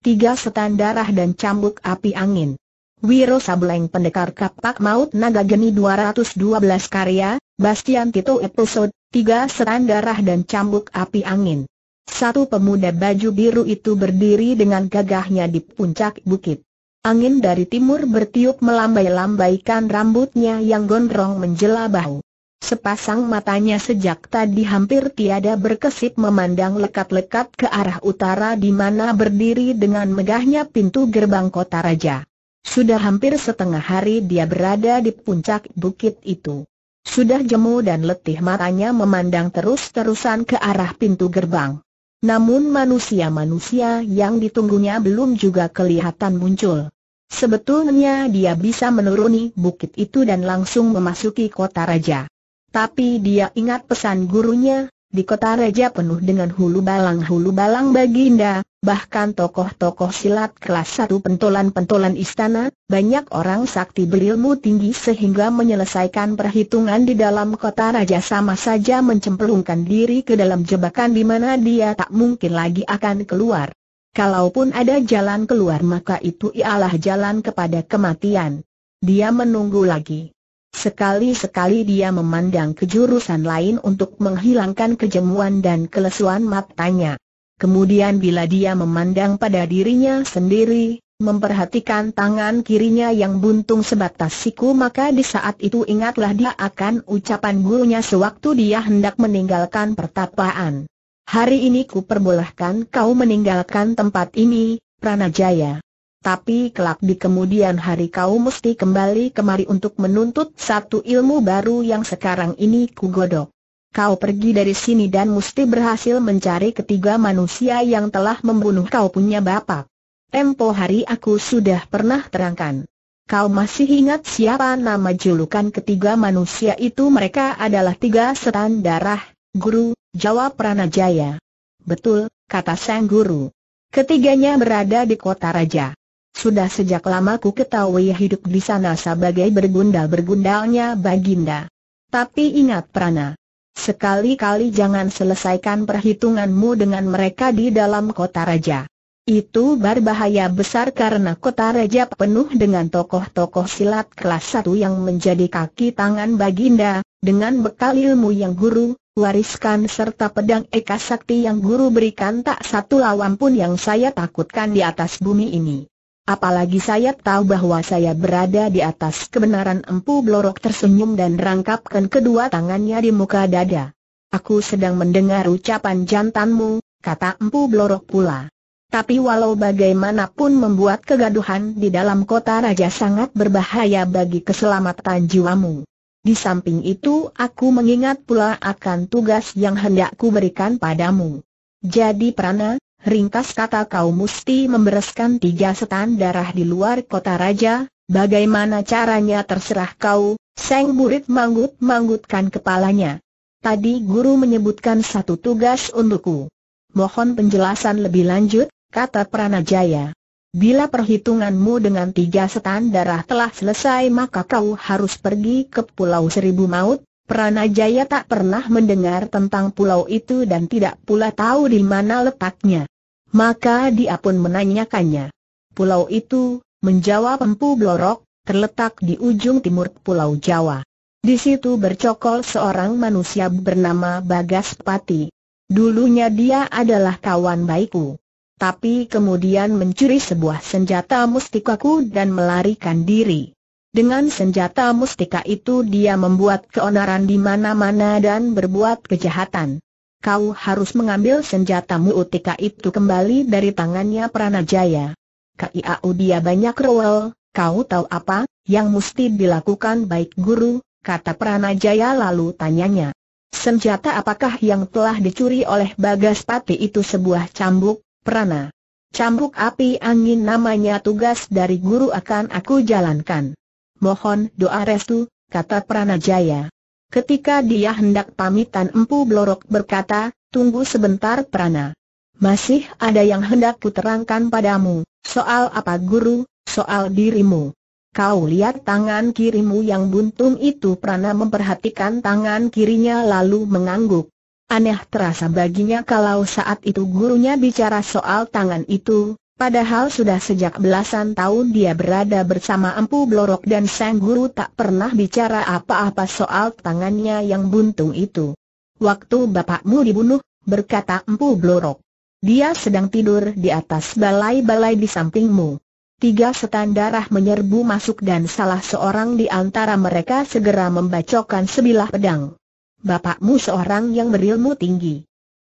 tiga setan darah dan cambuk api angin. Wiro Sableng Pendekar Kapak Maut Naga Geni 212 karya, Bastian Tito episode, tiga setan darah dan cambuk api angin. Satu pemuda baju biru itu berdiri dengan gagahnya di puncak bukit. Angin dari timur bertiup melambai-lambaikan rambutnya yang gondrong menjela Sepasang matanya sejak tadi hampir tiada berkesip memandang lekat-lekat ke arah utara di mana berdiri dengan megahnya pintu gerbang kota raja. Sudah hampir setengah hari dia berada di puncak bukit itu. Sudah jemu dan letih matanya memandang terus-terusan ke arah pintu gerbang. Namun manusia-manusia yang ditunggunya belum juga kelihatan muncul. Sebetulnya dia bisa menuruni bukit itu dan langsung memasuki kota raja. Tapi dia ingat pesan gurunya, di kota raja penuh dengan hulu balang-hulu balang baginda, bahkan tokoh-tokoh silat kelas satu, pentolan-pentolan istana, banyak orang sakti berilmu tinggi sehingga menyelesaikan perhitungan di dalam kota Raja sama saja mencemplungkan diri ke dalam jebakan di mana dia tak mungkin lagi akan keluar. Kalaupun ada jalan keluar maka itu ialah jalan kepada kematian. Dia menunggu lagi. Sekali-sekali dia memandang ke jurusan lain untuk menghilangkan kejemuan dan kelesuan matanya. Kemudian bila dia memandang pada dirinya sendiri, memperhatikan tangan kirinya yang buntung sebatas siku maka di saat itu ingatlah dia akan ucapan gurunya sewaktu dia hendak meninggalkan pertapaan. Hari ini ku perbolehkan kau meninggalkan tempat ini, Pranajaya. Tapi kelak di kemudian hari kau mesti kembali kemari untuk menuntut satu ilmu baru yang sekarang ini kugodok. Kau pergi dari sini dan mesti berhasil mencari ketiga manusia yang telah membunuh kau punya bapak. Tempo hari aku sudah pernah terangkan. Kau masih ingat siapa nama julukan ketiga manusia itu mereka adalah tiga setan darah, guru, jawab Pranajaya. Betul, kata sang guru. Ketiganya berada di kota raja. Sudah sejak lama ku ketahui hidup di sana sebagai bergundal-bergundalnya Baginda. Tapi ingat Prana. Sekali-kali jangan selesaikan perhitunganmu dengan mereka di dalam kota raja. Itu berbahaya besar karena kota raja penuh dengan tokoh-tokoh silat kelas satu yang menjadi kaki tangan baginda, dengan bekal ilmu yang guru, wariskan serta pedang eka sakti yang guru berikan tak satu lawan pun yang saya takutkan di atas bumi ini. Apalagi saya tahu bahwa saya berada di atas kebenaran Empu Blorok tersenyum dan rangkapkan kedua tangannya di muka dada. Aku sedang mendengar ucapan jantanmu, kata Empu Blorok pula. Tapi walau bagaimanapun membuat kegaduhan di dalam kota raja sangat berbahaya bagi keselamatan jiwamu. Di samping itu aku mengingat pula akan tugas yang hendak ku berikan padamu. Jadi Prana, Ringkas kata kau mesti membereskan tiga setan darah di luar kota raja, bagaimana caranya terserah kau, Seng Burit manggut-manggutkan kepalanya. Tadi guru menyebutkan satu tugas untukku. Mohon penjelasan lebih lanjut, kata Pranajaya. Bila perhitunganmu dengan tiga setan darah telah selesai maka kau harus pergi ke Pulau Seribu Maut, Pranajaya tak pernah mendengar tentang pulau itu dan tidak pula tahu di mana letaknya. Maka dia pun menanyakannya. Pulau itu, menjawab Empu Blorok, terletak di ujung timur Pulau Jawa. Di situ bercokol seorang manusia bernama Bagas Pati. Dulunya dia adalah kawan baikku tapi kemudian mencuri sebuah senjata mustikaku dan melarikan diri. Dengan senjata mustika itu dia membuat keonaran di mana-mana dan berbuat kejahatan. Kau harus mengambil senjata mutika itu kembali dari tangannya Pranajaya. KIAU dia banyak rowel, kau tahu apa, yang mesti dilakukan baik guru, kata Pranajaya lalu tanyanya. Senjata apakah yang telah dicuri oleh Bagas Pati itu sebuah cambuk, Prana? Cambuk api angin namanya tugas dari guru akan aku jalankan. Mohon doa restu, kata Pranajaya. Ketika dia hendak pamitan Empu Blorok berkata, tunggu sebentar Prana. Masih ada yang hendak kuterangkan padamu, soal apa guru, soal dirimu. Kau lihat tangan kirimu yang buntung itu Prana memperhatikan tangan kirinya lalu mengangguk. Aneh terasa baginya kalau saat itu gurunya bicara soal tangan itu, Padahal sudah sejak belasan tahun dia berada bersama Empu Blorok dan Sang Guru tak pernah bicara apa-apa soal tangannya yang buntung itu. Waktu bapakmu dibunuh, berkata Empu Blorok. Dia sedang tidur di atas balai-balai di sampingmu. Tiga setan darah menyerbu masuk dan salah seorang di antara mereka segera membacokkan sebilah pedang. Bapakmu seorang yang berilmu tinggi.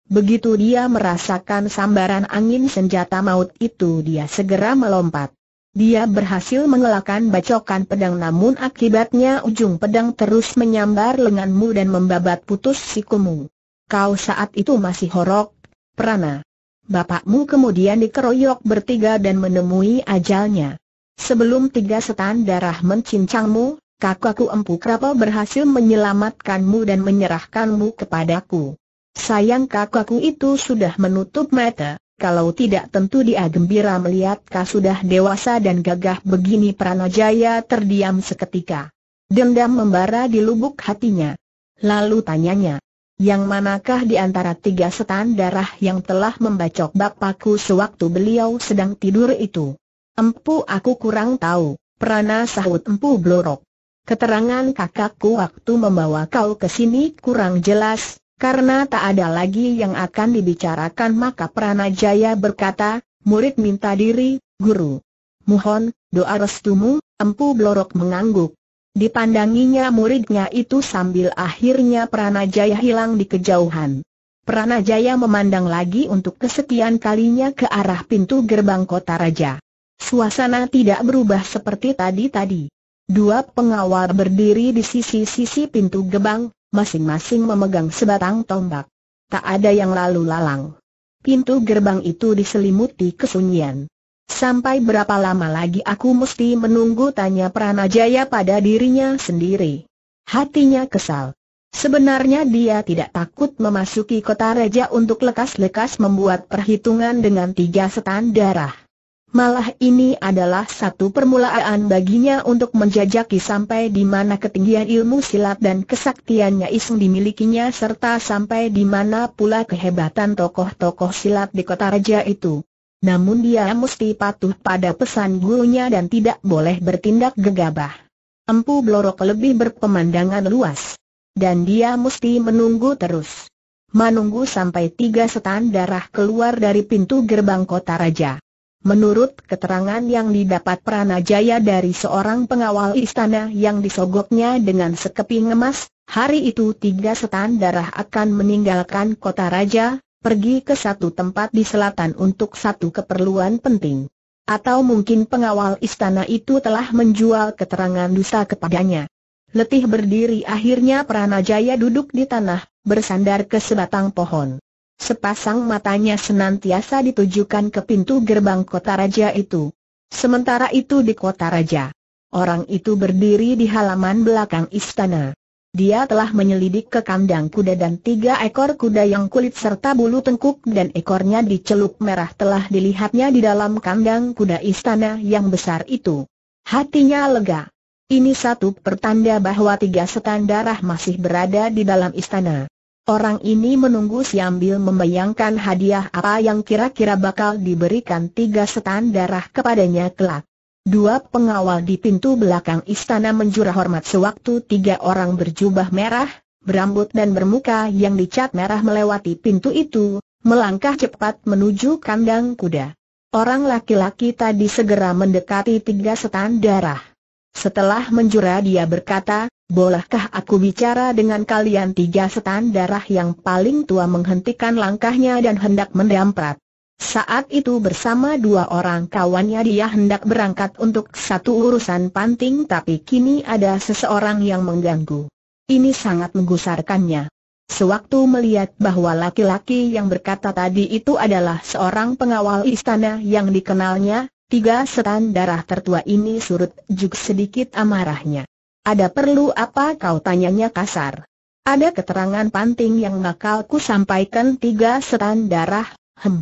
Begitu dia merasakan sambaran angin senjata maut itu dia segera melompat. Dia berhasil mengelakkan bacokan pedang namun akibatnya ujung pedang terus menyambar lenganmu dan membabat putus sikumu. Kau saat itu masih horok, Prana. Bapakmu kemudian dikeroyok bertiga dan menemui ajalnya. Sebelum tiga setan darah mencincangmu, kakakku empuk Krapo berhasil menyelamatkanmu dan menyerahkanmu kepadaku. Sayang kakakku itu sudah menutup mata, kalau tidak tentu dia gembira melihat kau sudah dewasa dan gagah begini Pranajaya terdiam seketika. Dendam membara di lubuk hatinya. Lalu tanyanya, yang manakah di antara tiga setan darah yang telah membacok bapakku sewaktu beliau sedang tidur itu? Empu aku kurang tahu, Prana sahut Empu Blorok. Keterangan kakakku waktu membawa kau ke sini kurang jelas, karena tak ada lagi yang akan dibicarakan maka Pranajaya berkata, murid minta diri, guru. Mohon, doa restumu, empu blorok mengangguk. Dipandanginya muridnya itu sambil akhirnya Pranajaya hilang di kejauhan. Pranajaya memandang lagi untuk kesekian kalinya ke arah pintu gerbang kota raja. Suasana tidak berubah seperti tadi-tadi. Dua pengawal berdiri di sisi-sisi pintu gerbang masing-masing memegang sebatang tombak. Tak ada yang lalu lalang. Pintu gerbang itu diselimuti kesunyian. Sampai berapa lama lagi aku mesti menunggu tanya Pranajaya pada dirinya sendiri. Hatinya kesal. Sebenarnya dia tidak takut memasuki kota raja untuk lekas-lekas membuat perhitungan dengan tiga setan darah. Malah ini adalah satu permulaan baginya untuk menjajaki sampai di mana ketinggian ilmu silat dan kesaktiannya iseng dimilikinya serta sampai di mana pula kehebatan tokoh-tokoh silat di kota raja itu. Namun dia mesti patuh pada pesan gurunya dan tidak boleh bertindak gegabah. Empu Blorok lebih berpemandangan luas. Dan dia mesti menunggu terus. Menunggu sampai tiga setan darah keluar dari pintu gerbang kota raja. Menurut keterangan yang didapat Pranajaya dari seorang pengawal istana yang disogoknya dengan sekeping emas, hari itu tiga setan darah akan meninggalkan kota raja, pergi ke satu tempat di selatan untuk satu keperluan penting. Atau mungkin pengawal istana itu telah menjual keterangan dusta kepadanya. Letih berdiri akhirnya Pranajaya duduk di tanah, bersandar ke sebatang pohon. Sepasang matanya senantiasa ditujukan ke pintu gerbang kota raja itu. Sementara itu di kota raja, orang itu berdiri di halaman belakang istana. Dia telah menyelidik ke kandang kuda dan tiga ekor kuda yang kulit serta bulu tengkuk dan ekornya dicelup merah telah dilihatnya di dalam kandang kuda istana yang besar itu. Hatinya lega. Ini satu pertanda bahwa tiga setan darah masih berada di dalam istana. Orang ini menunggu sambil membayangkan hadiah apa yang kira-kira bakal diberikan tiga setan darah kepadanya kelak. Dua pengawal di pintu belakang istana menjura hormat sewaktu tiga orang berjubah merah, berambut dan bermuka yang dicat merah melewati pintu itu, melangkah cepat menuju kandang kuda. Orang laki-laki tadi segera mendekati tiga setan darah. Setelah menjura dia berkata, bolehkah aku bicara dengan kalian tiga setan darah yang paling tua menghentikan langkahnya dan hendak mendamprat. Saat itu bersama dua orang kawannya dia hendak berangkat untuk satu urusan panting tapi kini ada seseorang yang mengganggu. Ini sangat menggusarkannya. Sewaktu melihat bahwa laki-laki yang berkata tadi itu adalah seorang pengawal istana yang dikenalnya, Tiga setan darah tertua ini surut juga sedikit amarahnya. Ada perlu apa kau tanyanya kasar? Ada keterangan penting yang bakal ku sampaikan tiga setan darah, hem.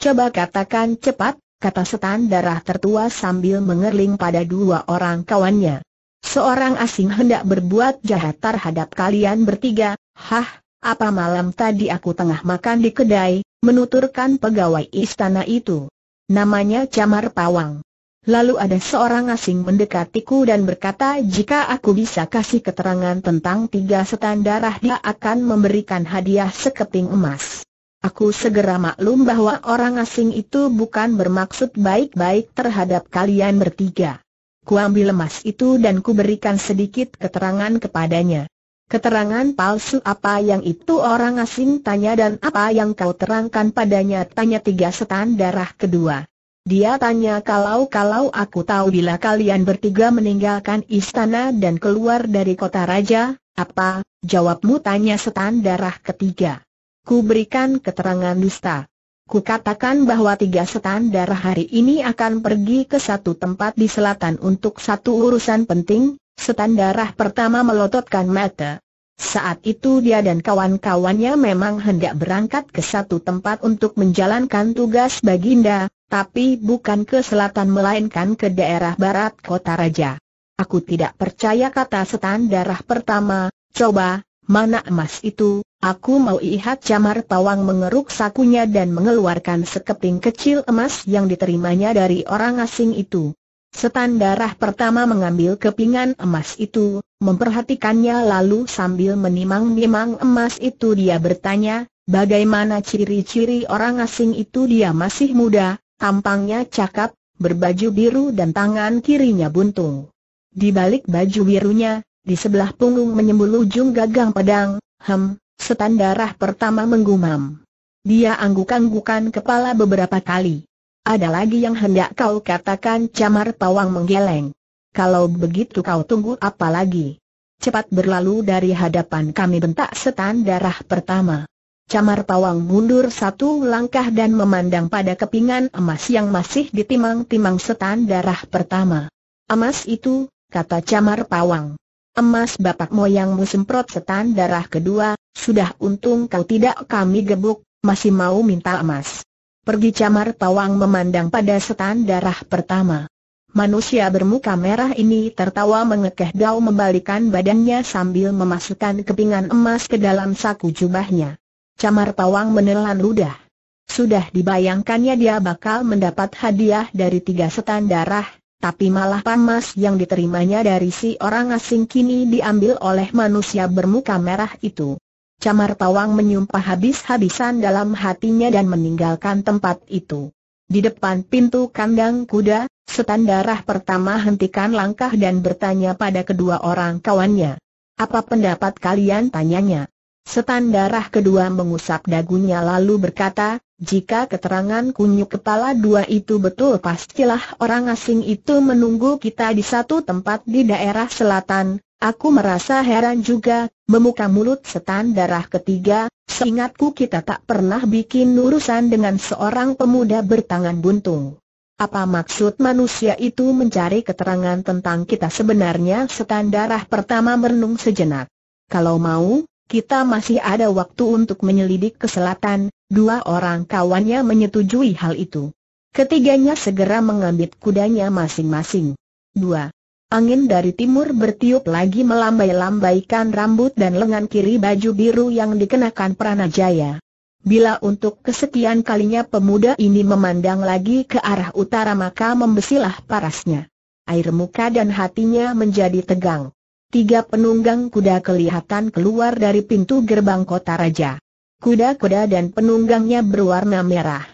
Coba katakan cepat, kata setan darah tertua sambil mengerling pada dua orang kawannya. Seorang asing hendak berbuat jahat terhadap kalian bertiga, hah, apa malam tadi aku tengah makan di kedai, menuturkan pegawai istana itu. Namanya Camar Pawang. Lalu ada seorang asing mendekatiku dan berkata jika aku bisa kasih keterangan tentang tiga setan darah dia akan memberikan hadiah sekeping emas. Aku segera maklum bahwa orang asing itu bukan bermaksud baik-baik terhadap kalian bertiga. Kuambil emas itu dan kuberikan sedikit keterangan kepadanya. Keterangan palsu apa yang itu orang asing tanya dan apa yang kau terangkan padanya tanya tiga setan darah kedua. Dia tanya kalau-kalau aku tahu bila kalian bertiga meninggalkan istana dan keluar dari kota raja, apa, jawabmu tanya setan darah ketiga. Ku berikan keterangan dusta. Ku katakan bahwa tiga setan darah hari ini akan pergi ke satu tempat di selatan untuk satu urusan penting, Setan darah pertama melototkan mata, saat itu dia dan kawan-kawannya memang hendak berangkat ke satu tempat untuk menjalankan tugas Baginda, tapi bukan ke selatan melainkan ke daerah barat kota raja. Aku tidak percaya kata setan darah pertama, coba, mana emas itu, aku mau lihat camar pawang mengeruk sakunya dan mengeluarkan sekeping kecil emas yang diterimanya dari orang asing itu. Setan darah pertama mengambil kepingan emas itu, memperhatikannya lalu sambil menimang-nimang emas itu dia bertanya, bagaimana ciri-ciri orang asing itu dia masih muda, tampangnya cakap, berbaju biru dan tangan kirinya buntung. Di balik baju birunya, di sebelah punggung menyembul ujung gagang pedang, hem, setan darah pertama menggumam. Dia angguk-anggukan kepala beberapa kali. Ada lagi yang hendak kau katakan camar pawang menggeleng. Kalau begitu kau tunggu apa lagi? Cepat berlalu dari hadapan kami bentak setan darah pertama. Camar Pawang mundur satu langkah dan memandang pada kepingan emas yang masih ditimang-timang setan darah pertama. Emas itu, kata Camar Pawang. Emas bapak moyangmu semprot setan darah kedua, sudah untung kau tidak kami gebuk, masih mau minta emas. Pergi camar pawang memandang pada setan darah pertama. Manusia bermuka merah ini tertawa mengekeh dau membalikan badannya sambil memasukkan kepingan emas ke dalam saku jubahnya. Camar pawang menelan ludah. Sudah dibayangkannya dia bakal mendapat hadiah dari tiga setan darah, tapi malah pamas yang diterimanya dari si orang asing kini diambil oleh manusia bermuka merah itu. Camar Pawang menyumpah habis-habisan dalam hatinya dan meninggalkan tempat itu. Di depan pintu kandang kuda, setan darah pertama hentikan langkah dan bertanya pada kedua orang kawannya. Apa pendapat kalian tanyanya? Setan darah kedua mengusap dagunya lalu berkata, jika keterangan kunyuk kepala dua itu betul pastilah orang asing itu menunggu kita di satu tempat di daerah selatan, aku merasa heran juga, memuka mulut setan darah ketiga, seingatku kita tak pernah bikin urusan dengan seorang pemuda bertangan buntung. Apa maksud manusia itu mencari keterangan tentang kita sebenarnya setan darah pertama merenung sejenak. Kalau mau, kita masih ada waktu untuk menyelidik ke selatan, dua orang kawannya menyetujui hal itu. Ketiganya segera mengambil kudanya masing-masing. Dua Angin dari timur bertiup lagi melambai-lambaikan rambut dan lengan kiri baju biru yang dikenakan Pranajaya. Bila untuk kesekian kalinya pemuda ini memandang lagi ke arah utara maka membesilah parasnya. Air muka dan hatinya menjadi tegang. Tiga penunggang kuda kelihatan keluar dari pintu gerbang kota raja. Kuda-kuda dan penunggangnya berwarna merah.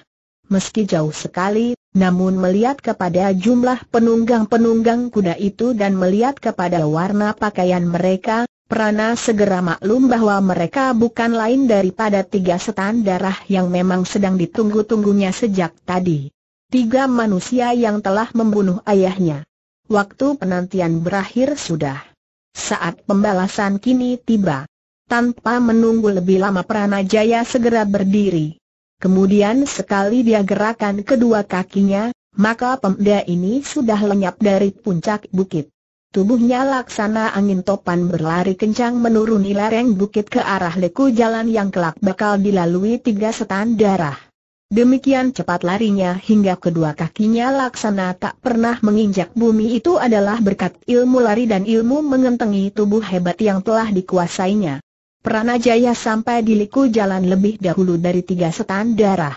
Meski jauh sekali, namun melihat kepada jumlah penunggang-penunggang kuda itu dan melihat kepada warna pakaian mereka, Prana segera maklum bahwa mereka bukan lain daripada tiga setan darah yang memang sedang ditunggu-tunggunya sejak tadi. Tiga manusia yang telah membunuh ayahnya. Waktu penantian berakhir sudah. Saat pembalasan kini tiba. Tanpa menunggu lebih lama Prana Jaya segera berdiri. Kemudian sekali dia gerakan kedua kakinya, maka pemda ini sudah lenyap dari puncak bukit. Tubuhnya laksana angin topan berlari kencang menuruni lereng bukit ke arah leku jalan yang kelak bakal dilalui tiga setan darah. Demikian cepat larinya hingga kedua kakinya laksana tak pernah menginjak bumi itu adalah berkat ilmu lari dan ilmu mengentengi tubuh hebat yang telah dikuasainya. Pranajaya sampai di liku jalan lebih dahulu dari tiga setan darah.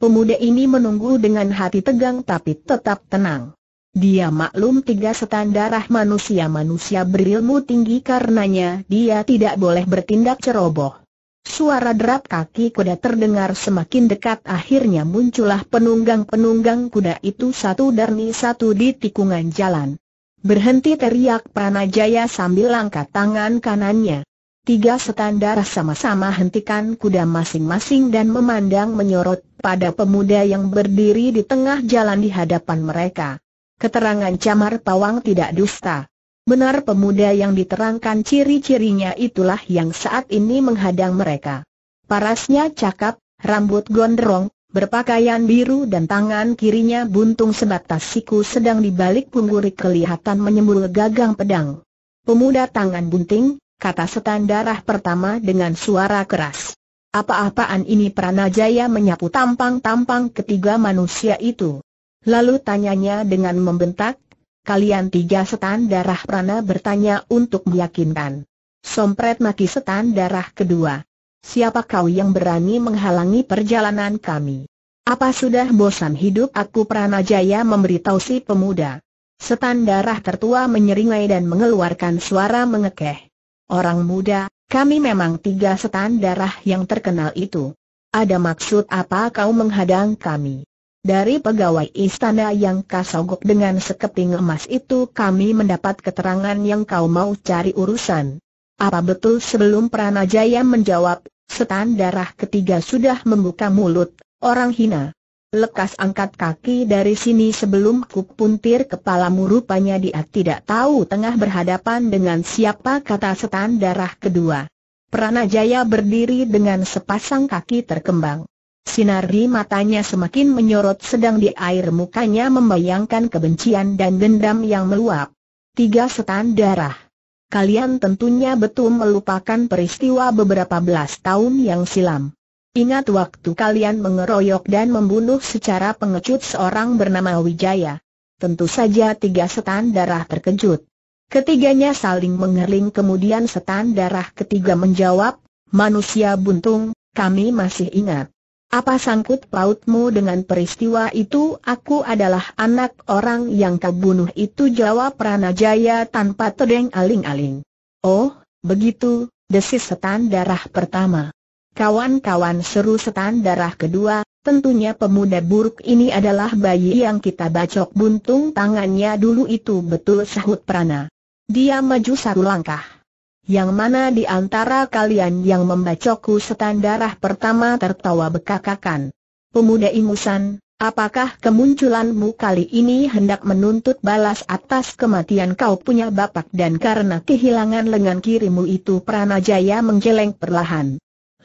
Pemuda ini menunggu dengan hati tegang tapi tetap tenang. Dia maklum tiga setan darah manusia-manusia berilmu tinggi karenanya dia tidak boleh bertindak ceroboh. Suara derap kaki kuda terdengar semakin dekat akhirnya muncullah penunggang-penunggang kuda itu satu darni satu di tikungan jalan. Berhenti teriak Pranajaya sambil angkat tangan kanannya. Tiga standar sama-sama hentikan kuda masing-masing dan memandang menyorot pada pemuda yang berdiri di tengah jalan di hadapan mereka. Keterangan Camar Pawang tidak dusta. Benar pemuda yang diterangkan ciri-cirinya itulah yang saat ini menghadang mereka. Parasnya cakap, rambut gondrong, berpakaian biru dan tangan kirinya buntung sebatas siku sedang dibalik punggurik kelihatan menyembul gagang pedang. Pemuda tangan bunting, kata setan darah pertama dengan suara keras. Apa-apaan ini Pranajaya menyapu tampang-tampang ketiga manusia itu. Lalu tanyanya dengan membentak, kalian tiga setan darah Prana bertanya untuk meyakinkan. Sompret maki setan darah kedua. Siapa kau yang berani menghalangi perjalanan kami? Apa sudah bosan hidup aku Pranajaya memberitahu si pemuda? Setan darah tertua menyeringai dan mengeluarkan suara mengekeh. Orang muda, kami memang tiga setan darah yang terkenal itu. Ada maksud apa kau menghadang kami? Dari pegawai istana yang kasogok dengan sekeping emas itu kami mendapat keterangan yang kau mau cari urusan. Apa betul sebelum Pranajaya menjawab, setan darah ketiga sudah membuka mulut, orang hina lekas angkat kaki dari sini sebelum ku puntir kepalamu rupanya dia tidak tahu tengah berhadapan dengan siapa kata setan darah kedua. Pranajaya berdiri dengan sepasang kaki terkembang. Sinari matanya semakin menyorot sedang di air mukanya membayangkan kebencian dan dendam yang meluap. Tiga setan darah. Kalian tentunya betul melupakan peristiwa beberapa belas tahun yang silam. Ingat waktu kalian mengeroyok dan membunuh secara pengecut seorang bernama Wijaya. Tentu saja tiga setan darah terkejut. Ketiganya saling mengerling kemudian setan darah ketiga menjawab, manusia buntung, kami masih ingat. Apa sangkut pautmu dengan peristiwa itu? Aku adalah anak orang yang kau bunuh itu jawab Pranajaya tanpa terdeng aling-aling. Oh, begitu, desis setan darah pertama. Kawan-kawan seru setan darah kedua, tentunya pemuda buruk ini adalah bayi yang kita bacok buntung tangannya dulu itu betul sahut Prana. Dia maju satu langkah. Yang mana di antara kalian yang membacokku setan darah pertama tertawa bekakakan. Pemuda imusan, apakah kemunculanmu kali ini hendak menuntut balas atas kematian kau punya bapak dan karena kehilangan lengan kirimu itu Prana Jaya perlahan.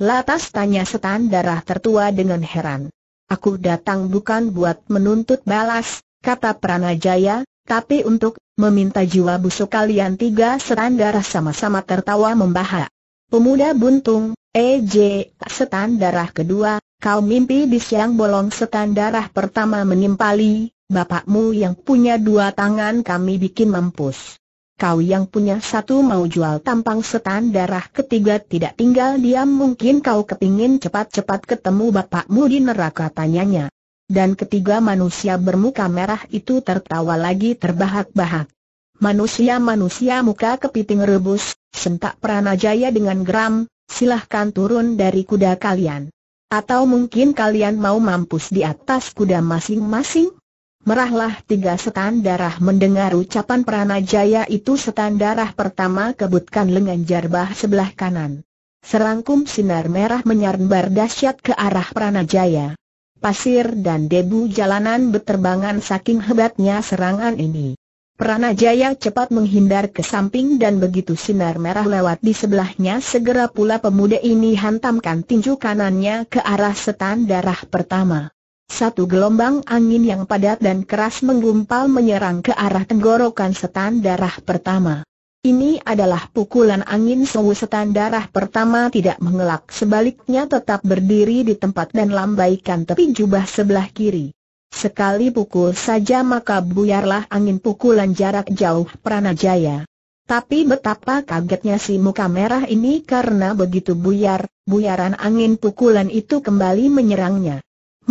Latas tanya setan darah tertua dengan heran. Aku datang bukan buat menuntut balas, kata Pranajaya, tapi untuk meminta jiwa busuk kalian tiga setan darah sama-sama tertawa membahak. Pemuda buntung, EJ, setan darah kedua, kau mimpi di siang bolong setan darah pertama menimpali, bapakmu yang punya dua tangan kami bikin mampus kau yang punya satu mau jual tampang setan darah ketiga tidak tinggal diam mungkin kau kepingin cepat-cepat ketemu bapakmu di neraka tanyanya. Dan ketiga manusia bermuka merah itu tertawa lagi terbahak-bahak. Manusia-manusia muka kepiting rebus, sentak Pranajaya dengan geram, silahkan turun dari kuda kalian. Atau mungkin kalian mau mampus di atas kuda masing-masing? Merahlah tiga setan darah mendengar ucapan Pranajaya itu setan darah pertama kebutkan lengan jarbah sebelah kanan. Serangkum sinar merah menyambar dahsyat ke arah Pranajaya. Pasir dan debu jalanan beterbangan saking hebatnya serangan ini. Pranajaya cepat menghindar ke samping dan begitu sinar merah lewat di sebelahnya segera pula pemuda ini hantamkan tinju kanannya ke arah setan darah pertama. Satu gelombang angin yang padat dan keras menggumpal menyerang ke arah tenggorokan setan darah pertama. Ini adalah pukulan angin sewu setan darah pertama tidak mengelak sebaliknya tetap berdiri di tempat dan lambaikan tepi jubah sebelah kiri. Sekali pukul saja maka buyarlah angin pukulan jarak jauh Pranajaya. Tapi betapa kagetnya si muka merah ini karena begitu buyar, buyaran angin pukulan itu kembali menyerangnya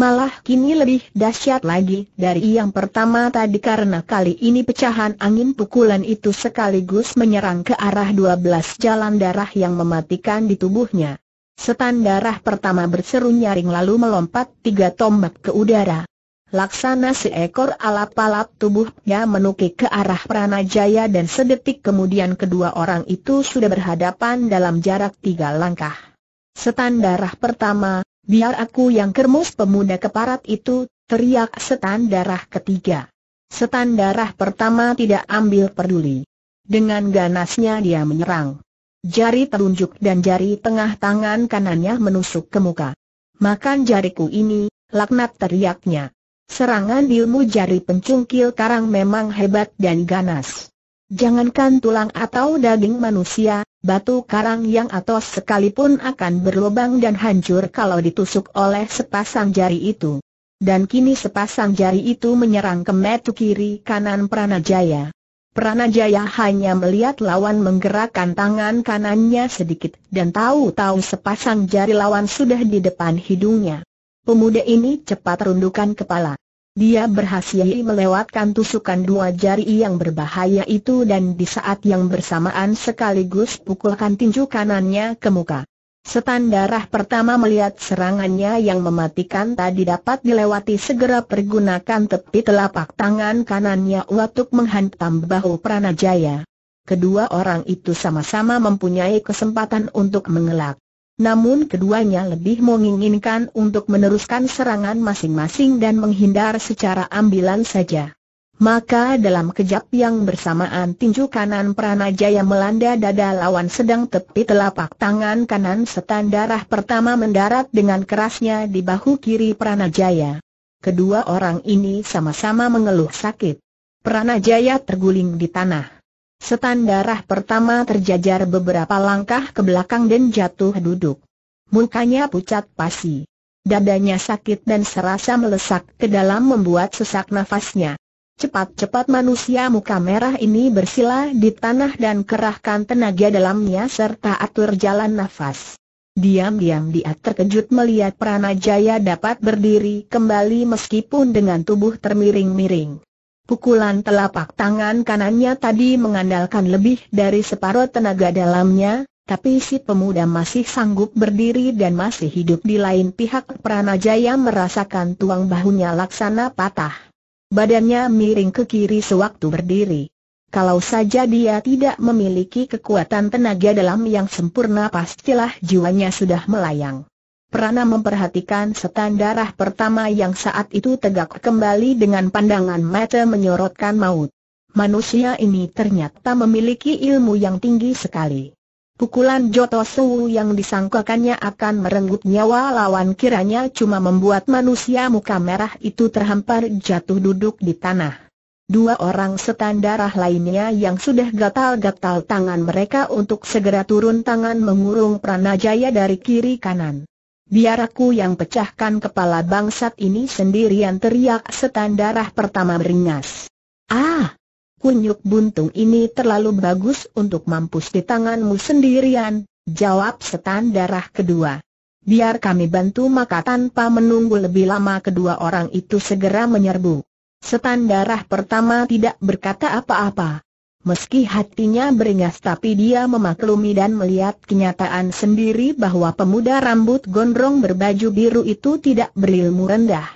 malah kini lebih dahsyat lagi dari yang pertama tadi karena kali ini pecahan angin pukulan itu sekaligus menyerang ke arah 12 jalan darah yang mematikan di tubuhnya. Setan darah pertama berseru nyaring lalu melompat tiga tombak ke udara. Laksana seekor alap-alap tubuhnya menukik ke arah Pranajaya dan sedetik kemudian kedua orang itu sudah berhadapan dalam jarak tiga langkah. Setan darah pertama, biar aku yang kermus pemuda keparat itu, teriak setan darah ketiga. Setan darah pertama tidak ambil peduli. Dengan ganasnya dia menyerang. Jari telunjuk dan jari tengah tangan kanannya menusuk ke muka. Makan jariku ini, laknat teriaknya. Serangan ilmu jari pencungkil karang memang hebat dan ganas. Jangankan tulang atau daging manusia, batu karang yang atau sekalipun akan berlubang dan hancur kalau ditusuk oleh sepasang jari itu. Dan kini sepasang jari itu menyerang ke metu kiri kanan Pranajaya. Pranajaya hanya melihat lawan menggerakkan tangan kanannya sedikit dan tahu-tahu sepasang jari lawan sudah di depan hidungnya. Pemuda ini cepat rundukan kepala. Dia berhasil melewatkan tusukan dua jari yang berbahaya itu dan di saat yang bersamaan sekaligus pukulkan tinju kanannya ke muka. Setan darah pertama melihat serangannya yang mematikan tadi dapat dilewati segera pergunakan tepi telapak tangan kanannya untuk menghantam bahu Pranajaya. Kedua orang itu sama-sama mempunyai kesempatan untuk mengelak. Namun keduanya lebih menginginkan untuk meneruskan serangan masing-masing dan menghindar secara ambilan saja. Maka dalam kejap yang bersamaan tinju kanan Pranajaya melanda dada lawan sedang tepi telapak tangan kanan setan darah pertama mendarat dengan kerasnya di bahu kiri Pranajaya. Kedua orang ini sama-sama mengeluh sakit. Pranajaya terguling di tanah. Setan darah pertama terjajar beberapa langkah ke belakang dan jatuh duduk. Mukanya pucat pasi. Dadanya sakit dan serasa melesak ke dalam membuat sesak nafasnya. Cepat-cepat manusia muka merah ini bersila di tanah dan kerahkan tenaga dalamnya serta atur jalan nafas. Diam-diam dia terkejut melihat Pranajaya dapat berdiri kembali meskipun dengan tubuh termiring-miring. Pukulan telapak tangan kanannya tadi mengandalkan lebih dari separuh tenaga dalamnya, tapi si pemuda masih sanggup berdiri dan masih hidup di lain pihak Pranajaya merasakan tuang bahunya laksana patah. Badannya miring ke kiri sewaktu berdiri. Kalau saja dia tidak memiliki kekuatan tenaga dalam yang sempurna pastilah jiwanya sudah melayang. Prana memperhatikan setan darah pertama yang saat itu tegak kembali dengan pandangan mata menyorotkan maut. Manusia ini ternyata memiliki ilmu yang tinggi sekali. Pukulan Jotosu yang disangkakannya akan merenggut nyawa lawan kiranya cuma membuat manusia muka merah itu terhampar jatuh duduk di tanah. Dua orang setan darah lainnya yang sudah gatal-gatal tangan mereka untuk segera turun tangan mengurung Pranajaya dari kiri kanan. Biar aku yang pecahkan kepala bangsat ini sendirian teriak setan darah pertama beringas. Ah! Kunyuk buntung ini terlalu bagus untuk mampus di tanganmu sendirian, jawab setan darah kedua. Biar kami bantu maka tanpa menunggu lebih lama kedua orang itu segera menyerbu. Setan darah pertama tidak berkata apa-apa. Meski hatinya beringas tapi dia memaklumi dan melihat kenyataan sendiri bahwa pemuda rambut gondrong berbaju biru itu tidak berilmu rendah.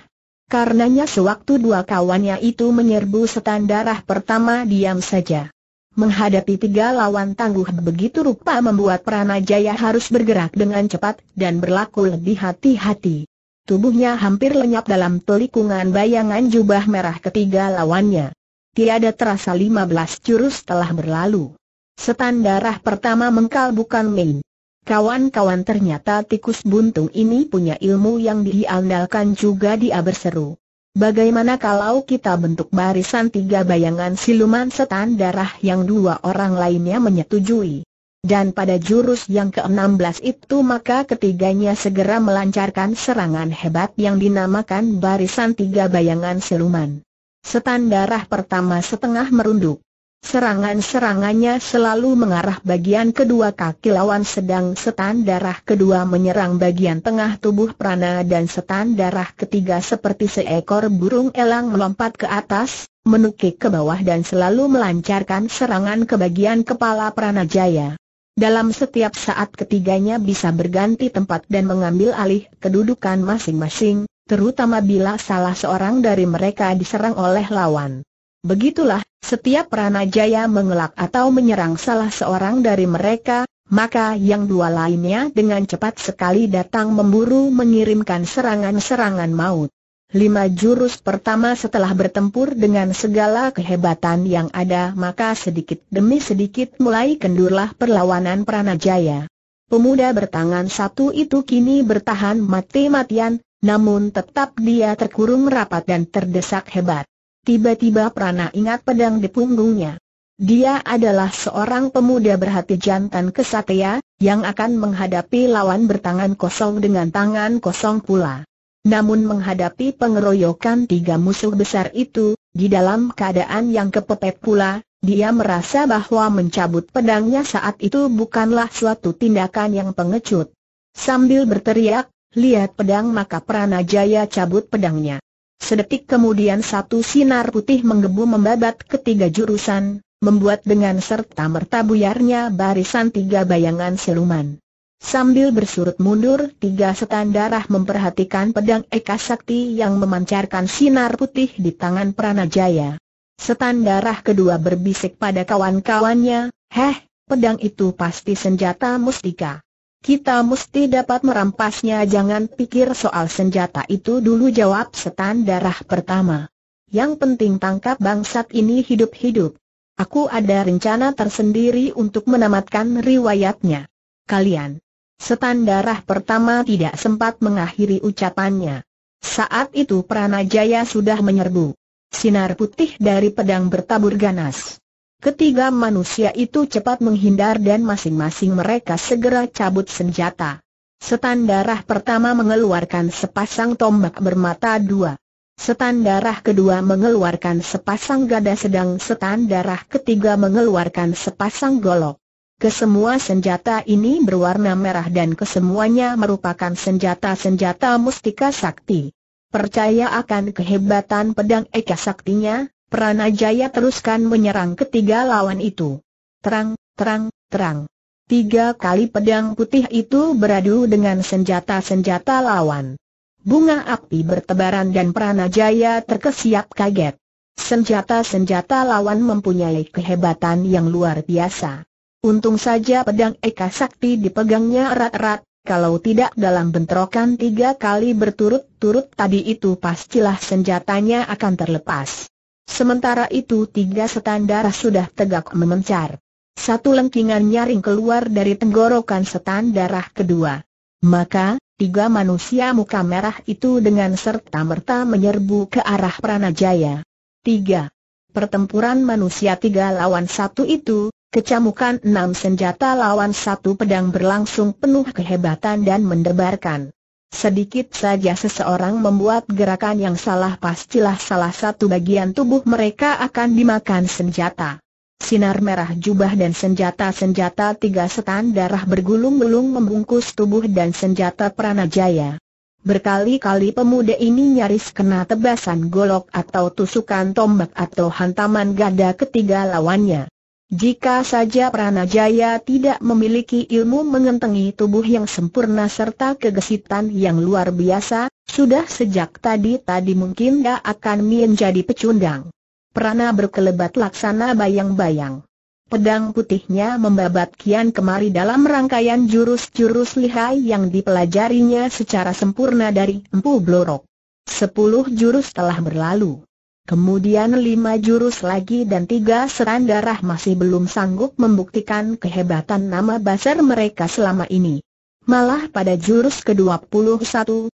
Karenanya sewaktu dua kawannya itu menyerbu setan darah pertama diam saja. Menghadapi tiga lawan tangguh begitu rupa membuat Pranajaya harus bergerak dengan cepat dan berlaku lebih hati-hati. Tubuhnya hampir lenyap dalam pelikungan bayangan jubah merah ketiga lawannya tiada terasa lima belas jurus telah berlalu. Setan darah pertama mengkal bukan main. Kawan-kawan ternyata tikus buntung ini punya ilmu yang diandalkan juga dia berseru. Bagaimana kalau kita bentuk barisan tiga bayangan siluman setan darah yang dua orang lainnya menyetujui? Dan pada jurus yang ke-16 itu maka ketiganya segera melancarkan serangan hebat yang dinamakan barisan tiga bayangan siluman. Setan darah pertama setengah merunduk. Serangan-serangannya selalu mengarah bagian kedua kaki lawan sedang setan darah kedua menyerang bagian tengah tubuh Prana dan setan darah ketiga seperti seekor burung elang melompat ke atas, menukik ke bawah dan selalu melancarkan serangan ke bagian kepala Prana Jaya. Dalam setiap saat ketiganya bisa berganti tempat dan mengambil alih kedudukan masing-masing, terutama bila salah seorang dari mereka diserang oleh lawan. Begitulah, setiap Pranajaya mengelak atau menyerang salah seorang dari mereka, maka yang dua lainnya dengan cepat sekali datang memburu mengirimkan serangan-serangan maut. Lima jurus pertama setelah bertempur dengan segala kehebatan yang ada maka sedikit demi sedikit mulai kendurlah perlawanan Pranajaya. Pemuda bertangan satu itu kini bertahan mati-matian, namun tetap dia terkurung rapat dan terdesak hebat. Tiba-tiba Prana ingat pedang di punggungnya. Dia adalah seorang pemuda berhati jantan kesatria, yang akan menghadapi lawan bertangan kosong dengan tangan kosong pula. Namun menghadapi pengeroyokan tiga musuh besar itu, di dalam keadaan yang kepepet pula, dia merasa bahwa mencabut pedangnya saat itu bukanlah suatu tindakan yang pengecut. Sambil berteriak, lihat pedang maka Pranajaya cabut pedangnya. Sedetik kemudian satu sinar putih menggebu membabat ketiga jurusan, membuat dengan serta merta buyarnya barisan tiga bayangan siluman. Sambil bersurut mundur tiga setan darah memperhatikan pedang Eka Sakti yang memancarkan sinar putih di tangan Pranajaya. Setan darah kedua berbisik pada kawan-kawannya, Heh, pedang itu pasti senjata mustika. Kita mesti dapat merampasnya jangan pikir soal senjata itu dulu jawab setan darah pertama. Yang penting tangkap bangsat ini hidup-hidup. Aku ada rencana tersendiri untuk menamatkan riwayatnya. Kalian. Setan darah pertama tidak sempat mengakhiri ucapannya. Saat itu Pranajaya sudah menyerbu. Sinar putih dari pedang bertabur ganas. Ketiga manusia itu cepat menghindar dan masing-masing mereka segera cabut senjata. Setan darah pertama mengeluarkan sepasang tombak bermata dua. Setan darah kedua mengeluarkan sepasang gada sedang setan darah ketiga mengeluarkan sepasang golok. Kesemua senjata ini berwarna merah dan kesemuanya merupakan senjata-senjata mustika sakti. Percaya akan kehebatan pedang eka saktinya, Pranajaya teruskan menyerang ketiga lawan itu. Terang, terang, terang. Tiga kali pedang putih itu beradu dengan senjata-senjata lawan. Bunga api bertebaran dan Pranajaya terkesiap kaget. Senjata-senjata lawan mempunyai kehebatan yang luar biasa. Untung saja pedang Eka Sakti dipegangnya erat-erat, kalau tidak dalam bentrokan tiga kali berturut-turut tadi itu pastilah senjatanya akan terlepas. Sementara itu tiga darah sudah tegak memencar. Satu lengkingan nyaring keluar dari tenggorokan setan darah kedua. Maka, tiga manusia muka merah itu dengan serta-merta menyerbu ke arah Pranajaya. Tiga. Pertempuran manusia tiga lawan satu itu, kecamukan enam senjata lawan satu pedang berlangsung penuh kehebatan dan mendebarkan. Sedikit saja seseorang membuat gerakan yang salah pastilah salah satu bagian tubuh mereka akan dimakan senjata. Sinar merah jubah dan senjata-senjata tiga setan darah bergulung-gulung membungkus tubuh dan senjata Pranajaya. Berkali-kali pemuda ini nyaris kena tebasan golok atau tusukan tombak atau hantaman gada ketiga lawannya. Jika saja Pranajaya tidak memiliki ilmu mengentengi tubuh yang sempurna serta kegesitan yang luar biasa, sudah sejak tadi-tadi mungkin dia akan menjadi pecundang. Prana berkelebat laksana bayang-bayang. Pedang putihnya membabat kian kemari dalam rangkaian jurus-jurus lihai yang dipelajarinya secara sempurna dari Empu Blorok. Sepuluh jurus telah berlalu. Kemudian lima jurus lagi dan tiga seran darah masih belum sanggup membuktikan kehebatan nama besar mereka selama ini. Malah pada jurus ke-21,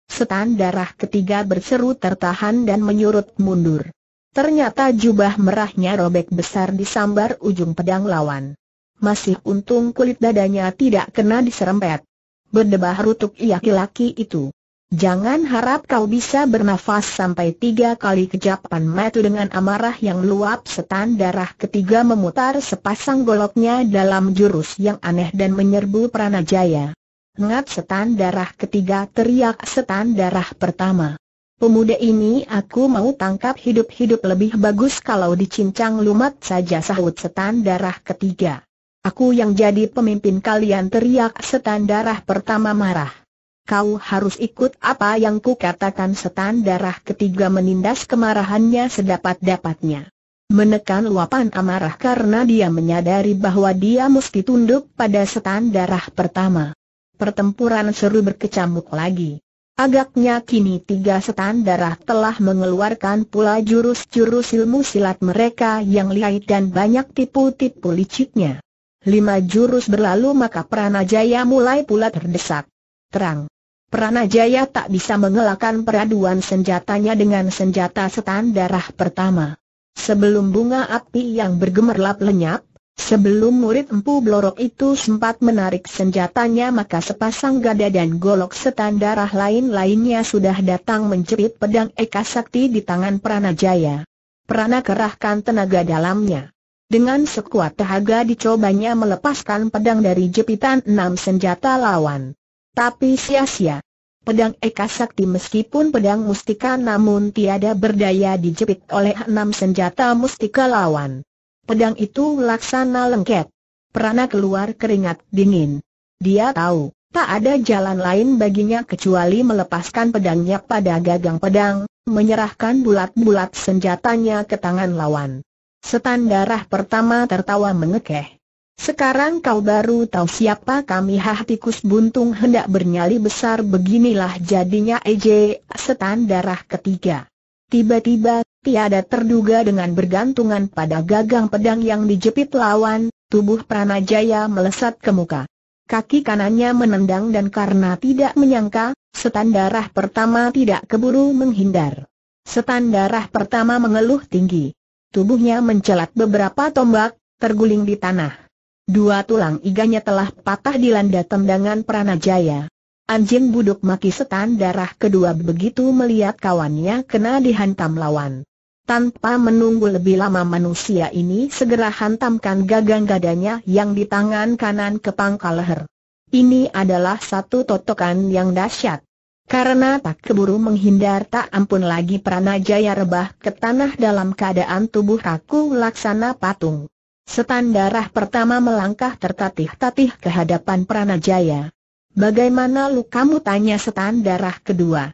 setan darah ketiga berseru tertahan dan menyurut mundur. Ternyata jubah merahnya robek besar di sambar ujung pedang lawan. Masih untung kulit dadanya tidak kena diserempet. Berdebah rutuk ia laki-laki itu. Jangan harap kau bisa bernafas sampai tiga kali kejapan matu dengan amarah yang luap setan darah ketiga memutar sepasang goloknya dalam jurus yang aneh dan menyerbu Pranajaya. Ngat setan darah ketiga teriak setan darah pertama. Pemuda ini aku mau tangkap hidup-hidup lebih bagus kalau dicincang lumat saja sahut setan darah ketiga. Aku yang jadi pemimpin kalian teriak setan darah pertama marah kau harus ikut apa yang ku katakan. setan darah ketiga menindas kemarahannya sedapat-dapatnya. Menekan luapan amarah karena dia menyadari bahwa dia mesti tunduk pada setan darah pertama. Pertempuran seru berkecamuk lagi. Agaknya kini tiga setan darah telah mengeluarkan pula jurus-jurus ilmu silat mereka yang lihai dan banyak tipu-tipu liciknya. Lima jurus berlalu maka Pranajaya mulai pula terdesak. Terang, Pranajaya tak bisa mengelakkan peraduan senjatanya dengan senjata setan darah pertama. Sebelum bunga api yang bergemerlap lenyap, sebelum murid empu blorok itu sempat menarik senjatanya maka sepasang gada dan golok setan darah lain-lainnya sudah datang menjepit pedang Eka Sakti di tangan Pranajaya. Prana kerahkan tenaga dalamnya. Dengan sekuat tenaga dicobanya melepaskan pedang dari jepitan enam senjata lawan. Tapi sia-sia, Pedang Eka Sakti meskipun pedang mustika namun tiada berdaya dijepit oleh enam senjata mustika lawan. Pedang itu laksana lengket. Perana keluar keringat dingin. Dia tahu, tak ada jalan lain baginya kecuali melepaskan pedangnya pada gagang pedang, menyerahkan bulat-bulat senjatanya ke tangan lawan. Setan darah pertama tertawa mengekeh. Sekarang kau baru tahu siapa kami hah tikus buntung hendak bernyali besar beginilah jadinya EJ setan darah ketiga. Tiba-tiba, tiada terduga dengan bergantungan pada gagang pedang yang dijepit lawan, tubuh Pranajaya melesat ke muka. Kaki kanannya menendang dan karena tidak menyangka, setan darah pertama tidak keburu menghindar. Setan darah pertama mengeluh tinggi. Tubuhnya mencelat beberapa tombak, terguling di tanah. Dua tulang iganya telah patah dilanda tendangan Pranajaya. Anjing buduk maki setan darah kedua begitu melihat kawannya kena dihantam lawan. Tanpa menunggu lebih lama manusia ini segera hantamkan gagang gadanya yang di tangan kanan ke pangkal leher. Ini adalah satu totokan yang dahsyat. Karena tak keburu menghindar tak ampun lagi Pranajaya rebah ke tanah dalam keadaan tubuh kaku laksana patung. Setan darah pertama melangkah tertatih-tatih ke hadapan Pranajaya. Bagaimana kamu tanya setan darah kedua?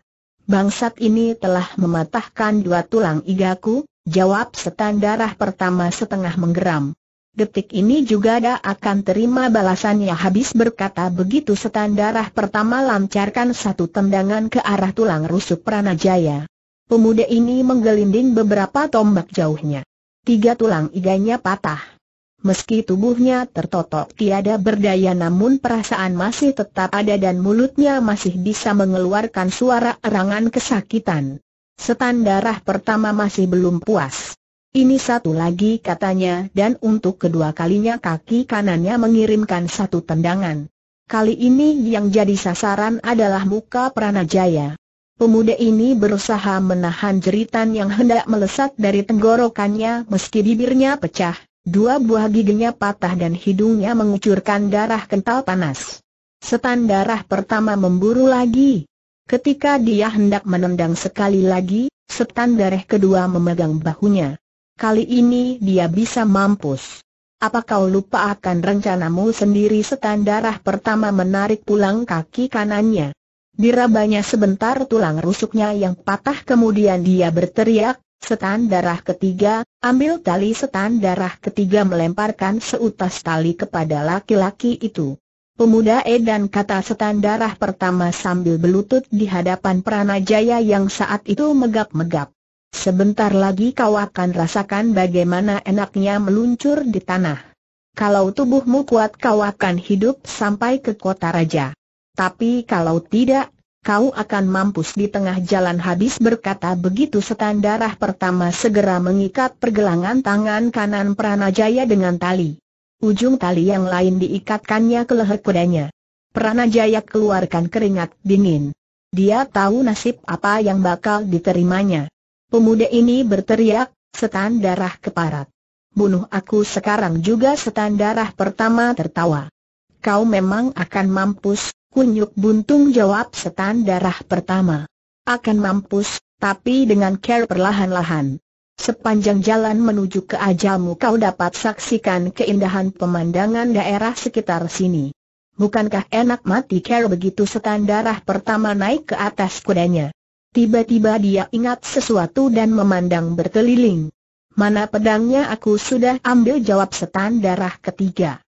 Bangsat ini telah mematahkan dua tulang igaku, jawab setan darah pertama setengah menggeram. Detik ini juga dah akan terima balasannya habis berkata begitu setan darah pertama lancarkan satu tendangan ke arah tulang rusuk Pranajaya. Pemuda ini menggelinding beberapa tombak jauhnya. Tiga tulang iganya patah. Meski tubuhnya tertotok tiada berdaya namun perasaan masih tetap ada dan mulutnya masih bisa mengeluarkan suara erangan kesakitan. Setan darah pertama masih belum puas. Ini satu lagi katanya dan untuk kedua kalinya kaki kanannya mengirimkan satu tendangan. Kali ini yang jadi sasaran adalah muka Pranajaya. Pemuda ini berusaha menahan jeritan yang hendak melesat dari tenggorokannya meski bibirnya pecah Dua buah giginya patah dan hidungnya mengucurkan darah kental panas. Setan darah pertama memburu lagi. Ketika dia hendak menendang sekali lagi, setan darah kedua memegang bahunya. Kali ini dia bisa mampus. Apa kau lupa akan rencanamu sendiri setan darah pertama menarik pulang kaki kanannya. Dirabanya sebentar tulang rusuknya yang patah kemudian dia berteriak, Setan darah ketiga, ambil tali setan darah ketiga melemparkan seutas tali kepada laki-laki itu. Pemuda edan kata setan darah pertama sambil belutut di hadapan Pranajaya yang saat itu megap-megap. Sebentar lagi kau akan rasakan bagaimana enaknya meluncur di tanah. Kalau tubuhmu kuat kau akan hidup sampai ke kota raja. Tapi kalau tidak, kau akan mampus di tengah jalan habis berkata begitu setan darah pertama segera mengikat pergelangan tangan kanan Pranajaya dengan tali. Ujung tali yang lain diikatkannya ke leher kudanya. Pranajaya keluarkan keringat dingin. Dia tahu nasib apa yang bakal diterimanya. Pemuda ini berteriak, setan darah keparat. Bunuh aku sekarang juga setan darah pertama tertawa. Kau memang akan mampus, Kunyuk buntung jawab setan darah pertama. Akan mampus, tapi dengan care perlahan-lahan. Sepanjang jalan menuju ke ajamu, kau dapat saksikan keindahan pemandangan daerah sekitar sini. Bukankah enak mati care begitu setan darah pertama naik ke atas kudanya. Tiba-tiba dia ingat sesuatu dan memandang berkeliling. Mana pedangnya aku sudah ambil jawab setan darah ketiga.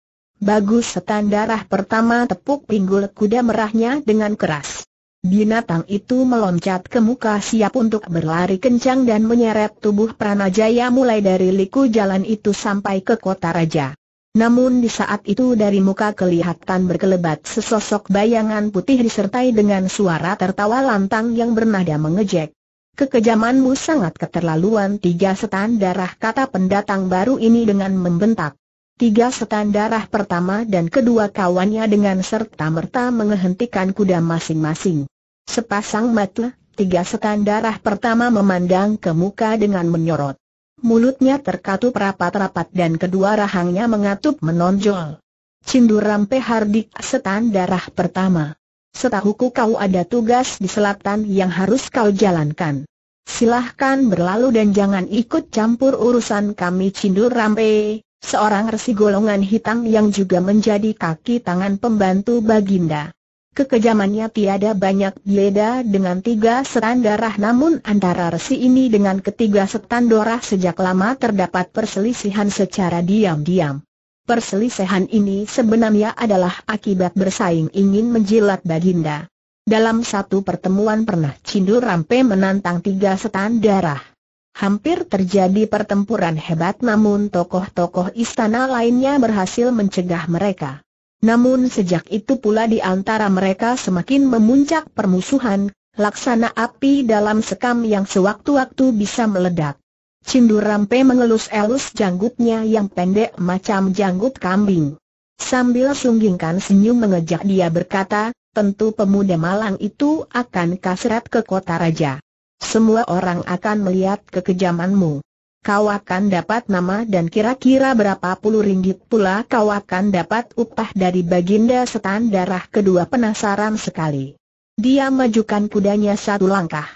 Bagus setan darah pertama tepuk pinggul kuda merahnya dengan keras. Binatang itu meloncat ke muka siap untuk berlari kencang dan menyeret tubuh Pranajaya mulai dari liku jalan itu sampai ke kota raja. Namun di saat itu dari muka kelihatan berkelebat sesosok bayangan putih disertai dengan suara tertawa lantang yang bernada mengejek. Kekejamanmu sangat keterlaluan tiga setan darah kata pendatang baru ini dengan membentak. Tiga setan darah pertama dan kedua kawannya dengan serta-merta menghentikan kuda masing-masing. Sepasang mata, tiga setan darah pertama memandang ke muka dengan menyorot. Mulutnya terkatup rapat-rapat dan kedua rahangnya mengatup menonjol. Cinduram Pehardik Hardik setan darah pertama. Setahuku kau ada tugas di selatan yang harus kau jalankan. Silahkan berlalu dan jangan ikut campur urusan kami Cinduram seorang resi golongan hitam yang juga menjadi kaki tangan pembantu Baginda. Kekejamannya tiada banyak beda dengan tiga setan darah namun antara resi ini dengan ketiga setan darah sejak lama terdapat perselisihan secara diam-diam. Perselisihan ini sebenarnya adalah akibat bersaing ingin menjilat Baginda. Dalam satu pertemuan pernah Cindu Rampe menantang tiga setan darah hampir terjadi pertempuran hebat namun tokoh-tokoh istana lainnya berhasil mencegah mereka. Namun sejak itu pula di antara mereka semakin memuncak permusuhan, laksana api dalam sekam yang sewaktu-waktu bisa meledak. Cindurampe mengelus-elus janggutnya yang pendek macam janggut kambing. Sambil sunggingkan senyum mengejak dia berkata, tentu pemuda malang itu akan kasrat ke kota raja semua orang akan melihat kekejamanmu. Kau akan dapat nama dan kira-kira berapa puluh ringgit pula kau akan dapat upah dari baginda setan darah kedua penasaran sekali. Dia majukan kudanya satu langkah.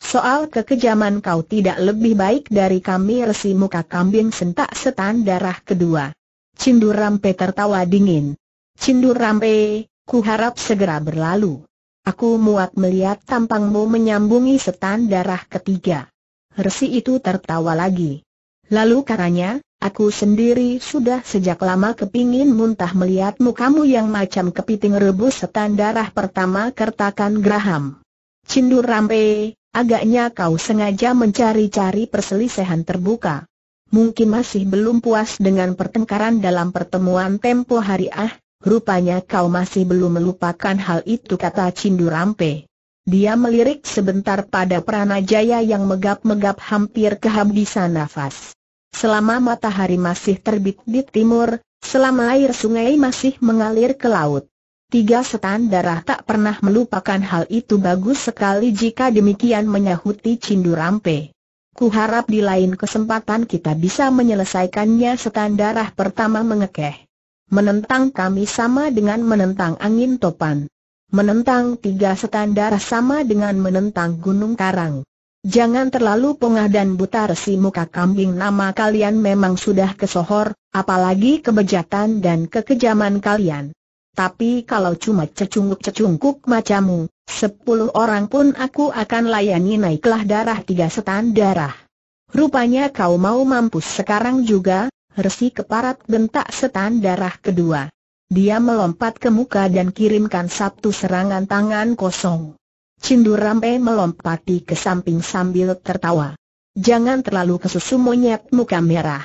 Soal kekejaman kau tidak lebih baik dari kami resi muka kambing sentak setan darah kedua. Cindu rampe tertawa dingin. Cindu rampe, ku harap segera berlalu. Aku muak melihat tampangmu menyambungi setan darah ketiga. Resi itu tertawa lagi. Lalu karanya, aku sendiri sudah sejak lama kepingin muntah melihat mukamu yang macam kepiting rebus setan darah pertama kertakan Graham. Cindur rampe, agaknya kau sengaja mencari-cari perselisihan terbuka. Mungkin masih belum puas dengan pertengkaran dalam pertemuan tempo hari ah, Rupanya kau masih belum melupakan hal itu kata Cindu Rampe. Dia melirik sebentar pada Pranajaya yang megap-megap hampir kehabisan nafas. Selama matahari masih terbit di timur, selama air sungai masih mengalir ke laut. Tiga setan darah tak pernah melupakan hal itu bagus sekali jika demikian menyahuti Cindu Rampe. Kuharap di lain kesempatan kita bisa menyelesaikannya setan darah pertama mengekeh. Menentang kami sama dengan menentang angin topan. Menentang tiga standar sama dengan menentang gunung karang. Jangan terlalu pengah dan buta resi muka kambing nama kalian memang sudah kesohor, apalagi kebejatan dan kekejaman kalian. Tapi kalau cuma cecunguk-cecungkuk macamu, sepuluh orang pun aku akan layani naiklah darah tiga setan darah. Rupanya kau mau mampus sekarang juga, Resi keparat bentak setan darah kedua. Dia melompat ke muka dan kirimkan satu serangan tangan kosong. Cindu Rampe melompati ke samping sambil tertawa. Jangan terlalu kesusu monyet muka merah.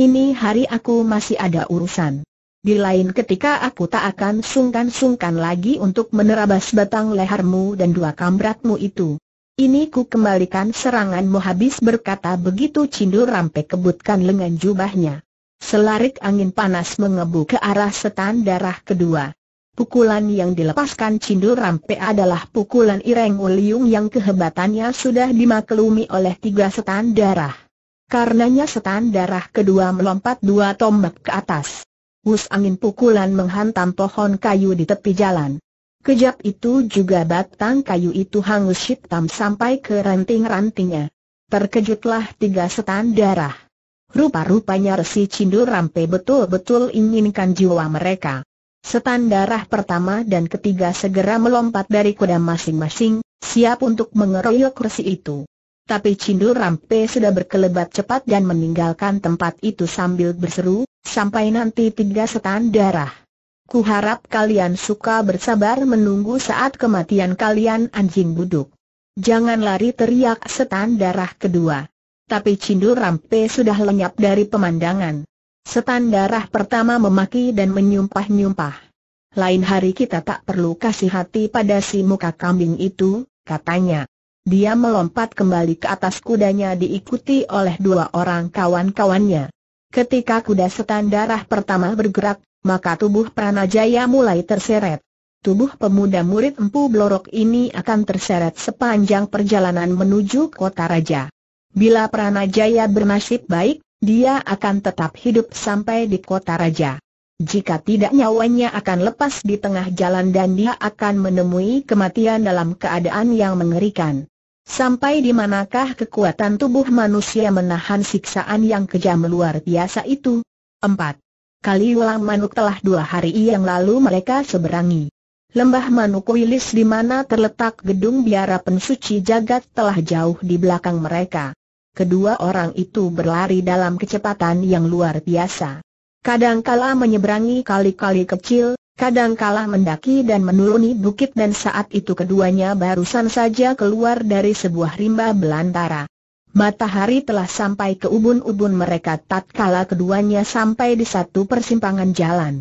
Ini hari aku masih ada urusan. Di lain ketika aku tak akan sungkan-sungkan lagi untuk menerabas batang lehermu dan dua kambratmu itu. Ini ku kembalikan seranganmu habis berkata begitu Cindur Rampe kebutkan lengan jubahnya. Selarik angin panas mengebu ke arah setan darah kedua. Pukulan yang dilepaskan Cindul Rampe adalah pukulan Ireng Uliung yang kehebatannya sudah dimaklumi oleh tiga setan darah. Karenanya setan darah kedua melompat dua tombak ke atas. Hus angin pukulan menghantam pohon kayu di tepi jalan. Kejap itu juga batang kayu itu hangus hitam sampai ke ranting-rantingnya. Terkejutlah tiga setan darah. Rupa-rupanya Resi Cindu Rampe betul-betul inginkan jiwa mereka. Setan darah pertama dan ketiga segera melompat dari kuda masing-masing, siap untuk mengeroyok Resi itu. Tapi Cindu Rampe sudah berkelebat cepat dan meninggalkan tempat itu sambil berseru, sampai nanti tiga setan darah. Kuharap kalian suka bersabar menunggu saat kematian kalian anjing buduk. Jangan lari teriak setan darah kedua tapi Cindu Rampe sudah lenyap dari pemandangan. Setan darah pertama memaki dan menyumpah-nyumpah. Lain hari kita tak perlu kasih hati pada si muka kambing itu, katanya. Dia melompat kembali ke atas kudanya diikuti oleh dua orang kawan-kawannya. Ketika kuda setan darah pertama bergerak, maka tubuh Pranajaya mulai terseret. Tubuh pemuda murid Empu Blorok ini akan terseret sepanjang perjalanan menuju kota raja. Bila Pranajaya bernasib baik, dia akan tetap hidup sampai di kota raja. Jika tidak nyawanya akan lepas di tengah jalan dan dia akan menemui kematian dalam keadaan yang mengerikan. Sampai di manakah kekuatan tubuh manusia menahan siksaan yang kejam luar biasa itu? 4. ulang Manuk telah dua hari yang lalu mereka seberangi. Lembah Manuk Wilis di mana terletak gedung biara pensuci jagat telah jauh di belakang mereka kedua orang itu berlari dalam kecepatan yang luar biasa. Kadangkala menyeberangi kali-kali kecil, kadangkala mendaki dan menuruni bukit dan saat itu keduanya barusan saja keluar dari sebuah rimba belantara. Matahari telah sampai ke ubun-ubun mereka tatkala keduanya sampai di satu persimpangan jalan.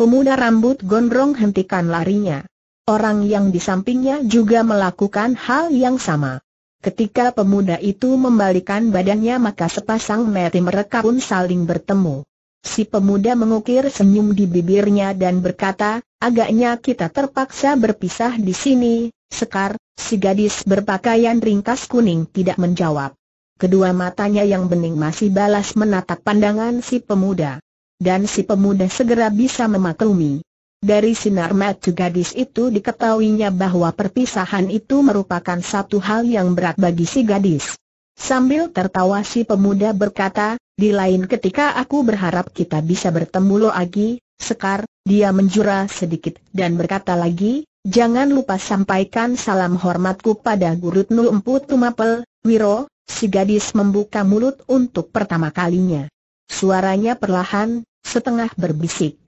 Pemuda rambut gondrong hentikan larinya. Orang yang di sampingnya juga melakukan hal yang sama. Ketika pemuda itu membalikan badannya maka sepasang mata mereka pun saling bertemu. Si pemuda mengukir senyum di bibirnya dan berkata, agaknya kita terpaksa berpisah di sini, Sekar, si gadis berpakaian ringkas kuning tidak menjawab. Kedua matanya yang bening masih balas menatap pandangan si pemuda. Dan si pemuda segera bisa memaklumi. Dari sinar mata gadis itu diketahuinya bahwa perpisahan itu merupakan satu hal yang berat bagi si gadis. Sambil tertawa si pemuda berkata, di lain ketika aku berharap kita bisa bertemu lo lagi, Sekar, dia menjura sedikit dan berkata lagi, jangan lupa sampaikan salam hormatku pada Guru Tnu Empu Tumapel, Wiro, si gadis membuka mulut untuk pertama kalinya. Suaranya perlahan, setengah berbisik.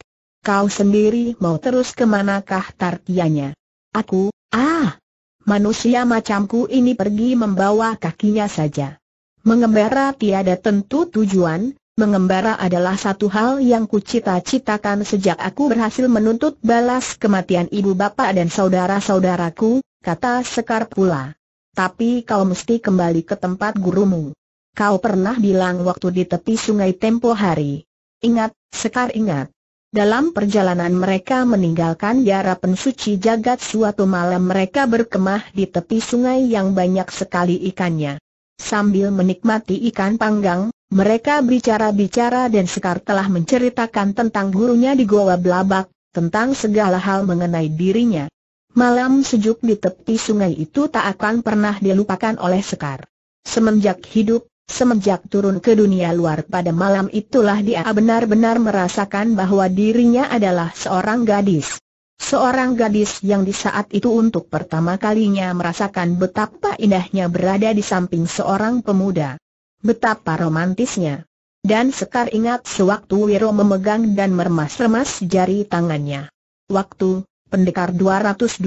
Kau sendiri mau terus kemanakah tartianya? Aku, ah! Manusia macamku ini pergi membawa kakinya saja. Mengembara tiada tentu tujuan, mengembara adalah satu hal yang ku cita citakan sejak aku berhasil menuntut balas kematian ibu bapa dan saudara-saudaraku, kata Sekar pula. Tapi kau mesti kembali ke tempat gurumu. Kau pernah bilang waktu di tepi sungai tempo hari. Ingat, Sekar ingat. Dalam perjalanan mereka meninggalkan Yara pensuci jagat suatu malam mereka berkemah di tepi sungai yang banyak sekali ikannya. Sambil menikmati ikan panggang, mereka bicara-bicara dan Sekar telah menceritakan tentang gurunya di Goa blabak, tentang segala hal mengenai dirinya. Malam sejuk di tepi sungai itu tak akan pernah dilupakan oleh Sekar. Semenjak hidup, Semenjak turun ke dunia luar pada malam itulah dia benar-benar merasakan bahwa dirinya adalah seorang gadis. Seorang gadis yang di saat itu untuk pertama kalinya merasakan betapa indahnya berada di samping seorang pemuda. Betapa romantisnya. Dan Sekar ingat sewaktu Wiro memegang dan meremas remas jari tangannya. Waktu, Pendekar 212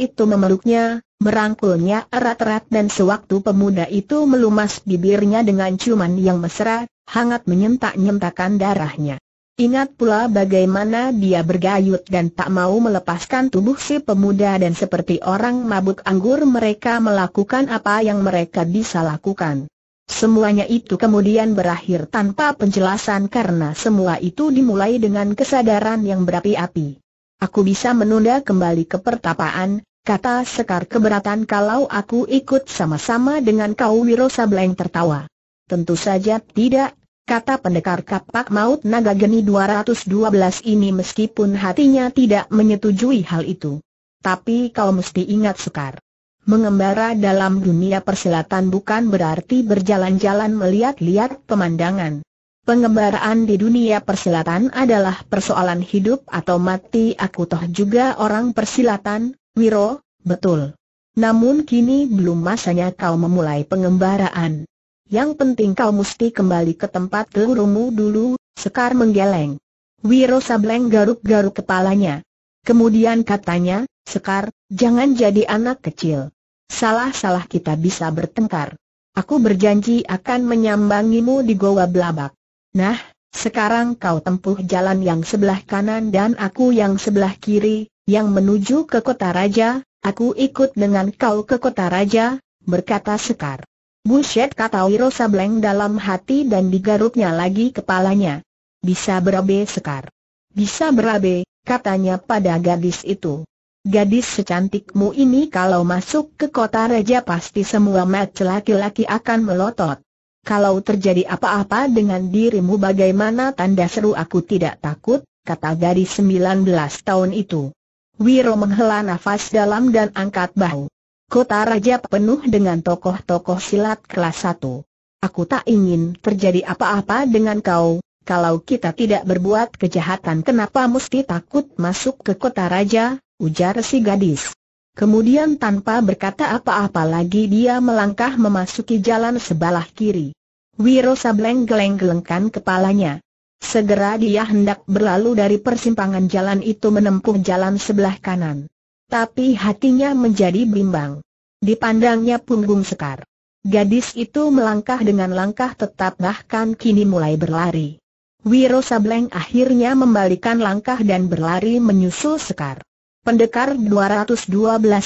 itu memeluknya, merangkulnya erat-erat dan sewaktu pemuda itu melumas bibirnya dengan ciuman yang mesra, hangat menyentak-nyentakan darahnya. Ingat pula bagaimana dia bergayut dan tak mau melepaskan tubuh si pemuda dan seperti orang mabuk anggur mereka melakukan apa yang mereka bisa lakukan. Semuanya itu kemudian berakhir tanpa penjelasan karena semua itu dimulai dengan kesadaran yang berapi-api. Aku bisa menunda kembali ke pertapaan, kata Sekar keberatan kalau aku ikut sama-sama dengan kau Wiro Sableng tertawa. Tentu saja tidak, kata pendekar kapak maut naga geni 212 ini meskipun hatinya tidak menyetujui hal itu. Tapi kau mesti ingat Sekar. Mengembara dalam dunia persilatan bukan berarti berjalan-jalan melihat-lihat pemandangan. Pengembaraan di dunia persilatan adalah persoalan hidup atau mati aku toh juga orang persilatan, Wiro, betul. Namun kini belum masanya kau memulai pengembaraan. Yang penting kau mesti kembali ke tempat gurumu dulu, Sekar menggeleng. Wiro Sableng garuk-garuk kepalanya. Kemudian katanya, Sekar, jangan jadi anak kecil. Salah-salah kita bisa bertengkar. Aku berjanji akan menyambangimu di Goa Blabak. Nah, sekarang kau tempuh jalan yang sebelah kanan dan aku yang sebelah kiri, yang menuju ke kota raja, aku ikut dengan kau ke kota raja, berkata Sekar. Buset kata Wiro Sableng dalam hati dan digaruknya lagi kepalanya. Bisa berabe Sekar. Bisa berabe, katanya pada gadis itu. Gadis secantikmu ini kalau masuk ke kota raja pasti semua match laki-laki akan melotot kalau terjadi apa-apa dengan dirimu bagaimana tanda seru aku tidak takut, kata gadis 19 tahun itu. Wiro menghela nafas dalam dan angkat bahu. Kota Raja penuh dengan tokoh-tokoh silat kelas 1. Aku tak ingin terjadi apa-apa dengan kau, kalau kita tidak berbuat kejahatan kenapa mesti takut masuk ke kota raja, ujar si gadis. Kemudian tanpa berkata apa-apa lagi dia melangkah memasuki jalan sebelah kiri. Wiro Sableng geleng-gelengkan kepalanya. Segera dia hendak berlalu dari persimpangan jalan itu menempuh jalan sebelah kanan. Tapi hatinya menjadi bimbang. Dipandangnya punggung Sekar. Gadis itu melangkah dengan langkah tetap bahkan kini mulai berlari. Wiro Sableng akhirnya membalikan langkah dan berlari menyusul Sekar. Pendekar 212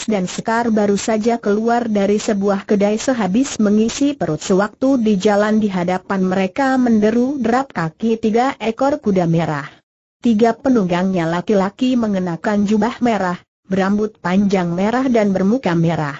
dan Sekar baru saja keluar dari sebuah kedai sehabis mengisi perut sewaktu di jalan di hadapan mereka menderu derap kaki tiga ekor kuda merah. Tiga penunggangnya laki-laki mengenakan jubah merah, berambut panjang merah dan bermuka merah.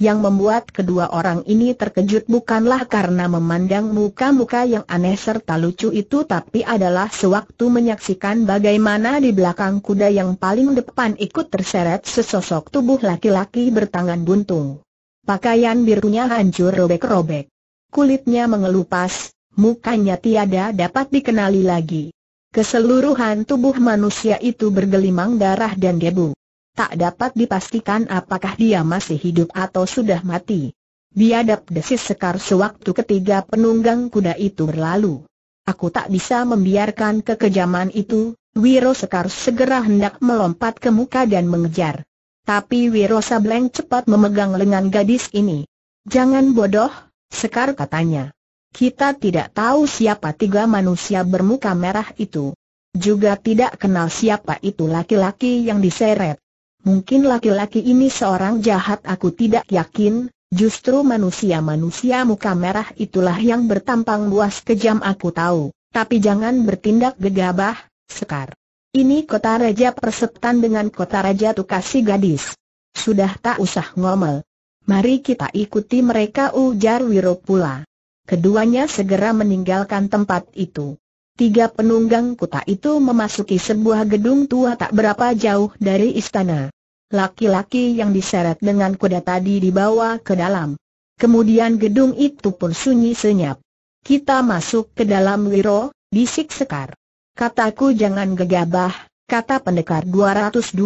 Yang membuat kedua orang ini terkejut bukanlah karena memandang muka-muka yang aneh serta lucu itu tapi adalah sewaktu menyaksikan bagaimana di belakang kuda yang paling depan ikut terseret sesosok tubuh laki-laki bertangan buntung. Pakaian birunya hancur robek-robek. Kulitnya mengelupas, mukanya tiada dapat dikenali lagi. Keseluruhan tubuh manusia itu bergelimang darah dan debu tak dapat dipastikan apakah dia masih hidup atau sudah mati. Biadab desis sekar sewaktu ketiga penunggang kuda itu berlalu. Aku tak bisa membiarkan kekejaman itu, Wiro Sekar segera hendak melompat ke muka dan mengejar. Tapi Wiro Sableng cepat memegang lengan gadis ini. Jangan bodoh, Sekar katanya. Kita tidak tahu siapa tiga manusia bermuka merah itu. Juga tidak kenal siapa itu laki-laki yang diseret. Mungkin laki-laki ini seorang jahat aku tidak yakin, justru manusia-manusia muka merah itulah yang bertampang buas kejam aku tahu, tapi jangan bertindak gegabah, Sekar. Ini kota raja persetan dengan kota raja Tukasi Gadis. Sudah tak usah ngomel. Mari kita ikuti mereka ujar Wiro pula. Keduanya segera meninggalkan tempat itu. Tiga penunggang kuta itu memasuki sebuah gedung tua tak berapa jauh dari istana. Laki-laki yang diseret dengan kuda tadi dibawa ke dalam. Kemudian gedung itu pun sunyi senyap. Kita masuk ke dalam wiro, bisik Sekar. Kataku jangan gegabah, kata pendekar 212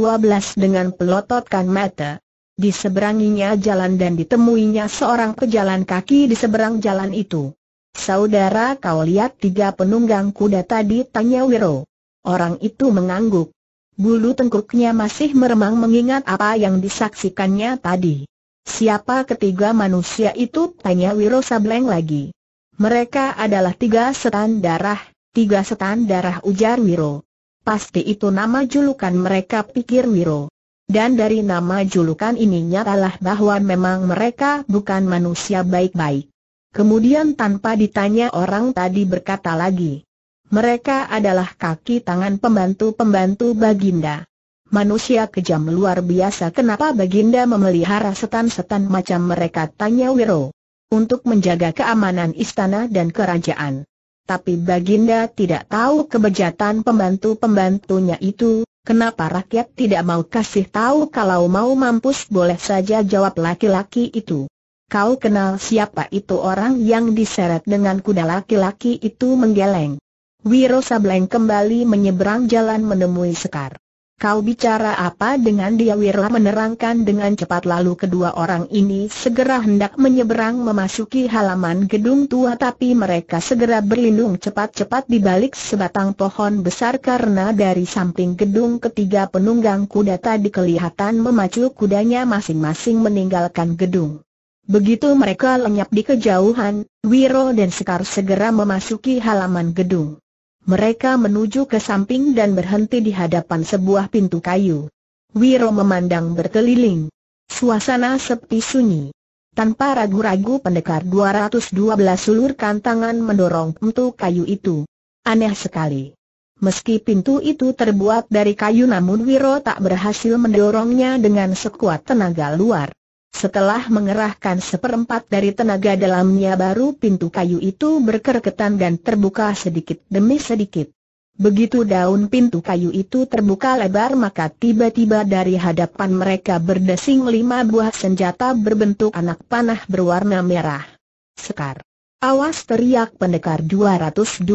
dengan pelototkan mata. seberanginya jalan dan ditemuinya seorang pejalan kaki di seberang jalan itu. Saudara kau lihat tiga penunggang kuda tadi tanya Wiro. Orang itu mengangguk. Bulu tengkuknya masih meremang mengingat apa yang disaksikannya tadi. Siapa ketiga manusia itu? Tanya Wiro Sableng lagi. Mereka adalah tiga setan darah, tiga setan darah ujar Wiro. Pasti itu nama julukan mereka pikir Wiro. Dan dari nama julukan ini nyatalah bahwa memang mereka bukan manusia baik-baik. Kemudian tanpa ditanya orang tadi berkata lagi. Mereka adalah kaki tangan pembantu-pembantu Baginda. Manusia kejam luar biasa kenapa Baginda memelihara setan-setan macam mereka tanya Wiro. Untuk menjaga keamanan istana dan kerajaan. Tapi Baginda tidak tahu kebejatan pembantu-pembantunya itu, kenapa rakyat tidak mau kasih tahu kalau mau mampus boleh saja jawab laki-laki itu kau kenal siapa itu orang yang diseret dengan kuda laki-laki itu menggeleng. Wiro Sableng kembali menyeberang jalan menemui Sekar. Kau bicara apa dengan dia Wiro menerangkan dengan cepat lalu kedua orang ini segera hendak menyeberang memasuki halaman gedung tua tapi mereka segera berlindung cepat-cepat di balik sebatang pohon besar karena dari samping gedung ketiga penunggang kuda tadi kelihatan memacu kudanya masing-masing meninggalkan gedung. Begitu mereka lenyap di kejauhan, Wiro dan Sekar segera memasuki halaman gedung. Mereka menuju ke samping dan berhenti di hadapan sebuah pintu kayu. Wiro memandang berkeliling. Suasana sepi sunyi. Tanpa ragu-ragu pendekar 212 sulurkan tangan mendorong pintu kayu itu. Aneh sekali. Meski pintu itu terbuat dari kayu namun Wiro tak berhasil mendorongnya dengan sekuat tenaga luar. Setelah mengerahkan seperempat dari tenaga dalamnya baru pintu kayu itu berkerketan dan terbuka sedikit demi sedikit. Begitu daun pintu kayu itu terbuka lebar maka tiba-tiba dari hadapan mereka berdesing lima buah senjata berbentuk anak panah berwarna merah. Sekar. Awas teriak pendekar 212.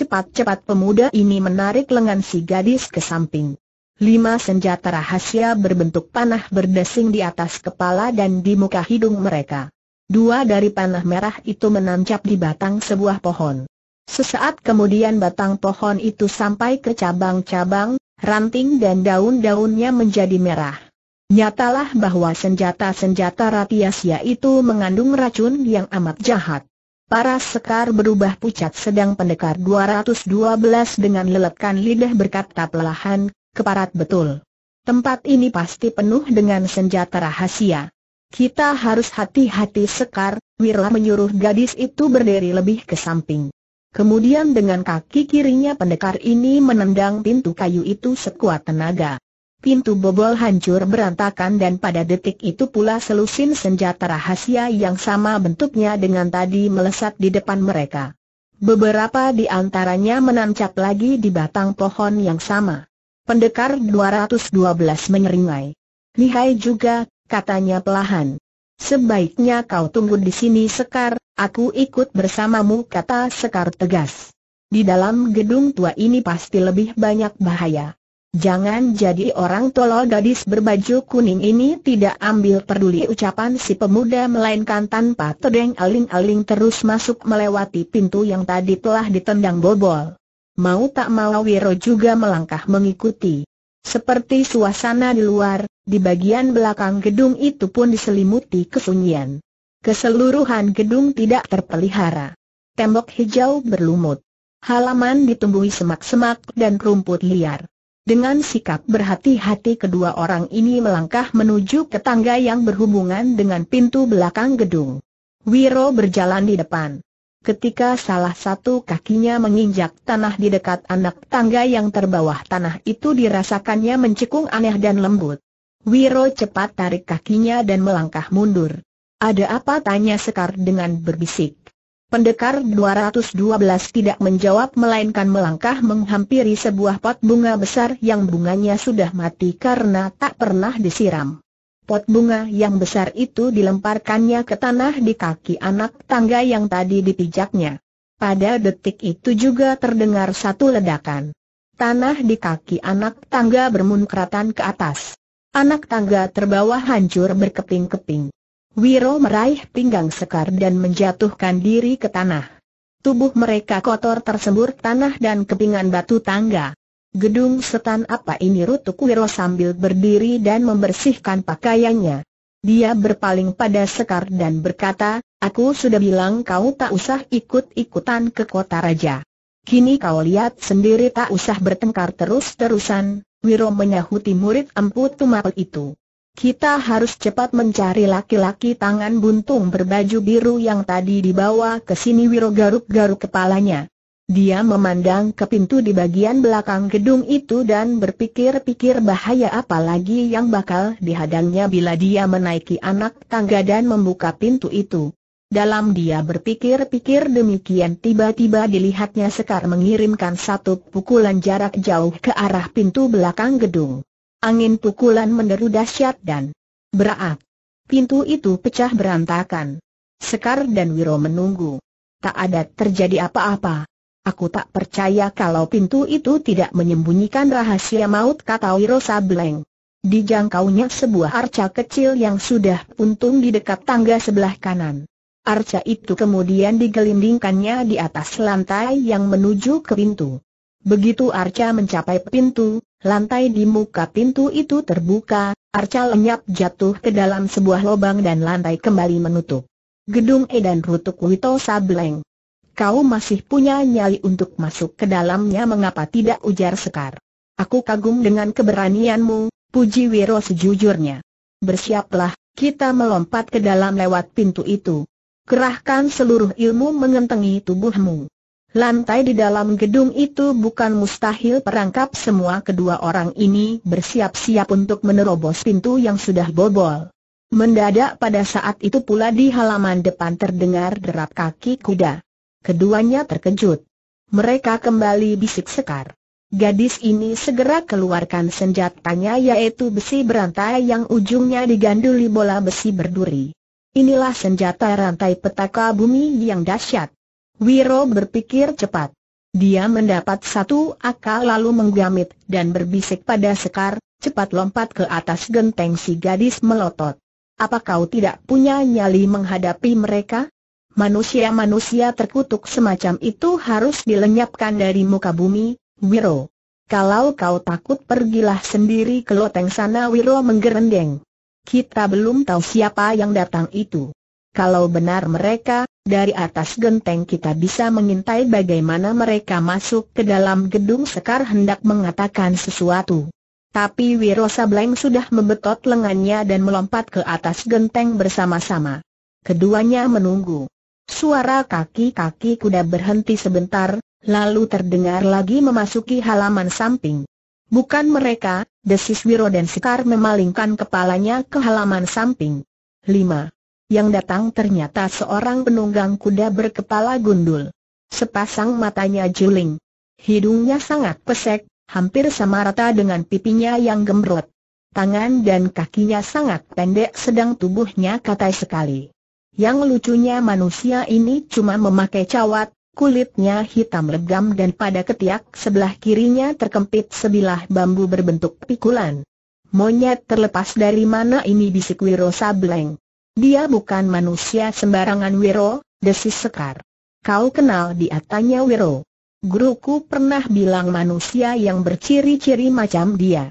Cepat-cepat pemuda ini menarik lengan si gadis ke samping. Lima senjata rahasia berbentuk panah berdesing di atas kepala dan di muka hidung mereka. Dua dari panah merah itu menancap di batang sebuah pohon. Sesaat kemudian batang pohon itu sampai ke cabang-cabang, ranting dan daun-daunnya menjadi merah. Nyatalah bahwa senjata-senjata rahasia itu mengandung racun yang amat jahat. Para sekar berubah pucat sedang pendekar 212 dengan lelekan lidah berkata pelahan, keparat betul. Tempat ini pasti penuh dengan senjata rahasia. Kita harus hati-hati sekar, Wirla menyuruh gadis itu berdiri lebih ke samping. Kemudian dengan kaki kirinya pendekar ini menendang pintu kayu itu sekuat tenaga. Pintu bobol hancur berantakan dan pada detik itu pula selusin senjata rahasia yang sama bentuknya dengan tadi melesat di depan mereka. Beberapa di antaranya menancap lagi di batang pohon yang sama. Pendekar 212 menyeringai. Lihai juga, katanya pelahan. Sebaiknya kau tunggu di sini Sekar, aku ikut bersamamu kata Sekar tegas. Di dalam gedung tua ini pasti lebih banyak bahaya. Jangan jadi orang tolol gadis berbaju kuning ini tidak ambil peduli ucapan si pemuda melainkan tanpa terdeng aling-aling terus masuk melewati pintu yang tadi telah ditendang bobol mau tak mau Wiro juga melangkah mengikuti. Seperti suasana di luar, di bagian belakang gedung itu pun diselimuti kesunyian. Keseluruhan gedung tidak terpelihara. Tembok hijau berlumut. Halaman ditumbuhi semak-semak dan rumput liar. Dengan sikap berhati-hati kedua orang ini melangkah menuju ke tangga yang berhubungan dengan pintu belakang gedung. Wiro berjalan di depan. Ketika salah satu kakinya menginjak tanah di dekat anak tangga yang terbawah tanah itu dirasakannya mencekung aneh dan lembut. Wiro cepat tarik kakinya dan melangkah mundur. Ada apa tanya Sekar dengan berbisik. Pendekar 212 tidak menjawab melainkan melangkah menghampiri sebuah pot bunga besar yang bunganya sudah mati karena tak pernah disiram pot bunga yang besar itu dilemparkannya ke tanah di kaki anak tangga yang tadi dipijaknya. Pada detik itu juga terdengar satu ledakan. Tanah di kaki anak tangga bermunkratan ke atas. Anak tangga terbawa hancur berkeping-keping. Wiro meraih pinggang sekar dan menjatuhkan diri ke tanah. Tubuh mereka kotor tersembur tanah dan kepingan batu tangga. Gedung setan apa ini rutuk Wiro sambil berdiri dan membersihkan pakaiannya. Dia berpaling pada Sekar dan berkata, Aku sudah bilang kau tak usah ikut-ikutan ke kota raja. Kini kau lihat sendiri tak usah bertengkar terus-terusan, Wiro menyahuti murid empu Tumapel itu. Kita harus cepat mencari laki-laki tangan buntung berbaju biru yang tadi dibawa ke sini Wiro garuk-garuk kepalanya. Dia memandang ke pintu di bagian belakang gedung itu dan berpikir-pikir bahaya apa lagi yang bakal dihadangnya bila dia menaiki anak tangga dan membuka pintu itu. Dalam dia berpikir-pikir demikian tiba-tiba dilihatnya Sekar mengirimkan satu pukulan jarak jauh ke arah pintu belakang gedung. Angin pukulan menderu dahsyat dan berat. Pintu itu pecah berantakan. Sekar dan Wiro menunggu. Tak ada terjadi apa-apa. Aku tak percaya kalau pintu itu tidak menyembunyikan rahasia maut kata Wiro Sableng. Dijangkaunya sebuah arca kecil yang sudah untung di dekat tangga sebelah kanan. Arca itu kemudian digelindingkannya di atas lantai yang menuju ke pintu. Begitu arca mencapai pintu, lantai di muka pintu itu terbuka, arca lenyap jatuh ke dalam sebuah lubang dan lantai kembali menutup. Gedung E dan Rutuk Wito Sableng Kau masih punya nyali untuk masuk ke dalamnya mengapa tidak ujar Sekar. Aku kagum dengan keberanianmu, puji Wiro sejujurnya. Bersiaplah, kita melompat ke dalam lewat pintu itu. Kerahkan seluruh ilmu mengentengi tubuhmu. Lantai di dalam gedung itu bukan mustahil perangkap semua kedua orang ini bersiap-siap untuk menerobos pintu yang sudah bobol. Mendadak pada saat itu pula di halaman depan terdengar derap kaki kuda. Keduanya terkejut. Mereka kembali bisik sekar. Gadis ini segera keluarkan senjatanya yaitu besi berantai yang ujungnya diganduli bola besi berduri. Inilah senjata rantai petaka bumi yang dahsyat. Wiro berpikir cepat. Dia mendapat satu akal lalu menggamit dan berbisik pada Sekar, cepat lompat ke atas genteng si gadis melotot. Apa kau tidak punya nyali menghadapi mereka? manusia-manusia terkutuk semacam itu harus dilenyapkan dari muka bumi, Wiro. Kalau kau takut pergilah sendiri ke loteng sana Wiro menggerendeng. Kita belum tahu siapa yang datang itu. Kalau benar mereka, dari atas genteng kita bisa mengintai bagaimana mereka masuk ke dalam gedung sekar hendak mengatakan sesuatu. Tapi Wiro Sableng sudah membetot lengannya dan melompat ke atas genteng bersama-sama. Keduanya menunggu. Suara kaki-kaki kuda berhenti sebentar, lalu terdengar lagi memasuki halaman samping. Bukan mereka, desis Wiro dan Sekar memalingkan kepalanya ke halaman samping. 5. Yang datang ternyata seorang penunggang kuda berkepala gundul. Sepasang matanya juling. Hidungnya sangat pesek, hampir sama rata dengan pipinya yang gembrot. Tangan dan kakinya sangat pendek sedang tubuhnya katai sekali. Yang lucunya manusia ini cuma memakai cawat, kulitnya hitam legam dan pada ketiak sebelah kirinya terkempit sebilah bambu berbentuk pikulan. Monyet terlepas dari mana ini bisik Wiro Sableng. Dia bukan manusia sembarangan Wiro, desis Sekar. Kau kenal dia tanya Wiro. Guruku pernah bilang manusia yang berciri-ciri macam dia.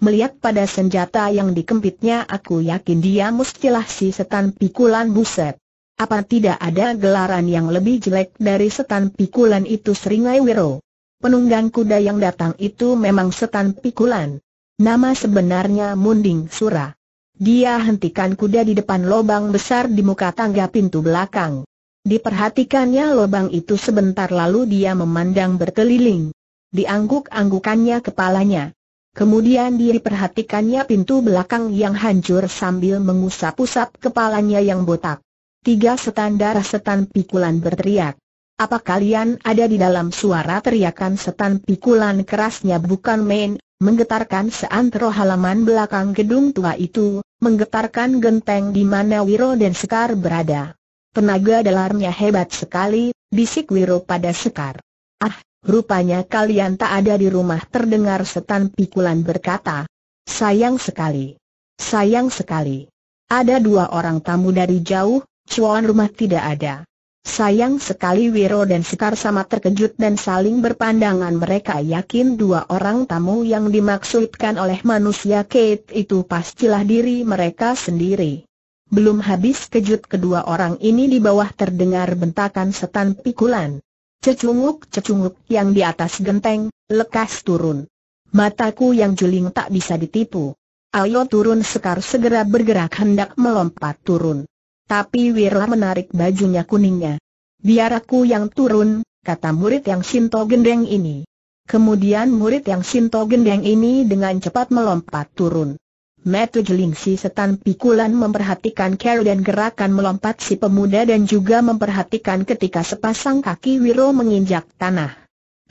Melihat pada senjata yang dikempitnya aku yakin dia mustilah si setan pikulan buset. Apa tidak ada gelaran yang lebih jelek dari setan pikulan itu seringai wiro? Penunggang kuda yang datang itu memang setan pikulan. Nama sebenarnya Munding Sura. Dia hentikan kuda di depan lubang besar di muka tangga pintu belakang. Diperhatikannya lubang itu sebentar lalu dia memandang berkeliling. Diangguk-anggukannya kepalanya. Kemudian diperhatikannya pintu belakang yang hancur sambil mengusap-usap kepalanya yang botak. Tiga setan darah setan pikulan berteriak. Apa kalian ada di dalam suara teriakan setan pikulan kerasnya bukan main, menggetarkan seantero halaman belakang gedung tua itu, menggetarkan genteng di mana Wiro dan Sekar berada. Tenaga dalamnya hebat sekali, bisik Wiro pada Sekar. Ah, Rupanya kalian tak ada di rumah terdengar setan pikulan berkata. Sayang sekali. Sayang sekali. Ada dua orang tamu dari jauh, cuan rumah tidak ada. Sayang sekali Wiro dan Sekar sama terkejut dan saling berpandangan mereka yakin dua orang tamu yang dimaksudkan oleh manusia Kate itu pastilah diri mereka sendiri. Belum habis kejut kedua orang ini di bawah terdengar bentakan setan pikulan. Cecunguk-cecunguk yang di atas genteng, lekas turun. Mataku yang juling tak bisa ditipu. Ayo turun Sekar segera bergerak hendak melompat turun. Tapi Wirla menarik bajunya kuningnya. Biar aku yang turun, kata murid yang Sinto gendeng ini. Kemudian murid yang Sinto gendeng ini dengan cepat melompat turun. Metu Jeling setan pikulan memperhatikan Carol dan gerakan melompat si pemuda dan juga memperhatikan ketika sepasang kaki Wiro menginjak tanah.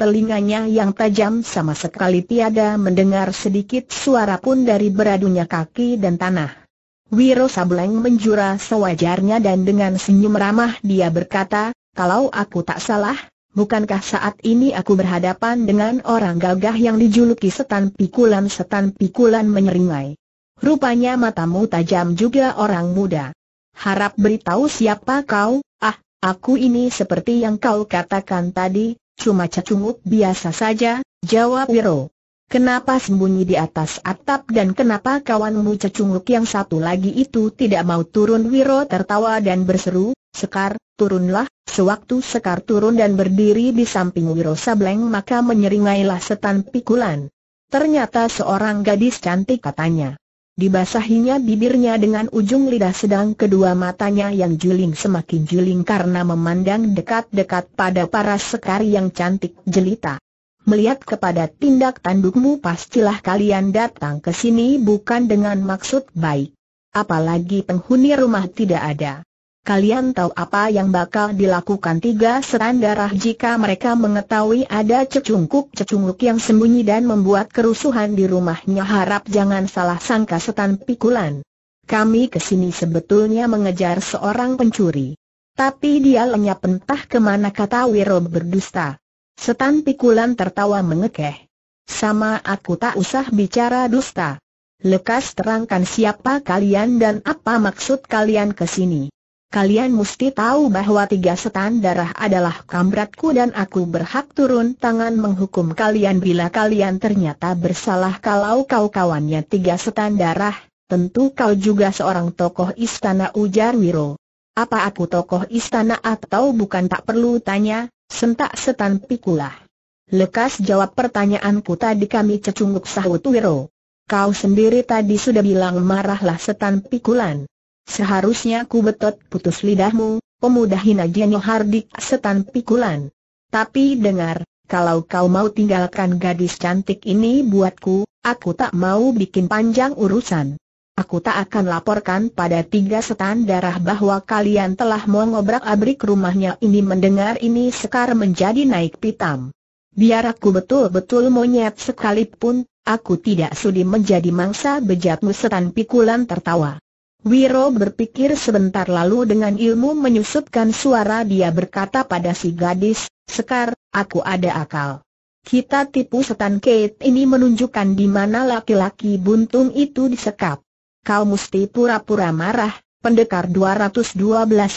Telinganya yang tajam sama sekali tiada mendengar sedikit suara pun dari beradunya kaki dan tanah. Wiro Sableng menjura sewajarnya dan dengan senyum ramah dia berkata, kalau aku tak salah, Bukankah saat ini aku berhadapan dengan orang gagah yang dijuluki setan pikulan? Setan pikulan menyeringai. Rupanya matamu tajam juga orang muda. Harap beritahu siapa kau, ah, aku ini seperti yang kau katakan tadi, cuma cacunguk biasa saja, jawab Wiro. Kenapa sembunyi di atas atap dan kenapa kawanmu cacunguk yang satu lagi itu tidak mau turun Wiro tertawa dan berseru, Sekar, turunlah, sewaktu Sekar turun dan berdiri di samping Wiro Sableng maka menyeringailah setan pikulan. Ternyata seorang gadis cantik katanya. Dibasahinya bibirnya dengan ujung lidah sedang kedua matanya yang juling semakin juling karena memandang dekat-dekat pada para sekar yang cantik jelita. Melihat kepada tindak tandukmu pastilah kalian datang ke sini bukan dengan maksud baik. Apalagi penghuni rumah tidak ada. Kalian tahu apa yang bakal dilakukan tiga seran darah jika mereka mengetahui ada cecungkuk-cecungkuk yang sembunyi dan membuat kerusuhan di rumahnya harap jangan salah sangka setan pikulan. Kami kesini sebetulnya mengejar seorang pencuri. Tapi dia lenyap entah kemana kata Wiro berdusta. Setan pikulan tertawa mengekeh. Sama aku tak usah bicara dusta. Lekas terangkan siapa kalian dan apa maksud kalian kesini. Kalian mesti tahu bahwa tiga setan darah adalah kambratku dan aku berhak turun tangan menghukum kalian bila kalian ternyata bersalah kalau kau kawannya tiga setan darah, tentu kau juga seorang tokoh istana ujar Wiro. Apa aku tokoh istana atau bukan tak perlu tanya, sentak setan pikulah. Lekas jawab pertanyaanku tadi kami cecunguk sahut Wiro. Kau sendiri tadi sudah bilang marahlah setan pikulan. Seharusnya ku betot putus lidahmu, pemuda hina Jenyo Hardik setan pikulan. Tapi dengar, kalau kau mau tinggalkan gadis cantik ini buatku, aku tak mau bikin panjang urusan. Aku tak akan laporkan pada tiga setan darah bahwa kalian telah mau mengobrak-abrik rumahnya ini mendengar ini sekar menjadi naik pitam. Biar aku betul-betul monyet sekalipun, aku tidak sudi menjadi mangsa bejatmu setan pikulan tertawa. Wiro berpikir sebentar lalu dengan ilmu menyusupkan suara dia berkata pada si gadis, Sekar, aku ada akal. Kita tipu setan Kate ini menunjukkan di mana laki-laki buntung itu disekap. Kau mesti pura-pura marah, Pendekar 212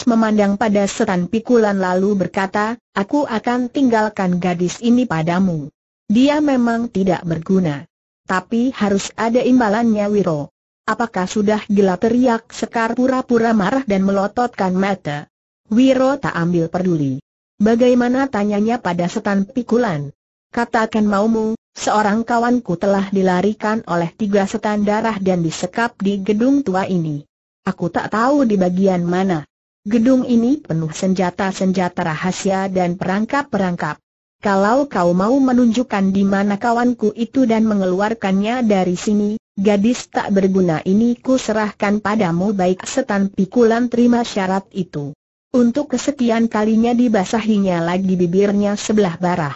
memandang pada setan pikulan lalu berkata, aku akan tinggalkan gadis ini padamu. Dia memang tidak berguna. Tapi harus ada imbalannya Wiro. Apakah sudah gila teriak Sekar pura-pura marah dan melototkan mata? Wiro tak ambil peduli. Bagaimana tanyanya pada setan pikulan? Katakan maumu, seorang kawanku telah dilarikan oleh tiga setan darah dan disekap di gedung tua ini. Aku tak tahu di bagian mana. Gedung ini penuh senjata-senjata rahasia dan perangkap-perangkap. Kalau kau mau menunjukkan di mana kawanku itu dan mengeluarkannya dari sini, Gadis tak berguna ini ku serahkan padamu baik setan pikulan terima syarat itu. Untuk kesekian kalinya dibasahinya lagi bibirnya sebelah barah.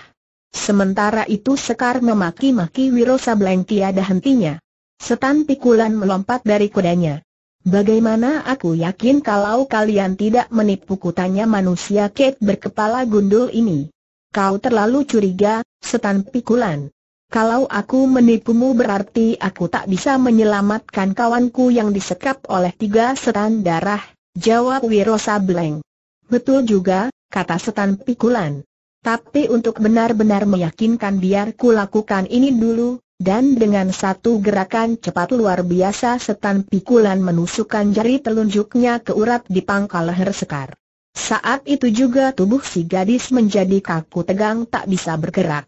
Sementara itu Sekar memaki-maki Wiro Sableng tiada hentinya. Setan pikulan melompat dari kudanya. Bagaimana aku yakin kalau kalian tidak menipu kutanya manusia Kate berkepala gundul ini? Kau terlalu curiga, setan pikulan. Kalau aku menipumu berarti aku tak bisa menyelamatkan kawanku yang disekap oleh tiga setan darah, jawab Wiro Sableng. Betul juga, kata setan pikulan. Tapi untuk benar-benar meyakinkan biar lakukan ini dulu, dan dengan satu gerakan cepat luar biasa setan pikulan menusukkan jari telunjuknya ke urat di pangkal leher Sekar. Saat itu juga tubuh si gadis menjadi kaku tegang tak bisa bergerak.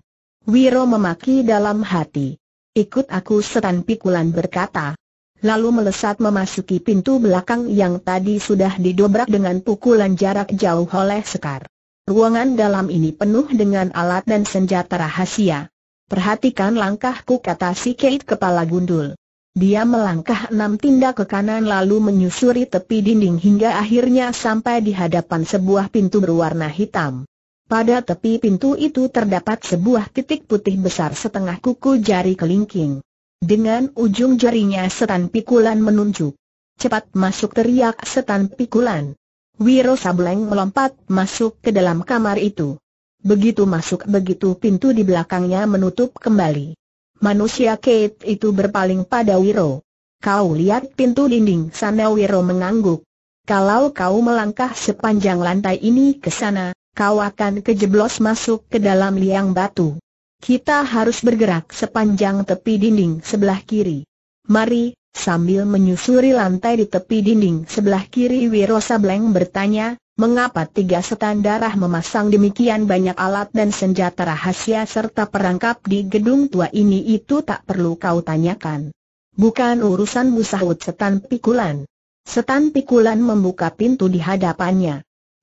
Wiro memaki dalam hati. Ikut aku setan pikulan berkata. Lalu melesat memasuki pintu belakang yang tadi sudah didobrak dengan pukulan jarak jauh oleh Sekar. Ruangan dalam ini penuh dengan alat dan senjata rahasia. Perhatikan langkahku kata si Kate kepala gundul. Dia melangkah enam tindak ke kanan lalu menyusuri tepi dinding hingga akhirnya sampai di hadapan sebuah pintu berwarna hitam. Pada tepi pintu itu terdapat sebuah titik putih besar setengah kuku jari kelingking. Dengan ujung jarinya setan pikulan menunjuk. Cepat masuk teriak setan pikulan. Wiro Sableng melompat masuk ke dalam kamar itu. Begitu masuk begitu pintu di belakangnya menutup kembali. Manusia Kate itu berpaling pada Wiro. Kau lihat pintu dinding sana Wiro mengangguk. Kalau kau melangkah sepanjang lantai ini ke sana, kau akan kejeblos masuk ke dalam liang batu. Kita harus bergerak sepanjang tepi dinding sebelah kiri. Mari, sambil menyusuri lantai di tepi dinding sebelah kiri Wiro Sableng bertanya, mengapa tiga setan darah memasang demikian banyak alat dan senjata rahasia serta perangkap di gedung tua ini itu tak perlu kau tanyakan. Bukan urusan musahut setan pikulan. Setan pikulan membuka pintu di hadapannya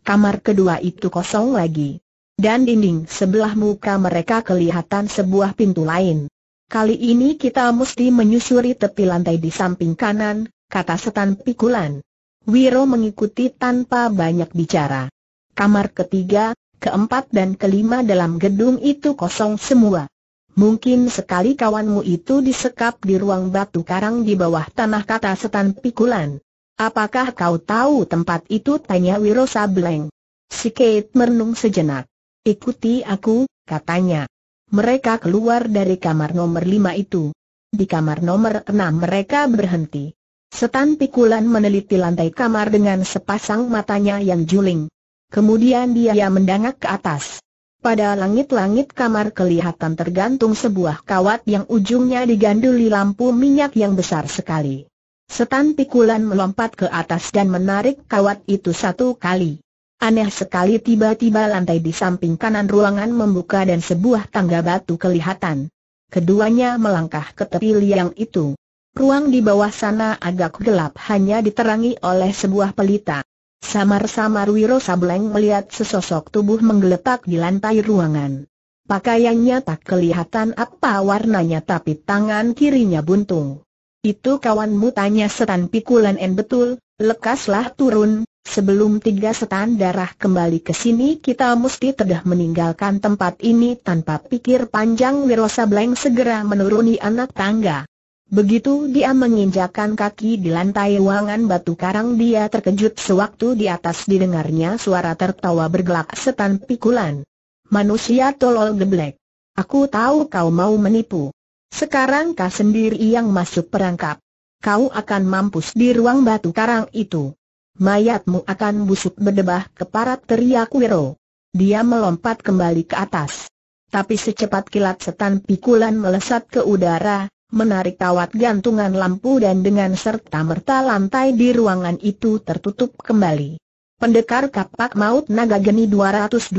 kamar kedua itu kosong lagi. Dan dinding sebelah muka mereka kelihatan sebuah pintu lain. Kali ini kita mesti menyusuri tepi lantai di samping kanan, kata setan pikulan. Wiro mengikuti tanpa banyak bicara. Kamar ketiga, keempat dan kelima dalam gedung itu kosong semua. Mungkin sekali kawanmu itu disekap di ruang batu karang di bawah tanah kata setan pikulan. Apakah kau tahu tempat itu? Tanya Wiro Sableng. Si Kate merenung sejenak. Ikuti aku, katanya. Mereka keluar dari kamar nomor lima itu. Di kamar nomor enam mereka berhenti. Setan pikulan meneliti lantai kamar dengan sepasang matanya yang juling. Kemudian dia mendangak ke atas. Pada langit-langit kamar kelihatan tergantung sebuah kawat yang ujungnya diganduli lampu minyak yang besar sekali. Setan pikulan melompat ke atas dan menarik kawat itu satu kali. Aneh sekali tiba-tiba lantai di samping kanan ruangan membuka dan sebuah tangga batu kelihatan. Keduanya melangkah ke tepi liang itu. Ruang di bawah sana agak gelap hanya diterangi oleh sebuah pelita. Samar-samar Wiro Sableng melihat sesosok tubuh menggeletak di lantai ruangan. Pakaiannya tak kelihatan apa warnanya tapi tangan kirinya buntung. Itu kawanmu tanya setan pikulan en betul, lekaslah turun, sebelum tiga setan darah kembali ke sini kita mesti tedah meninggalkan tempat ini tanpa pikir panjang Wirosa Bleng segera menuruni anak tangga. Begitu dia menginjakan kaki di lantai ruangan batu karang dia terkejut sewaktu di atas didengarnya suara tertawa bergelak setan pikulan. Manusia tolol geblek. Aku tahu kau mau menipu. Sekarang kau sendiri yang masuk perangkap. Kau akan mampus di ruang batu karang itu. Mayatmu akan busuk berdebah keparat teriak Wiro. Dia melompat kembali ke atas. Tapi secepat kilat setan pikulan melesat ke udara, menarik kawat gantungan lampu dan dengan serta merta lantai di ruangan itu tertutup kembali. Pendekar kapak maut naga geni 212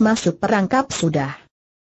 masuk perangkap sudah.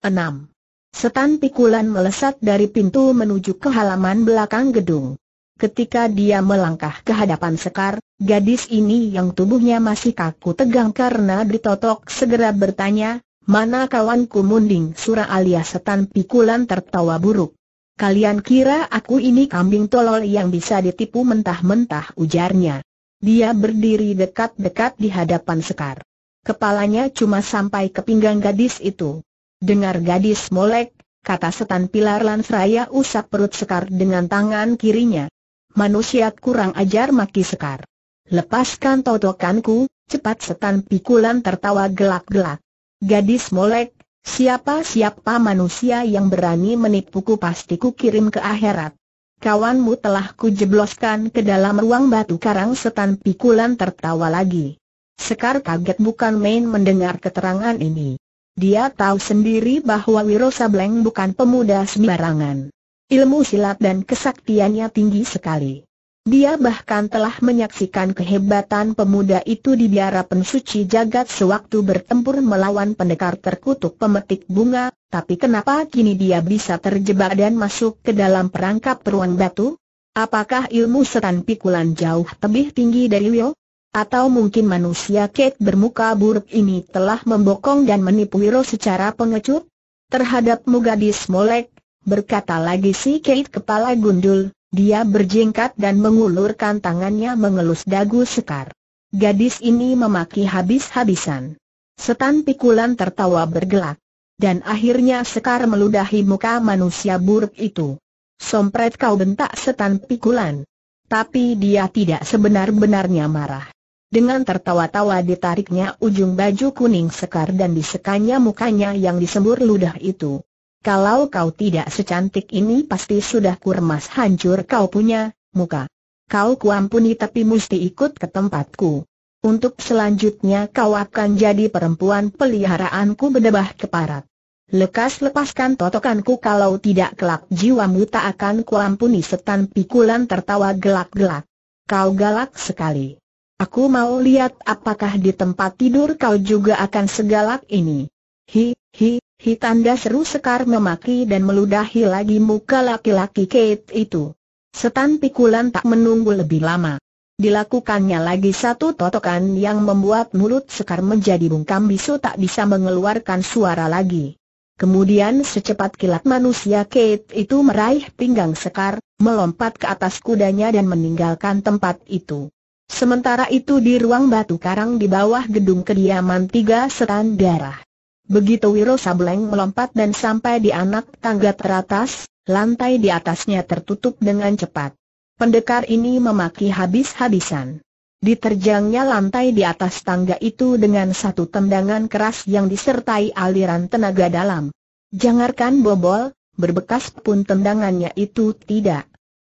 6. Setan pikulan melesat dari pintu menuju ke halaman belakang gedung. Ketika dia melangkah ke hadapan Sekar, gadis ini yang tubuhnya masih kaku tegang karena ditotok segera bertanya, Mana kawanku munding sura alias setan pikulan tertawa buruk. Kalian kira aku ini kambing tolol yang bisa ditipu mentah-mentah ujarnya. Dia berdiri dekat-dekat di hadapan Sekar. Kepalanya cuma sampai ke pinggang gadis itu. Dengar gadis molek, kata setan pilar Lansraya usap perut Sekar dengan tangan kirinya. Manusia kurang ajar maki Sekar. Lepaskan totokanku, cepat setan pikulan tertawa gelak-gelak. Gadis molek, siapa-siapa manusia yang berani menipuku pasti ku kirim ke akhirat. Kawanmu telah kujebloskan ke dalam ruang batu karang setan pikulan tertawa lagi. Sekar kaget bukan main mendengar keterangan ini. Dia tahu sendiri bahwa Wiro Sableng bukan pemuda sembarangan. Ilmu silat dan kesaktiannya tinggi sekali. Dia bahkan telah menyaksikan kehebatan pemuda itu di biara pensuci jagat sewaktu bertempur melawan pendekar terkutuk pemetik bunga, tapi kenapa kini dia bisa terjebak dan masuk ke dalam perangkap ruang batu? Apakah ilmu setan pikulan jauh lebih tinggi dari Wio? Atau mungkin manusia Kate bermuka buruk ini telah membokong dan menipu Wiro secara pengecut? Terhadapmu gadis molek, berkata lagi si Kate kepala gundul, dia berjingkat dan mengulurkan tangannya mengelus dagu sekar. Gadis ini memaki habis-habisan. Setan pikulan tertawa bergelak. Dan akhirnya sekar meludahi muka manusia buruk itu. Sompret kau bentak setan pikulan. Tapi dia tidak sebenar-benarnya marah. Dengan tertawa-tawa ditariknya ujung baju kuning sekar dan disekanya mukanya yang disembur ludah itu. Kalau kau tidak secantik ini pasti sudah kurmas hancur kau punya, muka. Kau kuampuni tapi mesti ikut ke tempatku. Untuk selanjutnya kau akan jadi perempuan peliharaanku berdebah keparat. Lekas lepaskan totokanku kalau tidak kelak jiwa tak akan kuampuni setan pikulan tertawa gelak-gelak. Kau galak sekali. Aku mau lihat apakah di tempat tidur kau juga akan segalak ini. Hi, hi, hi tanda seru Sekar memaki dan meludahi lagi muka laki-laki Kate itu. Setan pikulan tak menunggu lebih lama. Dilakukannya lagi satu totokan yang membuat mulut Sekar menjadi bungkam bisu tak bisa mengeluarkan suara lagi. Kemudian secepat kilat manusia Kate itu meraih pinggang Sekar, melompat ke atas kudanya dan meninggalkan tempat itu. Sementara itu di ruang batu karang di bawah gedung kediaman tiga setan darah. Begitu Wiro Sableng melompat dan sampai di anak tangga teratas, lantai di atasnya tertutup dengan cepat. Pendekar ini memaki habis-habisan. Diterjangnya lantai di atas tangga itu dengan satu tendangan keras yang disertai aliran tenaga dalam. Jangarkan bobol, berbekas pun tendangannya itu tidak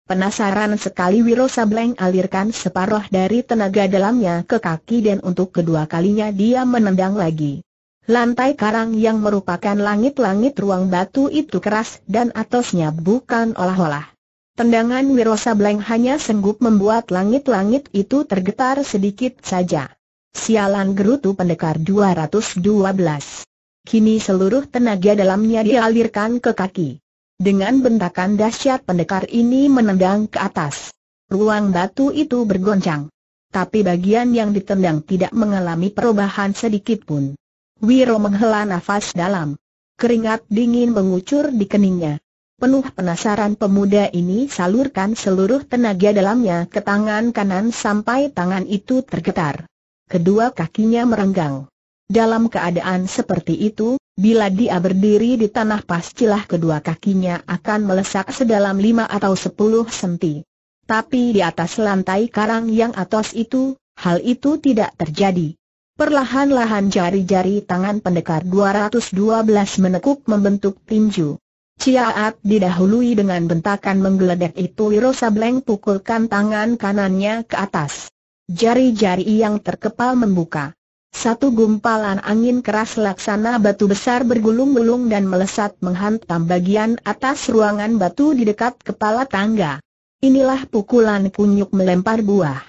Penasaran sekali Wiro Sableng alirkan separuh dari tenaga dalamnya ke kaki dan untuk kedua kalinya dia menendang lagi. Lantai karang yang merupakan langit-langit ruang batu itu keras dan atasnya bukan olah-olah. Tendangan Wiro Sableng hanya senggup membuat langit-langit itu tergetar sedikit saja. Sialan gerutu pendekar 212. Kini seluruh tenaga dalamnya dialirkan ke kaki. Dengan bentakan dahsyat pendekar ini menendang ke atas. Ruang batu itu bergoncang. Tapi bagian yang ditendang tidak mengalami perubahan sedikit pun. Wiro menghela nafas dalam. Keringat dingin mengucur di keningnya. Penuh penasaran pemuda ini salurkan seluruh tenaga dalamnya ke tangan kanan sampai tangan itu tergetar. Kedua kakinya merenggang. Dalam keadaan seperti itu, Bila dia berdiri di tanah pastilah kedua kakinya akan melesak sedalam lima atau sepuluh senti. Tapi di atas lantai karang yang atas itu, hal itu tidak terjadi. Perlahan-lahan jari-jari tangan pendekar 212 menekuk membentuk tinju. Ciaat didahului dengan bentakan menggeledek itu Wiro Sableng pukulkan tangan kanannya ke atas. Jari-jari yang terkepal membuka. Satu gumpalan angin keras laksana batu besar bergulung-gulung dan melesat menghantam bagian atas ruangan batu di dekat kepala tangga. Inilah pukulan kunyuk melempar buah.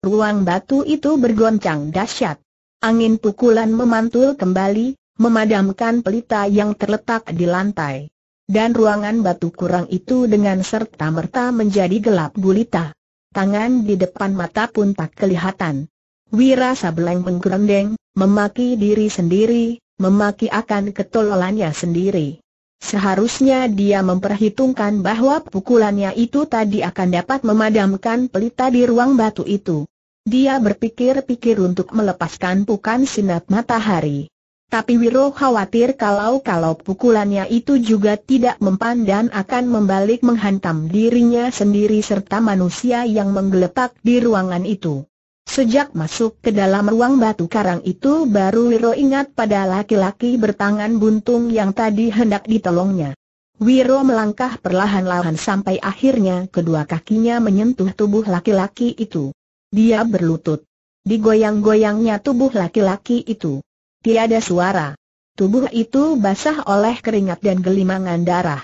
Ruang batu itu bergoncang dahsyat. Angin pukulan memantul kembali, memadamkan pelita yang terletak di lantai. Dan ruangan batu kurang itu dengan serta-merta menjadi gelap gulita. Tangan di depan mata pun tak kelihatan. Wira Sableng menggerendeng, memaki diri sendiri, memaki akan ketololannya sendiri. Seharusnya dia memperhitungkan bahwa pukulannya itu tadi akan dapat memadamkan pelita di ruang batu itu. Dia berpikir-pikir untuk melepaskan pukan sinar matahari. Tapi Wiro khawatir kalau-kalau pukulannya itu juga tidak mempan dan akan membalik menghantam dirinya sendiri serta manusia yang menggeletak di ruangan itu. Sejak masuk ke dalam ruang batu karang itu baru Wiro ingat pada laki-laki bertangan buntung yang tadi hendak ditolongnya. Wiro melangkah perlahan-lahan sampai akhirnya kedua kakinya menyentuh tubuh laki-laki itu. Dia berlutut. Digoyang-goyangnya tubuh laki-laki itu. Tiada suara. Tubuh itu basah oleh keringat dan gelimangan darah.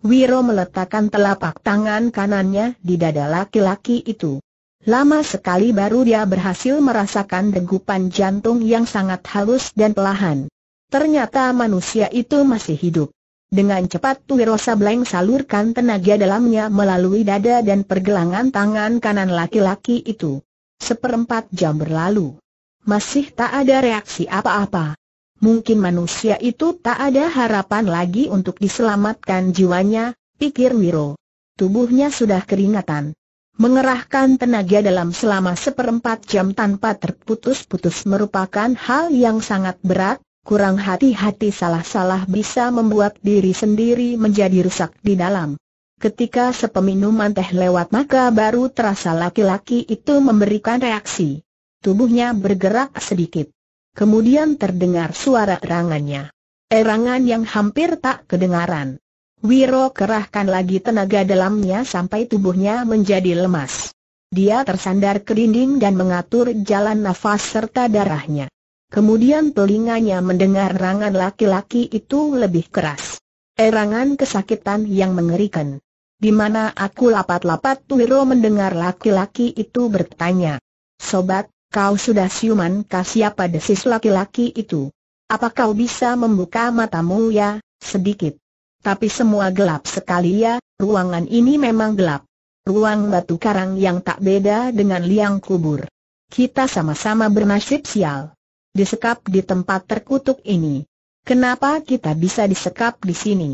Wiro meletakkan telapak tangan kanannya di dada laki-laki itu. Lama sekali baru dia berhasil merasakan degupan jantung yang sangat halus dan perlahan. Ternyata manusia itu masih hidup. Dengan cepat Wiro Blank salurkan tenaga dalamnya melalui dada dan pergelangan tangan kanan laki-laki itu. Seperempat jam berlalu. Masih tak ada reaksi apa-apa. Mungkin manusia itu tak ada harapan lagi untuk diselamatkan jiwanya, pikir Wiro. Tubuhnya sudah keringatan. Mengerahkan tenaga dalam selama seperempat jam tanpa terputus-putus merupakan hal yang sangat berat, kurang hati-hati salah-salah bisa membuat diri sendiri menjadi rusak di dalam. Ketika sepeminuman teh lewat maka baru terasa laki-laki itu memberikan reaksi. Tubuhnya bergerak sedikit. Kemudian terdengar suara erangannya. Erangan yang hampir tak kedengaran. Wiro kerahkan lagi tenaga dalamnya sampai tubuhnya menjadi lemas. Dia tersandar ke dinding dan mengatur jalan nafas serta darahnya. Kemudian telinganya mendengar rangan laki-laki itu lebih keras. Erangan kesakitan yang mengerikan. Di mana aku lapat-lapat Wiro mendengar laki-laki itu bertanya. Sobat, kau sudah siuman kah siapa desis laki-laki itu? Apa kau bisa membuka matamu ya, sedikit? Tapi semua gelap sekali ya, ruangan ini memang gelap. Ruang batu karang yang tak beda dengan liang kubur. Kita sama-sama bernasib sial. Disekap di tempat terkutuk ini. Kenapa kita bisa disekap di sini?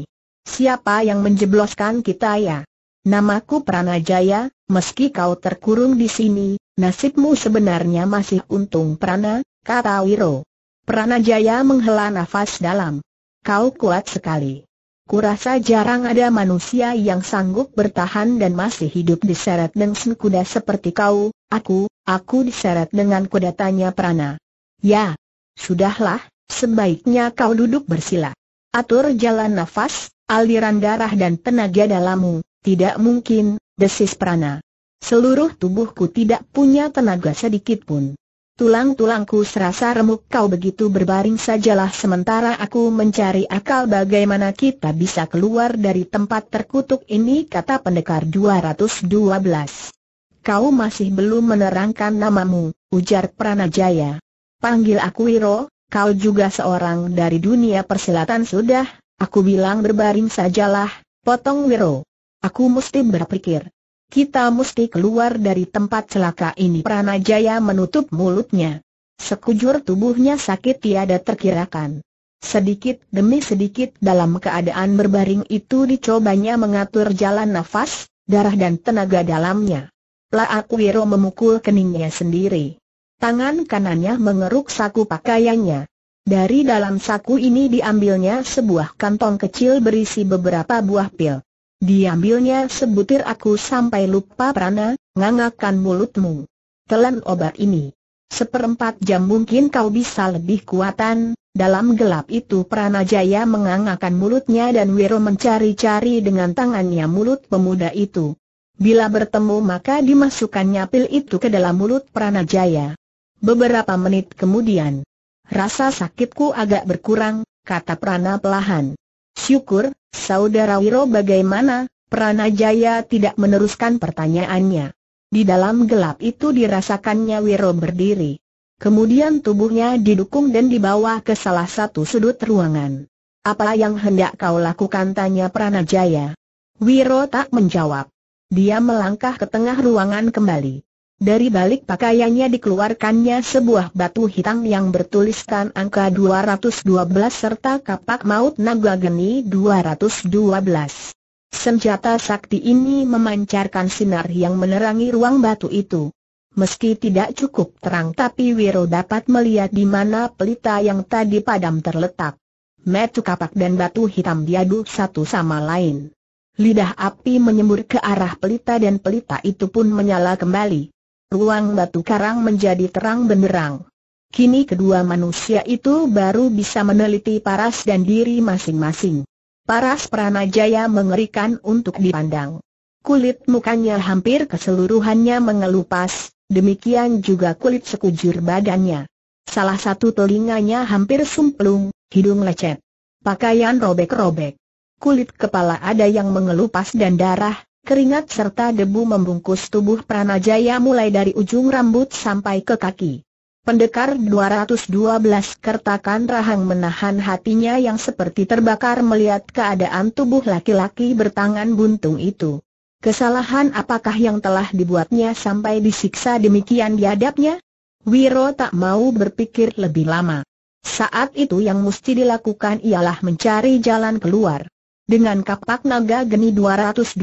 Siapa yang menjebloskan kita ya? Namaku Pranajaya, meski kau terkurung di sini, nasibmu sebenarnya masih untung Prana, kata Wiro. Pranajaya menghela nafas dalam. Kau kuat sekali. Kurasa jarang ada manusia yang sanggup bertahan dan masih hidup diseret dengan kuda seperti kau, aku, aku diseret dengan kuda tanya Prana. Ya, sudahlah, sebaiknya kau duduk bersila. Atur jalan nafas, aliran darah dan tenaga dalammu, tidak mungkin, desis Prana. Seluruh tubuhku tidak punya tenaga sedikit pun. Tulang-tulangku serasa remuk kau begitu berbaring sajalah sementara aku mencari akal bagaimana kita bisa keluar dari tempat terkutuk ini kata pendekar 212. Kau masih belum menerangkan namamu, ujar Pranajaya. Panggil aku Wiro, kau juga seorang dari dunia persilatan sudah, aku bilang berbaring sajalah, potong Wiro. Aku mesti berpikir. Kita mesti keluar dari tempat celaka ini Pranajaya menutup mulutnya. Sekujur tubuhnya sakit tiada terkirakan. Sedikit demi sedikit dalam keadaan berbaring itu dicobanya mengatur jalan nafas, darah dan tenaga dalamnya. Laakwiro memukul keningnya sendiri. Tangan kanannya mengeruk saku pakaiannya. Dari dalam saku ini diambilnya sebuah kantong kecil berisi beberapa buah pil. Diambilnya sebutir aku sampai lupa prana, ngangakan mulutmu. Telan obat ini. Seperempat jam mungkin kau bisa lebih kuatan, dalam gelap itu Prana Jaya mengangakan mulutnya dan Wiro mencari-cari dengan tangannya mulut pemuda itu. Bila bertemu maka dimasukkannya pil itu ke dalam mulut Prana Jaya. Beberapa menit kemudian, rasa sakitku agak berkurang, kata Prana pelahan. Syukur, Saudara Wiro bagaimana? Pranajaya tidak meneruskan pertanyaannya. Di dalam gelap itu dirasakannya Wiro berdiri. Kemudian tubuhnya didukung dan dibawa ke salah satu sudut ruangan. Apa yang hendak kau lakukan tanya Pranajaya. Wiro tak menjawab. Dia melangkah ke tengah ruangan kembali. Dari balik pakaiannya dikeluarkannya sebuah batu hitam yang bertuliskan angka 212 serta kapak maut naga geni 212. Senjata sakti ini memancarkan sinar yang menerangi ruang batu itu. Meski tidak cukup terang tapi Wiro dapat melihat di mana pelita yang tadi padam terletak. Metu kapak dan batu hitam diadu satu sama lain. Lidah api menyembur ke arah pelita dan pelita itu pun menyala kembali ruang batu karang menjadi terang benderang. Kini kedua manusia itu baru bisa meneliti paras dan diri masing-masing. Paras Pranajaya mengerikan untuk dipandang. Kulit mukanya hampir keseluruhannya mengelupas, demikian juga kulit sekujur badannya. Salah satu telinganya hampir sumplung, hidung lecet. Pakaian robek-robek. Kulit kepala ada yang mengelupas dan darah, Keringat serta debu membungkus tubuh Pranajaya mulai dari ujung rambut sampai ke kaki. Pendekar 212 Kertakan Rahang menahan hatinya yang seperti terbakar melihat keadaan tubuh laki-laki bertangan buntung itu. Kesalahan apakah yang telah dibuatnya sampai disiksa demikian diadapnya? Wiro tak mau berpikir lebih lama. Saat itu yang mesti dilakukan ialah mencari jalan keluar. Dengan kapak naga geni 212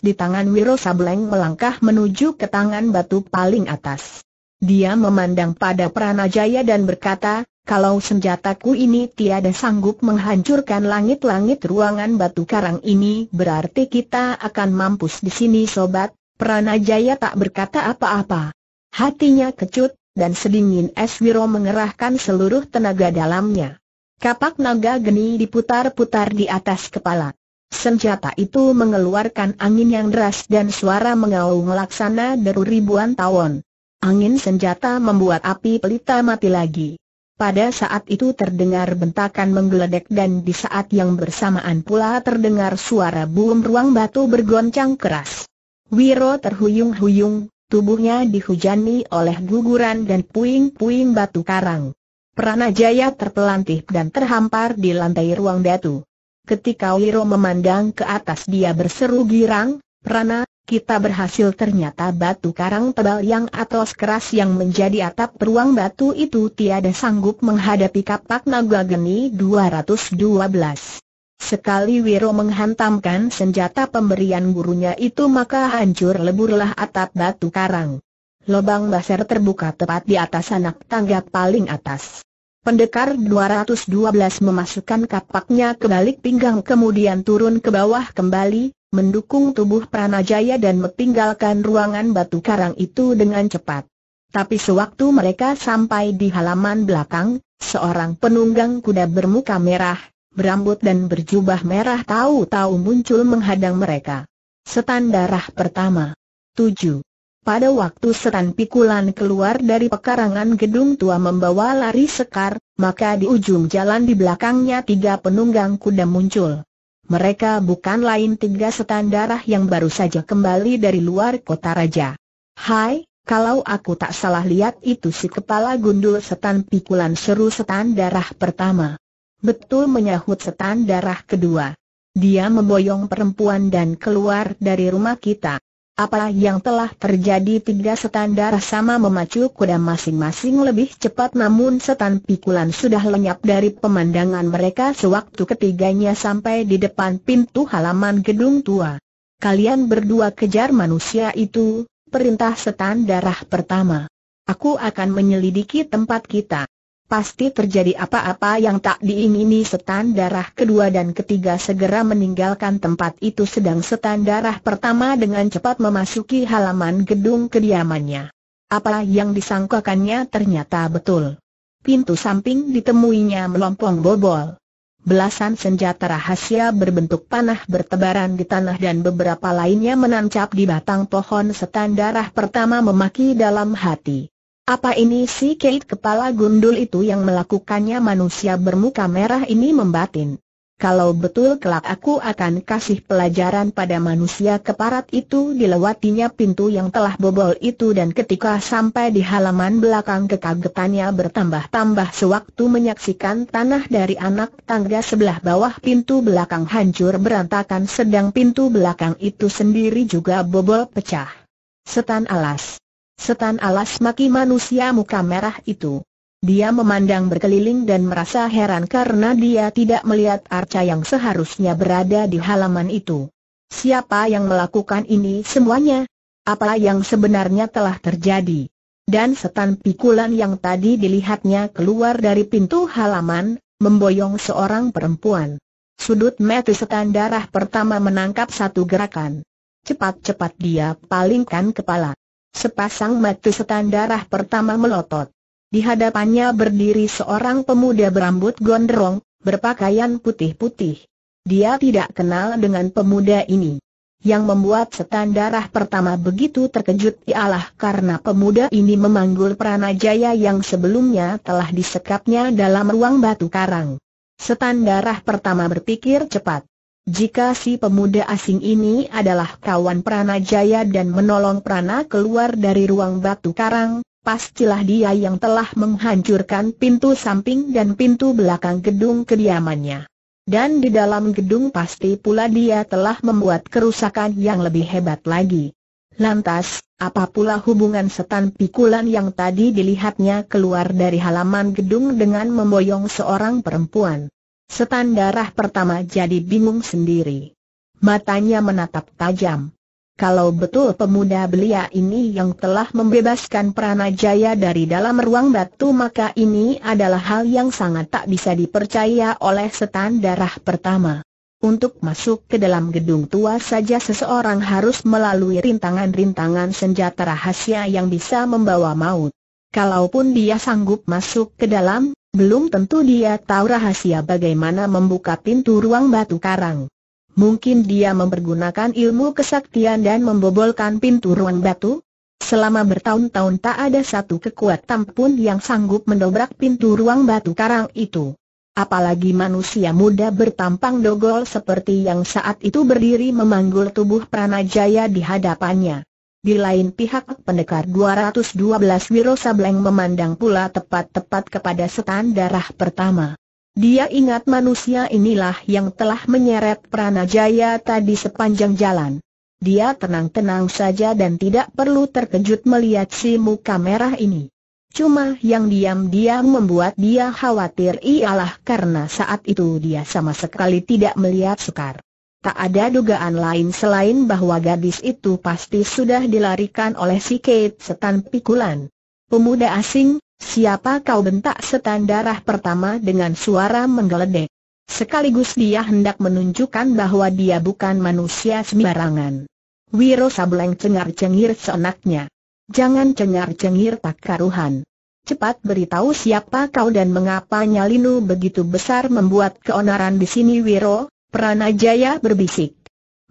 di tangan Wiro Sableng melangkah menuju ke tangan batu paling atas. Dia memandang pada Pranajaya dan berkata, kalau senjataku ini tiada sanggup menghancurkan langit-langit ruangan batu karang ini berarti kita akan mampus di sini sobat, Pranajaya tak berkata apa-apa. Hatinya kecut, dan sedingin es Wiro mengerahkan seluruh tenaga dalamnya. Kapak naga geni diputar-putar di atas kepala. Senjata itu mengeluarkan angin yang deras dan suara mengaung laksana deru ribuan tawon. Angin senjata membuat api pelita mati lagi. Pada saat itu terdengar bentakan menggeledek dan di saat yang bersamaan pula terdengar suara bum ruang batu bergoncang keras. Wiro terhuyung-huyung, tubuhnya dihujani oleh guguran dan puing-puing batu karang. Prana Jaya terpelantik dan terhampar di lantai ruang datu. Ketika Wiro memandang ke atas dia berseru girang, Prana, kita berhasil ternyata batu karang tebal yang atos keras yang menjadi atap ruang batu itu tiada sanggup menghadapi kapak naga geni 212. Sekali Wiro menghantamkan senjata pemberian gurunya itu maka hancur leburlah atap batu karang. Lobang baser terbuka tepat di atas anak tangga paling atas. Pendekar 212 memasukkan kapaknya ke balik pinggang kemudian turun ke bawah kembali, mendukung tubuh Pranajaya dan meninggalkan ruangan batu karang itu dengan cepat. Tapi sewaktu mereka sampai di halaman belakang, seorang penunggang kuda bermuka merah, berambut dan berjubah merah tahu-tahu muncul menghadang mereka. Setan darah pertama. tujuh. Pada waktu setan pikulan keluar dari pekarangan gedung tua membawa lari sekar, maka di ujung jalan di belakangnya tiga penunggang kuda muncul. Mereka bukan lain tiga setan darah yang baru saja kembali dari luar kota raja. Hai, kalau aku tak salah lihat itu si kepala gundul setan pikulan seru setan darah pertama. Betul menyahut setan darah kedua. Dia memboyong perempuan dan keluar dari rumah kita. Apa yang telah terjadi tiga setan darah sama memacu kuda masing-masing lebih cepat namun setan pikulan sudah lenyap dari pemandangan mereka sewaktu ketiganya sampai di depan pintu halaman gedung tua. Kalian berdua kejar manusia itu, perintah setan darah pertama. Aku akan menyelidiki tempat kita pasti terjadi apa-apa yang tak diingini setan darah kedua dan ketiga segera meninggalkan tempat itu sedang setan darah pertama dengan cepat memasuki halaman gedung kediamannya. Apa yang disangkakannya ternyata betul. Pintu samping ditemuinya melompong bobol. Belasan senjata rahasia berbentuk panah bertebaran di tanah dan beberapa lainnya menancap di batang pohon setan darah pertama memaki dalam hati. Apa ini si Kate kepala gundul itu yang melakukannya manusia bermuka merah ini membatin? Kalau betul kelak aku akan kasih pelajaran pada manusia keparat itu dilewatinya pintu yang telah bobol itu dan ketika sampai di halaman belakang kekagetannya bertambah-tambah sewaktu menyaksikan tanah dari anak tangga sebelah bawah pintu belakang hancur berantakan sedang pintu belakang itu sendiri juga bobol pecah. Setan alas. Setan alas maki manusia muka merah itu. Dia memandang berkeliling dan merasa heran karena dia tidak melihat arca yang seharusnya berada di halaman itu. Siapa yang melakukan ini semuanya? Apa yang sebenarnya telah terjadi? Dan setan pikulan yang tadi dilihatnya keluar dari pintu halaman, memboyong seorang perempuan. Sudut mata setan darah pertama menangkap satu gerakan. Cepat-cepat dia palingkan kepala. Sepasang mata setan darah pertama melotot. Di hadapannya berdiri seorang pemuda berambut gondrong, berpakaian putih-putih. Dia tidak kenal dengan pemuda ini. Yang membuat setan darah pertama begitu terkejut ialah karena pemuda ini memanggul Pranajaya yang sebelumnya telah disekapnya dalam ruang batu karang. Setan darah pertama berpikir cepat. Jika si pemuda asing ini adalah kawan Prana Jaya dan menolong Prana keluar dari ruang batu karang, pastilah dia yang telah menghancurkan pintu samping dan pintu belakang gedung kediamannya. Dan di dalam gedung pasti pula dia telah membuat kerusakan yang lebih hebat lagi. Lantas, apa pula hubungan setan pikulan yang tadi dilihatnya keluar dari halaman gedung dengan memboyong seorang perempuan? Setan darah pertama jadi bingung sendiri. Matanya menatap tajam. Kalau betul pemuda belia ini yang telah membebaskan Pranajaya dari dalam ruang batu maka ini adalah hal yang sangat tak bisa dipercaya oleh setan darah pertama. Untuk masuk ke dalam gedung tua saja seseorang harus melalui rintangan-rintangan senjata rahasia yang bisa membawa maut. Kalaupun dia sanggup masuk ke dalam, belum tentu dia tahu rahasia bagaimana membuka pintu ruang batu karang. Mungkin dia mempergunakan ilmu kesaktian dan membobolkan pintu ruang batu? Selama bertahun-tahun tak ada satu kekuatan pun yang sanggup mendobrak pintu ruang batu karang itu. Apalagi manusia muda bertampang dogol seperti yang saat itu berdiri memanggul tubuh Pranajaya di hadapannya. Di lain pihak pendekar 212 Wiro Sableng memandang pula tepat-tepat kepada setan darah pertama. Dia ingat manusia inilah yang telah menyeret Pranajaya tadi sepanjang jalan. Dia tenang-tenang saja dan tidak perlu terkejut melihat si muka merah ini. Cuma yang diam-diam membuat dia khawatir ialah karena saat itu dia sama sekali tidak melihat Sekar. Tak ada dugaan lain selain bahwa gadis itu pasti sudah dilarikan oleh si Kate setan pikulan. Pemuda asing, siapa kau bentak setan darah pertama dengan suara menggeledek. Sekaligus dia hendak menunjukkan bahwa dia bukan manusia sembarangan. Wiro Sableng cengar-cengir seenaknya. Jangan cengar-cengir tak karuhan. Cepat beritahu siapa kau dan mengapa nyalinu begitu besar membuat keonaran di sini Wiro, Pranajaya berbisik.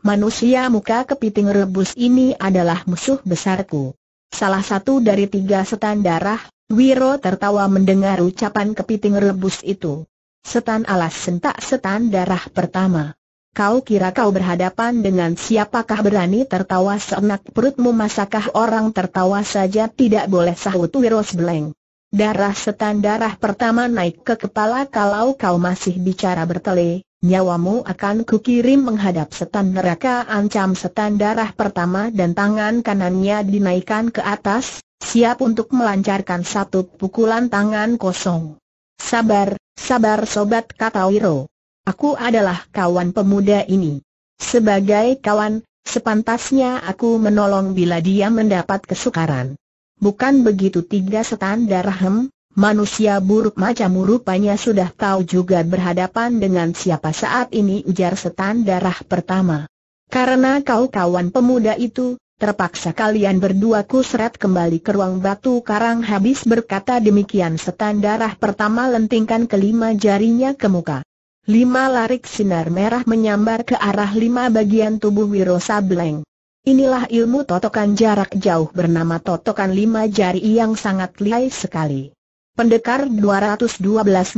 Manusia muka kepiting rebus ini adalah musuh besarku. Salah satu dari tiga setan darah, Wiro tertawa mendengar ucapan kepiting rebus itu. Setan alas sentak setan darah pertama. Kau kira kau berhadapan dengan siapakah berani tertawa seenak perutmu masakah orang tertawa saja tidak boleh sahut Wiro sebeleng. Darah setan darah pertama naik ke kepala kalau kau masih bicara bertele, Nyawamu akan kukirim menghadap setan neraka ancam setan darah pertama dan tangan kanannya dinaikkan ke atas, siap untuk melancarkan satu pukulan tangan kosong. Sabar, sabar sobat kata Wiro. Aku adalah kawan pemuda ini. Sebagai kawan, sepantasnya aku menolong bila dia mendapat kesukaran. Bukan begitu tiga setan darah hem, Manusia buruk macam rupanya sudah tahu juga berhadapan dengan siapa saat ini ujar setan darah pertama. Karena kau kawan pemuda itu, terpaksa kalian berdua kusret kembali ke ruang batu karang habis berkata demikian setan darah pertama lentingkan kelima jarinya ke muka. Lima larik sinar merah menyambar ke arah lima bagian tubuh Wiro Sableng. Inilah ilmu totokan jarak jauh bernama totokan lima jari yang sangat lihai sekali. Pendekar 212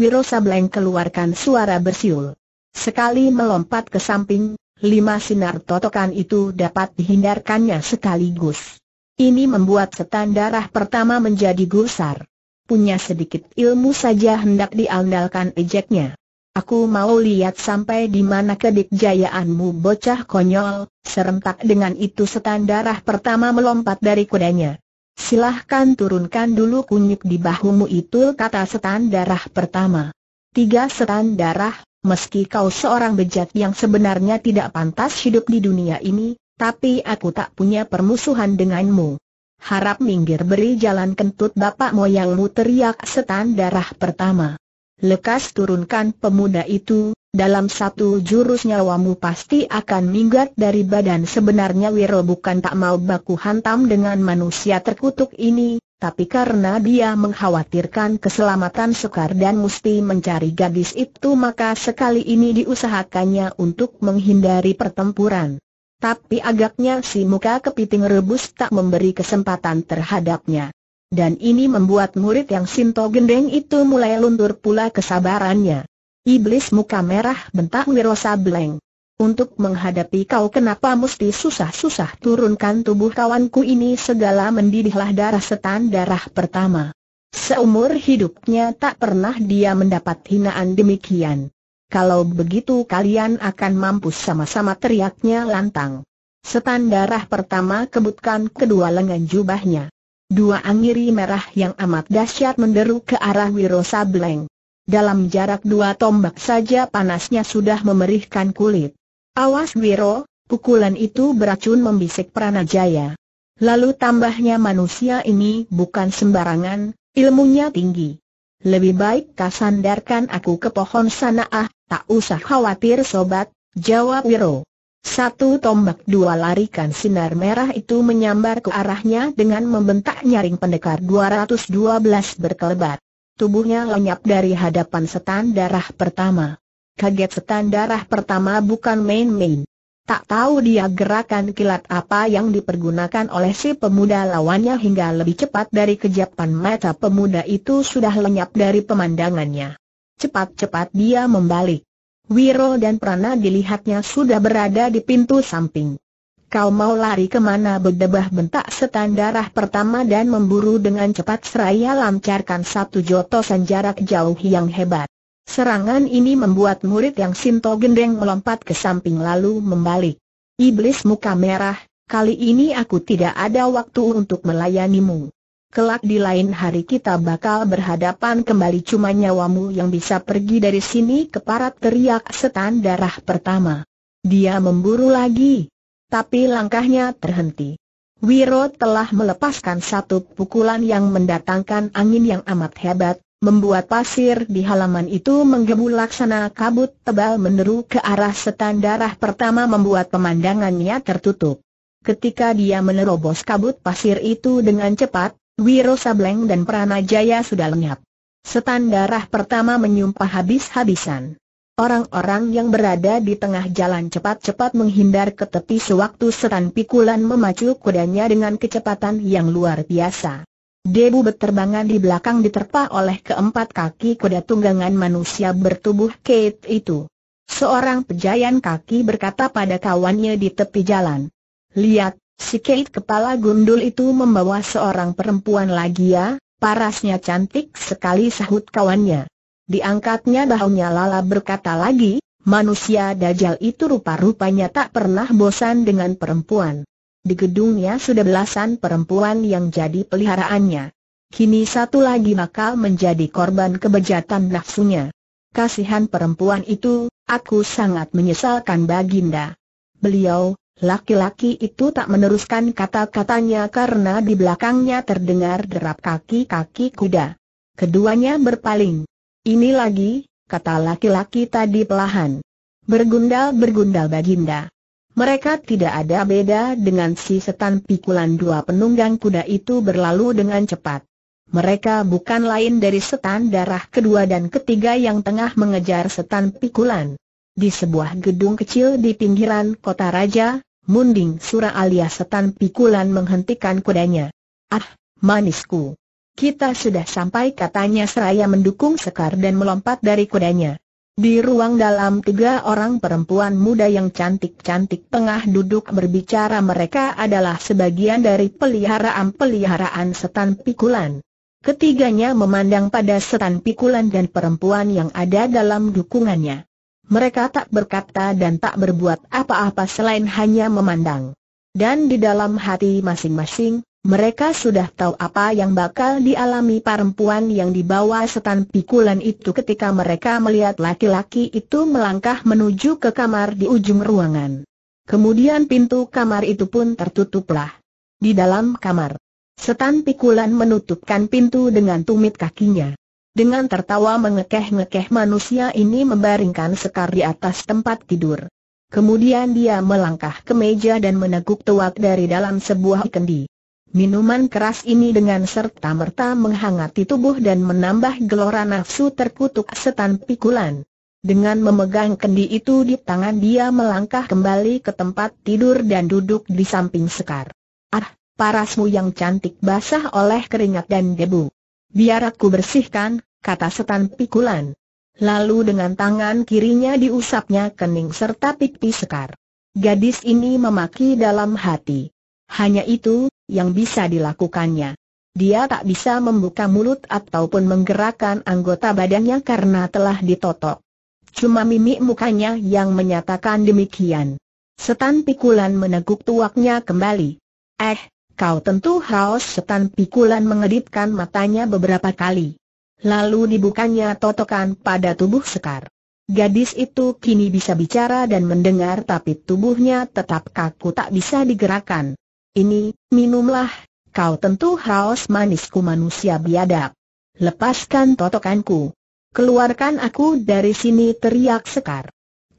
Wiro Sableng keluarkan suara bersiul. Sekali melompat ke samping, lima sinar totokan itu dapat dihindarkannya sekaligus. Ini membuat setan darah pertama menjadi gusar. Punya sedikit ilmu saja hendak diandalkan ejeknya. Aku mau lihat sampai di mana kedikjayaanmu bocah konyol, serentak dengan itu setan darah pertama melompat dari kudanya. Silahkan turunkan dulu kunyuk di bahumu itu kata setan darah pertama. Tiga setan darah, meski kau seorang bejat yang sebenarnya tidak pantas hidup di dunia ini, tapi aku tak punya permusuhan denganmu. Harap minggir beri jalan kentut bapak moyangmu teriak setan darah pertama. Lekas turunkan pemuda itu, dalam satu jurus nyawamu pasti akan minggat dari badan sebenarnya Wiro bukan tak mau baku hantam dengan manusia terkutuk ini, tapi karena dia mengkhawatirkan keselamatan Sekar dan mesti mencari gadis itu maka sekali ini diusahakannya untuk menghindari pertempuran. Tapi agaknya si muka kepiting rebus tak memberi kesempatan terhadapnya. Dan ini membuat murid yang Sinto Gendeng itu mulai luntur pula kesabarannya. Iblis muka merah bentak Wirosa bleng. Untuk menghadapi kau kenapa mesti susah-susah turunkan tubuh kawanku ini segala mendidihlah darah setan darah pertama. Seumur hidupnya tak pernah dia mendapat hinaan demikian. Kalau begitu kalian akan mampus sama-sama teriaknya lantang. Setan darah pertama kebutkan kedua lengan jubahnya. Dua angiri merah yang amat dahsyat menderu ke arah Wirosa bleng. Dalam jarak dua tombak saja panasnya sudah memerihkan kulit. Awas Wiro, pukulan itu beracun membisik Pranajaya. Lalu tambahnya manusia ini bukan sembarangan, ilmunya tinggi. Lebih baik kau sandarkan aku ke pohon sana ah, tak usah khawatir sobat, jawab Wiro. Satu tombak dua larikan sinar merah itu menyambar ke arahnya dengan membentak nyaring pendekar 212 berkelebat. Tubuhnya lenyap dari hadapan setan darah pertama. Kaget setan darah pertama bukan main-main. Tak tahu dia gerakan kilat apa yang dipergunakan oleh si pemuda lawannya hingga lebih cepat dari kejapan mata pemuda itu sudah lenyap dari pemandangannya. Cepat-cepat dia membalik. Wiro dan Prana dilihatnya sudah berada di pintu samping. Kau mau lari kemana berdebah bentak setan darah pertama dan memburu dengan cepat seraya lancarkan satu jotosan jarak jauh yang hebat. Serangan ini membuat murid yang Sinto gendeng melompat ke samping lalu membalik. Iblis muka merah, kali ini aku tidak ada waktu untuk melayanimu. Kelak di lain hari kita bakal berhadapan kembali cuma nyawamu yang bisa pergi dari sini keparat teriak setan darah pertama. Dia memburu lagi, tapi langkahnya terhenti. Wiro telah melepaskan satu pukulan yang mendatangkan angin yang amat hebat, membuat pasir di halaman itu menggebu laksana kabut tebal meneru ke arah setan darah pertama membuat pemandangannya tertutup. Ketika dia menerobos kabut pasir itu dengan cepat, Wiro Sableng dan Pranajaya sudah lenyap. Setan darah pertama menyumpah habis-habisan. Orang-orang yang berada di tengah jalan cepat-cepat menghindar ke tepi sewaktu setan pikulan memacu kudanya dengan kecepatan yang luar biasa. Debu beterbangan di belakang diterpa oleh keempat kaki kuda tunggangan manusia bertubuh Kate itu. Seorang pejalan kaki berkata pada kawannya di tepi jalan. Lihat, si Kate kepala gundul itu membawa seorang perempuan lagi ya, parasnya cantik sekali sahut kawannya. Diangkatnya bahunya Lala berkata lagi, manusia dajal itu rupa-rupanya tak pernah bosan dengan perempuan. Di gedungnya sudah belasan perempuan yang jadi peliharaannya. Kini satu lagi bakal menjadi korban kebejatan nafsunya. Kasihan perempuan itu, aku sangat menyesalkan baginda. Beliau, Laki-laki itu tak meneruskan kata-katanya karena di belakangnya terdengar derap kaki-kaki kuda. Keduanya berpaling. Ini lagi, kata laki-laki tadi pelahan. Bergundal-bergundal Baginda. Mereka tidak ada beda dengan si setan pikulan dua penunggang kuda itu berlalu dengan cepat. Mereka bukan lain dari setan darah kedua dan ketiga yang tengah mengejar setan pikulan. Di sebuah gedung kecil di pinggiran kota raja, Munding Sura alias setan pikulan menghentikan kudanya. Ah, manisku! Kita sudah sampai katanya seraya mendukung Sekar dan melompat dari kudanya. Di ruang dalam tiga orang perempuan muda yang cantik-cantik tengah duduk berbicara mereka adalah sebagian dari peliharaan-peliharaan setan pikulan. Ketiganya memandang pada setan pikulan dan perempuan yang ada dalam dukungannya. Mereka tak berkata dan tak berbuat apa-apa selain hanya memandang. Dan di dalam hati masing-masing, mereka sudah tahu apa yang bakal dialami perempuan yang dibawa setan pikulan itu ketika mereka melihat laki-laki itu melangkah menuju ke kamar di ujung ruangan. Kemudian pintu kamar itu pun tertutuplah. Di dalam kamar, setan pikulan menutupkan pintu dengan tumit kakinya. Dengan tertawa mengekeh-ngekeh manusia ini membaringkan sekar di atas tempat tidur. Kemudian dia melangkah ke meja dan meneguk tuak dari dalam sebuah kendi. Minuman keras ini dengan serta-merta menghangati tubuh dan menambah gelora nafsu terkutuk setan pikulan. Dengan memegang kendi itu di tangan dia melangkah kembali ke tempat tidur dan duduk di samping Sekar. Ah, parasmu yang cantik basah oleh keringat dan debu. Biar aku bersihkan, kata setan pikulan. Lalu dengan tangan kirinya diusapnya kening serta pipi Sekar. Gadis ini memaki dalam hati. Hanya itu, yang bisa dilakukannya. Dia tak bisa membuka mulut ataupun menggerakkan anggota badannya karena telah ditotok. Cuma mimik mukanya yang menyatakan demikian. Setan pikulan meneguk tuaknya kembali. Eh, kau tentu haus setan pikulan mengedipkan matanya beberapa kali. Lalu dibukanya totokan pada tubuh Sekar. Gadis itu kini bisa bicara dan mendengar tapi tubuhnya tetap kaku tak bisa digerakkan. Ini, minumlah, kau tentu haus manisku manusia biadab. Lepaskan totokanku. Keluarkan aku dari sini teriak Sekar.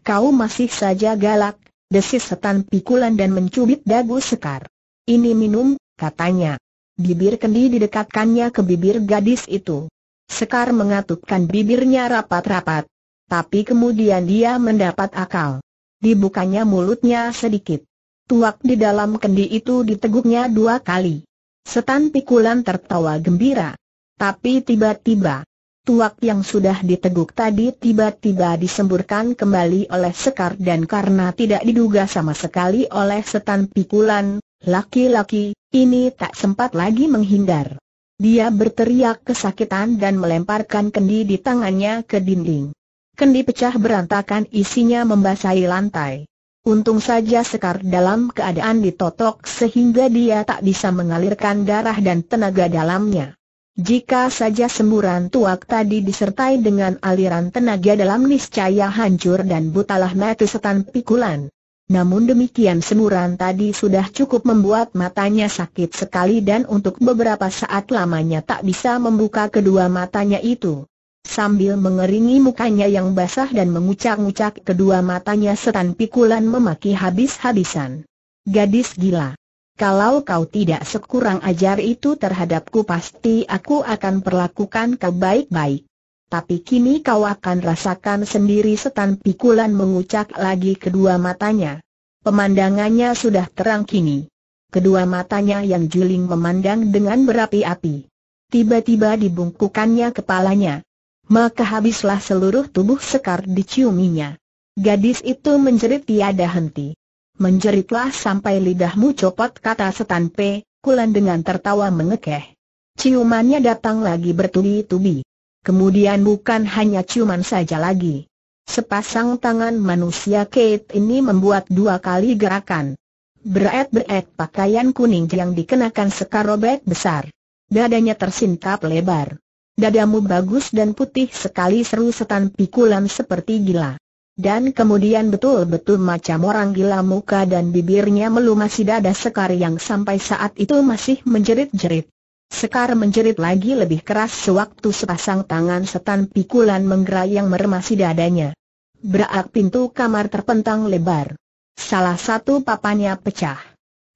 Kau masih saja galak, desis setan pikulan dan mencubit dagu Sekar. Ini minum, katanya. Bibir kendi didekatkannya ke bibir gadis itu. Sekar mengatupkan bibirnya rapat-rapat. Tapi kemudian dia mendapat akal. Dibukanya mulutnya sedikit. Tuak di dalam kendi itu diteguknya dua kali. Setan pikulan tertawa gembira. Tapi tiba-tiba, tuak yang sudah diteguk tadi tiba-tiba disemburkan kembali oleh Sekar dan karena tidak diduga sama sekali oleh setan pikulan, laki-laki, ini tak sempat lagi menghindar. Dia berteriak kesakitan dan melemparkan kendi di tangannya ke dinding. Kendi pecah berantakan isinya membasahi lantai. Untung saja Sekar dalam keadaan ditotok sehingga dia tak bisa mengalirkan darah dan tenaga dalamnya. Jika saja semburan tuak tadi disertai dengan aliran tenaga dalam niscaya hancur dan butalah mati setan pikulan. Namun demikian semburan tadi sudah cukup membuat matanya sakit sekali dan untuk beberapa saat lamanya tak bisa membuka kedua matanya itu sambil mengeringi mukanya yang basah dan mengucak-ucak kedua matanya setan pikulan memaki habis-habisan. Gadis gila. Kalau kau tidak sekurang ajar itu terhadapku pasti aku akan perlakukan kau baik-baik. Tapi kini kau akan rasakan sendiri setan pikulan mengucak lagi kedua matanya. Pemandangannya sudah terang kini. Kedua matanya yang juling memandang dengan berapi-api. Tiba-tiba dibungkukannya kepalanya maka habislah seluruh tubuh Sekar diciuminya. Gadis itu menjerit tiada henti. Menjeritlah sampai lidahmu copot kata Setan P, Kulan dengan tertawa mengekeh. Ciumannya datang lagi bertubi-tubi. Kemudian bukan hanya ciuman saja lagi. Sepasang tangan manusia Kate ini membuat dua kali gerakan. Beret-beret pakaian kuning yang dikenakan sekarobek besar. Dadanya tersingkap lebar. Dadamu bagus dan putih sekali seru setan pikulan seperti gila. Dan kemudian betul-betul macam orang gila muka dan bibirnya melumasi dada Sekar yang sampai saat itu masih menjerit-jerit. Sekar menjerit lagi lebih keras sewaktu sepasang tangan setan pikulan menggerayang meremasi dadanya. Berak pintu kamar terpentang lebar. Salah satu papanya pecah.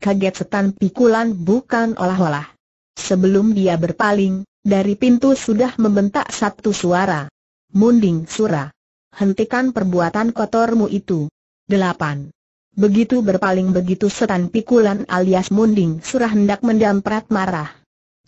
Kaget setan pikulan bukan olah-olah. Sebelum dia berpaling, dari pintu sudah membentak satu suara. Munding Sura. Hentikan perbuatan kotormu itu. Delapan. Begitu berpaling begitu setan pikulan alias Munding Sura hendak mendamprat marah.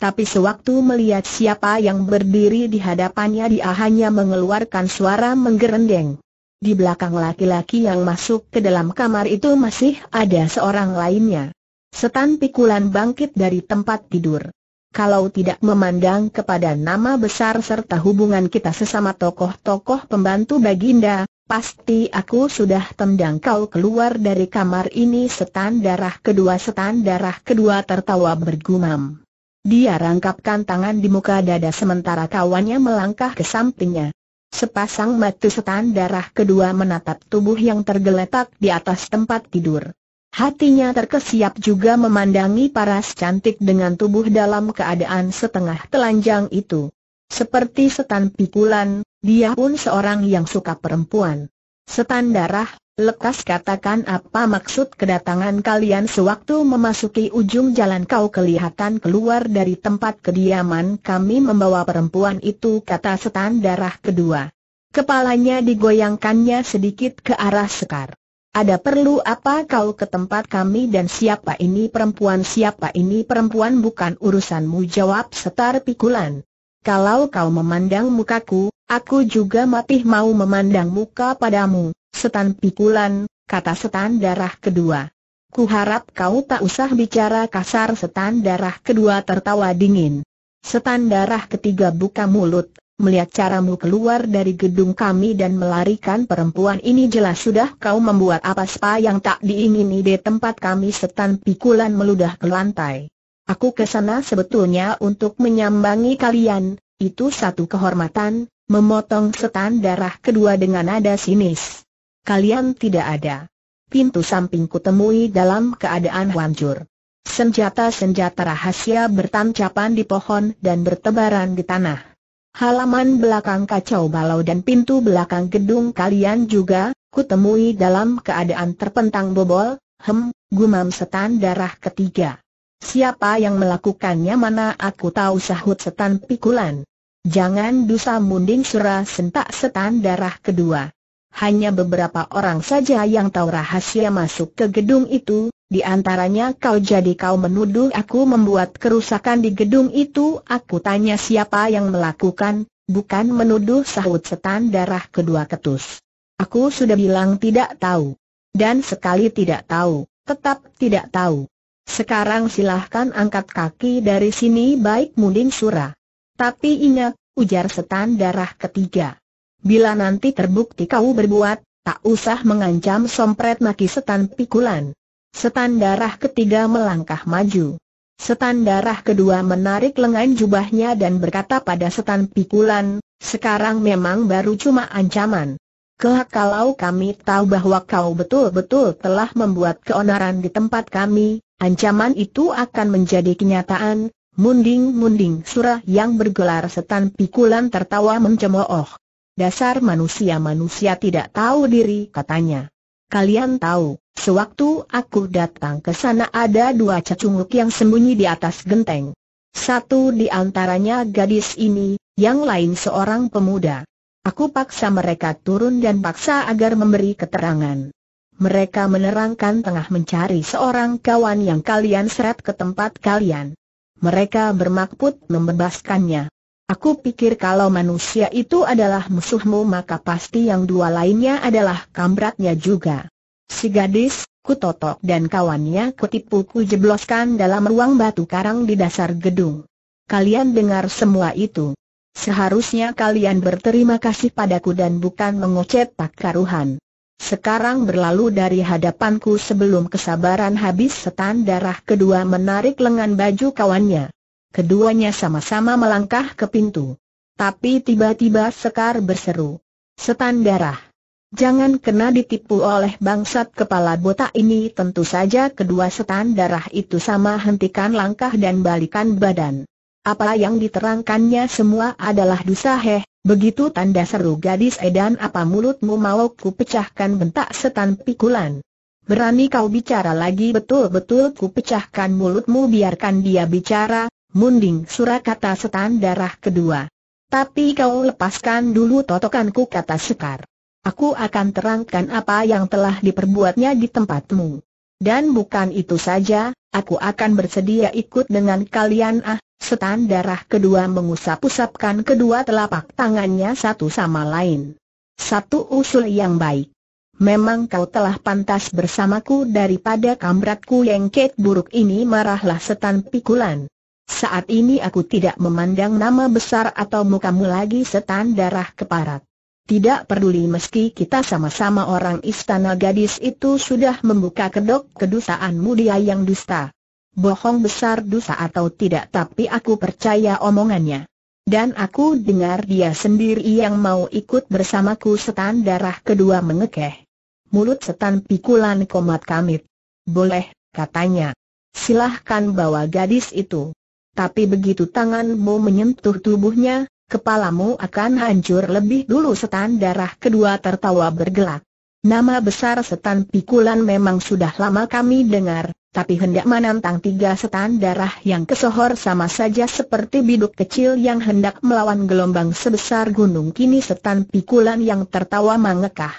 Tapi sewaktu melihat siapa yang berdiri di hadapannya dia hanya mengeluarkan suara menggerendeng. Di belakang laki-laki yang masuk ke dalam kamar itu masih ada seorang lainnya. Setan pikulan bangkit dari tempat tidur kalau tidak memandang kepada nama besar serta hubungan kita sesama tokoh-tokoh pembantu Baginda, pasti aku sudah tendang kau keluar dari kamar ini setan darah kedua setan darah kedua tertawa bergumam. Dia rangkapkan tangan di muka dada sementara kawannya melangkah ke sampingnya. Sepasang mata setan darah kedua menatap tubuh yang tergeletak di atas tempat tidur. Hatinya terkesiap juga memandangi paras cantik dengan tubuh dalam keadaan setengah telanjang itu. Seperti setan pikulan, dia pun seorang yang suka perempuan. Setan darah, lekas katakan apa maksud kedatangan kalian sewaktu memasuki ujung jalan kau kelihatan keluar dari tempat kediaman kami membawa perempuan itu kata setan darah kedua. Kepalanya digoyangkannya sedikit ke arah sekar. Ada perlu apa kau ke tempat kami dan siapa ini perempuan siapa ini perempuan bukan urusanmu jawab setar pikulan. Kalau kau memandang mukaku, aku juga mati mau memandang muka padamu, setan pikulan, kata setan darah kedua. Kuharap kau tak usah bicara kasar setan darah kedua tertawa dingin. Setan darah ketiga buka mulut, melihat caramu keluar dari gedung kami dan melarikan perempuan ini jelas sudah kau membuat apa spa yang tak diingini di tempat kami setan pikulan meludah ke lantai. Aku ke sana sebetulnya untuk menyambangi kalian, itu satu kehormatan, memotong setan darah kedua dengan nada sinis. Kalian tidak ada. Pintu sampingku temui dalam keadaan hancur. Senjata-senjata rahasia bertancapan di pohon dan bertebaran di tanah. Halaman belakang kacau balau dan pintu belakang gedung kalian juga, kutemui dalam keadaan terpentang bobol, hem, gumam setan darah ketiga. Siapa yang melakukannya mana aku tahu sahut setan pikulan. Jangan dusa munding surah sentak setan darah kedua. Hanya beberapa orang saja yang tahu rahasia masuk ke gedung itu, di antaranya kau jadi kau menuduh aku membuat kerusakan di gedung itu Aku tanya siapa yang melakukan, bukan menuduh sahut setan darah kedua ketus Aku sudah bilang tidak tahu Dan sekali tidak tahu, tetap tidak tahu Sekarang silahkan angkat kaki dari sini baik munding surah Tapi ingat, ujar setan darah ketiga Bila nanti terbukti kau berbuat, tak usah mengancam sompret maki setan pikulan Setan darah ketiga melangkah maju. Setan darah kedua menarik lengan jubahnya dan berkata pada setan pikulan, sekarang memang baru cuma ancaman. Kelak kalau kami tahu bahwa kau betul-betul telah membuat keonaran di tempat kami, ancaman itu akan menjadi kenyataan, munding-munding surah yang bergelar setan pikulan tertawa mencemooh. Dasar manusia-manusia tidak tahu diri katanya. Kalian tahu, sewaktu aku datang ke sana ada dua cacunguk yang sembunyi di atas genteng. Satu di antaranya gadis ini, yang lain seorang pemuda. Aku paksa mereka turun dan paksa agar memberi keterangan. Mereka menerangkan tengah mencari seorang kawan yang kalian seret ke tempat kalian. Mereka bermakput membebaskannya. Aku pikir kalau manusia itu adalah musuhmu maka pasti yang dua lainnya adalah kambratnya juga. Si gadis, kutotok dan kawannya kutipuku ku jebloskan dalam ruang batu karang di dasar gedung. Kalian dengar semua itu. Seharusnya kalian berterima kasih padaku dan bukan mengocet tak karuhan. Sekarang berlalu dari hadapanku sebelum kesabaran habis setan darah kedua menarik lengan baju kawannya. Keduanya sama-sama melangkah ke pintu. Tapi tiba-tiba Sekar berseru. Setan darah. Jangan kena ditipu oleh bangsat kepala botak ini tentu saja kedua setan darah itu sama hentikan langkah dan balikan badan. Apa yang diterangkannya semua adalah dusa heh, begitu tanda seru gadis edan apa mulutmu mau ku pecahkan bentak setan pikulan. Berani kau bicara lagi betul-betul ku pecahkan mulutmu biarkan dia bicara, munding kata setan darah kedua. Tapi kau lepaskan dulu totokanku kata Sekar. Aku akan terangkan apa yang telah diperbuatnya di tempatmu. Dan bukan itu saja, aku akan bersedia ikut dengan kalian ah, setan darah kedua mengusap-usapkan kedua telapak tangannya satu sama lain. Satu usul yang baik. Memang kau telah pantas bersamaku daripada kamratku yang ket buruk ini marahlah setan pikulan. Saat ini aku tidak memandang nama besar atau mukamu lagi setan darah keparat. Tidak peduli meski kita sama-sama orang istana gadis itu sudah membuka kedok kedusaanmu dia yang dusta. Bohong besar dusta atau tidak tapi aku percaya omongannya. Dan aku dengar dia sendiri yang mau ikut bersamaku setan darah kedua mengekeh. Mulut setan pikulan komat kamit. Boleh, katanya. Silahkan bawa gadis itu tapi begitu tanganmu menyentuh tubuhnya, kepalamu akan hancur lebih dulu setan darah kedua tertawa bergelak. Nama besar setan pikulan memang sudah lama kami dengar, tapi hendak menantang tiga setan darah yang kesohor sama saja seperti biduk kecil yang hendak melawan gelombang sebesar gunung kini setan pikulan yang tertawa mengekah.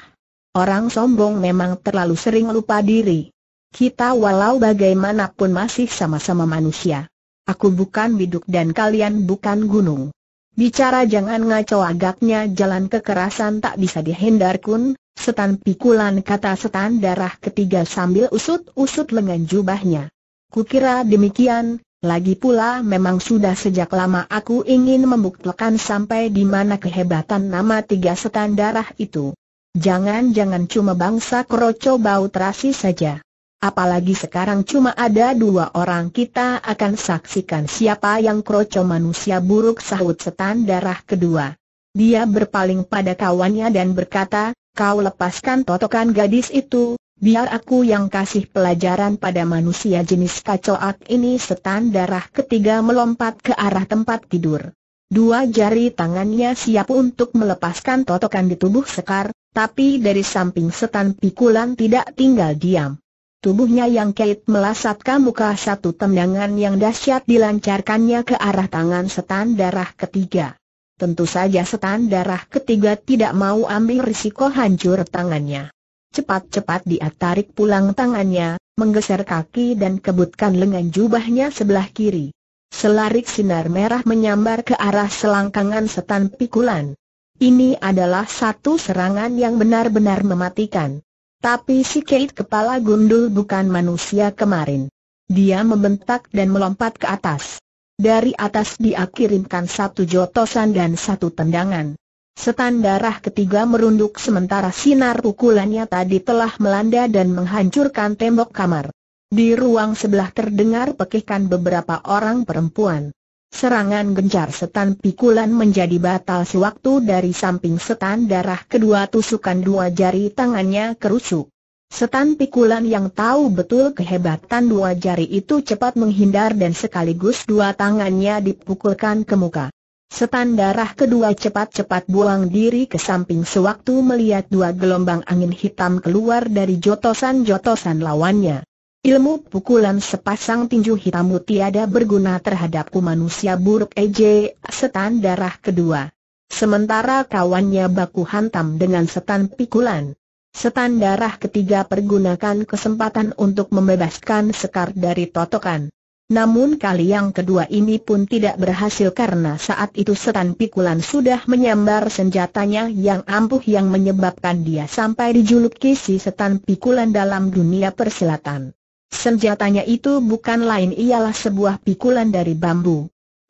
Orang sombong memang terlalu sering lupa diri. Kita walau bagaimanapun masih sama-sama manusia. Aku bukan biduk dan kalian bukan gunung. Bicara jangan ngaco agaknya jalan kekerasan tak bisa dihindarkan. setan pikulan kata setan darah ketiga sambil usut-usut lengan jubahnya. Kukira demikian, lagi pula memang sudah sejak lama aku ingin membuktikan sampai di mana kehebatan nama tiga setan darah itu. Jangan-jangan cuma bangsa kroco bau terasi saja. Apalagi sekarang cuma ada dua orang kita akan saksikan siapa yang kroco manusia buruk sahut setan darah kedua. Dia berpaling pada kawannya dan berkata, kau lepaskan totokan gadis itu, biar aku yang kasih pelajaran pada manusia jenis kacoak ini setan darah ketiga melompat ke arah tempat tidur. Dua jari tangannya siap untuk melepaskan totokan di tubuh Sekar, tapi dari samping setan pikulan tidak tinggal diam. Tubuhnya yang kait melasat ke muka satu tendangan yang dahsyat dilancarkannya ke arah tangan setan darah ketiga. Tentu saja setan darah ketiga tidak mau ambil risiko hancur tangannya. Cepat-cepat dia tarik pulang tangannya, menggeser kaki dan kebutkan lengan jubahnya sebelah kiri. Selarik sinar merah menyambar ke arah selangkangan setan pikulan. Ini adalah satu serangan yang benar-benar mematikan. Tapi si Kate kepala gundul bukan manusia kemarin. Dia membentak dan melompat ke atas. Dari atas dia kirimkan satu jotosan dan satu tendangan. Setan darah ketiga merunduk sementara sinar pukulannya tadi telah melanda dan menghancurkan tembok kamar. Di ruang sebelah terdengar pekikan beberapa orang perempuan. Serangan gencar setan pikulan menjadi batal sewaktu dari samping setan darah kedua tusukan dua jari tangannya kerusuk. Setan pikulan yang tahu betul kehebatan dua jari itu cepat menghindar dan sekaligus dua tangannya dipukulkan ke muka. Setan darah kedua cepat-cepat buang diri ke samping sewaktu melihat dua gelombang angin hitam keluar dari jotosan-jotosan lawannya. Ilmu pukulan sepasang tinju hitamu tiada berguna terhadapku manusia buruk EJ, setan darah kedua. Sementara kawannya baku hantam dengan setan pikulan. Setan darah ketiga pergunakan kesempatan untuk membebaskan Sekar dari totokan. Namun kali yang kedua ini pun tidak berhasil karena saat itu setan pikulan sudah menyambar senjatanya yang ampuh yang menyebabkan dia sampai dijuluki si setan pikulan dalam dunia persilatan. Senjatanya itu bukan lain ialah sebuah pikulan dari bambu.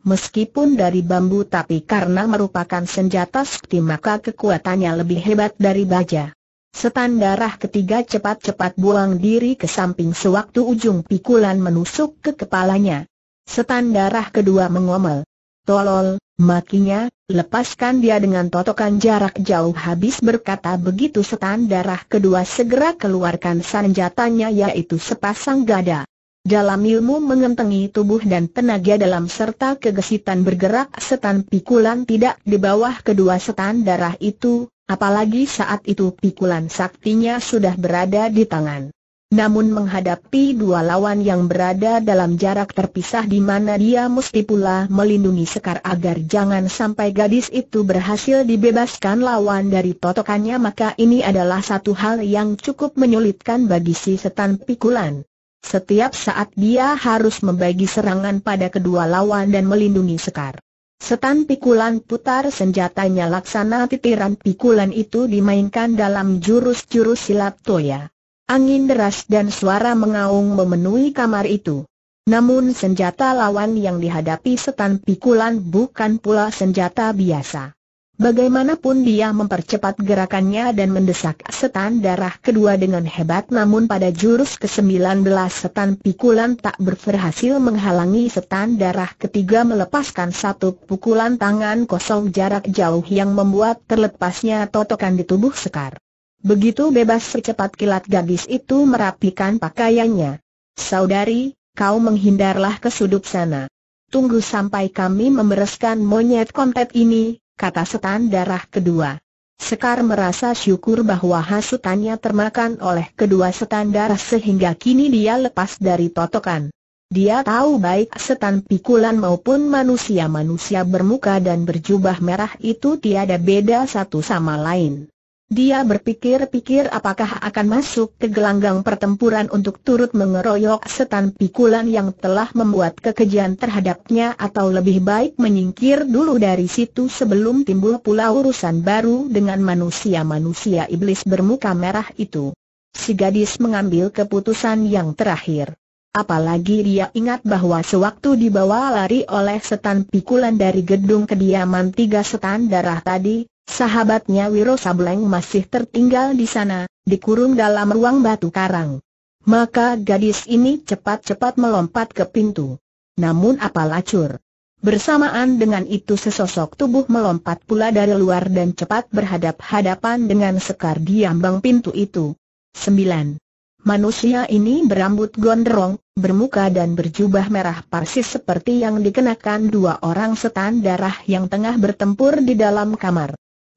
Meskipun dari bambu tapi karena merupakan senjata sakti maka kekuatannya lebih hebat dari baja. Setan darah ketiga cepat-cepat buang diri ke samping sewaktu ujung pikulan menusuk ke kepalanya. Setan darah kedua mengomel. Tolol, Makinya, lepaskan dia dengan totokan jarak jauh habis berkata begitu setan darah kedua segera keluarkan senjatanya yaitu sepasang gada. Dalam ilmu mengentengi tubuh dan tenaga dalam serta kegesitan bergerak setan pikulan tidak di bawah kedua setan darah itu, apalagi saat itu pikulan saktinya sudah berada di tangan. Namun menghadapi dua lawan yang berada dalam jarak terpisah di mana dia mesti pula melindungi Sekar agar jangan sampai gadis itu berhasil dibebaskan lawan dari totokannya maka ini adalah satu hal yang cukup menyulitkan bagi si setan pikulan. Setiap saat dia harus membagi serangan pada kedua lawan dan melindungi Sekar. Setan pikulan putar senjatanya laksana titiran pikulan itu dimainkan dalam jurus-jurus silat Toya. Angin deras dan suara mengaung memenuhi kamar itu. Namun senjata lawan yang dihadapi setan pikulan bukan pula senjata biasa. Bagaimanapun dia mempercepat gerakannya dan mendesak setan darah kedua dengan hebat namun pada jurus ke-19 setan pikulan tak berhasil menghalangi setan darah ketiga melepaskan satu pukulan tangan kosong jarak jauh yang membuat terlepasnya totokan di tubuh Sekar. Begitu bebas secepat kilat gadis itu merapikan pakaiannya. Saudari, kau menghindarlah ke sudut sana. Tunggu sampai kami membereskan monyet kontet ini, kata setan darah kedua. Sekar merasa syukur bahwa hasutannya termakan oleh kedua setan darah sehingga kini dia lepas dari totokan. Dia tahu baik setan pikulan maupun manusia-manusia bermuka dan berjubah merah itu tiada beda satu sama lain. Dia berpikir-pikir apakah akan masuk ke gelanggang pertempuran untuk turut mengeroyok setan pikulan yang telah membuat kekejian terhadapnya atau lebih baik menyingkir dulu dari situ sebelum timbul pula urusan baru dengan manusia-manusia iblis bermuka merah itu. Si gadis mengambil keputusan yang terakhir. Apalagi dia ingat bahwa sewaktu dibawa lari oleh setan pikulan dari gedung kediaman tiga setan darah tadi, Sahabatnya Wiro Sableng masih tertinggal di sana, dikurung dalam ruang batu karang. Maka gadis ini cepat-cepat melompat ke pintu. Namun apa lacur? Bersamaan dengan itu sesosok tubuh melompat pula dari luar dan cepat berhadap-hadapan dengan sekar ambang pintu itu. 9. Manusia ini berambut gondrong, bermuka dan berjubah merah Parsis seperti yang dikenakan dua orang setan darah yang tengah bertempur di dalam kamar.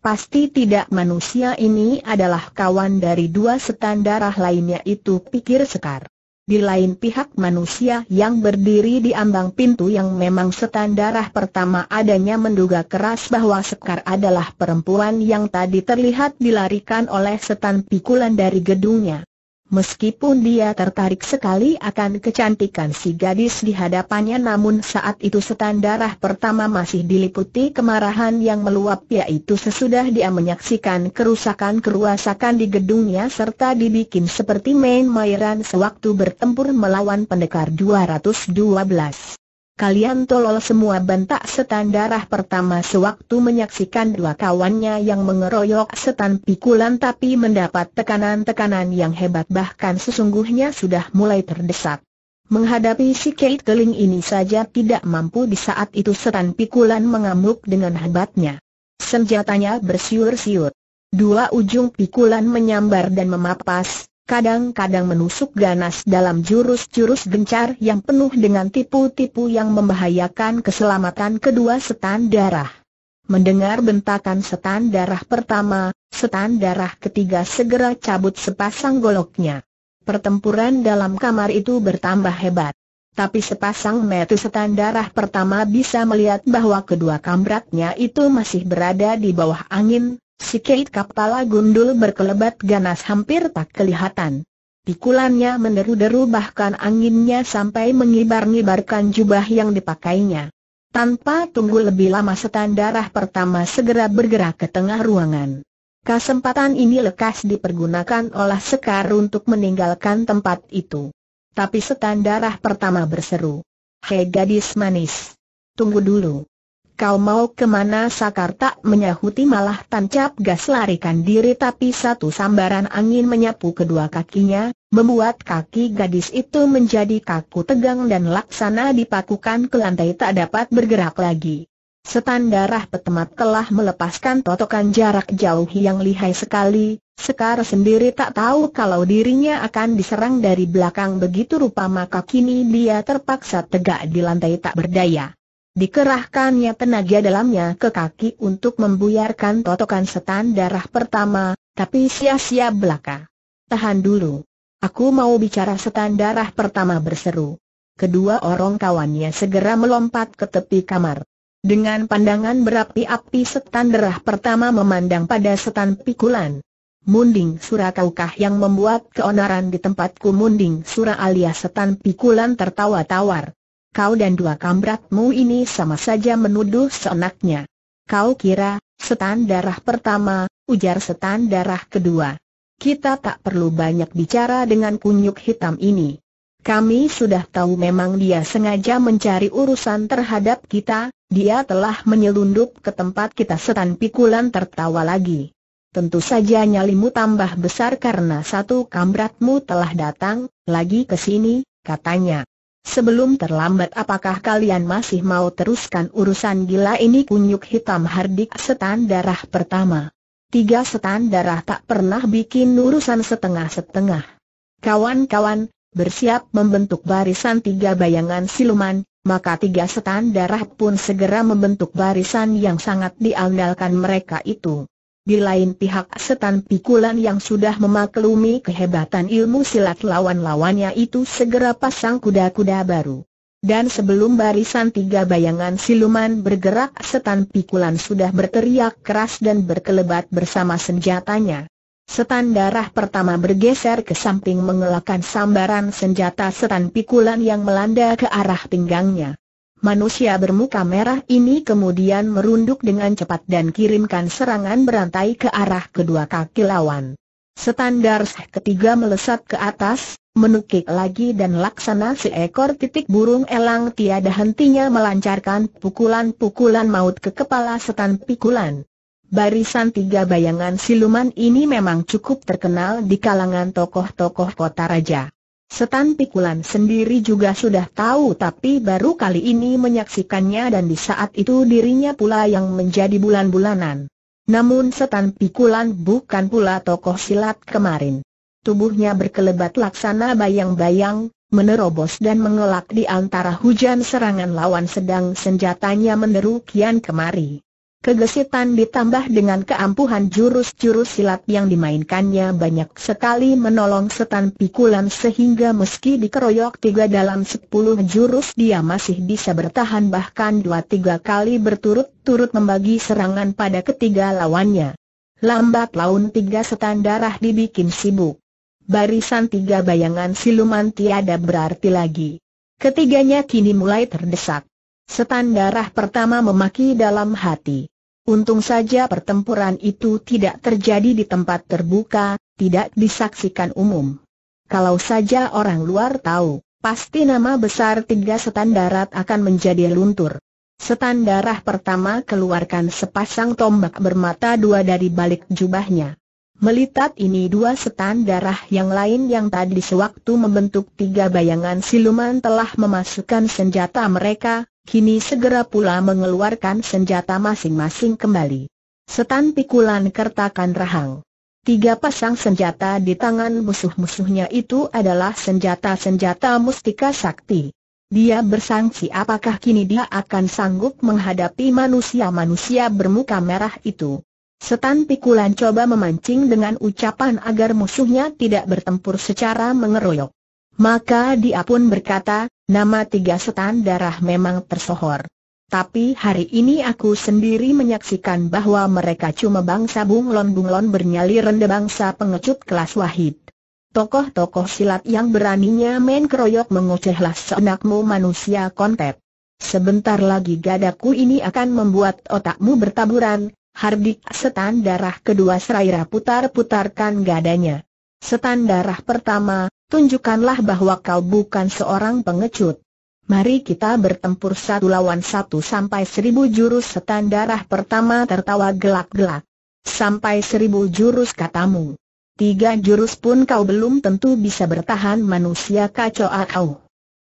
Pasti tidak manusia ini adalah kawan dari dua setan darah lainnya itu pikir Sekar. Di lain pihak manusia yang berdiri di ambang pintu yang memang setan darah pertama adanya menduga keras bahwa Sekar adalah perempuan yang tadi terlihat dilarikan oleh setan pikulan dari gedungnya. Meskipun dia tertarik sekali akan kecantikan si gadis di hadapannya namun saat itu setan darah pertama masih diliputi kemarahan yang meluap yaitu sesudah dia menyaksikan kerusakan-kerusakan di gedungnya serta dibikin seperti main-mainan sewaktu bertempur melawan pendekar 212. Kalian tolol semua bentak setan darah pertama sewaktu menyaksikan dua kawannya yang mengeroyok setan pikulan tapi mendapat tekanan-tekanan yang hebat bahkan sesungguhnya sudah mulai terdesak. Menghadapi si Kate Keling ini saja tidak mampu di saat itu setan pikulan mengamuk dengan hebatnya. Senjatanya bersiur-siur. Dua ujung pikulan menyambar dan memapas, kadang-kadang menusuk ganas dalam jurus-jurus gencar yang penuh dengan tipu-tipu yang membahayakan keselamatan kedua setan darah. Mendengar bentakan setan darah pertama, setan darah ketiga segera cabut sepasang goloknya. Pertempuran dalam kamar itu bertambah hebat. Tapi sepasang metu setan darah pertama bisa melihat bahwa kedua kambratnya itu masih berada di bawah angin, Si Kate kepala gundul berkelebat ganas hampir tak kelihatan. Pikulannya meneru deru bahkan anginnya sampai mengibar-ngibarkan jubah yang dipakainya. Tanpa tunggu lebih lama setan darah pertama segera bergerak ke tengah ruangan. Kesempatan ini lekas dipergunakan oleh Sekar untuk meninggalkan tempat itu. Tapi setan darah pertama berseru. Hei gadis manis. Tunggu dulu. Kau mau kemana Sakar tak menyahuti malah tancap gas larikan diri tapi satu sambaran angin menyapu kedua kakinya, membuat kaki gadis itu menjadi kaku tegang dan laksana dipakukan ke lantai tak dapat bergerak lagi. Setan darah petemat telah melepaskan totokan jarak jauh yang lihai sekali, Sekar sendiri tak tahu kalau dirinya akan diserang dari belakang begitu rupa maka kini dia terpaksa tegak di lantai tak berdaya. Dikerahkannya tenaga dalamnya ke kaki untuk membuyarkan totokan setan darah pertama, tapi sia-sia belaka. Tahan dulu. Aku mau bicara setan darah pertama berseru. Kedua orang kawannya segera melompat ke tepi kamar. Dengan pandangan berapi-api setan darah pertama memandang pada setan pikulan. Munding sura kaukah yang membuat keonaran di tempatku Munding sura alias setan pikulan tertawa tawar. Kau dan dua kambratmu ini sama saja menuduh seenaknya. Kau kira, setan darah pertama, ujar setan darah kedua. Kita tak perlu banyak bicara dengan kunyuk hitam ini. Kami sudah tahu memang dia sengaja mencari urusan terhadap kita, dia telah menyelundup ke tempat kita setan pikulan tertawa lagi. Tentu saja nyalimu tambah besar karena satu kambratmu telah datang, lagi ke sini, katanya. Sebelum terlambat apakah kalian masih mau teruskan urusan gila ini kunyuk hitam hardik setan darah pertama. Tiga setan darah tak pernah bikin urusan setengah-setengah. Kawan-kawan, bersiap membentuk barisan tiga bayangan siluman, maka tiga setan darah pun segera membentuk barisan yang sangat diandalkan mereka itu. Di lain pihak setan pikulan yang sudah memaklumi kehebatan ilmu silat lawan-lawannya itu segera pasang kuda-kuda baru. Dan sebelum barisan tiga bayangan siluman bergerak setan pikulan sudah berteriak keras dan berkelebat bersama senjatanya. Setan darah pertama bergeser ke samping mengelakkan sambaran senjata setan pikulan yang melanda ke arah pinggangnya. Manusia bermuka merah ini kemudian merunduk dengan cepat dan kirimkan serangan berantai ke arah kedua kaki lawan. Standar ketiga melesat ke atas, menukik lagi dan laksana seekor titik burung elang tiada hentinya melancarkan pukulan-pukulan maut ke kepala setan pikulan. Barisan tiga bayangan siluman ini memang cukup terkenal di kalangan tokoh-tokoh kota raja. Setan pikulan sendiri juga sudah tahu tapi baru kali ini menyaksikannya dan di saat itu dirinya pula yang menjadi bulan-bulanan. Namun setan pikulan bukan pula tokoh silat kemarin. Tubuhnya berkelebat laksana bayang-bayang, menerobos dan mengelak di antara hujan serangan lawan sedang senjatanya menerukian kian kemari. Kegesitan ditambah dengan keampuhan jurus-jurus silat yang dimainkannya banyak sekali menolong setan pikulan sehingga meski dikeroyok tiga dalam sepuluh jurus dia masih bisa bertahan bahkan dua tiga kali berturut-turut membagi serangan pada ketiga lawannya. Lambat laun tiga setan darah dibikin sibuk. Barisan tiga bayangan siluman tiada berarti lagi. Ketiganya kini mulai terdesak. Setan darah pertama memaki dalam hati. Untung saja pertempuran itu tidak terjadi di tempat terbuka, tidak disaksikan umum. Kalau saja orang luar tahu, pasti nama besar tiga setan darat akan menjadi luntur. Setan darah pertama keluarkan sepasang tombak bermata dua dari balik jubahnya. Melitat ini dua setan darah yang lain yang tadi sewaktu membentuk tiga bayangan siluman telah memasukkan senjata mereka, kini segera pula mengeluarkan senjata masing-masing kembali. Setan pikulan kertakan rahang. Tiga pasang senjata di tangan musuh-musuhnya itu adalah senjata-senjata mustika sakti. Dia bersangsi apakah kini dia akan sanggup menghadapi manusia-manusia bermuka merah itu. Setan pikulan coba memancing dengan ucapan agar musuhnya tidak bertempur secara mengeroyok. Maka dia pun berkata, nama tiga setan darah memang tersohor. Tapi hari ini aku sendiri menyaksikan bahwa mereka cuma bangsa bunglon-bunglon bernyali rendah bangsa pengecut kelas wahid. Tokoh-tokoh silat yang beraninya main keroyok mengocehlah seenakmu manusia kontep. Sebentar lagi gadaku ini akan membuat otakmu bertaburan, hardik setan darah kedua serairah putar-putarkan gadanya. Setan darah pertama, tunjukkanlah bahwa kau bukan seorang pengecut. Mari kita bertempur satu lawan satu sampai seribu jurus setan darah pertama tertawa gelak-gelak. Sampai seribu jurus katamu. Tiga jurus pun kau belum tentu bisa bertahan manusia kacau akau.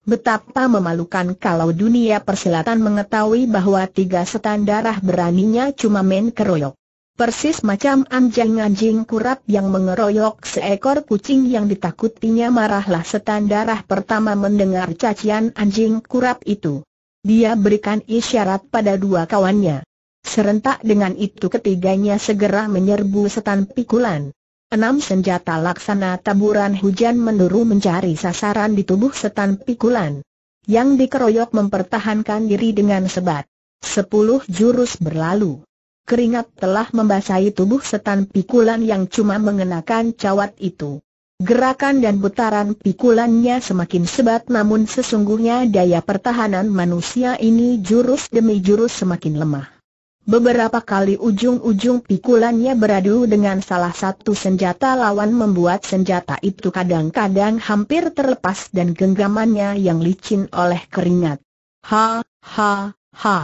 Betapa memalukan kalau dunia persilatan mengetahui bahwa tiga setan darah beraninya cuma main keroyok persis macam anjing-anjing kurap yang mengeroyok seekor kucing yang ditakutinya marahlah setan darah pertama mendengar cacian anjing kurap itu. Dia berikan isyarat pada dua kawannya. Serentak dengan itu ketiganya segera menyerbu setan pikulan. Enam senjata laksana taburan hujan menurun mencari sasaran di tubuh setan pikulan. Yang dikeroyok mempertahankan diri dengan sebat. Sepuluh jurus berlalu. Keringat telah membasahi tubuh setan pikulan yang cuma mengenakan cawat itu. Gerakan dan putaran pikulannya semakin sebat namun sesungguhnya daya pertahanan manusia ini jurus demi jurus semakin lemah. Beberapa kali ujung-ujung pikulannya beradu dengan salah satu senjata lawan membuat senjata itu kadang-kadang hampir terlepas dan genggamannya yang licin oleh keringat. Ha, ha, ha.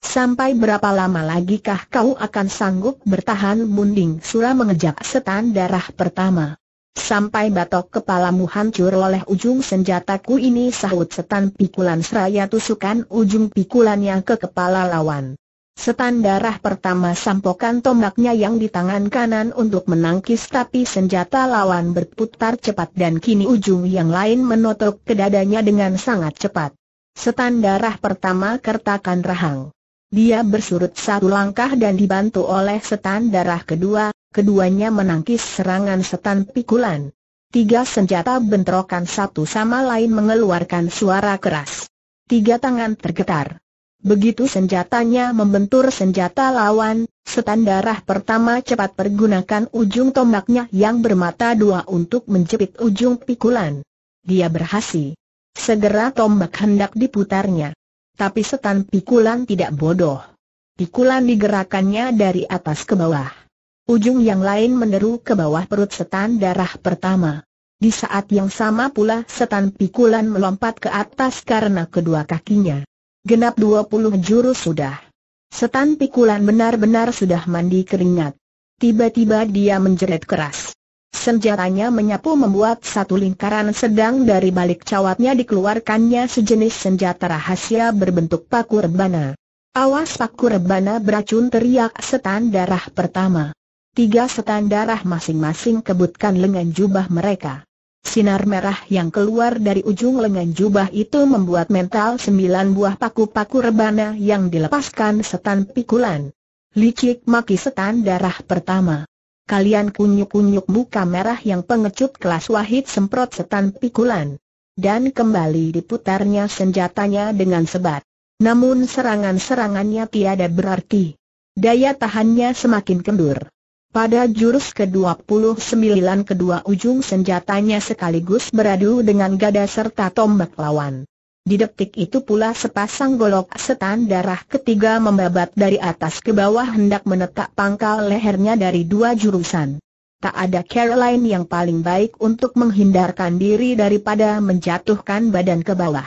Sampai berapa lama lagi kah kau akan sanggup bertahan munding Sura mengejak setan darah pertama. Sampai batok kepalamu hancur oleh ujung senjataku ini sahut setan pikulan seraya tusukan ujung pikulannya ke kepala lawan. Setan darah pertama sampokan tombaknya yang di tangan kanan untuk menangkis tapi senjata lawan berputar cepat dan kini ujung yang lain menotok ke dadanya dengan sangat cepat. Setan darah pertama kertakan rahang. Dia bersurut satu langkah dan dibantu oleh setan darah kedua, keduanya menangkis serangan setan pikulan. Tiga senjata bentrokan satu sama lain mengeluarkan suara keras. Tiga tangan tergetar. Begitu senjatanya membentur senjata lawan, setan darah pertama cepat pergunakan ujung tombaknya yang bermata dua untuk menjepit ujung pikulan. Dia berhasil. Segera tombak hendak diputarnya. Tapi setan pikulan tidak bodoh. Pikulan digerakannya dari atas ke bawah. Ujung yang lain meneru ke bawah perut setan darah pertama. Di saat yang sama pula setan pikulan melompat ke atas karena kedua kakinya. Genap 20 jurus sudah. Setan pikulan benar-benar sudah mandi keringat. Tiba-tiba dia menjerit keras. Senjatanya menyapu membuat satu lingkaran sedang dari balik cawatnya dikeluarkannya sejenis senjata rahasia berbentuk paku rebana. Awas paku rebana beracun teriak setan darah pertama. Tiga setan darah masing-masing kebutkan lengan jubah mereka. Sinar merah yang keluar dari ujung lengan jubah itu membuat mental sembilan buah paku-paku rebana yang dilepaskan setan pikulan. Licik maki setan darah pertama. Kalian kunyuk-kunyuk muka merah yang pengecut kelas wahid semprot setan pikulan. Dan kembali diputarnya senjatanya dengan sebat. Namun serangan-serangannya tiada berarti. Daya tahannya semakin kendur. Pada jurus ke-29 kedua ujung senjatanya sekaligus beradu dengan gada serta tombak lawan. Di detik itu pula sepasang golok setan darah ketiga membabat dari atas ke bawah hendak menetak pangkal lehernya dari dua jurusan. Tak ada Caroline yang paling baik untuk menghindarkan diri daripada menjatuhkan badan ke bawah.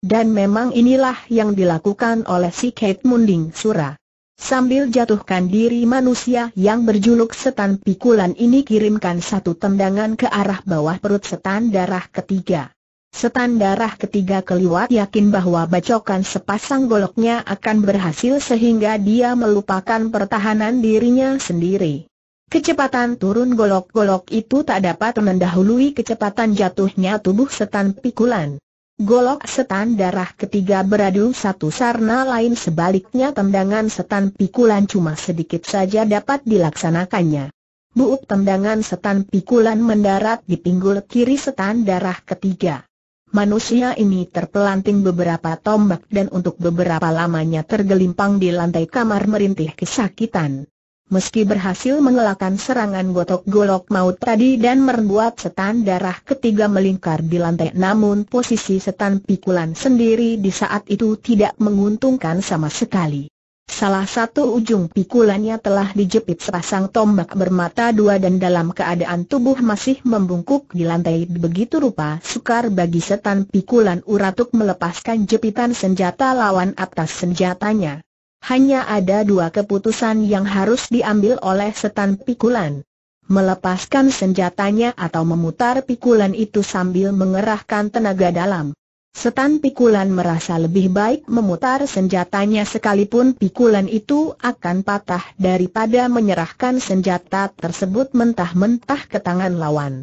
Dan memang inilah yang dilakukan oleh si Kate Munding Sura. Sambil jatuhkan diri manusia yang berjuluk setan pikulan ini kirimkan satu tendangan ke arah bawah perut setan darah ketiga. Setan darah ketiga keliwat yakin bahwa bacokan sepasang goloknya akan berhasil sehingga dia melupakan pertahanan dirinya sendiri. Kecepatan turun golok-golok itu tak dapat mendahului kecepatan jatuhnya tubuh setan pikulan. Golok setan darah ketiga beradu satu sarna lain sebaliknya tendangan setan pikulan cuma sedikit saja dapat dilaksanakannya. Buuk tendangan setan pikulan mendarat di pinggul kiri setan darah ketiga. Manusia ini terpelanting beberapa tombak dan untuk beberapa lamanya tergelimpang di lantai kamar merintih kesakitan. Meski berhasil mengelakkan serangan gotok-golok maut tadi dan membuat setan darah ketiga melingkar di lantai namun posisi setan pikulan sendiri di saat itu tidak menguntungkan sama sekali. Salah satu ujung pikulannya telah dijepit sepasang tombak bermata dua dan dalam keadaan tubuh masih membungkuk di lantai begitu rupa sukar bagi setan pikulan uratuk melepaskan jepitan senjata lawan atas senjatanya. Hanya ada dua keputusan yang harus diambil oleh setan pikulan. Melepaskan senjatanya atau memutar pikulan itu sambil mengerahkan tenaga dalam. Setan pikulan merasa lebih baik memutar senjatanya sekalipun pikulan itu akan patah daripada menyerahkan senjata tersebut mentah-mentah ke tangan lawan.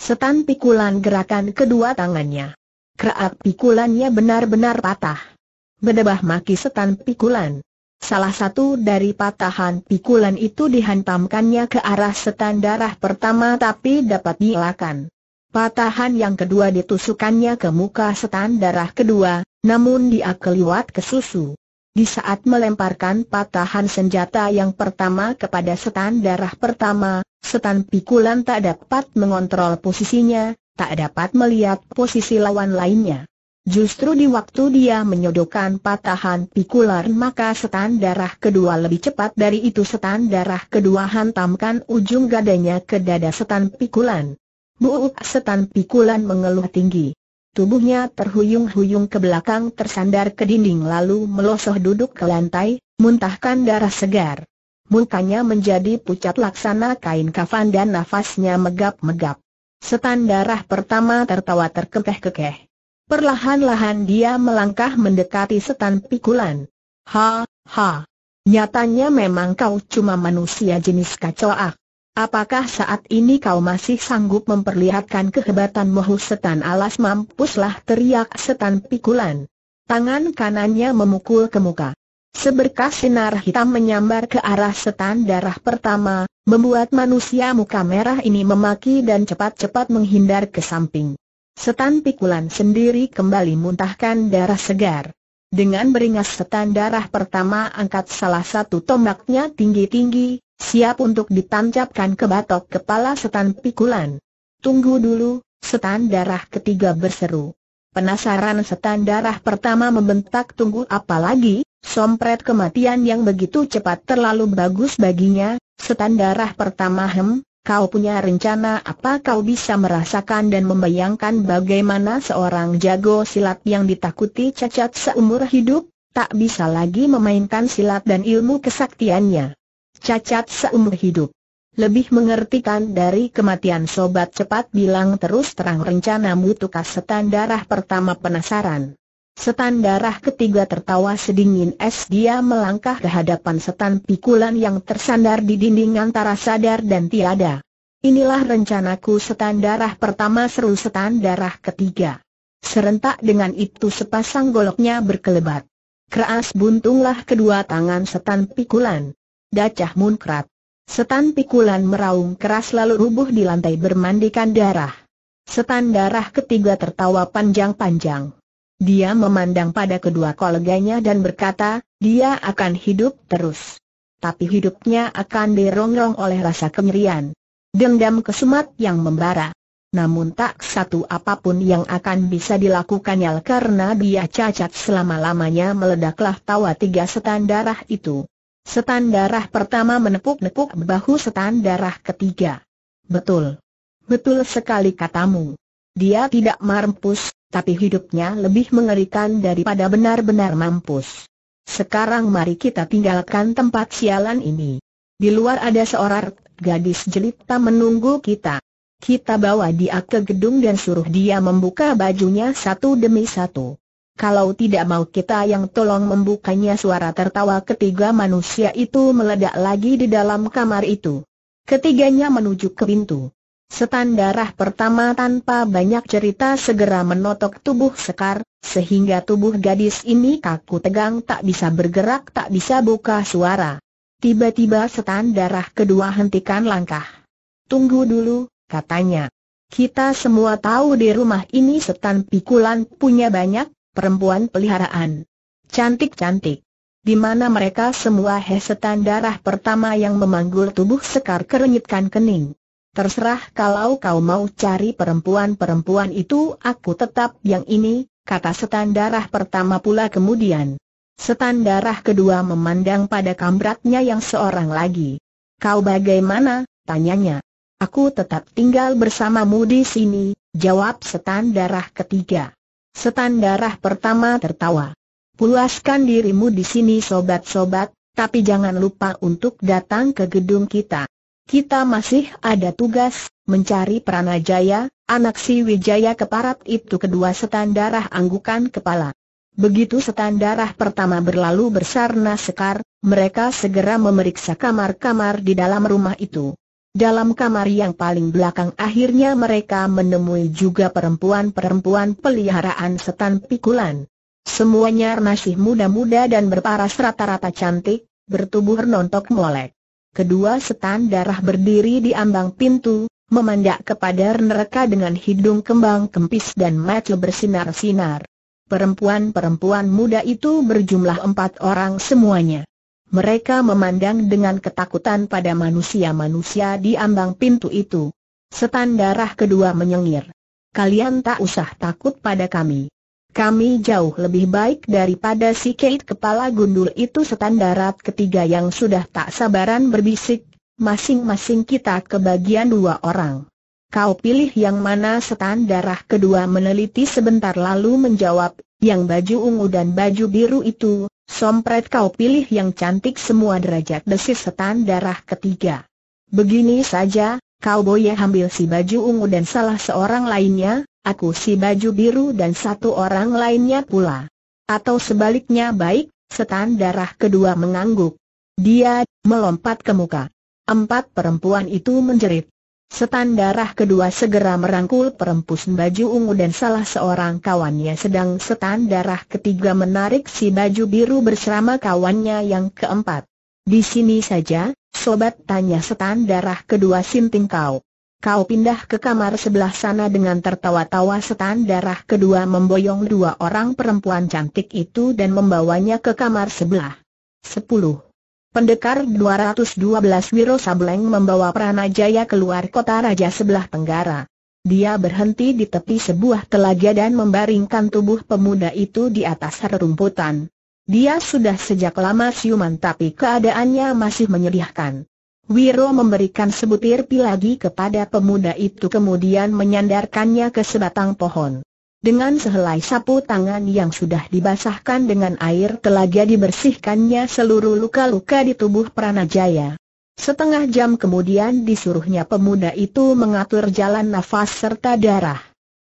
Setan pikulan gerakan kedua tangannya. Kerak pikulannya benar-benar patah. Bedebah maki setan pikulan. Salah satu dari patahan pikulan itu dihantamkannya ke arah setan darah pertama tapi dapat dielakkan. Patahan yang kedua ditusukannya ke muka setan darah kedua, namun dia keliwat ke susu. Di saat melemparkan patahan senjata yang pertama kepada setan darah pertama, setan pikulan tak dapat mengontrol posisinya, tak dapat melihat posisi lawan lainnya. Justru di waktu dia menyodokkan patahan pikulan maka setan darah kedua lebih cepat dari itu setan darah kedua hantamkan ujung gadanya ke dada setan pikulan. Buuk setan pikulan mengeluh tinggi. Tubuhnya terhuyung-huyung ke belakang tersandar ke dinding lalu melosoh duduk ke lantai, muntahkan darah segar. Mukanya menjadi pucat laksana kain kafan dan nafasnya megap-megap. Setan darah pertama tertawa terkekeh-kekeh. Perlahan-lahan dia melangkah mendekati setan pikulan. Ha, ha. Nyatanya memang kau cuma manusia jenis kacoak. Apakah saat ini kau masih sanggup memperlihatkan kehebatan kehebatanmu setan alas mampuslah teriak setan pikulan. Tangan kanannya memukul ke muka. Seberkas sinar hitam menyambar ke arah setan darah pertama, membuat manusia muka merah ini memaki dan cepat-cepat menghindar ke samping. Setan pikulan sendiri kembali muntahkan darah segar. Dengan beringas setan darah pertama angkat salah satu tombaknya tinggi-tinggi, siap untuk ditancapkan ke batok kepala setan pikulan. Tunggu dulu, setan darah ketiga berseru. Penasaran setan darah pertama membentak tunggu apa lagi, sompret kematian yang begitu cepat terlalu bagus baginya, setan darah pertama hem, kau punya rencana apa kau bisa merasakan dan membayangkan bagaimana seorang jago silat yang ditakuti cacat seumur hidup, tak bisa lagi memainkan silat dan ilmu kesaktiannya cacat seumur hidup. Lebih mengertikan dari kematian sobat cepat bilang terus terang rencanamu mutuka setan darah pertama penasaran. Setan darah ketiga tertawa sedingin es dia melangkah ke hadapan setan pikulan yang tersandar di dinding antara sadar dan tiada. Inilah rencanaku setan darah pertama seru setan darah ketiga. Serentak dengan itu sepasang goloknya berkelebat. Keras buntunglah kedua tangan setan pikulan dacah munkrat. Setan pikulan meraung keras lalu rubuh di lantai bermandikan darah. Setan darah ketiga tertawa panjang-panjang. Dia memandang pada kedua koleganya dan berkata, dia akan hidup terus. Tapi hidupnya akan dirongrong oleh rasa kengerian, Dendam kesumat yang membara. Namun tak satu apapun yang akan bisa dilakukannya karena dia cacat selama-lamanya meledaklah tawa tiga setan darah itu. Setan darah pertama menepuk-nepuk bahu setan darah ketiga. Betul. Betul sekali katamu. Dia tidak mampus, tapi hidupnya lebih mengerikan daripada benar-benar mampus. Sekarang mari kita tinggalkan tempat sialan ini. Di luar ada seorang gadis jelita menunggu kita. Kita bawa dia ke gedung dan suruh dia membuka bajunya satu demi satu kalau tidak mau kita yang tolong membukanya suara tertawa ketiga manusia itu meledak lagi di dalam kamar itu. Ketiganya menuju ke pintu. Setan darah pertama tanpa banyak cerita segera menotok tubuh Sekar, sehingga tubuh gadis ini kaku tegang tak bisa bergerak tak bisa buka suara. Tiba-tiba setan darah kedua hentikan langkah. Tunggu dulu, katanya. Kita semua tahu di rumah ini setan pikulan punya banyak, perempuan peliharaan. Cantik-cantik. Di mana mereka semua hesetan darah pertama yang memanggul tubuh Sekar kerenyitkan kening. Terserah kalau kau mau cari perempuan-perempuan itu aku tetap yang ini, kata setan darah pertama pula kemudian. Setan darah kedua memandang pada kambratnya yang seorang lagi. Kau bagaimana? tanyanya. Aku tetap tinggal bersamamu di sini, jawab setan darah ketiga. Setan darah pertama tertawa. Pulaskan dirimu di sini sobat-sobat, tapi jangan lupa untuk datang ke gedung kita. Kita masih ada tugas, mencari Pranajaya, anak si Wijaya keparat itu kedua setan darah anggukan kepala. Begitu setan darah pertama berlalu bersarna sekar, mereka segera memeriksa kamar-kamar di dalam rumah itu. Dalam kamar yang paling belakang akhirnya mereka menemui juga perempuan-perempuan peliharaan setan pikulan. Semuanya masih muda-muda dan berparas rata-rata cantik, bertubuh nontok molek. Kedua setan darah berdiri di ambang pintu, memandak kepada neraka dengan hidung kembang kempis dan mata bersinar-sinar. Perempuan-perempuan muda itu berjumlah empat orang semuanya mereka memandang dengan ketakutan pada manusia-manusia di ambang pintu itu. Setan darah kedua menyengir. Kalian tak usah takut pada kami. Kami jauh lebih baik daripada si Kate kepala gundul itu setan darat ketiga yang sudah tak sabaran berbisik, masing-masing kita kebagian dua orang. Kau pilih yang mana setan darah kedua meneliti sebentar lalu menjawab, yang baju ungu dan baju biru itu, Sompret kau pilih yang cantik semua derajat desis setan darah ketiga. Begini saja, kau boya ambil si baju ungu dan salah seorang lainnya, aku si baju biru dan satu orang lainnya pula. Atau sebaliknya baik, setan darah kedua mengangguk. Dia, melompat ke muka. Empat perempuan itu menjerit. Setan darah kedua segera merangkul perempus baju ungu dan salah seorang kawannya sedang setan darah ketiga menarik si baju biru bersama kawannya yang keempat. Di sini saja, sobat tanya setan darah kedua sinting kau. Kau pindah ke kamar sebelah sana dengan tertawa-tawa setan darah kedua memboyong dua orang perempuan cantik itu dan membawanya ke kamar sebelah. 10. Pendekar 212 Wiro Sableng membawa Pranajaya keluar kota raja sebelah tenggara. Dia berhenti di tepi sebuah telaga dan membaringkan tubuh pemuda itu di atas rerumputan. Dia sudah sejak lama siuman tapi keadaannya masih menyedihkan. Wiro memberikan sebutir pil lagi kepada pemuda itu kemudian menyandarkannya ke sebatang pohon. Dengan sehelai sapu tangan yang sudah dibasahkan dengan air telaga dibersihkannya seluruh luka-luka di tubuh Pranajaya. Setengah jam kemudian disuruhnya pemuda itu mengatur jalan nafas serta darah.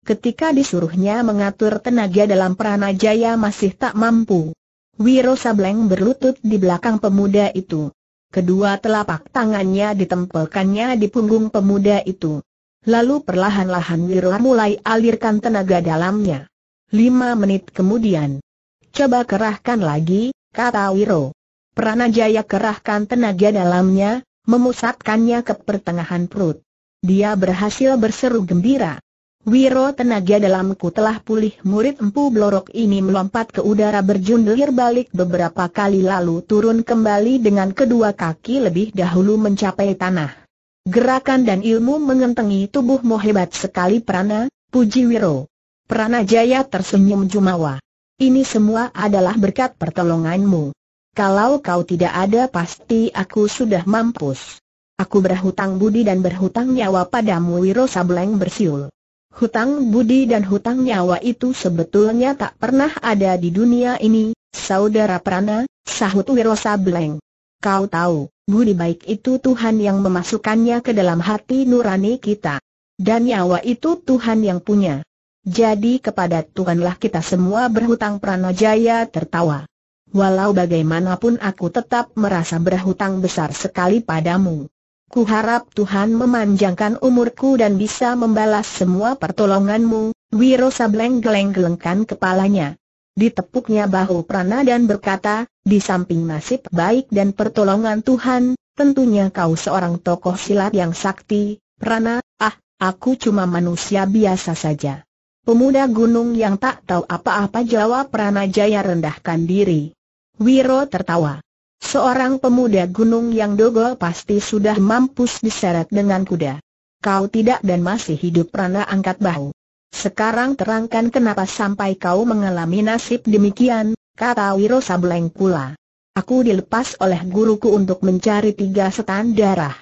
Ketika disuruhnya mengatur tenaga dalam Pranajaya masih tak mampu. Wiro Sableng berlutut di belakang pemuda itu. Kedua telapak tangannya ditempelkannya di punggung pemuda itu. Lalu perlahan-lahan Wiro mulai alirkan tenaga dalamnya. Lima menit kemudian. Coba kerahkan lagi, kata Wiro. Pranajaya kerahkan tenaga dalamnya, memusatkannya ke pertengahan perut. Dia berhasil berseru gembira. Wiro tenaga dalamku telah pulih murid empu blorok ini melompat ke udara berjundelir balik beberapa kali lalu turun kembali dengan kedua kaki lebih dahulu mencapai tanah. Gerakan dan ilmu mengentengi tubuhmu hebat sekali Prana, puji Wiro. Prana Jaya tersenyum Jumawa. Ini semua adalah berkat pertolonganmu. Kalau kau tidak ada pasti aku sudah mampus. Aku berhutang budi dan berhutang nyawa padamu Wiro Sableng bersiul. Hutang budi dan hutang nyawa itu sebetulnya tak pernah ada di dunia ini, saudara Prana, sahut Wiro Sableng. Kau tahu, budi baik itu Tuhan yang memasukkannya ke dalam hati nurani kita. Dan nyawa itu Tuhan yang punya. Jadi kepada Tuhanlah kita semua berhutang Pranajaya tertawa. Walau bagaimanapun aku tetap merasa berhutang besar sekali padamu. Kuharap Tuhan memanjangkan umurku dan bisa membalas semua pertolonganmu, Wiro Sableng geleng-gelengkan kepalanya. Ditepuknya bahu Prana dan berkata, di samping nasib baik dan pertolongan Tuhan, tentunya kau seorang tokoh silat yang sakti, Prana, ah, aku cuma manusia biasa saja. Pemuda gunung yang tak tahu apa-apa jawab Prana Jaya rendahkan diri. Wiro tertawa. Seorang pemuda gunung yang dogol pasti sudah mampus diseret dengan kuda. Kau tidak dan masih hidup Prana angkat bahu. Sekarang terangkan kenapa sampai kau mengalami nasib demikian, kata Wiro Sableng pula. Aku dilepas oleh guruku untuk mencari tiga setan darah.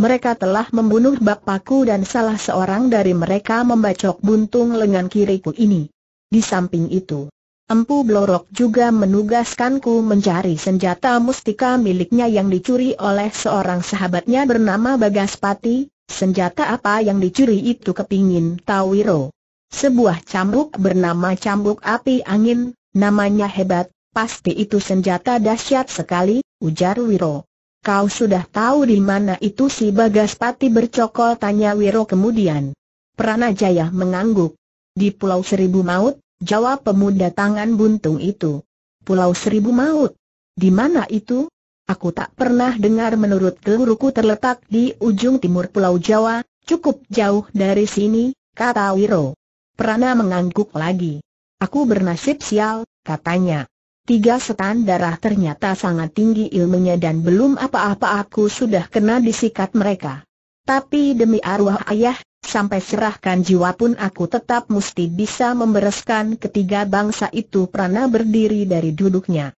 Mereka telah membunuh bapakku dan salah seorang dari mereka membacok buntung lengan kiriku ini. Di samping itu, Empu Blorok juga menugaskanku mencari senjata mustika miliknya yang dicuri oleh seorang sahabatnya bernama Bagaspati, senjata apa yang dicuri itu kepingin tahu Wiro. Sebuah cambuk bernama cambuk api angin Namanya hebat, pasti itu senjata dahsyat sekali, ujar Wiro. Kau sudah tahu di mana itu si Bagaspati bercokol tanya Wiro kemudian. Pranajaya mengangguk. Di Pulau Seribu Maut, jawab pemuda tangan buntung itu. Pulau Seribu Maut? Di mana itu? Aku tak pernah dengar menurut keluruku terletak di ujung timur Pulau Jawa, cukup jauh dari sini, kata Wiro. Prana mengangguk lagi. Aku bernasib sial, katanya. Tiga setan darah ternyata sangat tinggi ilmunya dan belum apa-apa aku sudah kena disikat mereka. Tapi demi arwah ayah, sampai serahkan jiwa pun aku tetap mesti bisa membereskan ketiga bangsa itu Prana berdiri dari duduknya.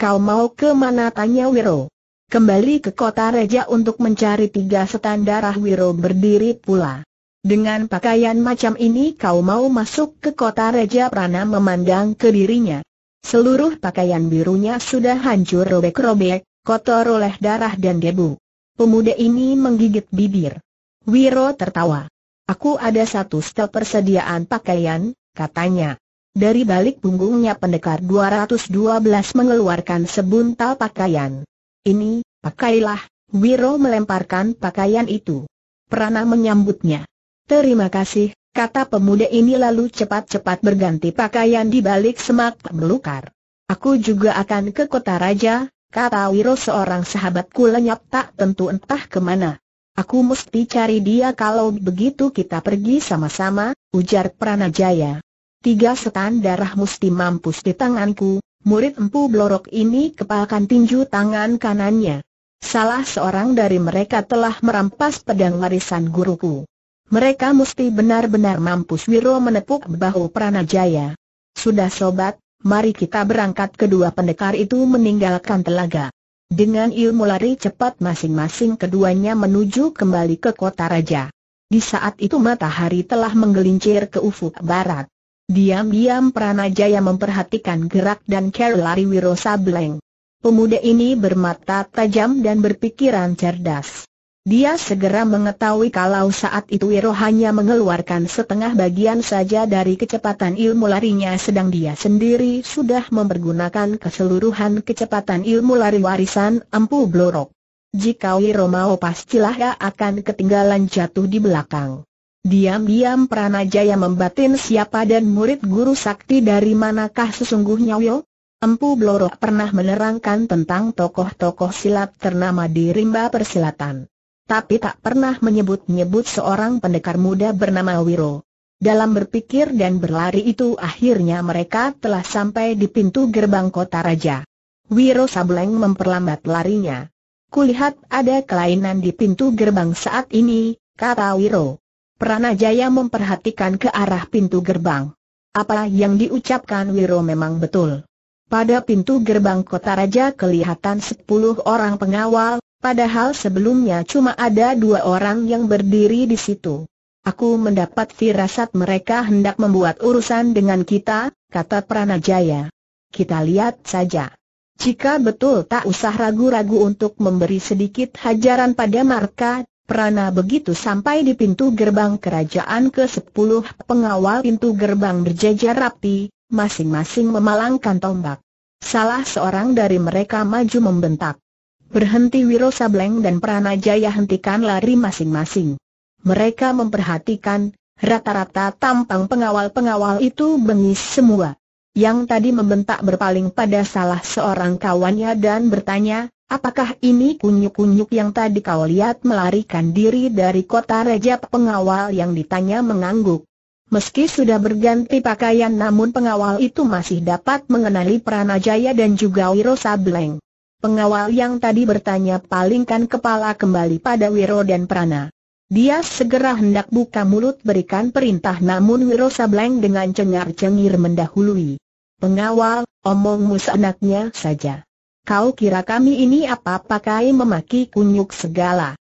Kau mau ke mana tanya Wiro? Kembali ke kota Reja untuk mencari tiga setan darah Wiro berdiri pula. Dengan pakaian macam ini kau mau masuk ke kota Raja Prana memandang ke dirinya. Seluruh pakaian birunya sudah hancur robek-robek, kotor oleh darah dan debu. Pemuda ini menggigit bibir. Wiro tertawa. Aku ada satu stok persediaan pakaian, katanya. Dari balik punggungnya pendekar 212 mengeluarkan sebuntal pakaian. Ini, pakailah, Wiro melemparkan pakaian itu. Prana menyambutnya. Terima kasih, kata pemuda ini lalu cepat-cepat berganti pakaian di balik semak melukar. Aku juga akan ke kota raja, kata Wiro seorang sahabatku lenyap tak tentu entah kemana. Aku mesti cari dia kalau begitu kita pergi sama-sama, ujar Pranajaya. Tiga setan darah mesti mampus di tanganku, murid empu blorok ini kepalkan tinju tangan kanannya. Salah seorang dari mereka telah merampas pedang warisan guruku. Mereka mesti benar-benar mampus Wiro menepuk bahu Pranajaya. Sudah sobat, mari kita berangkat kedua pendekar itu meninggalkan telaga. Dengan ilmu lari cepat masing-masing keduanya menuju kembali ke kota raja. Di saat itu matahari telah menggelincir ke ufuk barat. Diam-diam Pranajaya memperhatikan gerak dan cara lari Wiro Sableng. Pemuda ini bermata tajam dan berpikiran cerdas. Dia segera mengetahui kalau saat itu Wiro hanya mengeluarkan setengah bagian saja dari kecepatan ilmu larinya sedang dia sendiri sudah mempergunakan keseluruhan kecepatan ilmu lari warisan Empu Blorok. Jika Wiro mau pastilah ia akan ketinggalan jatuh di belakang. Diam-diam Pranajaya membatin siapa dan murid guru sakti dari manakah sesungguhnya Wiro? Empu Blorok pernah menerangkan tentang tokoh-tokoh silat ternama di rimba persilatan tapi tak pernah menyebut-nyebut seorang pendekar muda bernama Wiro. Dalam berpikir dan berlari itu akhirnya mereka telah sampai di pintu gerbang kota raja. Wiro Sableng memperlambat larinya. Kulihat ada kelainan di pintu gerbang saat ini, kata Wiro. Pranajaya memperhatikan ke arah pintu gerbang. Apa yang diucapkan Wiro memang betul. Pada pintu gerbang kota raja kelihatan sepuluh orang pengawal, Padahal sebelumnya cuma ada dua orang yang berdiri di situ. Aku mendapat firasat mereka hendak membuat urusan dengan kita, kata Pranajaya. Kita lihat saja. Jika betul tak usah ragu-ragu untuk memberi sedikit hajaran pada Marka, Prana begitu sampai di pintu gerbang kerajaan ke-10 pengawal pintu gerbang berjajar rapi, masing-masing memalangkan tombak. Salah seorang dari mereka maju membentak. Berhenti Wiro Sableng dan Pranajaya hentikan lari masing-masing. Mereka memperhatikan, rata-rata tampang pengawal-pengawal itu bengis semua. Yang tadi membentak berpaling pada salah seorang kawannya dan bertanya, apakah ini kunyuk-kunyuk yang tadi kau lihat melarikan diri dari kota Raja pengawal yang ditanya mengangguk. Meski sudah berganti pakaian namun pengawal itu masih dapat mengenali Pranajaya dan juga Wiro Sableng. Pengawal yang tadi bertanya palingkan kepala kembali pada Wiro dan Prana. Dia segera hendak buka mulut berikan perintah namun Wiro Sableng dengan cengar-cengir mendahului. Pengawal, omongmu seenaknya saja. Kau kira kami ini apa pakai memaki kunyuk segala?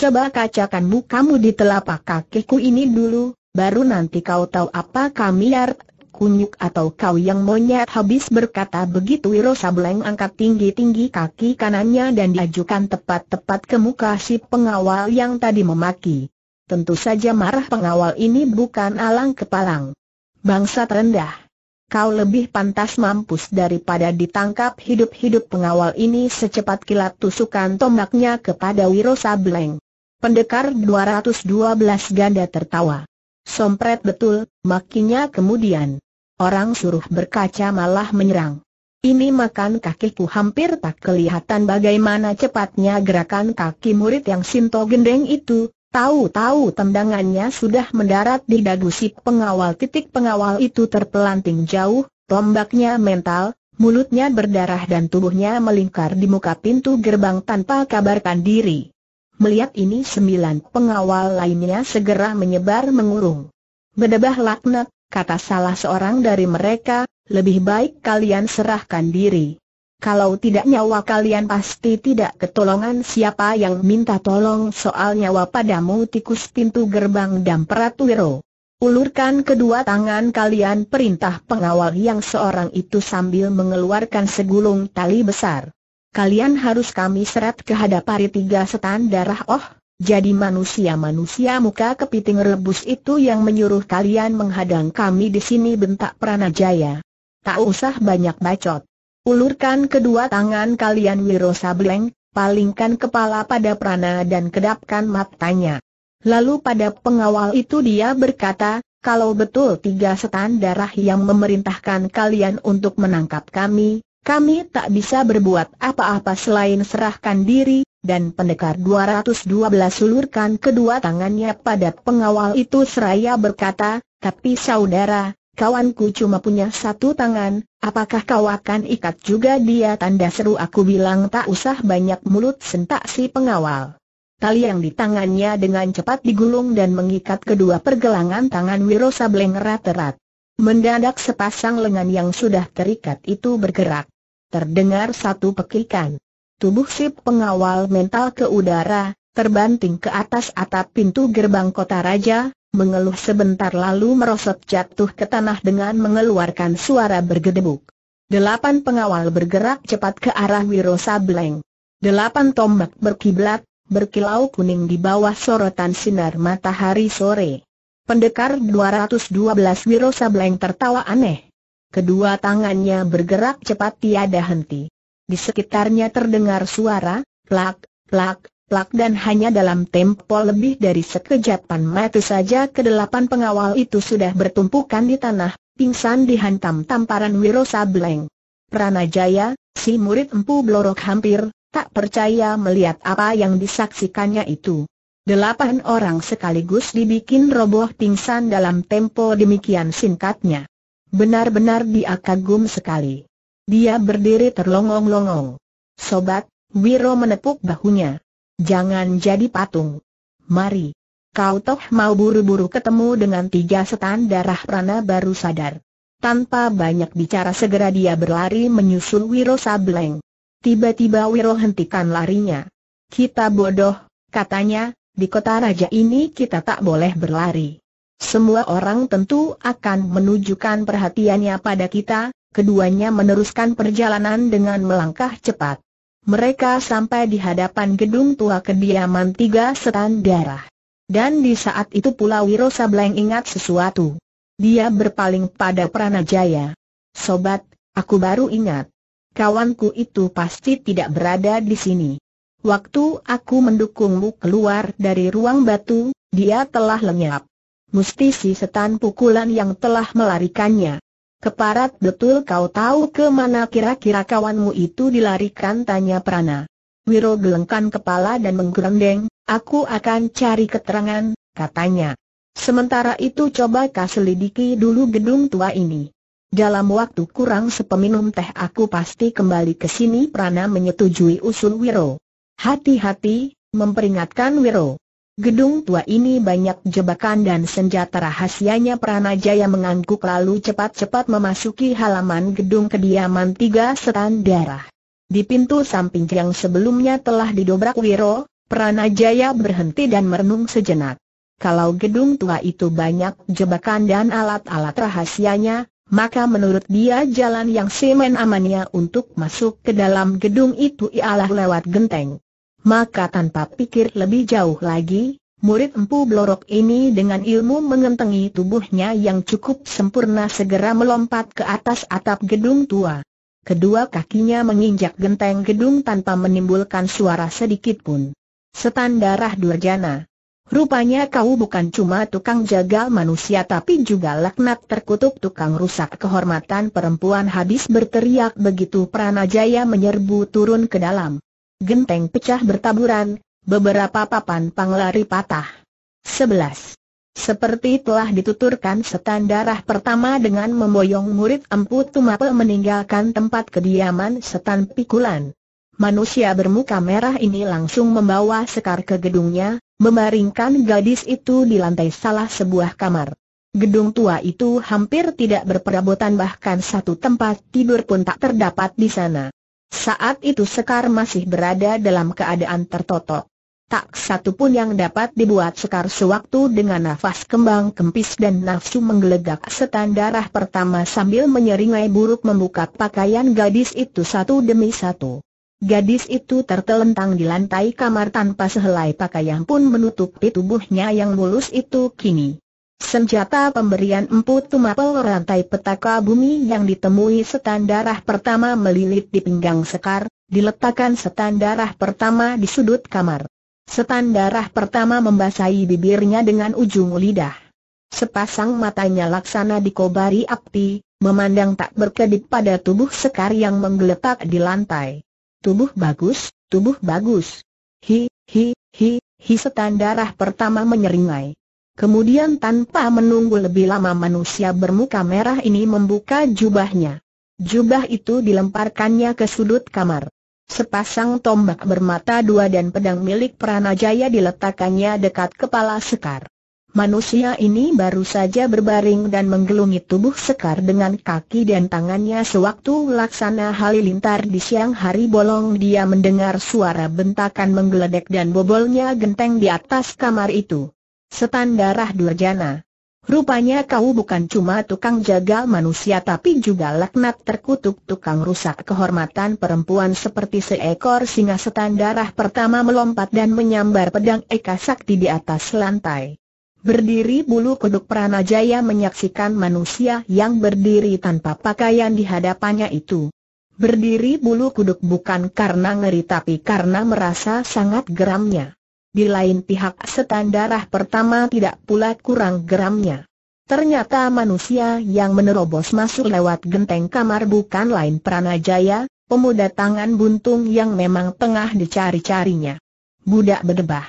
Coba kacakan mukamu di telapak kakiku ini dulu, baru nanti kau tahu apa kami art kunyuk atau kau yang monyet habis berkata begitu Wiro Sableng angkat tinggi-tinggi kaki kanannya dan diajukan tepat-tepat ke muka si pengawal yang tadi memaki. Tentu saja marah pengawal ini bukan alang kepalang. Bangsa rendah. Kau lebih pantas mampus daripada ditangkap hidup-hidup pengawal ini secepat kilat tusukan tombaknya kepada Wiro Sableng. Pendekar 212 ganda tertawa. Sompret betul, makinya kemudian. Orang suruh berkaca malah menyerang. Ini makan kakiku hampir tak kelihatan bagaimana cepatnya gerakan kaki murid yang Sinto gendeng itu, Tahu-tahu tendangannya sudah mendarat di dagu si pengawal titik pengawal itu terpelanting jauh, tombaknya mental, mulutnya berdarah dan tubuhnya melingkar di muka pintu gerbang tanpa kabarkan diri. Melihat ini sembilan pengawal lainnya segera menyebar mengurung. Bedebah laknat, kata salah seorang dari mereka, lebih baik kalian serahkan diri. Kalau tidak nyawa kalian pasti tidak ketolongan siapa yang minta tolong soal nyawa padamu tikus pintu gerbang dan peratwiro. Ulurkan kedua tangan kalian perintah pengawal yang seorang itu sambil mengeluarkan segulung tali besar. Kalian harus kami seret ke hadapari tiga setan darah oh, jadi manusia-manusia muka kepiting rebus itu yang menyuruh kalian menghadang kami di sini bentak Pranajaya. Tak usah banyak bacot. Ulurkan kedua tangan kalian Wiro Sableng, palingkan kepala pada Prana dan kedapkan matanya. Lalu pada pengawal itu dia berkata, kalau betul tiga setan darah yang memerintahkan kalian untuk menangkap kami, kami tak bisa berbuat apa-apa selain serahkan diri, dan pendekar 212 sulurkan kedua tangannya pada pengawal itu seraya berkata, tapi saudara, kawanku cuma punya satu tangan, apakah kau akan ikat juga dia tanda seru aku bilang tak usah banyak mulut sentak si pengawal. Tali yang di tangannya dengan cepat digulung dan mengikat kedua pergelangan tangan Wiro Sableng rat-rat. Mendadak sepasang lengan yang sudah terikat itu bergerak terdengar satu pekikan. Tubuh sip pengawal mental ke udara, terbanting ke atas atap pintu gerbang kota raja, mengeluh sebentar lalu merosot jatuh ke tanah dengan mengeluarkan suara bergedebuk. Delapan pengawal bergerak cepat ke arah Wiro Sableng. Delapan tombak berkiblat, berkilau kuning di bawah sorotan sinar matahari sore. Pendekar 212 Wiro Sableng tertawa aneh. Kedua tangannya bergerak cepat tiada henti. Di sekitarnya terdengar suara, plak, plak, plak dan hanya dalam tempo lebih dari sekejapan mati saja kedelapan pengawal itu sudah bertumpukan di tanah, pingsan dihantam tamparan Wiro Sableng. Pranajaya, si murid Empu Blorok hampir tak percaya melihat apa yang disaksikannya itu. Delapan orang sekaligus dibikin roboh pingsan dalam tempo demikian singkatnya. Benar-benar dia kagum sekali. Dia berdiri terlongong-longong. Sobat, Wiro menepuk bahunya. Jangan jadi patung. Mari. Kau toh mau buru-buru ketemu dengan tiga setan darah prana baru sadar. Tanpa banyak bicara segera dia berlari menyusul Wiro Sableng. Tiba-tiba Wiro hentikan larinya. Kita bodoh, katanya, di kota raja ini kita tak boleh berlari. Semua orang tentu akan menunjukkan perhatiannya pada kita, keduanya meneruskan perjalanan dengan melangkah cepat. Mereka sampai di hadapan gedung tua kediaman tiga setan darah. Dan di saat itu pula Wiro Sableng ingat sesuatu. Dia berpaling pada Pranajaya. Sobat, aku baru ingat. Kawanku itu pasti tidak berada di sini. Waktu aku mendukungmu keluar dari ruang batu, dia telah lenyap si setan pukulan yang telah melarikannya. Keparat betul kau tahu ke mana kira-kira kawanmu itu dilarikan tanya Prana. Wiro gelengkan kepala dan menggerendeng, aku akan cari keterangan, katanya. Sementara itu coba kau selidiki dulu gedung tua ini. Dalam waktu kurang sepeminum teh aku pasti kembali ke sini Prana menyetujui usul Wiro. Hati-hati, memperingatkan Wiro. Gedung tua ini banyak jebakan dan senjata rahasianya Pranajaya mengangguk lalu cepat-cepat memasuki halaman gedung kediaman tiga setan darah. Di pintu samping yang sebelumnya telah didobrak Wiro, Pranajaya berhenti dan merenung sejenak. Kalau gedung tua itu banyak jebakan dan alat-alat rahasianya, maka menurut dia jalan yang semen amannya untuk masuk ke dalam gedung itu ialah lewat genteng maka tanpa pikir lebih jauh lagi, murid Empu Blorok ini dengan ilmu mengentengi tubuhnya yang cukup sempurna segera melompat ke atas atap gedung tua. Kedua kakinya menginjak genteng gedung tanpa menimbulkan suara sedikit pun. Setan darah Durjana. Rupanya kau bukan cuma tukang jagal manusia tapi juga laknat terkutuk tukang rusak kehormatan perempuan habis berteriak begitu Pranajaya menyerbu turun ke dalam genteng pecah bertaburan, beberapa papan panglari patah. 11. Seperti telah dituturkan setan darah pertama dengan memboyong murid Empu Tumape meninggalkan tempat kediaman setan pikulan. Manusia bermuka merah ini langsung membawa Sekar ke gedungnya, memaringkan gadis itu di lantai salah sebuah kamar. Gedung tua itu hampir tidak berperabotan bahkan satu tempat tidur pun tak terdapat di sana. Saat itu Sekar masih berada dalam keadaan tertotok. Tak satu pun yang dapat dibuat Sekar sewaktu dengan nafas kembang kempis dan nafsu menggelegak setan darah pertama sambil menyeringai buruk membuka pakaian gadis itu satu demi satu. Gadis itu tertelentang di lantai kamar tanpa sehelai pakaian pun menutupi tubuhnya yang mulus itu kini Senjata pemberian empu tumapel rantai petaka bumi yang ditemui setan darah pertama melilit di pinggang Sekar, diletakkan setan darah pertama di sudut kamar. Setan darah pertama membasahi bibirnya dengan ujung lidah. Sepasang matanya laksana dikobari api, memandang tak berkedip pada tubuh Sekar yang menggeletak di lantai. Tubuh bagus, tubuh bagus. Hi, hi, hi, hi setan darah pertama menyeringai. Kemudian tanpa menunggu lebih lama manusia bermuka merah ini membuka jubahnya. Jubah itu dilemparkannya ke sudut kamar. Sepasang tombak bermata dua dan pedang milik Pranajaya diletakkannya dekat kepala Sekar. Manusia ini baru saja berbaring dan menggelungi tubuh Sekar dengan kaki dan tangannya sewaktu laksana halilintar di siang hari bolong dia mendengar suara bentakan menggeledek dan bobolnya genteng di atas kamar itu. Setan darah durjana. Rupanya kau bukan cuma tukang jagal manusia tapi juga laknat terkutuk tukang rusak kehormatan perempuan seperti seekor singa setan darah pertama melompat dan menyambar pedang Eka Sakti di atas lantai. Berdiri bulu kuduk Pranajaya menyaksikan manusia yang berdiri tanpa pakaian di hadapannya itu. Berdiri bulu kuduk bukan karena ngeri tapi karena merasa sangat geramnya. Di lain pihak setan darah pertama tidak pula kurang geramnya. Ternyata manusia yang menerobos masuk lewat genteng kamar bukan lain Pranajaya, pemuda tangan buntung yang memang tengah dicari-carinya. Budak berdebah.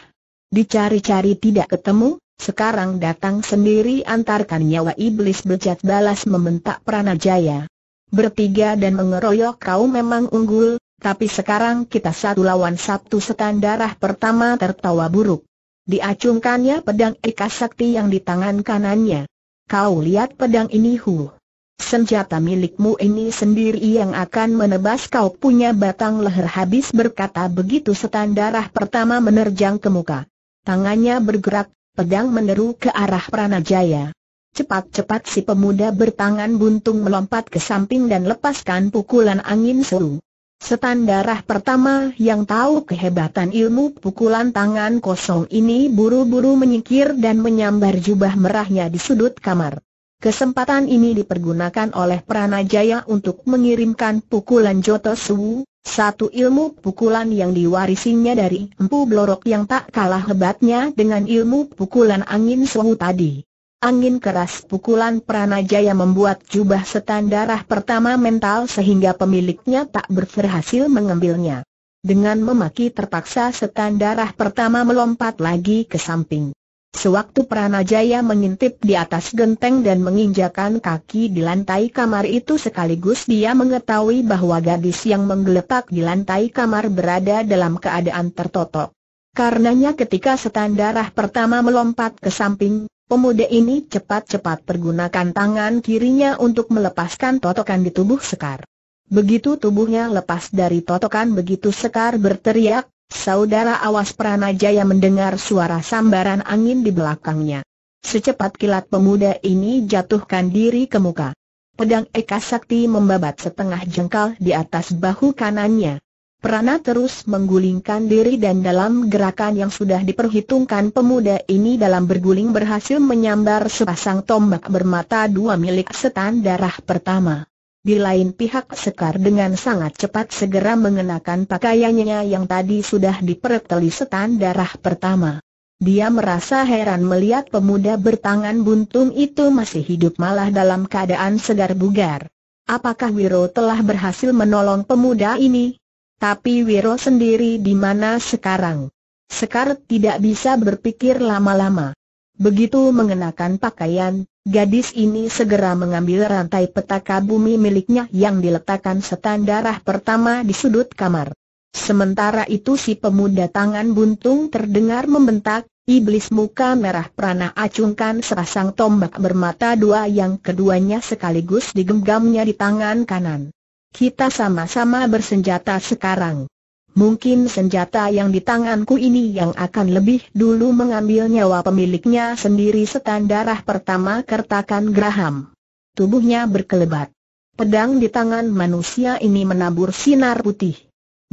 Dicari-cari tidak ketemu, sekarang datang sendiri antarkan nyawa iblis bejat balas membentak Pranajaya. Bertiga dan mengeroyok kau memang unggul, tapi sekarang kita satu lawan satu setan darah pertama tertawa buruk. Diacungkannya pedang Eka Sakti yang di tangan kanannya. Kau lihat pedang ini hu. Senjata milikmu ini sendiri yang akan menebas kau punya batang leher habis berkata begitu setan darah pertama menerjang ke muka. Tangannya bergerak, pedang meneru ke arah Pranajaya. Cepat-cepat si pemuda bertangan buntung melompat ke samping dan lepaskan pukulan angin seru. Setan darah pertama yang tahu kehebatan ilmu pukulan tangan kosong ini buru-buru menyingkir dan menyambar jubah merahnya di sudut kamar. Kesempatan ini dipergunakan oleh Pranajaya untuk mengirimkan pukulan Joto Suwu, satu ilmu pukulan yang diwarisinya dari Empu Blorok yang tak kalah hebatnya dengan ilmu pukulan angin suwu tadi. Angin keras pukulan Pranajaya membuat jubah setan darah pertama mental sehingga pemiliknya tak berhasil mengambilnya. Dengan memaki terpaksa setan darah pertama melompat lagi ke samping. Sewaktu Pranajaya mengintip di atas genteng dan menginjakan kaki di lantai kamar itu sekaligus dia mengetahui bahwa gadis yang menggeletak di lantai kamar berada dalam keadaan tertotok. Karenanya ketika setan darah pertama melompat ke samping, Pemuda ini cepat-cepat pergunakan tangan kirinya untuk melepaskan totokan di tubuh Sekar. Begitu tubuhnya lepas dari totokan begitu Sekar berteriak, Saudara Awas Pranajaya mendengar suara sambaran angin di belakangnya. Secepat kilat pemuda ini jatuhkan diri ke muka. Pedang Eka Sakti membabat setengah jengkal di atas bahu kanannya. Prana terus menggulingkan diri dan dalam gerakan yang sudah diperhitungkan pemuda ini dalam berguling berhasil menyambar sepasang tombak bermata dua milik setan darah pertama. Di lain pihak Sekar dengan sangat cepat segera mengenakan pakaiannya yang tadi sudah diperteli setan darah pertama. Dia merasa heran melihat pemuda bertangan buntung itu masih hidup malah dalam keadaan segar bugar. Apakah Wiro telah berhasil menolong pemuda ini? Tapi Wiro sendiri di mana sekarang? Sekar tidak bisa berpikir lama-lama. Begitu mengenakan pakaian, gadis ini segera mengambil rantai petaka bumi miliknya yang diletakkan setan darah pertama di sudut kamar. Sementara itu si pemuda tangan buntung terdengar membentak, Iblis muka merah perana acungkan serasang tombak bermata dua yang keduanya sekaligus digenggamnya di tangan kanan. Kita sama-sama bersenjata sekarang. Mungkin senjata yang di tanganku ini yang akan lebih dulu mengambil nyawa pemiliknya sendiri setan darah pertama kertakan Graham. Tubuhnya berkelebat. Pedang di tangan manusia ini menabur sinar putih.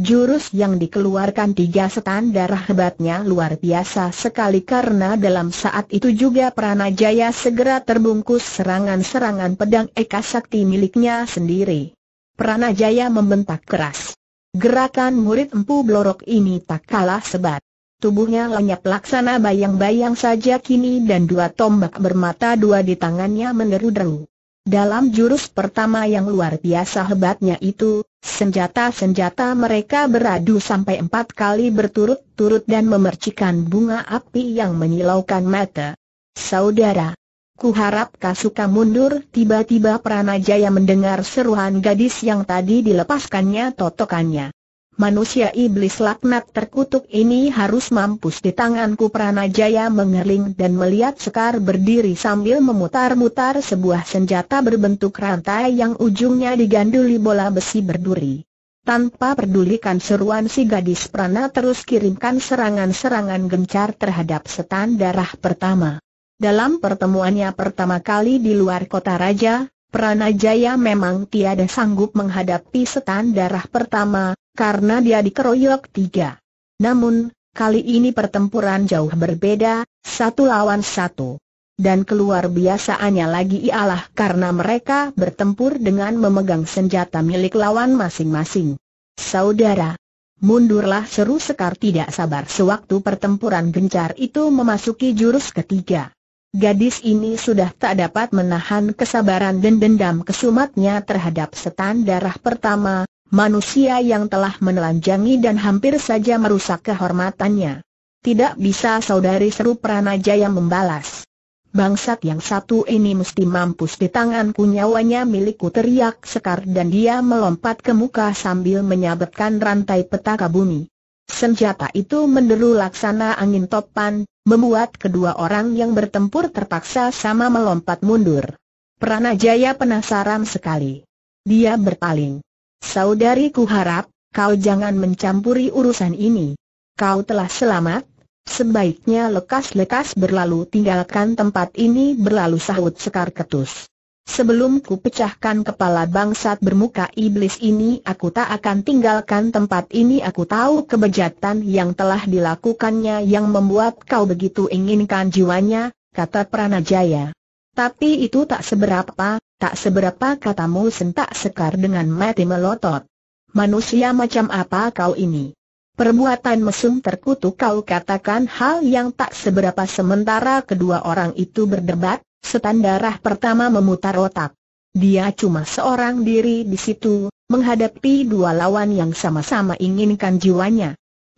Jurus yang dikeluarkan tiga setan darah hebatnya luar biasa sekali karena dalam saat itu juga Pranajaya segera terbungkus serangan-serangan pedang Eka Sakti miliknya sendiri. Pranajaya membentak keras. Gerakan murid Empu Blorok ini tak kalah sebat. Tubuhnya lenyap laksana bayang-bayang saja kini dan dua tombak bermata dua di tangannya meneru deru Dalam jurus pertama yang luar biasa hebatnya itu, senjata-senjata mereka beradu sampai empat kali berturut-turut dan memercikan bunga api yang menyilaukan mata. Saudara, Ku Kuharap Kasuka mundur, tiba-tiba Pranajaya mendengar seruan gadis yang tadi dilepaskannya totokannya. Manusia iblis laknat terkutuk ini harus mampus di tanganku Pranajaya mengerling dan melihat Sekar berdiri sambil memutar-mutar sebuah senjata berbentuk rantai yang ujungnya diganduli bola besi berduri. Tanpa pedulikan seruan si gadis Prana terus kirimkan serangan-serangan gencar terhadap setan darah pertama. Dalam pertemuannya pertama kali di luar kota raja, Pranajaya memang tiada sanggup menghadapi setan darah pertama, karena dia dikeroyok tiga. Namun, kali ini pertempuran jauh berbeda, satu lawan satu. Dan keluar biasaannya lagi ialah karena mereka bertempur dengan memegang senjata milik lawan masing-masing. Saudara, Mundurlah seru Sekar tidak sabar sewaktu pertempuran gencar itu memasuki jurus ketiga. Gadis ini sudah tak dapat menahan kesabaran dan dendam kesumatnya terhadap setan darah pertama, manusia yang telah menelanjangi dan hampir saja merusak kehormatannya. Tidak bisa saudari seru yang membalas. Bangsat yang satu ini mesti mampus di tanganku nyawanya milikku teriak Sekar dan dia melompat ke muka sambil menyabetkan rantai petaka bumi. Senjata itu menderu laksana angin topan, membuat kedua orang yang bertempur terpaksa sama melompat mundur. Pranajaya penasaran sekali. Dia berpaling. Saudariku harap, kau jangan mencampuri urusan ini. Kau telah selamat, sebaiknya lekas-lekas berlalu tinggalkan tempat ini berlalu sahut Sekar Ketus. Sebelum ku pecahkan kepala bangsat bermuka iblis ini aku tak akan tinggalkan tempat ini Aku tahu kebejatan yang telah dilakukannya yang membuat kau begitu inginkan jiwanya, kata Pranajaya Tapi itu tak seberapa, tak seberapa katamu sentak sekar dengan mati melotot Manusia macam apa kau ini? Perbuatan mesum terkutuk kau katakan hal yang tak seberapa sementara kedua orang itu berdebat, Setan darah pertama memutar otak. Dia cuma seorang diri di situ, menghadapi dua lawan yang sama-sama inginkan jiwanya.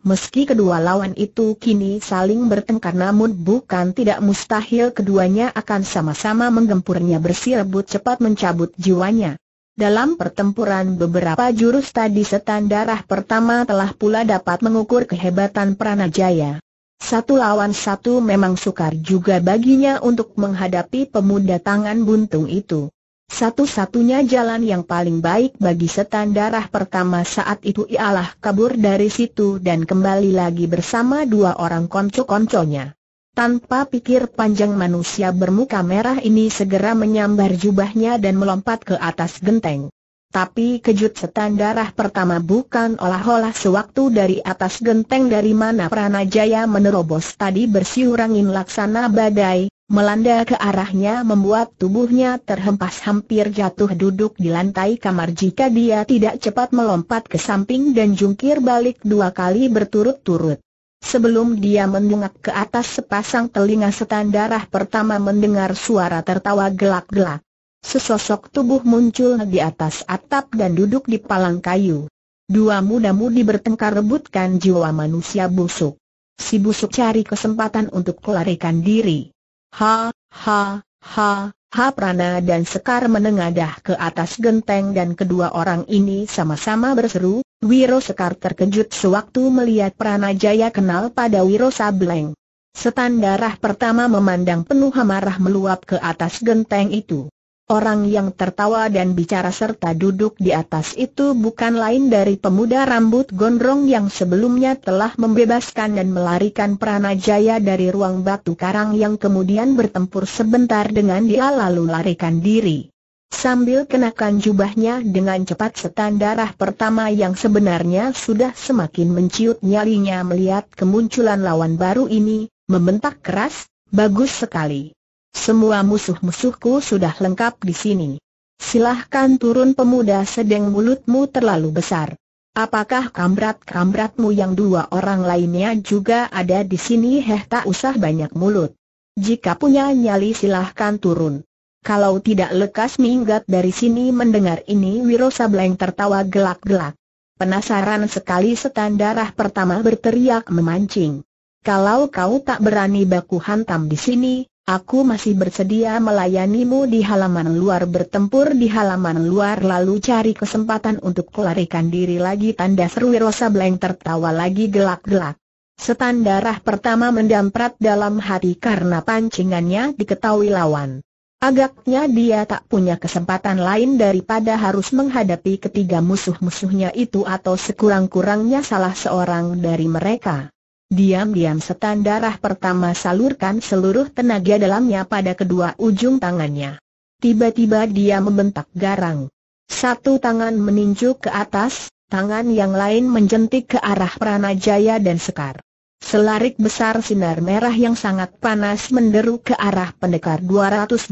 Meski kedua lawan itu kini saling bertengkar namun bukan tidak mustahil keduanya akan sama-sama menggempurnya rebut cepat mencabut jiwanya. Dalam pertempuran beberapa jurus tadi setan darah pertama telah pula dapat mengukur kehebatan Pranajaya. Satu lawan satu memang sukar juga baginya untuk menghadapi pemuda tangan buntung itu. Satu-satunya jalan yang paling baik bagi setan darah pertama saat itu ialah kabur dari situ dan kembali lagi bersama dua orang konco-konconya. Tanpa pikir panjang manusia bermuka merah ini segera menyambar jubahnya dan melompat ke atas genteng. Tapi kejut setan darah pertama bukan olah-olah sewaktu dari atas genteng dari mana Pranajaya menerobos tadi bersiurangin laksana badai, melanda ke arahnya membuat tubuhnya terhempas hampir jatuh duduk di lantai kamar jika dia tidak cepat melompat ke samping dan jungkir balik dua kali berturut-turut. Sebelum dia mendungak ke atas sepasang telinga setan darah pertama mendengar suara tertawa gelak-gelak. Sesosok tubuh muncul di atas atap dan duduk di palang kayu. Dua muda-mudi bertengkar rebutkan jiwa manusia busuk. Si busuk cari kesempatan untuk kelarikan diri. Ha, ha, ha, ha Prana dan Sekar menengadah ke atas genteng dan kedua orang ini sama-sama berseru, Wiro Sekar terkejut sewaktu melihat Prana Jaya kenal pada Wiro Sableng. Setan darah pertama memandang penuh amarah meluap ke atas genteng itu. Orang yang tertawa dan bicara serta duduk di atas itu bukan lain dari pemuda rambut gondrong yang sebelumnya telah membebaskan dan melarikan Pranajaya dari ruang batu karang yang kemudian bertempur sebentar dengan dia lalu larikan diri. Sambil kenakan jubahnya dengan cepat setan darah pertama yang sebenarnya sudah semakin menciut nyalinya melihat kemunculan lawan baru ini, membentak keras, bagus sekali. Semua musuh-musuhku sudah lengkap di sini. Silahkan turun pemuda Sedeng mulutmu terlalu besar. Apakah kambrat-kambratmu yang dua orang lainnya juga ada di sini? Heh tak usah banyak mulut. Jika punya nyali silahkan turun. Kalau tidak lekas minggat dari sini mendengar ini Wiro Sableng tertawa gelak-gelak. Penasaran sekali setan darah pertama berteriak memancing. Kalau kau tak berani baku hantam di sini, Aku masih bersedia melayanimu di halaman luar bertempur di halaman luar lalu cari kesempatan untuk kelarikan diri lagi tanda seru Rosa Bleng tertawa lagi gelak-gelak. Setan darah pertama mendamprat dalam hati karena pancingannya diketahui lawan. Agaknya dia tak punya kesempatan lain daripada harus menghadapi ketiga musuh-musuhnya itu atau sekurang-kurangnya salah seorang dari mereka. Diam-diam setan darah pertama salurkan seluruh tenaga dalamnya pada kedua ujung tangannya. Tiba-tiba dia membentak garang. Satu tangan meninju ke atas, tangan yang lain menjentik ke arah Pranajaya dan Sekar. Selarik besar sinar merah yang sangat panas menderu ke arah pendekar 212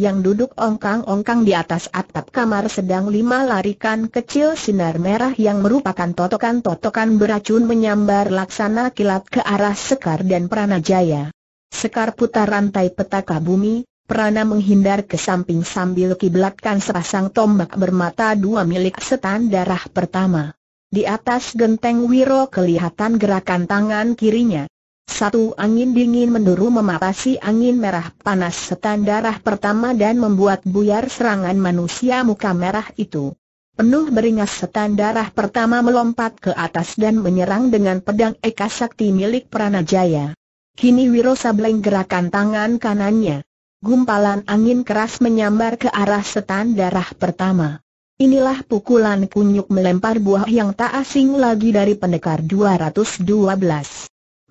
yang duduk ongkang-ongkang di atas atap kamar sedang lima larikan kecil sinar merah yang merupakan totokan-totokan beracun menyambar laksana kilat ke arah Sekar dan Pranajaya. Sekar putar rantai petaka bumi, Prana menghindar ke samping sambil kiblatkan sepasang tombak bermata dua milik setan darah pertama. Di atas genteng Wiro kelihatan gerakan tangan kirinya. Satu angin dingin menduru mematasi angin merah panas setan darah pertama dan membuat buyar serangan manusia muka merah itu. Penuh beringas setan darah pertama melompat ke atas dan menyerang dengan pedang Eka Sakti milik Pranajaya. Kini Wiro Sableng gerakan tangan kanannya. Gumpalan angin keras menyambar ke arah setan darah pertama. Inilah pukulan kunyuk melempar buah yang tak asing lagi dari pendekar 212.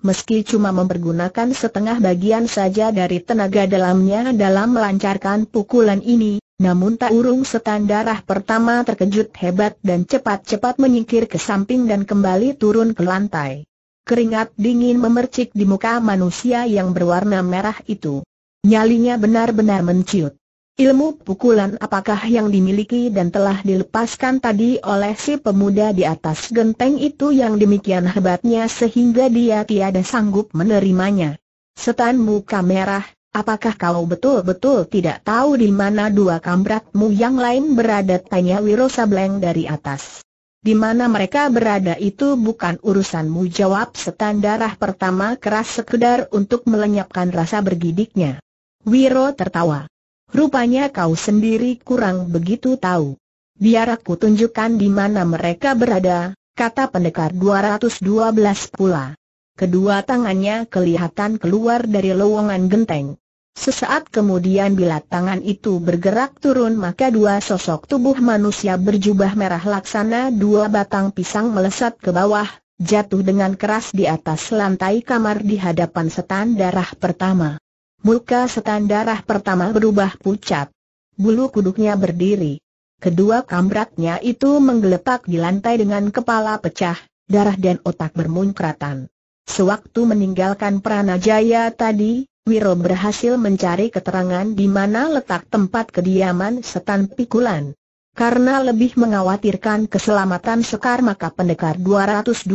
Meski cuma mempergunakan setengah bagian saja dari tenaga dalamnya dalam melancarkan pukulan ini, namun tak urung setan darah pertama terkejut hebat dan cepat-cepat menyingkir ke samping dan kembali turun ke lantai. Keringat dingin memercik di muka manusia yang berwarna merah itu. Nyalinya benar-benar menciut. Ilmu pukulan apakah yang dimiliki dan telah dilepaskan tadi oleh si pemuda di atas genteng itu yang demikian hebatnya sehingga dia tiada sanggup menerimanya. Setan muka merah, apakah kau betul-betul tidak tahu di mana dua kamratmu yang lain berada? Tanya Wirosa bleng dari atas. Di mana mereka berada itu bukan urusanmu jawab setan darah pertama keras sekedar untuk melenyapkan rasa bergidiknya. Wiro tertawa. Rupanya kau sendiri kurang begitu tahu. Biar aku tunjukkan di mana mereka berada, kata pendekar 212 pula. Kedua tangannya kelihatan keluar dari lowongan genteng. Sesaat kemudian bila tangan itu bergerak turun maka dua sosok tubuh manusia berjubah merah laksana dua batang pisang melesat ke bawah, jatuh dengan keras di atas lantai kamar di hadapan setan darah pertama. Muka setan darah pertama berubah pucat. Bulu kuduknya berdiri. Kedua kambratnya itu menggeletak di lantai dengan kepala pecah, darah dan otak bermunkratan. Sewaktu meninggalkan Pranajaya tadi, Wiro berhasil mencari keterangan di mana letak tempat kediaman setan pikulan. Karena lebih mengkhawatirkan keselamatan Sekar maka pendekar 212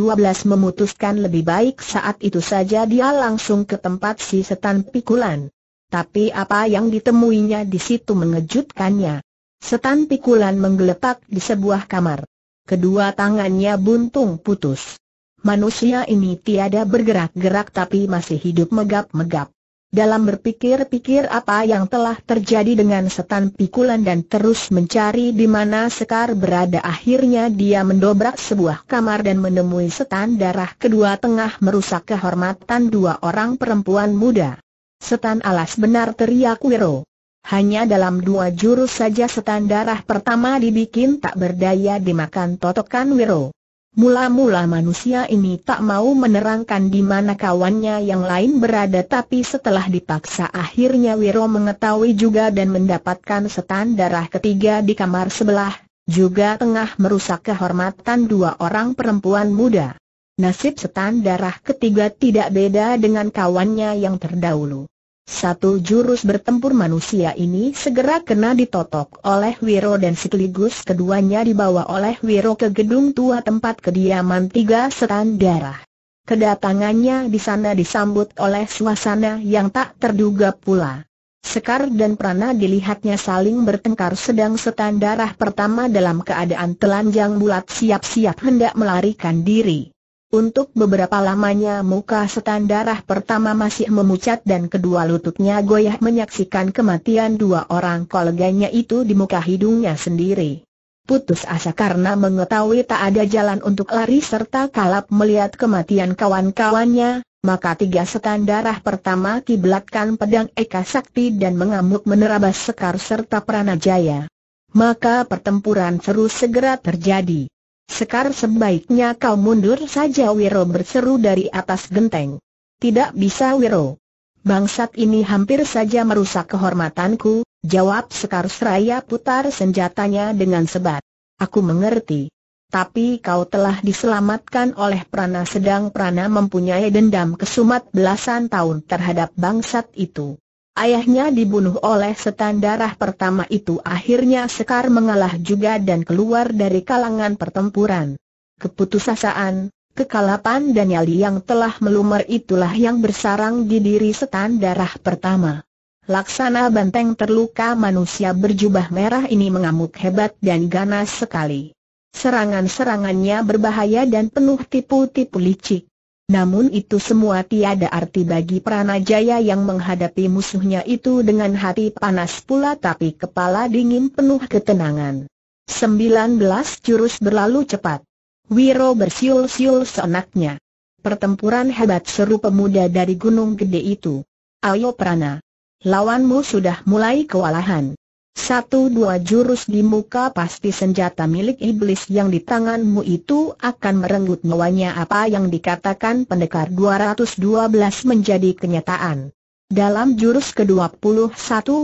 memutuskan lebih baik saat itu saja dia langsung ke tempat si setan pikulan. Tapi apa yang ditemuinya di situ mengejutkannya. Setan pikulan menggeletak di sebuah kamar. Kedua tangannya buntung putus. Manusia ini tiada bergerak-gerak tapi masih hidup megap-megap dalam berpikir-pikir apa yang telah terjadi dengan setan pikulan dan terus mencari di mana Sekar berada akhirnya dia mendobrak sebuah kamar dan menemui setan darah kedua tengah merusak kehormatan dua orang perempuan muda. Setan alas benar teriak Wiro. Hanya dalam dua jurus saja setan darah pertama dibikin tak berdaya dimakan totokan Wiro. Mula-mula manusia ini tak mau menerangkan di mana kawannya yang lain berada tapi setelah dipaksa akhirnya Wiro mengetahui juga dan mendapatkan setan darah ketiga di kamar sebelah, juga tengah merusak kehormatan dua orang perempuan muda. Nasib setan darah ketiga tidak beda dengan kawannya yang terdahulu. Satu jurus bertempur manusia ini segera kena ditotok oleh Wiro dan sekaligus keduanya dibawa oleh Wiro ke gedung tua tempat kediaman tiga setan darah. Kedatangannya di sana disambut oleh suasana yang tak terduga pula. Sekar dan Prana dilihatnya saling bertengkar sedang setan darah pertama dalam keadaan telanjang bulat siap-siap hendak melarikan diri. Untuk beberapa lamanya muka setan darah pertama masih memucat dan kedua lututnya goyah menyaksikan kematian dua orang koleganya itu di muka hidungnya sendiri. Putus asa karena mengetahui tak ada jalan untuk lari serta kalap melihat kematian kawan-kawannya, maka tiga setan darah pertama kiblatkan pedang Eka Sakti dan mengamuk menerabas Sekar serta Pranajaya. Maka pertempuran seru segera terjadi. Sekar sebaiknya kau mundur saja Wiro berseru dari atas genteng. Tidak bisa Wiro. Bangsat ini hampir saja merusak kehormatanku, jawab Sekar seraya putar senjatanya dengan sebat. Aku mengerti. Tapi kau telah diselamatkan oleh Prana sedang Prana mempunyai dendam kesumat belasan tahun terhadap bangsat itu. Ayahnya dibunuh oleh setan darah pertama itu akhirnya Sekar mengalah juga dan keluar dari kalangan pertempuran. Keputusasaan, kekalapan dan nyali yang telah melumer itulah yang bersarang di diri setan darah pertama. Laksana banteng terluka manusia berjubah merah ini mengamuk hebat dan ganas sekali. Serangan-serangannya berbahaya dan penuh tipu-tipu licik. Namun itu semua tiada arti bagi Pranajaya yang menghadapi musuhnya itu dengan hati panas pula tapi kepala dingin penuh ketenangan. 19 jurus berlalu cepat. Wiro bersiul-siul seenaknya. Pertempuran hebat seru pemuda dari Gunung Gede itu. Ayo Prana. Lawanmu sudah mulai kewalahan. Satu dua jurus di muka pasti senjata milik iblis yang di tanganmu itu akan merenggut nyawanya apa yang dikatakan pendekar 212 menjadi kenyataan. Dalam jurus ke-21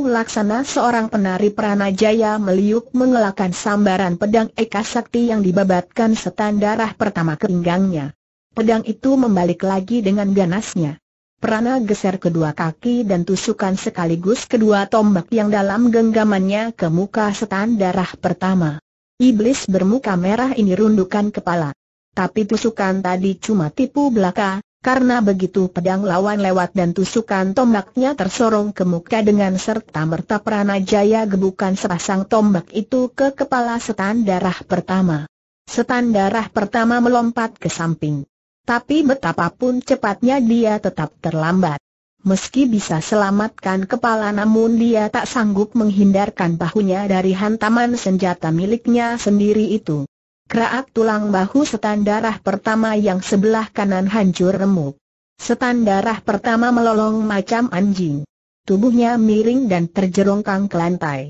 laksana seorang penari Pranajaya meliuk mengelakkan sambaran pedang Eka Sakti yang dibabatkan setan darah pertama ke pinggangnya. Pedang itu membalik lagi dengan ganasnya. Prana geser kedua kaki dan tusukan sekaligus kedua tombak yang dalam genggamannya ke muka setan darah pertama. Iblis bermuka merah ini rundukan kepala. Tapi tusukan tadi cuma tipu belaka, karena begitu pedang lawan lewat dan tusukan tombaknya tersorong ke muka dengan serta merta Prana Jaya gebukan sepasang tombak itu ke kepala setan darah pertama. Setan darah pertama melompat ke samping. Tapi betapapun cepatnya dia tetap terlambat. Meski bisa selamatkan kepala namun dia tak sanggup menghindarkan bahunya dari hantaman senjata miliknya sendiri itu. Kraak tulang bahu setan darah pertama yang sebelah kanan hancur remuk. Setan darah pertama melolong macam anjing. Tubuhnya miring dan terjerongkang ke lantai.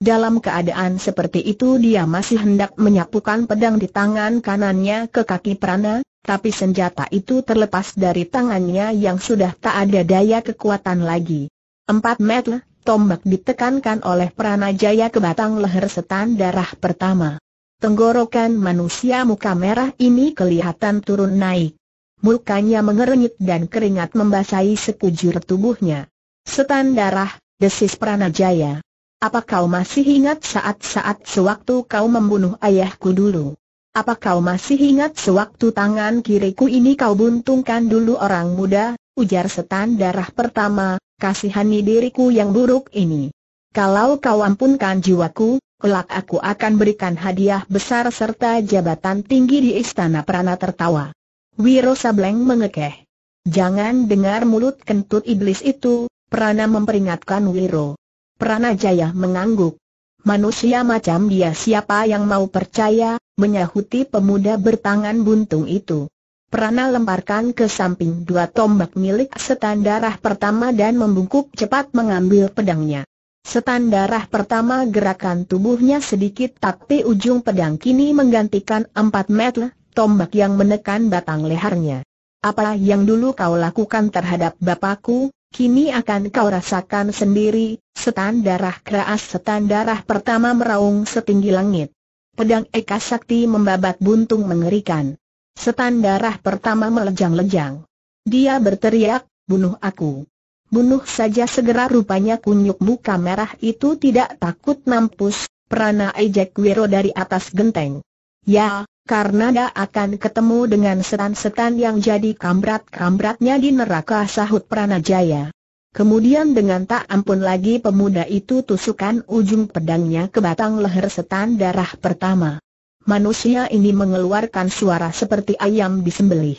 Dalam keadaan seperti itu dia masih hendak menyapukan pedang di tangan kanannya ke kaki Prana, tapi senjata itu terlepas dari tangannya yang sudah tak ada daya kekuatan lagi. Empat meter, tombak ditekankan oleh Pranajaya ke batang leher setan darah pertama. Tenggorokan manusia muka merah ini kelihatan turun naik. Mukanya mengerenyit dan keringat membasahi sekujur tubuhnya. Setan darah, desis Pranajaya. Apa kau masih ingat saat-saat sewaktu kau membunuh ayahku dulu? Apa kau masih ingat sewaktu tangan kiriku ini kau buntungkan dulu orang muda, ujar setan darah pertama, kasihani diriku yang buruk ini. Kalau kau ampunkan jiwaku, kelak aku akan berikan hadiah besar serta jabatan tinggi di istana Prana tertawa. Wiro Sableng mengekeh. Jangan dengar mulut kentut iblis itu, Prana memperingatkan Wiro. Prana Jaya mengangguk. Manusia macam dia siapa yang mau percaya, menyahuti pemuda bertangan buntung itu. Prana lemparkan ke samping dua tombak milik setan darah pertama dan membungkuk cepat mengambil pedangnya. Setan darah pertama gerakan tubuhnya sedikit tapi ujung pedang kini menggantikan empat metel, tombak yang menekan batang lehernya. Apa yang dulu kau lakukan terhadap bapakku, kini akan kau rasakan sendiri, setan darah keras setan darah pertama meraung setinggi langit. Pedang Eka Sakti membabat buntung mengerikan. Setan darah pertama melejang-lejang. Dia berteriak, bunuh aku. Bunuh saja segera rupanya kunyuk muka merah itu tidak takut mampus, Prana ejek Wiro dari atas genteng. Ya, karena dia akan ketemu dengan setan-setan yang jadi kambrat-kambratnya di neraka sahut Pranajaya. Kemudian dengan tak ampun lagi pemuda itu tusukan ujung pedangnya ke batang leher setan darah pertama. Manusia ini mengeluarkan suara seperti ayam disembelih.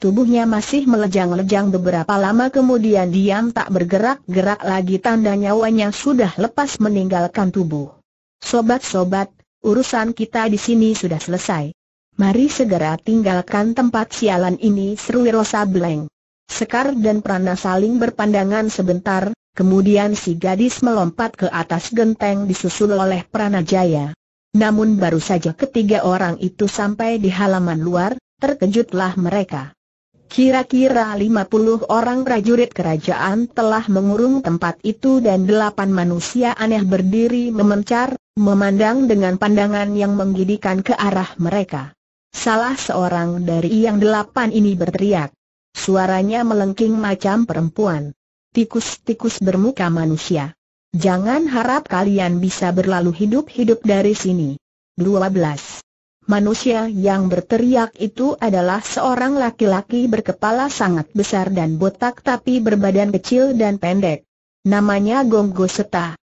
Tubuhnya masih melejang-lejang beberapa lama kemudian diam tak bergerak-gerak lagi tanda nyawanya sudah lepas meninggalkan tubuh. Sobat-sobat, urusan kita di sini sudah selesai. Mari segera tinggalkan tempat sialan ini seru Rosa Bleng. Sekar dan Prana saling berpandangan sebentar, kemudian si gadis melompat ke atas genteng disusul oleh Prana Jaya. Namun baru saja ketiga orang itu sampai di halaman luar, terkejutlah mereka. Kira-kira lima puluh orang prajurit kerajaan telah mengurung tempat itu dan delapan manusia aneh berdiri memencar, memandang dengan pandangan yang menggidikan ke arah mereka. Salah seorang dari yang delapan ini berteriak. Suaranya melengking macam perempuan. Tikus-tikus bermuka manusia. Jangan harap kalian bisa berlalu hidup-hidup dari sini. 12. Manusia yang berteriak itu adalah seorang laki-laki berkepala sangat besar dan botak tapi berbadan kecil dan pendek. Namanya Gonggo Seta.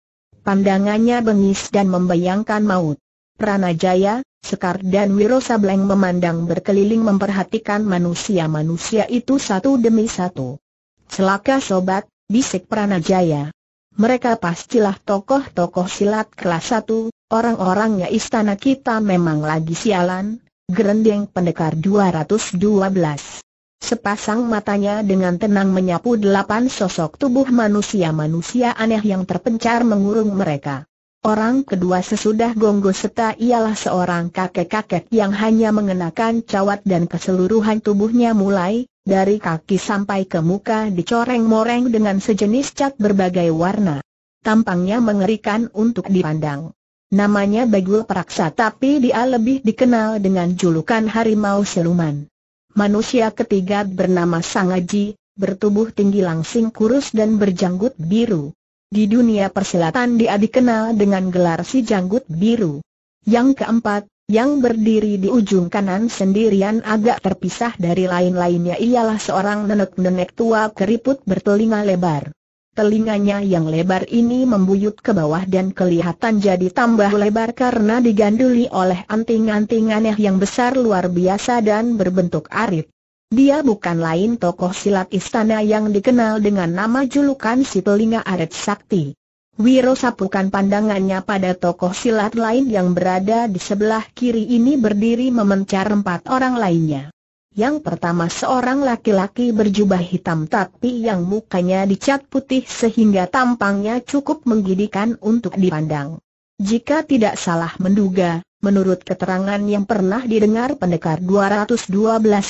Pandangannya bengis dan membayangkan maut. Pranajaya, Sekar dan Wiro Sableng memandang berkeliling memperhatikan manusia-manusia itu satu demi satu. Celaka sobat, bisik Pranajaya. Mereka pastilah tokoh-tokoh silat kelas satu. orang-orangnya istana kita memang lagi sialan, gerendeng pendekar 212. Sepasang matanya dengan tenang menyapu delapan sosok tubuh manusia-manusia aneh yang terpencar mengurung mereka. Orang kedua sesudah Gonggo Seta ialah seorang kakek-kakek yang hanya mengenakan cawat dan keseluruhan tubuhnya mulai, dari kaki sampai ke muka dicoreng-moreng dengan sejenis cat berbagai warna. Tampangnya mengerikan untuk dipandang. Namanya Bagul Praksa tapi dia lebih dikenal dengan julukan Harimau Siluman. Manusia ketiga bernama Sangaji, bertubuh tinggi langsing kurus dan berjanggut biru. Di dunia persilatan dia dikenal dengan gelar si janggut biru. Yang keempat, yang berdiri di ujung kanan sendirian agak terpisah dari lain-lainnya ialah seorang nenek-nenek tua keriput bertelinga lebar. Telinganya yang lebar ini membuyut ke bawah dan kelihatan jadi tambah lebar karena diganduli oleh anting-anting aneh yang besar luar biasa dan berbentuk arit. Dia bukan lain tokoh silat istana yang dikenal dengan nama julukan si Telinga Aret Sakti. Wiro sapukan pandangannya pada tokoh silat lain yang berada di sebelah kiri ini berdiri memencar empat orang lainnya. Yang pertama seorang laki-laki berjubah hitam tapi yang mukanya dicat putih sehingga tampangnya cukup menggidikan untuk dipandang. Jika tidak salah menduga, Menurut keterangan yang pernah didengar pendekar 212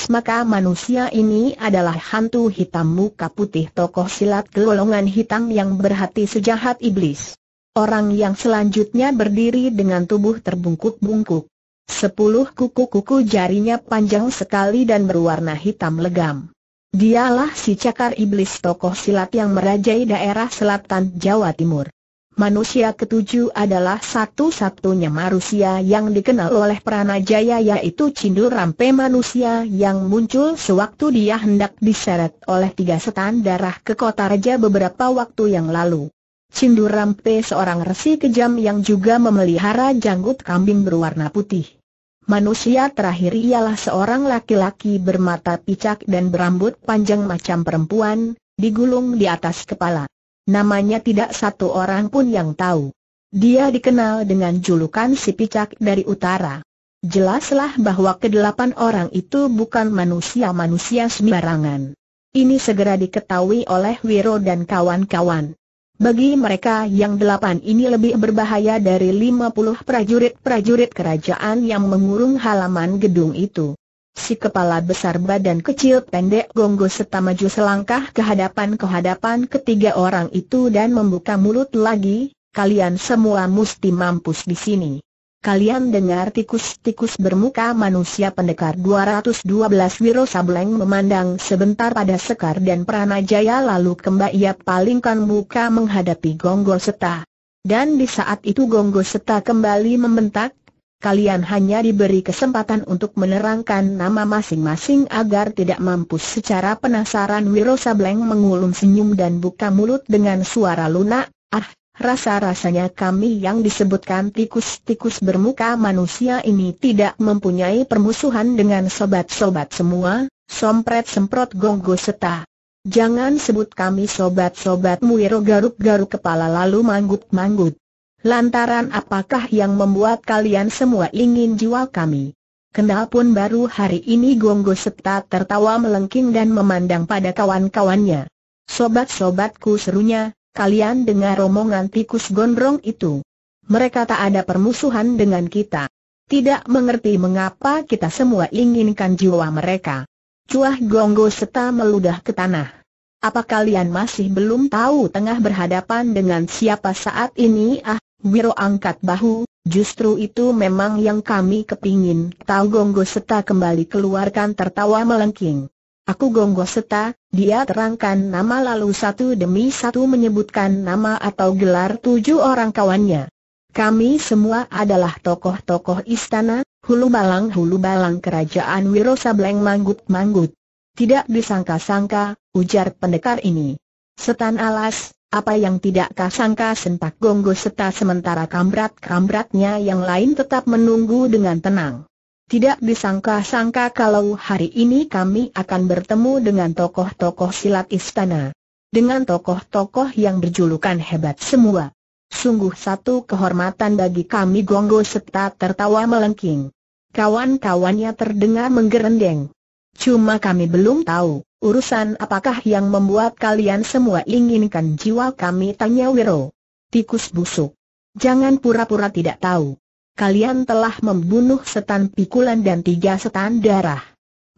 maka manusia ini adalah hantu hitam muka putih tokoh silat golongan hitam yang berhati sejahat iblis. Orang yang selanjutnya berdiri dengan tubuh terbungkuk-bungkuk. Sepuluh kuku-kuku jarinya panjang sekali dan berwarna hitam legam. Dialah si cakar iblis tokoh silat yang merajai daerah selatan Jawa Timur. Manusia ketujuh adalah satu-satunya manusia yang dikenal oleh Pranajaya yaitu Cindur Rampe manusia yang muncul sewaktu dia hendak diseret oleh tiga setan darah ke kota raja beberapa waktu yang lalu. Cindur Rampe seorang resi kejam yang juga memelihara janggut kambing berwarna putih. Manusia terakhir ialah seorang laki-laki bermata picak dan berambut panjang macam perempuan, digulung di atas kepala namanya tidak satu orang pun yang tahu. Dia dikenal dengan julukan si picak dari utara. Jelaslah bahwa kedelapan orang itu bukan manusia-manusia sembarangan. Ini segera diketahui oleh Wiro dan kawan-kawan. Bagi mereka yang delapan ini lebih berbahaya dari lima puluh prajurit-prajurit kerajaan yang mengurung halaman gedung itu si kepala besar badan kecil pendek Gonggo serta maju selangkah ke hadapan ke hadapan ketiga orang itu dan membuka mulut lagi, kalian semua mesti mampus di sini. Kalian dengar tikus-tikus bermuka manusia pendekar 212 Wiro Sableng memandang sebentar pada Sekar dan Pranajaya lalu kembali ia palingkan muka menghadapi Gonggo Seta. Dan di saat itu Gonggo Seta kembali membentak, kalian hanya diberi kesempatan untuk menerangkan nama masing-masing agar tidak mampus secara penasaran Wiro Sableng mengulum senyum dan buka mulut dengan suara lunak, ah, rasa-rasanya kami yang disebutkan tikus-tikus bermuka manusia ini tidak mempunyai permusuhan dengan sobat-sobat semua, sompret semprot gonggo seta. Jangan sebut kami sobat-sobatmu Wiro garuk-garuk kepala lalu manggut-manggut. Lantaran apakah yang membuat kalian semua ingin jual kami? Kenal pun baru hari ini Gonggo Septa tertawa melengking dan memandang pada kawan-kawannya. Sobat-sobatku serunya, kalian dengar omongan tikus gondrong itu. Mereka tak ada permusuhan dengan kita. Tidak mengerti mengapa kita semua inginkan jiwa mereka. Cuah Gonggo Septa meludah ke tanah. Apa kalian masih belum tahu tengah berhadapan dengan siapa saat ini ah? Wiro angkat bahu, justru itu memang yang kami kepingin. Tahu Gonggo Seta kembali keluarkan tertawa melengking. Aku Gonggo Seta, dia terangkan nama lalu satu demi satu menyebutkan nama atau gelar tujuh orang kawannya. Kami semua adalah tokoh-tokoh istana, hulu balang-hulu balang kerajaan Wiro Sableng manggut-manggut. Tidak disangka-sangka, ujar pendekar ini. Setan alas, apa yang tidak sangka, sentak gonggo serta sementara kambrat-kambratnya yang lain tetap menunggu dengan tenang. Tidak disangka-sangka kalau hari ini kami akan bertemu dengan tokoh-tokoh silat istana. Dengan tokoh-tokoh yang berjulukan hebat semua. Sungguh satu kehormatan bagi kami Gonggo serta tertawa melengking. Kawan-kawannya terdengar menggerendeng. Cuma kami belum tahu, urusan apakah yang membuat kalian semua inginkan jiwa kami tanya Wiro. Tikus busuk. Jangan pura-pura tidak tahu. Kalian telah membunuh setan pikulan dan tiga setan darah.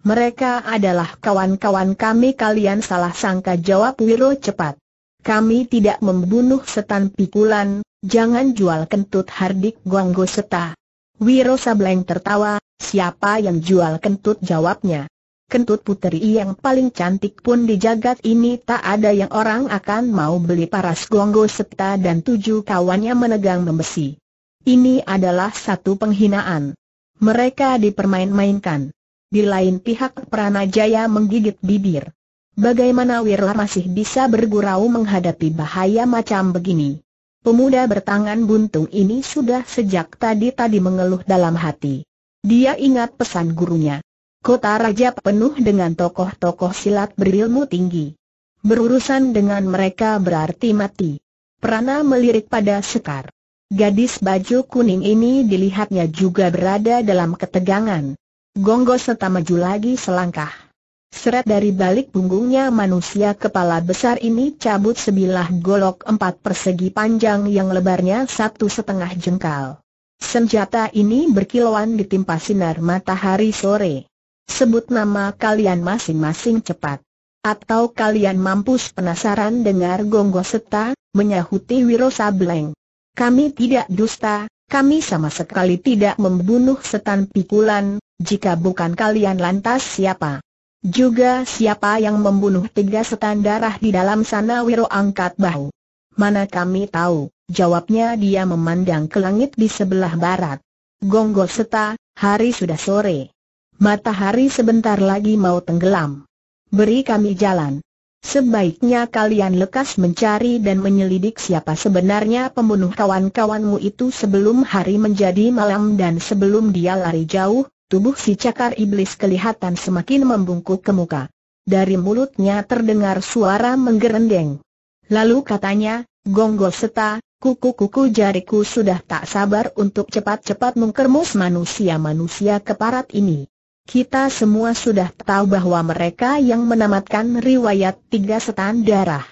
Mereka adalah kawan-kawan kami kalian salah sangka jawab Wiro cepat. Kami tidak membunuh setan pikulan, jangan jual kentut hardik gonggo seta. Wiro Sableng tertawa, siapa yang jual kentut jawabnya kentut puteri yang paling cantik pun di jagat ini tak ada yang orang akan mau beli paras gonggo serta dan tujuh kawannya menegang membesi. Ini adalah satu penghinaan. Mereka dipermain-mainkan. Di lain pihak Pranajaya menggigit bibir. Bagaimana Wirla masih bisa bergurau menghadapi bahaya macam begini? Pemuda bertangan buntung ini sudah sejak tadi-tadi mengeluh dalam hati. Dia ingat pesan gurunya. Kota Raja penuh dengan tokoh-tokoh silat berilmu tinggi. Berurusan dengan mereka berarti mati. Prana melirik pada Sekar. Gadis baju kuning ini dilihatnya juga berada dalam ketegangan. Gonggo serta maju lagi selangkah. Seret dari balik punggungnya manusia kepala besar ini cabut sebilah golok empat persegi panjang yang lebarnya satu setengah jengkal. Senjata ini berkilauan ditimpa sinar matahari sore sebut nama kalian masing-masing cepat. Atau kalian mampus penasaran dengar gonggo seta, menyahuti Wiro Sableng. Kami tidak dusta, kami sama sekali tidak membunuh setan pikulan, jika bukan kalian lantas siapa? Juga siapa yang membunuh tiga setan darah di dalam sana Wiro angkat bahu. Mana kami tahu, jawabnya dia memandang ke langit di sebelah barat. Gonggo seta, hari sudah sore. Matahari sebentar lagi mau tenggelam. Beri kami jalan. Sebaiknya kalian lekas mencari dan menyelidik siapa sebenarnya pembunuh kawan-kawanmu itu sebelum hari menjadi malam dan sebelum dia lari jauh, tubuh si cakar iblis kelihatan semakin membungkuk ke muka. Dari mulutnya terdengar suara menggerendeng. Lalu katanya, Gonggol seta, kuku-kuku jariku sudah tak sabar untuk cepat-cepat mengkermus manusia-manusia keparat ini. Kita semua sudah tahu bahwa mereka yang menamatkan riwayat tiga setan darah.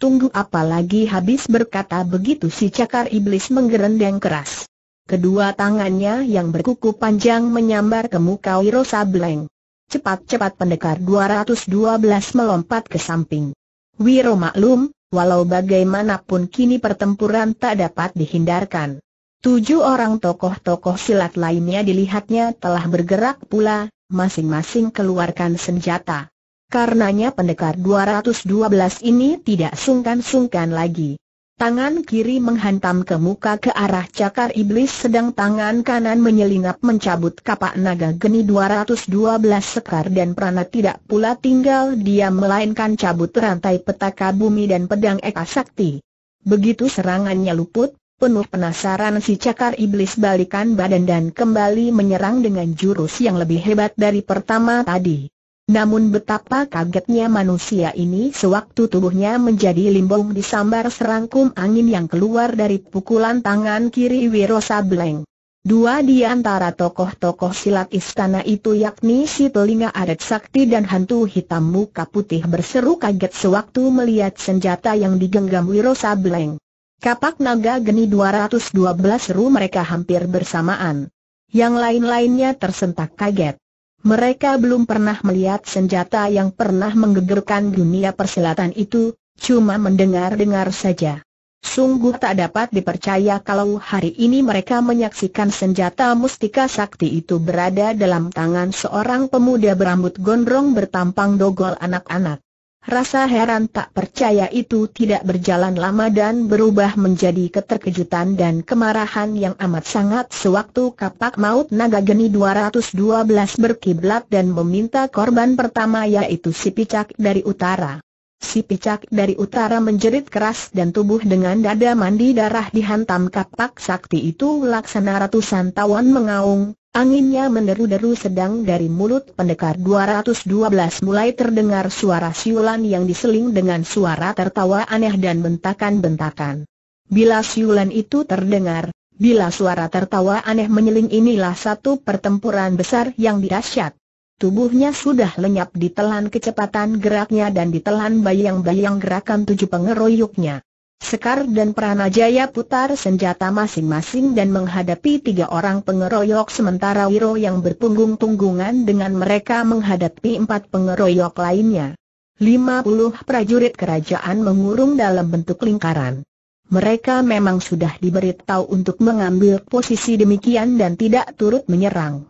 Tunggu apalagi habis berkata begitu si cakar iblis menggerendeng keras. Kedua tangannya yang berkuku panjang menyambar ke muka Wiro Sableng. Cepat-cepat pendekar 212 melompat ke samping. Wiro maklum, walau bagaimanapun kini pertempuran tak dapat dihindarkan. Tujuh orang tokoh-tokoh silat lainnya dilihatnya telah bergerak pula, masing-masing keluarkan senjata. Karenanya pendekar 212 ini tidak sungkan-sungkan lagi. Tangan kiri menghantam ke muka ke arah cakar iblis sedang tangan kanan menyelinap mencabut kapak naga geni 212 sekar dan prana tidak pula tinggal dia melainkan cabut rantai petaka bumi dan pedang Eka Sakti. Begitu serangannya luput, Penuh penasaran si cakar iblis balikan badan dan kembali menyerang dengan jurus yang lebih hebat dari pertama tadi. Namun betapa kagetnya manusia ini sewaktu tubuhnya menjadi limbung disambar serangkum angin yang keluar dari pukulan tangan kiri Wiro Sableng. Dua di antara tokoh-tokoh silat istana itu yakni si telinga adat sakti dan hantu hitam muka putih berseru kaget sewaktu melihat senjata yang digenggam Wiro Sableng. Kapak naga geni 212 seru mereka hampir bersamaan. Yang lain-lainnya tersentak kaget. Mereka belum pernah melihat senjata yang pernah menggegerkan dunia perselatan itu, cuma mendengar-dengar saja. Sungguh tak dapat dipercaya kalau hari ini mereka menyaksikan senjata mustika sakti itu berada dalam tangan seorang pemuda berambut gondrong bertampang dogol anak-anak. Rasa heran tak percaya itu tidak berjalan lama dan berubah menjadi keterkejutan dan kemarahan yang amat sangat sewaktu kapak maut naga geni 212 berkiblat dan meminta korban pertama yaitu si picak dari utara. Si picak dari utara menjerit keras dan tubuh dengan dada mandi darah dihantam kapak sakti itu laksana ratusan tawon mengaung, Anginnya meneru deru sedang dari mulut pendekar 212 mulai terdengar suara siulan yang diseling dengan suara tertawa aneh dan bentakan-bentakan. Bila siulan itu terdengar, bila suara tertawa aneh menyeling inilah satu pertempuran besar yang dirasyat. Tubuhnya sudah lenyap ditelan kecepatan geraknya dan ditelan bayang-bayang gerakan tujuh pengeroyoknya. Sekar dan Pranajaya putar senjata masing-masing dan menghadapi tiga orang pengeroyok sementara Wiro yang berpunggung-tunggungan dengan mereka menghadapi empat pengeroyok lainnya. Lima puluh prajurit kerajaan mengurung dalam bentuk lingkaran. Mereka memang sudah diberitahu untuk mengambil posisi demikian dan tidak turut menyerang.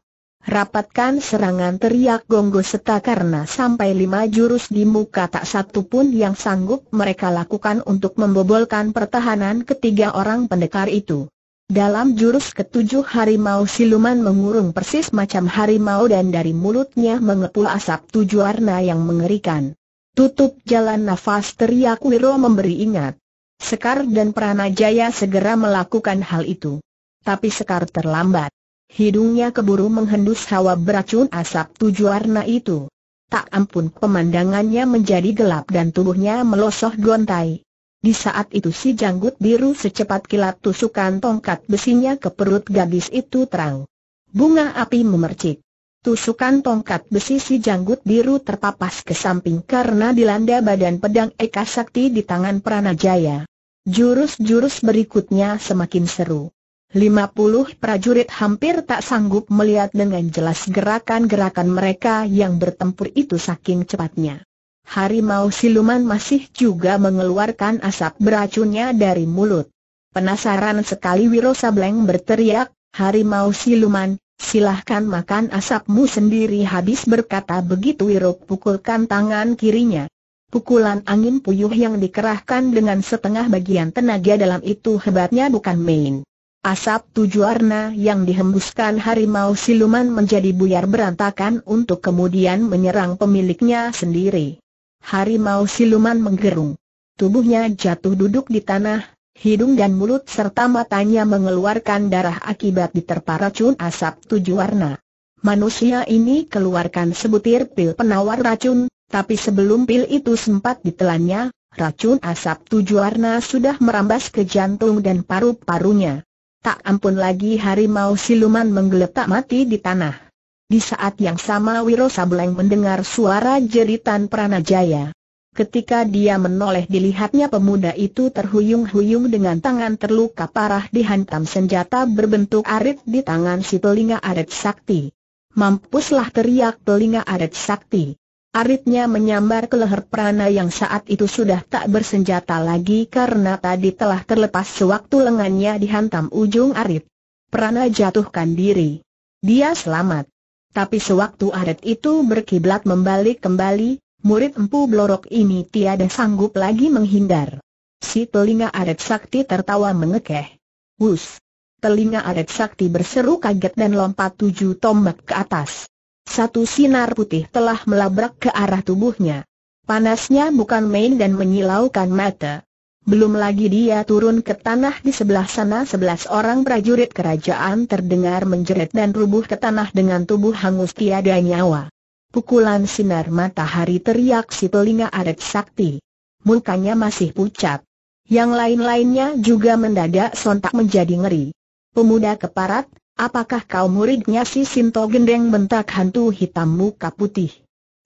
Rapatkan serangan teriak Gonggo Seta karena sampai lima jurus di muka tak satu pun yang sanggup mereka lakukan untuk membobolkan pertahanan ketiga orang pendekar itu. Dalam jurus ketujuh harimau siluman mengurung persis macam harimau dan dari mulutnya mengepul asap tujuh warna yang mengerikan. Tutup jalan nafas teriak Wiro memberi ingat. Sekar dan Pranajaya segera melakukan hal itu. Tapi Sekar terlambat. Hidungnya keburu menghendus hawa beracun asap tujuh warna itu. Tak ampun pemandangannya menjadi gelap dan tubuhnya melosoh gontai. Di saat itu si janggut biru secepat kilat tusukan tongkat besinya ke perut gadis itu terang. Bunga api memercik. Tusukan tongkat besi si janggut biru terpapas ke samping karena dilanda badan pedang Eka Sakti di tangan Pranajaya. Jurus-jurus berikutnya semakin seru. 50 prajurit hampir tak sanggup melihat dengan jelas gerakan-gerakan mereka yang bertempur itu saking cepatnya. Harimau siluman masih juga mengeluarkan asap beracunnya dari mulut. Penasaran sekali Wiro Sableng berteriak, Harimau siluman, silahkan makan asapmu sendiri habis berkata begitu Wiro pukulkan tangan kirinya. Pukulan angin puyuh yang dikerahkan dengan setengah bagian tenaga dalam itu hebatnya bukan main. Asap tujuh warna yang dihembuskan harimau siluman menjadi buyar berantakan untuk kemudian menyerang pemiliknya sendiri. Harimau siluman menggerung. Tubuhnya jatuh duduk di tanah, hidung dan mulut serta matanya mengeluarkan darah akibat diterpa racun asap tujuh warna. Manusia ini keluarkan sebutir pil penawar racun, tapi sebelum pil itu sempat ditelannya, racun asap tujuh warna sudah merambas ke jantung dan paru-parunya. Tak ampun lagi harimau siluman menggeletak mati di tanah. Di saat yang sama Wiro Sableng mendengar suara jeritan Pranajaya. Ketika dia menoleh dilihatnya pemuda itu terhuyung-huyung dengan tangan terluka parah dihantam senjata berbentuk arit di tangan si telinga arit sakti. Mampuslah teriak telinga arit sakti. Aritnya menyambar ke leher Prana yang saat itu sudah tak bersenjata lagi karena tadi telah terlepas sewaktu lengannya dihantam ujung Arit. Prana jatuhkan diri. Dia selamat. Tapi sewaktu Arit itu berkiblat membalik kembali, murid empu blorok ini tiada sanggup lagi menghindar. Si telinga Arit Sakti tertawa mengekeh. Wus! Telinga Arit Sakti berseru kaget dan lompat tujuh tombak ke atas. Satu sinar putih telah melabrak ke arah tubuhnya. Panasnya bukan main dan menyilaukan mata. Belum lagi dia turun ke tanah di sebelah sana sebelas orang prajurit kerajaan terdengar menjerit dan rubuh ke tanah dengan tubuh hangus tiada nyawa. Pukulan sinar matahari teriak si telinga adat sakti. Mukanya masih pucat. Yang lain-lainnya juga mendadak sontak menjadi ngeri. Pemuda keparat, Apakah kau muridnya si Sinto Gendeng bentak hantu hitam muka putih?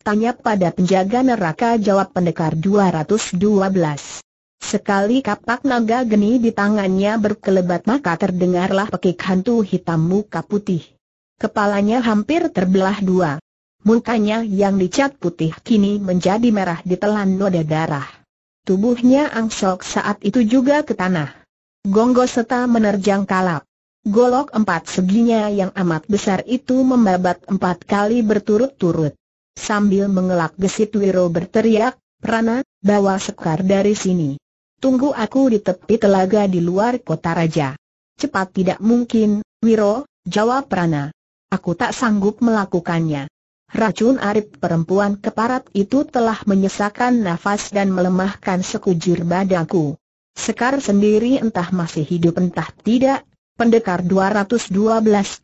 Tanya pada penjaga neraka jawab pendekar 212. Sekali kapak naga geni di tangannya berkelebat maka terdengarlah pekik hantu hitam muka putih. Kepalanya hampir terbelah dua. Mukanya yang dicat putih kini menjadi merah ditelan noda darah. Tubuhnya angsok saat itu juga ke tanah. Gonggo seta menerjang kalap. Golok empat seginya yang amat besar itu membabat empat kali berturut-turut. Sambil mengelak gesit Wiro berteriak, Prana, bawa Sekar dari sini. Tunggu aku di tepi telaga di luar kota raja. Cepat tidak mungkin, Wiro, jawab Prana. Aku tak sanggup melakukannya. Racun arit perempuan keparat itu telah menyesakan nafas dan melemahkan sekujur badaku. Sekar sendiri entah masih hidup entah tidak, Pendekar 212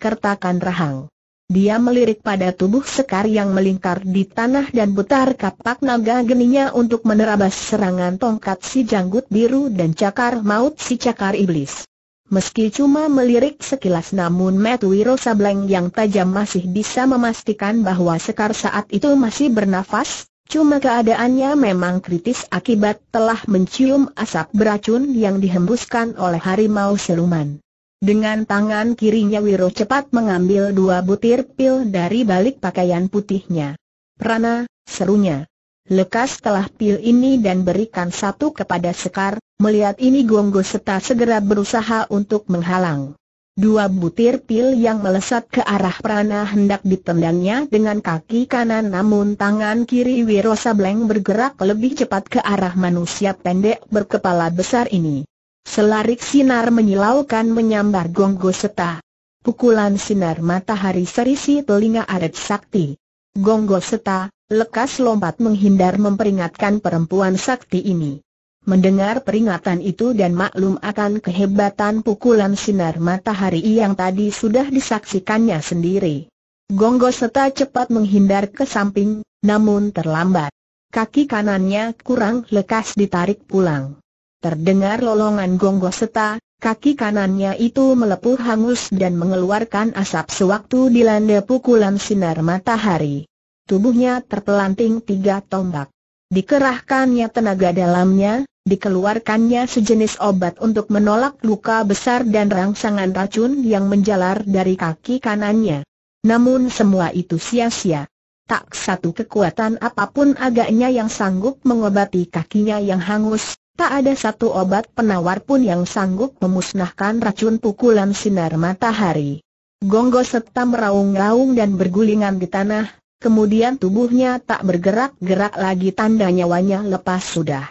Kertakan Rahang. Dia melirik pada tubuh Sekar yang melingkar di tanah dan putar kapak naga geninya untuk menerabas serangan tongkat si janggut biru dan cakar maut si cakar iblis. Meski cuma melirik sekilas namun Wiro Sableng yang tajam masih bisa memastikan bahwa Sekar saat itu masih bernafas, cuma keadaannya memang kritis akibat telah mencium asap beracun yang dihembuskan oleh harimau seluman. Dengan tangan kirinya Wiro cepat mengambil dua butir pil dari balik pakaian putihnya. Prana, serunya. Lekas telah pil ini dan berikan satu kepada Sekar, melihat ini Gonggo Seta segera berusaha untuk menghalang. Dua butir pil yang melesat ke arah Prana hendak ditendangnya dengan kaki kanan namun tangan kiri Wiro Sableng bergerak lebih cepat ke arah manusia pendek berkepala besar ini. Selarik sinar menyilaukan menyambar Gonggo Seta. Pukulan sinar matahari serisi telinga Aret Sakti. Gonggo Seta, lekas lompat menghindar memperingatkan perempuan sakti ini. Mendengar peringatan itu dan maklum akan kehebatan pukulan sinar matahari yang tadi sudah disaksikannya sendiri. Gonggo Seta cepat menghindar ke samping, namun terlambat. Kaki kanannya kurang lekas ditarik pulang. Terdengar lolongan gonggo seta, kaki kanannya itu melepuh hangus dan mengeluarkan asap sewaktu dilanda pukulan sinar matahari. Tubuhnya terpelanting tiga tombak. Dikerahkannya tenaga dalamnya, dikeluarkannya sejenis obat untuk menolak luka besar dan rangsangan racun yang menjalar dari kaki kanannya. Namun semua itu sia-sia. Tak satu kekuatan apapun agaknya yang sanggup mengobati kakinya yang hangus, Tak ada satu obat penawar pun yang sanggup memusnahkan racun pukulan sinar matahari. Gonggo serta meraung-raung dan bergulingan di tanah, kemudian tubuhnya tak bergerak-gerak lagi tanda nyawanya lepas sudah.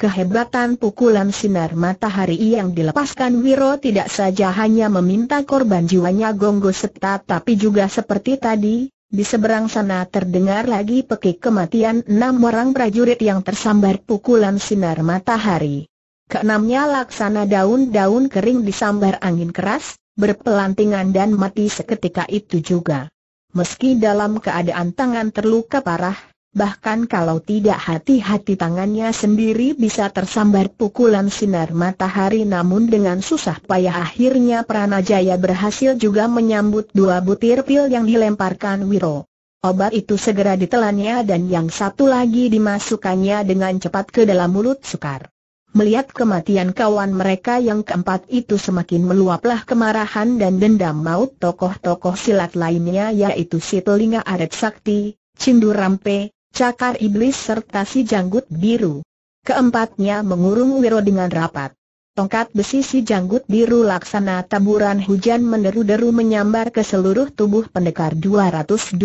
Kehebatan pukulan sinar matahari yang dilepaskan Wiro tidak saja hanya meminta korban jiwanya Gonggo Seta tapi juga seperti tadi, di seberang sana terdengar lagi pekik kematian enam orang prajurit yang tersambar pukulan sinar matahari. Keenamnya laksana daun-daun kering disambar angin keras, berpelantingan dan mati seketika itu juga. Meski dalam keadaan tangan terluka parah, bahkan kalau tidak hati-hati tangannya sendiri bisa tersambar pukulan sinar matahari namun dengan susah payah akhirnya Pranajaya berhasil juga menyambut dua butir pil yang dilemparkan Wiro. Obat itu segera ditelannya dan yang satu lagi dimasukkannya dengan cepat ke dalam mulut Sukar. Melihat kematian kawan mereka yang keempat itu semakin meluaplah kemarahan dan dendam maut tokoh-tokoh silat lainnya yaitu si Telinga Aret Sakti, Cindu Rampe, cakar iblis serta si janggut biru. Keempatnya mengurung Wiro dengan rapat. Tongkat besi si janggut biru laksana taburan hujan meneru deru menyambar ke seluruh tubuh pendekar 212.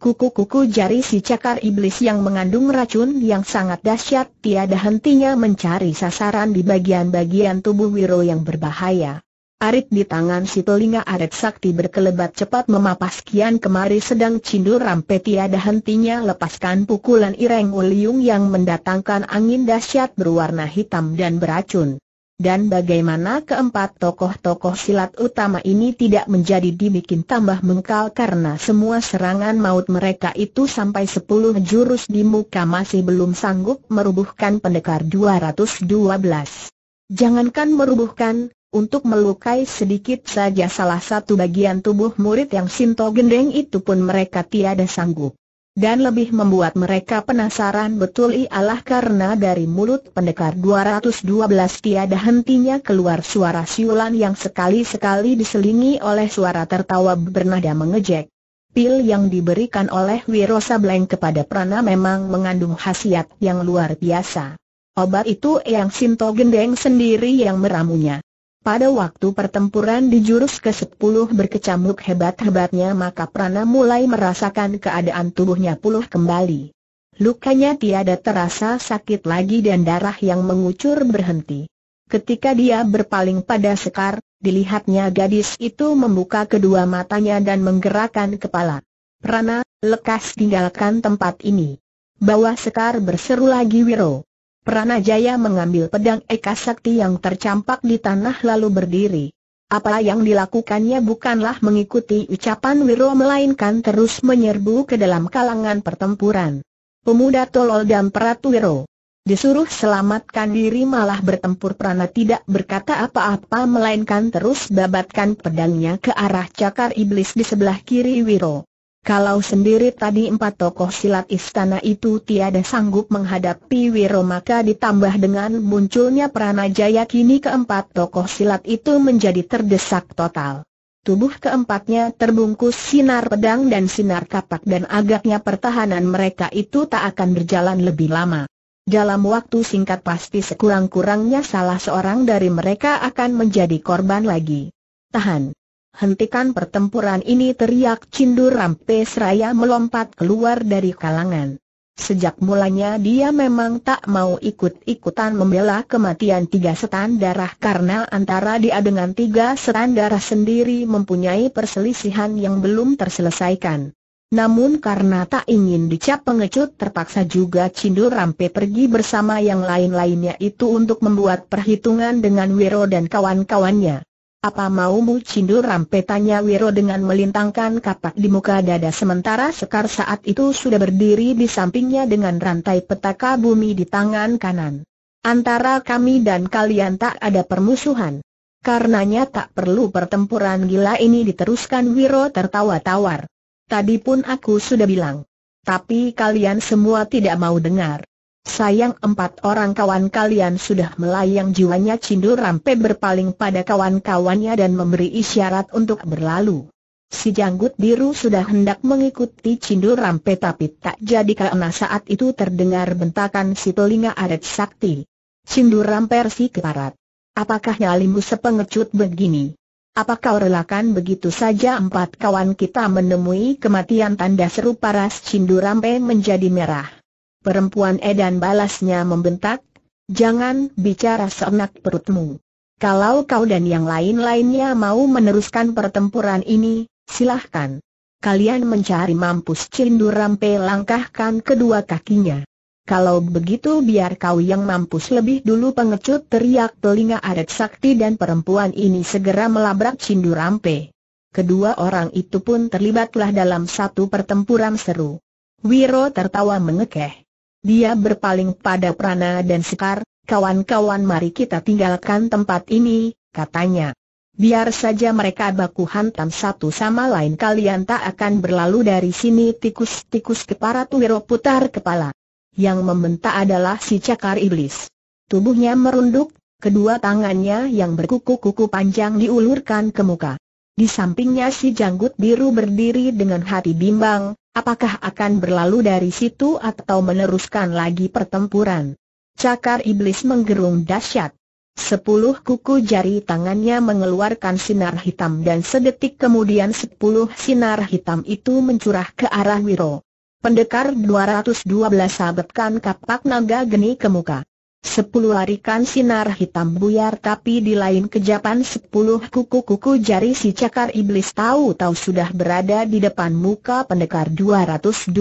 Kuku-kuku jari si cakar iblis yang mengandung racun yang sangat dahsyat tiada hentinya mencari sasaran di bagian-bagian tubuh Wiro yang berbahaya. Arit di tangan si telinga Arit Sakti berkelebat cepat memapas kian kemari sedang cindur rampe tiada hentinya lepaskan pukulan Ireng Uliung yang mendatangkan angin dahsyat berwarna hitam dan beracun. Dan bagaimana keempat tokoh-tokoh silat utama ini tidak menjadi dibikin tambah mengkal karena semua serangan maut mereka itu sampai 10 jurus di muka masih belum sanggup merubuhkan pendekar 212. Jangankan merubuhkan, untuk melukai sedikit saja salah satu bagian tubuh murid yang Sinto gendeng itu pun mereka tiada sanggup. Dan lebih membuat mereka penasaran betul ialah karena dari mulut pendekar 212 tiada hentinya keluar suara siulan yang sekali-sekali diselingi oleh suara tertawa bernada mengejek. Pil yang diberikan oleh Wiro Sableng kepada Prana memang mengandung khasiat yang luar biasa. Obat itu yang Sinto Gendeng sendiri yang meramunya. Pada waktu pertempuran di jurus ke-10 berkecamuk hebat-hebatnya maka Prana mulai merasakan keadaan tubuhnya puluh kembali. Lukanya tiada terasa sakit lagi dan darah yang mengucur berhenti. Ketika dia berpaling pada Sekar, dilihatnya gadis itu membuka kedua matanya dan menggerakkan kepala. Prana, lekas tinggalkan tempat ini. Bawa Sekar berseru lagi Wiro. Pranajaya mengambil pedang Eka Sakti yang tercampak di tanah lalu berdiri. Apa yang dilakukannya bukanlah mengikuti ucapan Wiro melainkan terus menyerbu ke dalam kalangan pertempuran. Pemuda tolol dan Wiro. disuruh selamatkan diri malah bertempur Prana tidak berkata apa-apa melainkan terus babatkan pedangnya ke arah cakar iblis di sebelah kiri Wiro. Kalau sendiri tadi empat tokoh silat istana itu tiada sanggup menghadapi Wiro maka ditambah dengan munculnya Pranajaya kini keempat tokoh silat itu menjadi terdesak total. Tubuh keempatnya terbungkus sinar pedang dan sinar kapak dan agaknya pertahanan mereka itu tak akan berjalan lebih lama. Dalam waktu singkat pasti sekurang-kurangnya salah seorang dari mereka akan menjadi korban lagi. Tahan hentikan pertempuran ini teriak Cindurampe. Rampe seraya melompat keluar dari kalangan. Sejak mulanya dia memang tak mau ikut-ikutan membela kematian tiga setan darah karena antara dia dengan tiga setan darah sendiri mempunyai perselisihan yang belum terselesaikan. Namun karena tak ingin dicap pengecut terpaksa juga Cindurampe Rampe pergi bersama yang lain-lainnya itu untuk membuat perhitungan dengan Wiro dan kawan-kawannya. Apa maumu Rampe tanya Wiro dengan melintangkan kapak di muka dada sementara Sekar saat itu sudah berdiri di sampingnya dengan rantai petaka bumi di tangan kanan. Antara kami dan kalian tak ada permusuhan. Karenanya tak perlu pertempuran gila ini diteruskan Wiro tertawa tawar. Tadi pun aku sudah bilang. Tapi kalian semua tidak mau dengar. Sayang empat orang kawan kalian sudah melayang jiwanya Cindu Rampe berpaling pada kawan-kawannya dan memberi isyarat untuk berlalu. Si janggut biru sudah hendak mengikuti Cindu Rampe tapi tak jadi karena saat itu terdengar bentakan si telinga adat sakti. Cindu Rampe si keparat. Apakah nyalimu sepengecut begini? Apa kau relakan begitu saja empat kawan kita menemui kematian tanda seru paras Cindu Rampe menjadi merah? Perempuan Edan balasnya membentak, jangan bicara seenak perutmu. Kalau kau dan yang lain-lainnya mau meneruskan pertempuran ini, silahkan. Kalian mencari mampus cindur rampe langkahkan kedua kakinya. Kalau begitu biar kau yang mampus lebih dulu pengecut teriak telinga adat sakti dan perempuan ini segera melabrak rampe. Kedua orang itu pun terlibatlah dalam satu pertempuran seru. Wiro tertawa mengekeh. Dia berpaling pada Prana dan Sekar, kawan-kawan mari kita tinggalkan tempat ini, katanya. Biar saja mereka baku hantam satu sama lain kalian tak akan berlalu dari sini tikus-tikus kepala tuwiro putar kepala. Yang membentak adalah si cakar iblis. Tubuhnya merunduk, kedua tangannya yang berkuku-kuku panjang diulurkan ke muka. Di sampingnya si janggut biru berdiri dengan hati bimbang, Apakah akan berlalu dari situ atau meneruskan lagi pertempuran? Cakar iblis menggerung dahsyat. Sepuluh kuku jari tangannya mengeluarkan sinar hitam dan sedetik kemudian sepuluh sinar hitam itu mencurah ke arah Wiro. Pendekar 212 sabetkan kapak naga geni ke muka. Sepuluh larikan sinar hitam buyar tapi di lain kejapan sepuluh kuku-kuku jari si cakar iblis tahu-tahu sudah berada di depan muka pendekar 212.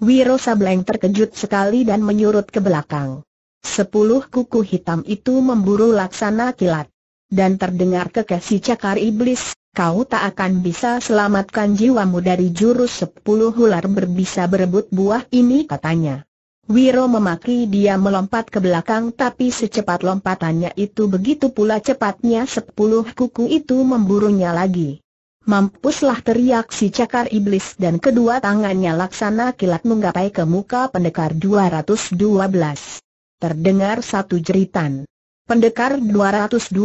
Wiro Sableng terkejut sekali dan menyurut ke belakang. Sepuluh kuku hitam itu memburu laksana kilat. Dan terdengar kekeh si cakar iblis, kau tak akan bisa selamatkan jiwamu dari jurus sepuluh ular berbisa berebut buah ini katanya. Wiro memaki dia melompat ke belakang tapi secepat lompatannya itu begitu pula cepatnya sepuluh kuku itu memburunya lagi. Mampuslah teriak si cakar iblis dan kedua tangannya laksana kilat menggapai ke muka pendekar 212. Terdengar satu jeritan. Pendekar 212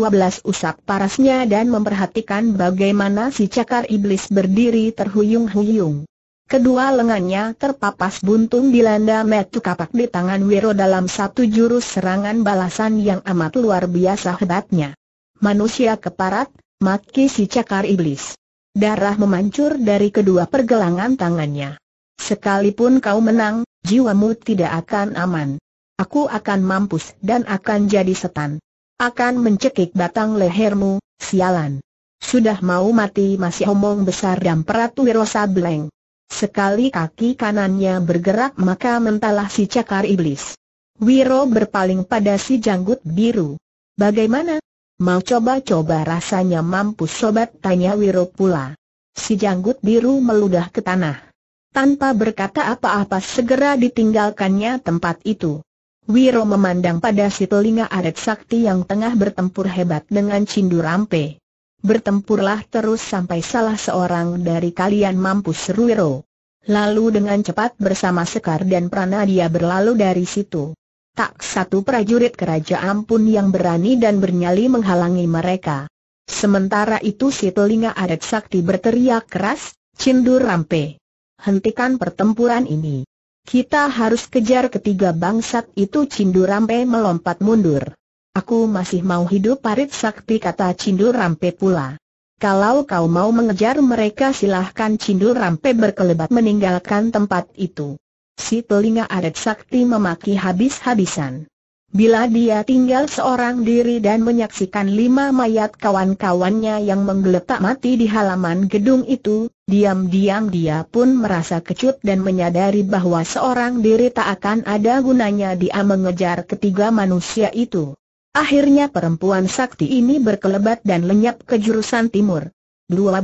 usap parasnya dan memperhatikan bagaimana si cakar iblis berdiri terhuyung-huyung. Kedua lengannya terpapas buntung dilanda metu kapak di tangan Wiro dalam satu jurus serangan balasan yang amat luar biasa hebatnya. Manusia keparat, maki si cakar iblis. Darah memancur dari kedua pergelangan tangannya. Sekalipun kau menang, jiwamu tidak akan aman. Aku akan mampus dan akan jadi setan. Akan mencekik batang lehermu, sialan. Sudah mau mati masih omong besar dan peratu Wiro Sableng. Sekali kaki kanannya bergerak maka mentalah si cakar iblis. Wiro berpaling pada si janggut biru. Bagaimana? Mau coba-coba rasanya mampu sobat tanya Wiro pula. Si janggut biru meludah ke tanah. Tanpa berkata apa-apa segera ditinggalkannya tempat itu. Wiro memandang pada si telinga aret sakti yang tengah bertempur hebat dengan cindu rampe bertempurlah terus sampai salah seorang dari kalian mampu seru Wiro. Lalu dengan cepat bersama Sekar dan Prana dia berlalu dari situ. Tak satu prajurit kerajaan pun yang berani dan bernyali menghalangi mereka. Sementara itu si telinga adat sakti berteriak keras, Cindur Rampe. Hentikan pertempuran ini. Kita harus kejar ketiga bangsat itu Cindur rampe melompat mundur. Aku masih mau hidup parit sakti kata Cindu Rampe pula. Kalau kau mau mengejar mereka silahkan Cindu Rampe berkelebat meninggalkan tempat itu. Si telinga adat sakti memaki habis-habisan. Bila dia tinggal seorang diri dan menyaksikan lima mayat kawan-kawannya yang menggeletak mati di halaman gedung itu, diam-diam dia pun merasa kecut dan menyadari bahwa seorang diri tak akan ada gunanya dia mengejar ketiga manusia itu. Akhirnya perempuan sakti ini berkelebat dan lenyap ke jurusan timur. 12.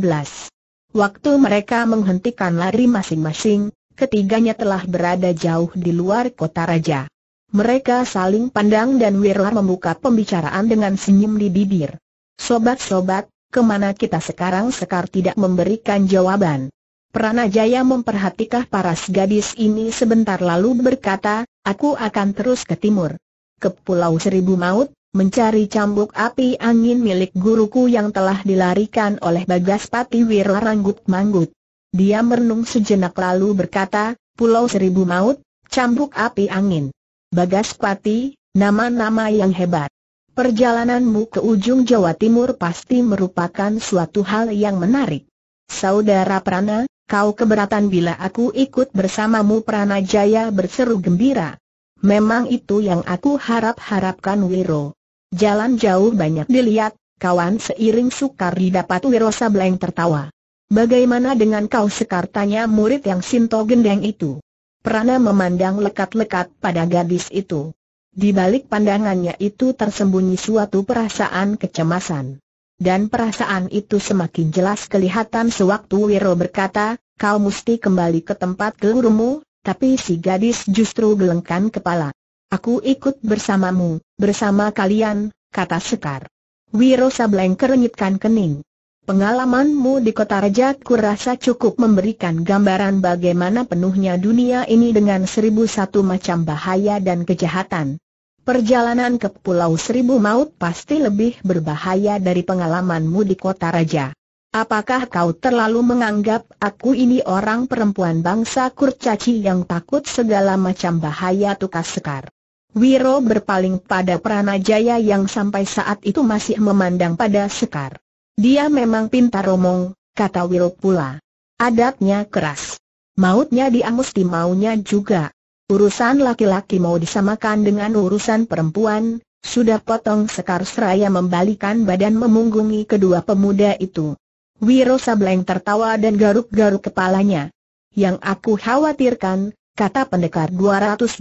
Waktu mereka menghentikan lari masing-masing, ketiganya telah berada jauh di luar kota raja. Mereka saling pandang dan Wirla membuka pembicaraan dengan senyum di bibir. Sobat-sobat, kemana kita sekarang Sekar tidak memberikan jawaban. Pranajaya memperhatikan paras gadis ini sebentar lalu berkata, aku akan terus ke timur. Ke Pulau Seribu Maut, mencari cambuk api angin milik guruku yang telah dilarikan oleh Bagaspati Wiraranggut Manggut. Dia merenung sejenak lalu berkata, Pulau Seribu Maut, cambuk api angin. Bagaspati, nama-nama yang hebat. Perjalananmu ke ujung Jawa Timur pasti merupakan suatu hal yang menarik. Saudara Prana, kau keberatan bila aku ikut bersamamu Prana Jaya berseru gembira. Memang itu yang aku harap-harapkan Wiro. Jalan jauh banyak dilihat, kawan seiring sukar didapat Wirosa Bleng tertawa. Bagaimana dengan kau sekar tanya murid yang Sinto gendeng itu? Prana memandang lekat-lekat pada gadis itu. Di balik pandangannya itu tersembunyi suatu perasaan kecemasan. Dan perasaan itu semakin jelas kelihatan sewaktu Wiro berkata, kau mesti kembali ke tempat gelurumu, tapi si gadis justru gelengkan kepala. Aku ikut bersamamu, bersama kalian, kata Sekar. Wiro Sableng kerenyitkan kening. Pengalamanmu di kota Raja kurasa cukup memberikan gambaran bagaimana penuhnya dunia ini dengan seribu satu macam bahaya dan kejahatan. Perjalanan ke Pulau Seribu Maut pasti lebih berbahaya dari pengalamanmu di kota Raja. Apakah kau terlalu menganggap aku ini orang perempuan bangsa kurcaci yang takut segala macam bahaya tukas sekar? Wiro berpaling pada Pranajaya yang sampai saat itu masih memandang pada Sekar. Dia memang pintar omong, kata Wiro pula. Adatnya keras. Mautnya diamusti maunya juga. Urusan laki-laki mau disamakan dengan urusan perempuan, sudah potong Sekar seraya membalikan badan memunggungi kedua pemuda itu. Wiro Sableng tertawa dan garuk-garuk kepalanya. Yang aku khawatirkan, kata pendekar 212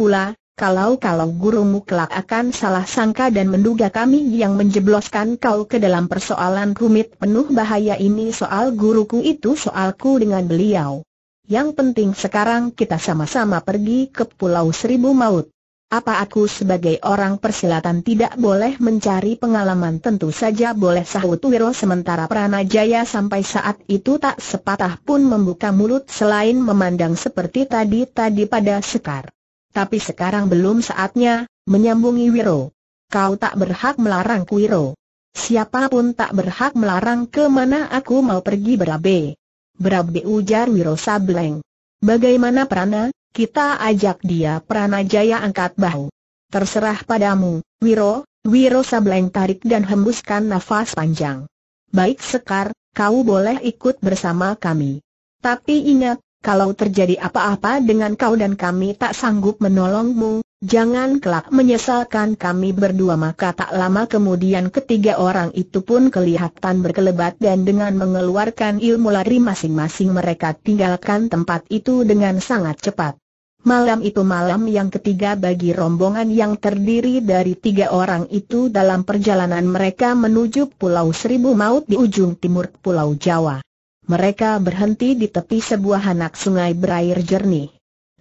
pula, kalau-kalau gurumu kelak akan salah sangka dan menduga kami yang menjebloskan kau ke dalam persoalan rumit penuh bahaya ini soal guruku itu soalku dengan beliau. Yang penting sekarang kita sama-sama pergi ke Pulau Seribu Maut. Apa aku sebagai orang persilatan tidak boleh mencari pengalaman tentu saja boleh sahut Wiro sementara Pranajaya sampai saat itu tak sepatah pun membuka mulut selain memandang seperti tadi-tadi pada Sekar. Tapi sekarang belum saatnya, menyambungi Wiro. Kau tak berhak melarang Wiro. Siapapun tak berhak melarang ke mana aku mau pergi berabe. Berabe ujar Wiro Sableng. Bagaimana Prana, kita ajak dia Prana Jaya angkat bahu. Terserah padamu, Wiro, Wiro Sableng tarik dan hembuskan nafas panjang. Baik Sekar, kau boleh ikut bersama kami. Tapi ingat, kalau terjadi apa-apa dengan kau dan kami tak sanggup menolongmu, jangan kelak menyesalkan kami berdua maka tak lama kemudian ketiga orang itu pun kelihatan berkelebat dan dengan mengeluarkan ilmu lari masing-masing mereka tinggalkan tempat itu dengan sangat cepat. Malam itu malam yang ketiga bagi rombongan yang terdiri dari tiga orang itu dalam perjalanan mereka menuju Pulau Seribu Maut di ujung timur Pulau Jawa mereka berhenti di tepi sebuah anak sungai berair jernih.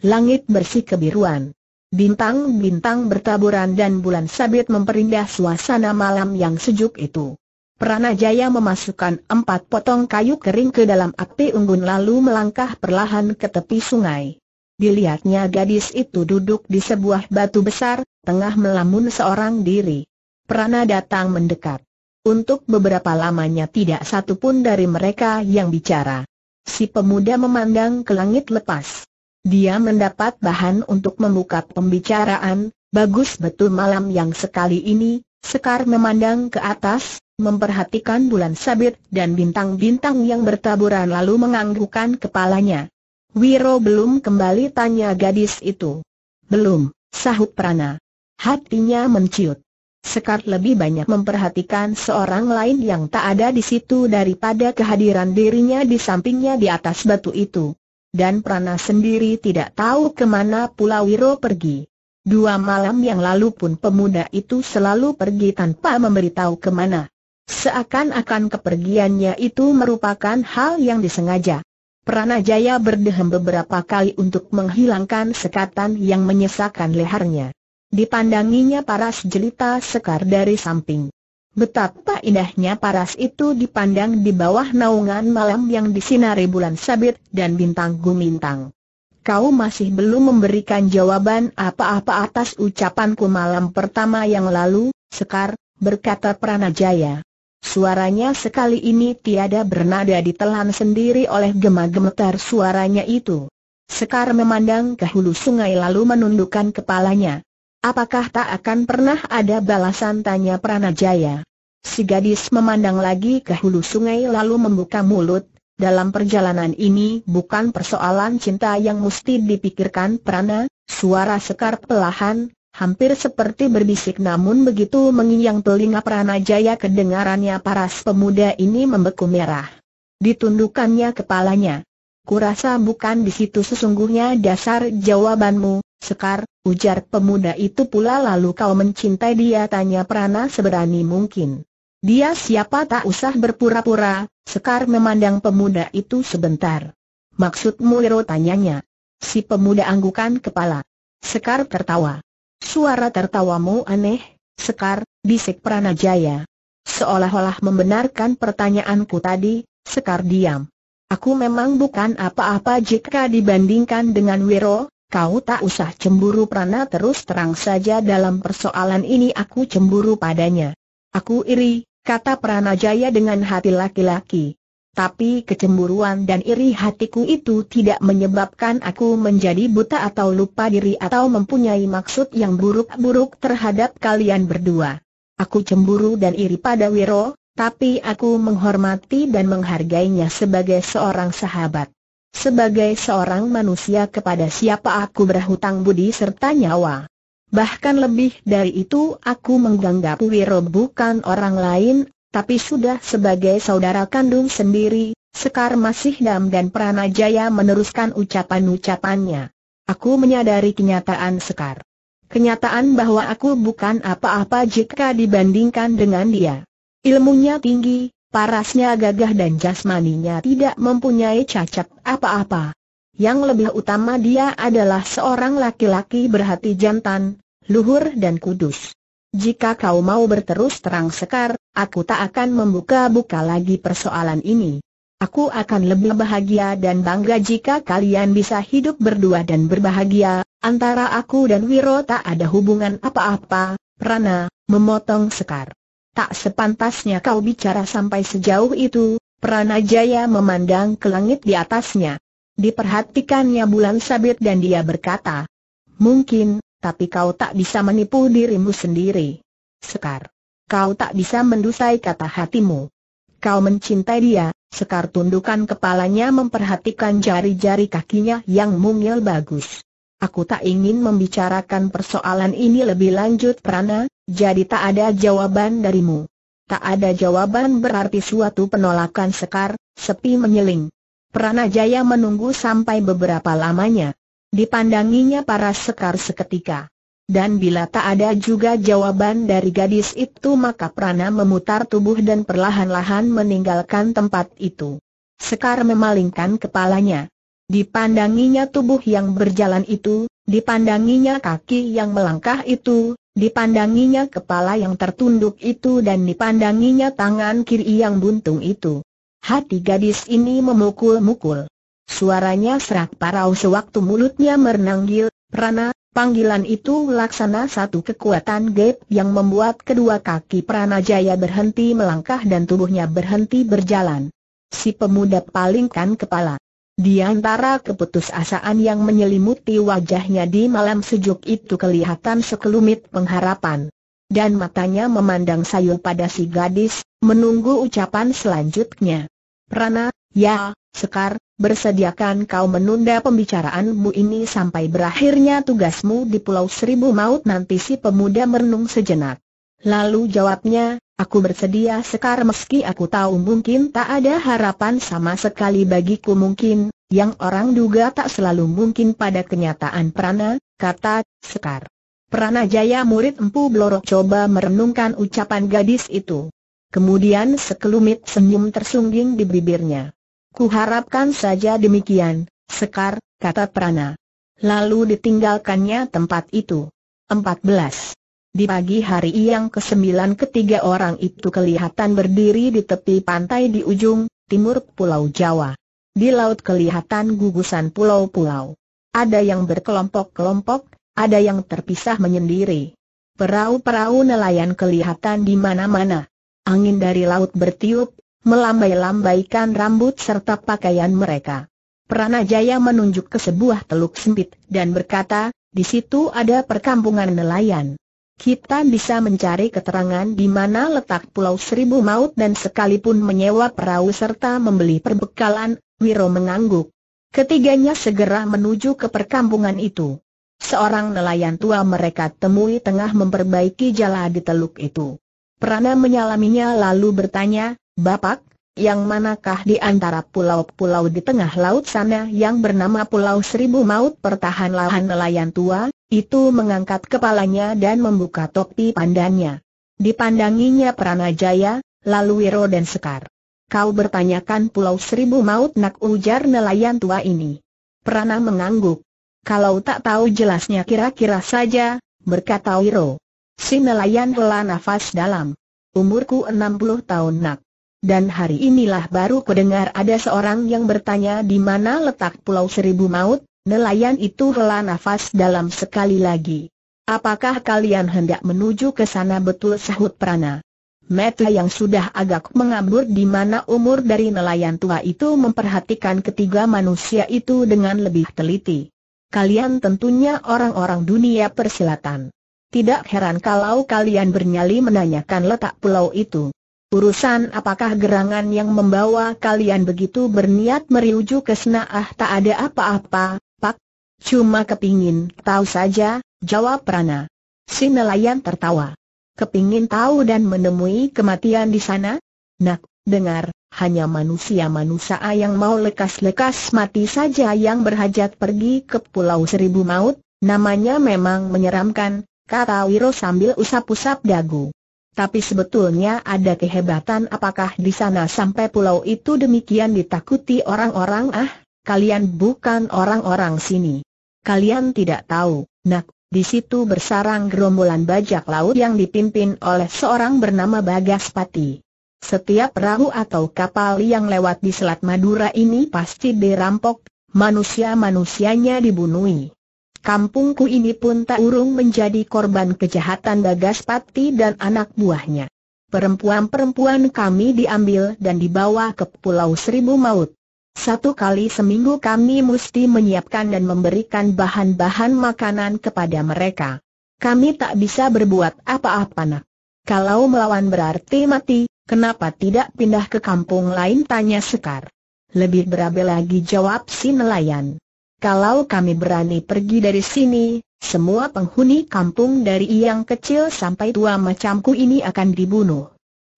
Langit bersih kebiruan. Bintang-bintang bertaburan dan bulan sabit memperindah suasana malam yang sejuk itu. Pranajaya memasukkan empat potong kayu kering ke dalam api unggun lalu melangkah perlahan ke tepi sungai. Dilihatnya gadis itu duduk di sebuah batu besar, tengah melamun seorang diri. Prana datang mendekat. Untuk beberapa lamanya tidak satu pun dari mereka yang bicara. Si pemuda memandang ke langit lepas. Dia mendapat bahan untuk membuka pembicaraan, bagus betul malam yang sekali ini, Sekar memandang ke atas, memperhatikan bulan sabit dan bintang-bintang yang bertaburan lalu menganggukkan kepalanya. Wiro belum kembali tanya gadis itu. Belum, sahut Prana. Hatinya menciut. Sekar lebih banyak memperhatikan seorang lain yang tak ada di situ daripada kehadiran dirinya di sampingnya di atas batu itu. Dan Prana sendiri tidak tahu kemana Pula Wiro pergi. Dua malam yang lalu pun pemuda itu selalu pergi tanpa memberitahu kemana. Seakan-akan kepergiannya itu merupakan hal yang disengaja. Prana Jaya berdehem beberapa kali untuk menghilangkan sekatan yang menyesakan lehernya. Dipandanginya paras jelita sekar dari samping. Betapa indahnya paras itu dipandang di bawah naungan malam yang disinari bulan sabit dan bintang gumintang. Kau masih belum memberikan jawaban apa-apa atas ucapanku malam pertama yang lalu, Sekar, berkata Pranajaya. Suaranya sekali ini tiada bernada ditelan sendiri oleh gema-gemetar suaranya itu. Sekar memandang ke hulu sungai lalu menundukkan kepalanya. Apakah tak akan pernah ada balasan tanya Pranajaya? Si gadis memandang lagi ke hulu sungai lalu membuka mulut, dalam perjalanan ini bukan persoalan cinta yang mesti dipikirkan Prana, suara sekar pelahan, hampir seperti berbisik namun begitu mengiang telinga Pranajaya kedengarannya paras pemuda ini membeku merah. Ditundukannya kepalanya. Kurasa bukan di situ sesungguhnya dasar jawabanmu, Sekar, Ujar pemuda itu pula lalu kau mencintai dia tanya Prana seberani mungkin. Dia siapa tak usah berpura-pura, Sekar memandang pemuda itu sebentar. Maksudmu Lero tanyanya. Si pemuda anggukan kepala. Sekar tertawa. Suara tertawamu aneh, Sekar, bisik Prana Jaya. Seolah-olah membenarkan pertanyaanku tadi, Sekar diam. Aku memang bukan apa-apa jika dibandingkan dengan Wiro, Kau tak usah cemburu Prana terus terang saja dalam persoalan ini aku cemburu padanya. Aku iri, kata Prana Jaya dengan hati laki-laki. Tapi kecemburuan dan iri hatiku itu tidak menyebabkan aku menjadi buta atau lupa diri atau mempunyai maksud yang buruk-buruk terhadap kalian berdua. Aku cemburu dan iri pada Wiro, tapi aku menghormati dan menghargainya sebagai seorang sahabat. Sebagai seorang manusia kepada siapa aku berhutang budi serta nyawa. Bahkan lebih dari itu aku menganggap Wiro bukan orang lain, tapi sudah sebagai saudara kandung sendiri, Sekar Masih Dam dan Pranajaya meneruskan ucapan-ucapannya. Aku menyadari kenyataan Sekar. Kenyataan bahwa aku bukan apa-apa jika dibandingkan dengan dia. Ilmunya tinggi, Parasnya gagah dan jasmaninya tidak mempunyai cacat apa-apa. Yang lebih utama dia adalah seorang laki-laki berhati jantan, luhur dan kudus. Jika kau mau berterus terang sekar, aku tak akan membuka-buka lagi persoalan ini. Aku akan lebih bahagia dan bangga jika kalian bisa hidup berdua dan berbahagia, antara aku dan Wiro tak ada hubungan apa-apa, Prana, memotong Sekar. Tak sepantasnya kau bicara sampai sejauh itu, Pranajaya memandang ke langit di atasnya. Diperhatikannya bulan sabit dan dia berkata, Mungkin, tapi kau tak bisa menipu dirimu sendiri. Sekar, kau tak bisa mendusai kata hatimu. Kau mencintai dia, Sekar tundukan kepalanya memperhatikan jari-jari kakinya yang mungil bagus. Aku tak ingin membicarakan persoalan ini lebih lanjut Prana, jadi tak ada jawaban darimu. Tak ada jawaban berarti suatu penolakan sekar, sepi menyeling. Prana Jaya menunggu sampai beberapa lamanya. Dipandanginya para sekar seketika. Dan bila tak ada juga jawaban dari gadis itu maka Prana memutar tubuh dan perlahan-lahan meninggalkan tempat itu. Sekar memalingkan kepalanya. Dipandanginya tubuh yang berjalan itu, dipandanginya kaki yang melangkah itu, dipandanginya kepala yang tertunduk itu dan dipandanginya tangan kiri yang buntung itu. Hati gadis ini memukul-mukul. Suaranya serak parau sewaktu mulutnya merenanggil, prana, panggilan itu laksana satu kekuatan gap yang membuat kedua kaki prana jaya berhenti melangkah dan tubuhnya berhenti berjalan. Si pemuda palingkan kepala. Di antara keputusasaan yang menyelimuti wajahnya di malam sejuk itu kelihatan sekelumit pengharapan. Dan matanya memandang sayu pada si gadis, menunggu ucapan selanjutnya. Prana, ya, Sekar, bersediakan kau menunda pembicaraanmu ini sampai berakhirnya tugasmu di Pulau Seribu Maut nanti si pemuda merenung sejenak. Lalu jawabnya, Aku bersedia sekar meski aku tahu mungkin tak ada harapan sama sekali bagiku mungkin, yang orang duga tak selalu mungkin pada kenyataan Prana, kata Sekar. Prana Jaya murid Empu Blorok coba merenungkan ucapan gadis itu. Kemudian sekelumit senyum tersungging di bibirnya. Kuharapkan saja demikian, Sekar, kata Prana. Lalu ditinggalkannya tempat itu. 14. Di pagi hari yang kesembilan ketiga orang itu kelihatan berdiri di tepi pantai di ujung timur Pulau Jawa. Di laut kelihatan gugusan pulau-pulau. Ada yang berkelompok-kelompok, ada yang terpisah menyendiri. Perahu-perahu nelayan kelihatan di mana-mana. Angin dari laut bertiup, melambai-lambaikan rambut serta pakaian mereka. Pranajaya menunjuk ke sebuah teluk sempit dan berkata, di situ ada perkampungan nelayan kita bisa mencari keterangan di mana letak Pulau Seribu Maut dan sekalipun menyewa perahu serta membeli perbekalan, Wiro mengangguk. Ketiganya segera menuju ke perkampungan itu. Seorang nelayan tua mereka temui tengah memperbaiki jala di teluk itu. Prana menyalaminya lalu bertanya, Bapak, yang manakah di antara pulau-pulau di tengah laut sana yang bernama Pulau Seribu Maut pertahan lahan nelayan tua? Itu mengangkat kepalanya dan membuka topi pandannya. Dipandanginya Pranajaya, lalu Wiro dan Sekar. Kau bertanyakan Pulau Seribu Maut nak ujar nelayan tua ini. Prana mengangguk. Kalau tak tahu jelasnya kira-kira saja, berkata Wiro. Si nelayan hela nafas dalam. Umurku 60 tahun nak. Dan hari inilah baru kudengar ada seorang yang bertanya di mana letak Pulau Seribu Maut, Nelayan itu hela nafas dalam sekali lagi. Apakah kalian hendak menuju ke sana betul sahut Prana? Meta yang sudah agak mengabur di mana umur dari nelayan tua itu memperhatikan ketiga manusia itu dengan lebih teliti. Kalian tentunya orang-orang dunia persilatan. Tidak heran kalau kalian bernyali menanyakan letak pulau itu. Urusan apakah gerangan yang membawa kalian begitu berniat meriuju ke senaah tak ada apa-apa, Pak? Cuma kepingin tahu saja, jawab Prana. Si nelayan tertawa. Kepingin tahu dan menemui kematian di sana? Nak, dengar, hanya manusia-manusia yang mau lekas-lekas mati saja yang berhajat pergi ke Pulau Seribu Maut, namanya memang menyeramkan, kata Wiro sambil usap-usap dagu tapi sebetulnya ada kehebatan apakah di sana sampai pulau itu demikian ditakuti orang-orang ah, kalian bukan orang-orang sini. Kalian tidak tahu, nak, di situ bersarang gerombolan bajak laut yang dipimpin oleh seorang bernama Bagaspati. Setiap perahu atau kapal yang lewat di Selat Madura ini pasti dirampok, manusia-manusianya dibunuhi. Kampungku ini pun tak urung menjadi korban kejahatan Bagas Pati dan anak buahnya. Perempuan-perempuan kami diambil dan dibawa ke Pulau Seribu Maut. Satu kali seminggu kami mesti menyiapkan dan memberikan bahan-bahan makanan kepada mereka. Kami tak bisa berbuat apa-apa nak. Kalau melawan berarti mati, kenapa tidak pindah ke kampung lain tanya Sekar. Lebih berabe lagi jawab si nelayan. Kalau kami berani pergi dari sini, semua penghuni kampung dari yang kecil sampai tua macamku ini akan dibunuh.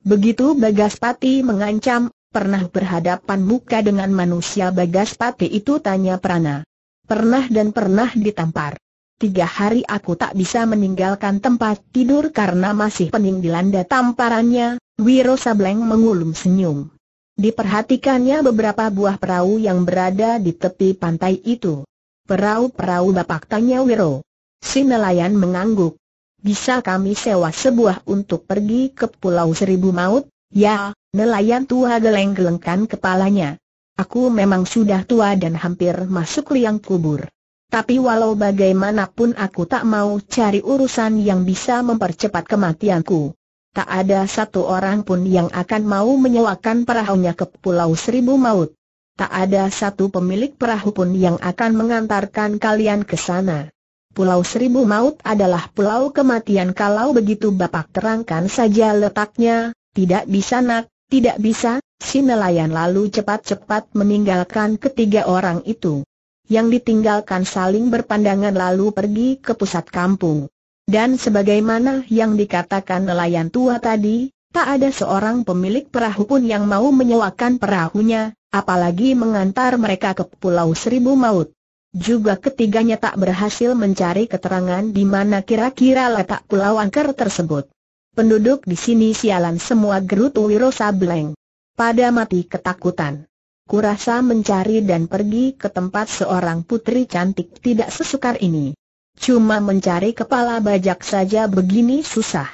Begitu Bagaspati mengancam, pernah berhadapan muka dengan manusia Bagaspati itu tanya Prana. Pernah dan pernah ditampar. Tiga hari aku tak bisa meninggalkan tempat tidur karena masih pening dilanda tamparannya, Wiro Sableng mengulum senyum. Diperhatikannya beberapa buah perahu yang berada di tepi pantai itu. Perahu-perahu bapak tanya Wiro. Si nelayan mengangguk. Bisa kami sewa sebuah untuk pergi ke Pulau Seribu Maut? Ya, nelayan tua geleng-gelengkan kepalanya. Aku memang sudah tua dan hampir masuk liang kubur. Tapi walau bagaimanapun aku tak mau cari urusan yang bisa mempercepat kematianku tak ada satu orang pun yang akan mau menyewakan perahunya ke Pulau Seribu Maut. Tak ada satu pemilik perahu pun yang akan mengantarkan kalian ke sana. Pulau Seribu Maut adalah pulau kematian kalau begitu Bapak terangkan saja letaknya, tidak bisa nak, tidak bisa, si nelayan lalu cepat-cepat meninggalkan ketiga orang itu. Yang ditinggalkan saling berpandangan lalu pergi ke pusat kampung. Dan sebagaimana yang dikatakan nelayan tua tadi, tak ada seorang pemilik perahu pun yang mau menyewakan perahunya, apalagi mengantar mereka ke Pulau Seribu Maut. Juga ketiganya tak berhasil mencari keterangan di mana kira-kira letak Pulau Angker tersebut. Penduduk di sini sialan semua gerutu Wiro Sableng. Pada mati ketakutan. Kurasa mencari dan pergi ke tempat seorang putri cantik tidak sesukar ini. Cuma mencari kepala bajak saja begini susah.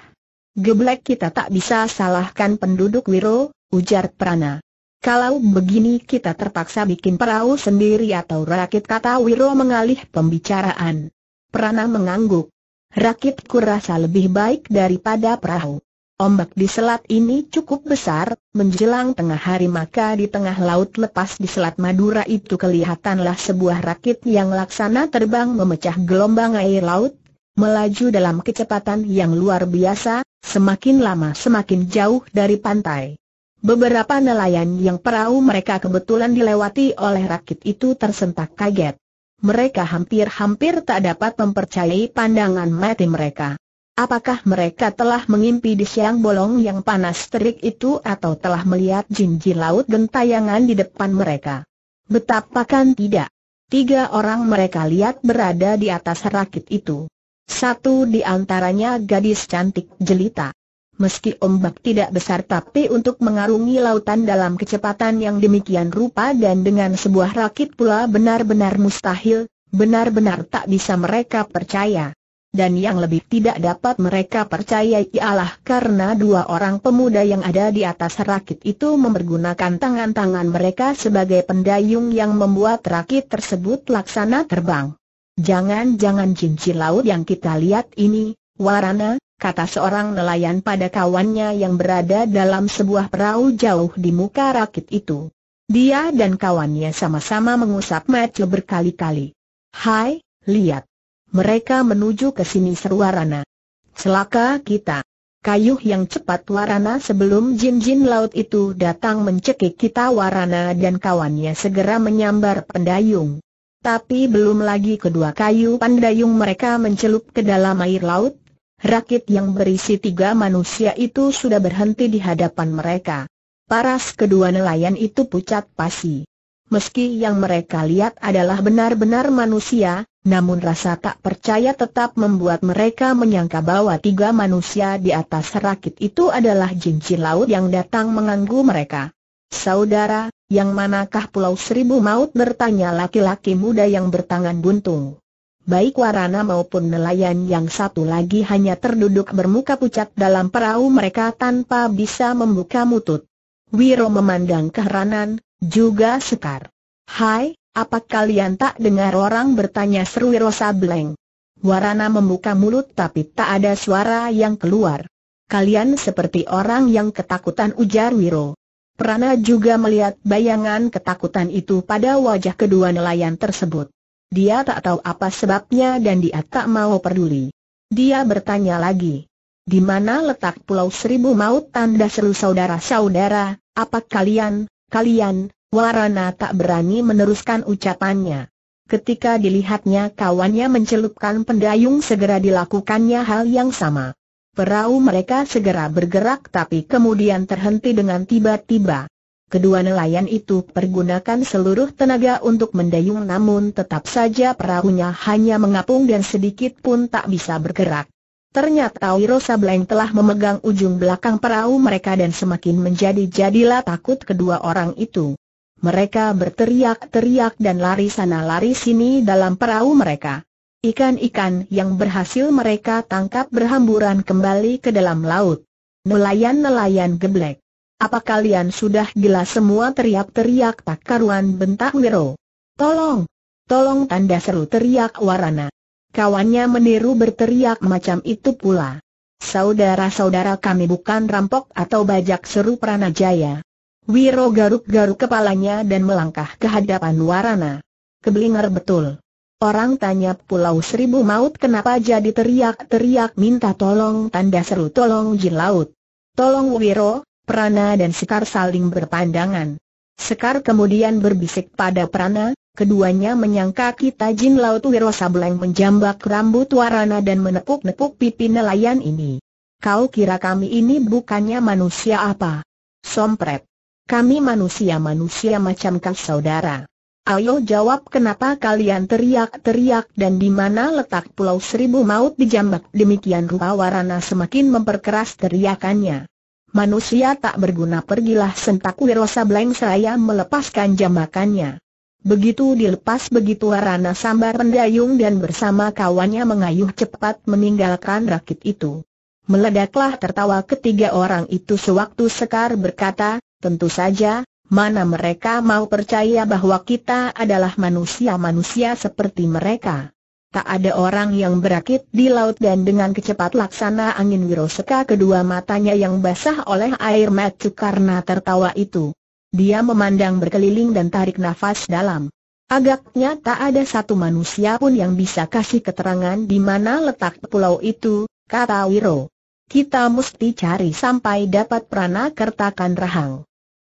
Geblek kita tak bisa salahkan penduduk Wiro, ujar Prana. Kalau begini kita terpaksa bikin perahu sendiri atau rakit kata Wiro mengalih pembicaraan. Prana mengangguk. Rakit rasa lebih baik daripada perahu. Ombak di selat ini cukup besar, menjelang tengah hari maka di tengah laut lepas di selat Madura itu kelihatanlah sebuah rakit yang laksana terbang memecah gelombang air laut, melaju dalam kecepatan yang luar biasa, semakin lama semakin jauh dari pantai. Beberapa nelayan yang perahu mereka kebetulan dilewati oleh rakit itu tersentak kaget. Mereka hampir-hampir tak dapat mempercayai pandangan mati mereka. Apakah mereka telah mengimpi di siang bolong yang panas terik itu atau telah melihat jinji laut gentayangan di depan mereka? Betapakan tidak. Tiga orang mereka lihat berada di atas rakit itu. Satu di antaranya gadis cantik jelita. Meski ombak tidak besar tapi untuk mengarungi lautan dalam kecepatan yang demikian rupa dan dengan sebuah rakit pula benar-benar mustahil, benar-benar tak bisa mereka percaya dan yang lebih tidak dapat mereka percayai ialah karena dua orang pemuda yang ada di atas rakit itu mempergunakan tangan-tangan mereka sebagai pendayung yang membuat rakit tersebut laksana terbang. Jangan-jangan cincin laut yang kita lihat ini, Warana, kata seorang nelayan pada kawannya yang berada dalam sebuah perahu jauh di muka rakit itu. Dia dan kawannya sama-sama mengusap mata berkali-kali. Hai, lihat. Mereka menuju ke sini seru Warana. Celaka kita. Kayuh yang cepat Warana sebelum jin-jin laut itu datang mencekik kita Warana dan kawannya segera menyambar pendayung. Tapi belum lagi kedua kayu pendayung mereka mencelup ke dalam air laut. Rakit yang berisi tiga manusia itu sudah berhenti di hadapan mereka. Paras kedua nelayan itu pucat pasi. Meski yang mereka lihat adalah benar-benar manusia, namun rasa tak percaya tetap membuat mereka menyangka bahwa tiga manusia di atas rakit itu adalah jin-jin laut yang datang mengganggu mereka. Saudara, yang manakah Pulau Seribu Maut bertanya laki-laki muda yang bertangan buntung. Baik warana maupun nelayan yang satu lagi hanya terduduk bermuka pucat dalam perahu mereka tanpa bisa membuka mutut. Wiro memandang keheranan, juga sekar. Hai, apa kalian tak dengar orang bertanya seru Rosa Bleng? Warana membuka mulut tapi tak ada suara yang keluar. Kalian seperti orang yang ketakutan ujar Wiro. Prana juga melihat bayangan ketakutan itu pada wajah kedua nelayan tersebut. Dia tak tahu apa sebabnya dan dia tak mau peduli. Dia bertanya lagi. Di mana letak Pulau Seribu Maut tanda seru saudara-saudara, apa kalian, kalian, Warana tak berani meneruskan ucapannya. Ketika dilihatnya kawannya mencelupkan pendayung segera dilakukannya hal yang sama. Perahu mereka segera bergerak tapi kemudian terhenti dengan tiba-tiba. Kedua nelayan itu pergunakan seluruh tenaga untuk mendayung namun tetap saja perahunya hanya mengapung dan sedikit pun tak bisa bergerak. Ternyata Wiro Sableng telah memegang ujung belakang perahu mereka dan semakin menjadi-jadilah takut kedua orang itu. Mereka berteriak-teriak dan lari sana lari sini dalam perahu mereka. Ikan-ikan yang berhasil mereka tangkap berhamburan kembali ke dalam laut. Nelayan-nelayan geblek. Apa kalian sudah gila semua teriak-teriak tak karuan bentak Wiro. Tolong! Tolong tanda seru teriak Warana. Kawannya meniru berteriak macam itu pula. Saudara-saudara kami bukan rampok atau bajak seru Pranajaya. Wiro garuk-garuk kepalanya dan melangkah ke hadapan Warana. Keblinger betul. Orang tanya Pulau Seribu Maut kenapa jadi teriak-teriak minta tolong tanda seru tolong jin laut. Tolong Wiro, Prana dan Sekar saling berpandangan. Sekar kemudian berbisik pada Prana, keduanya menyangka kita jin laut Wiro Sableng menjambak rambut Warana dan menepuk-nepuk pipi nelayan ini. Kau kira kami ini bukannya manusia apa? Sompret. Kami manusia-manusia macam kau saudara. Ayo jawab kenapa kalian teriak-teriak dan di mana letak pulau seribu maut dijambak demikian rupa warana semakin memperkeras teriakannya. Manusia tak berguna pergilah sentak Wirosa Bleng saya melepaskan jambakannya. Begitu dilepas begitu warana sambar pendayung dan bersama kawannya mengayuh cepat meninggalkan rakit itu. Meledaklah tertawa ketiga orang itu sewaktu Sekar berkata, Tentu saja, mana mereka mau percaya bahwa kita adalah manusia-manusia seperti mereka. Tak ada orang yang berakit di laut dan dengan kecepat laksana angin Wiroseka kedua matanya yang basah oleh air mata karena tertawa itu. Dia memandang berkeliling dan tarik nafas dalam. Agaknya tak ada satu manusia pun yang bisa kasih keterangan di mana letak pulau itu, kata Wiro. Kita mesti cari sampai dapat prana kertakan rahang.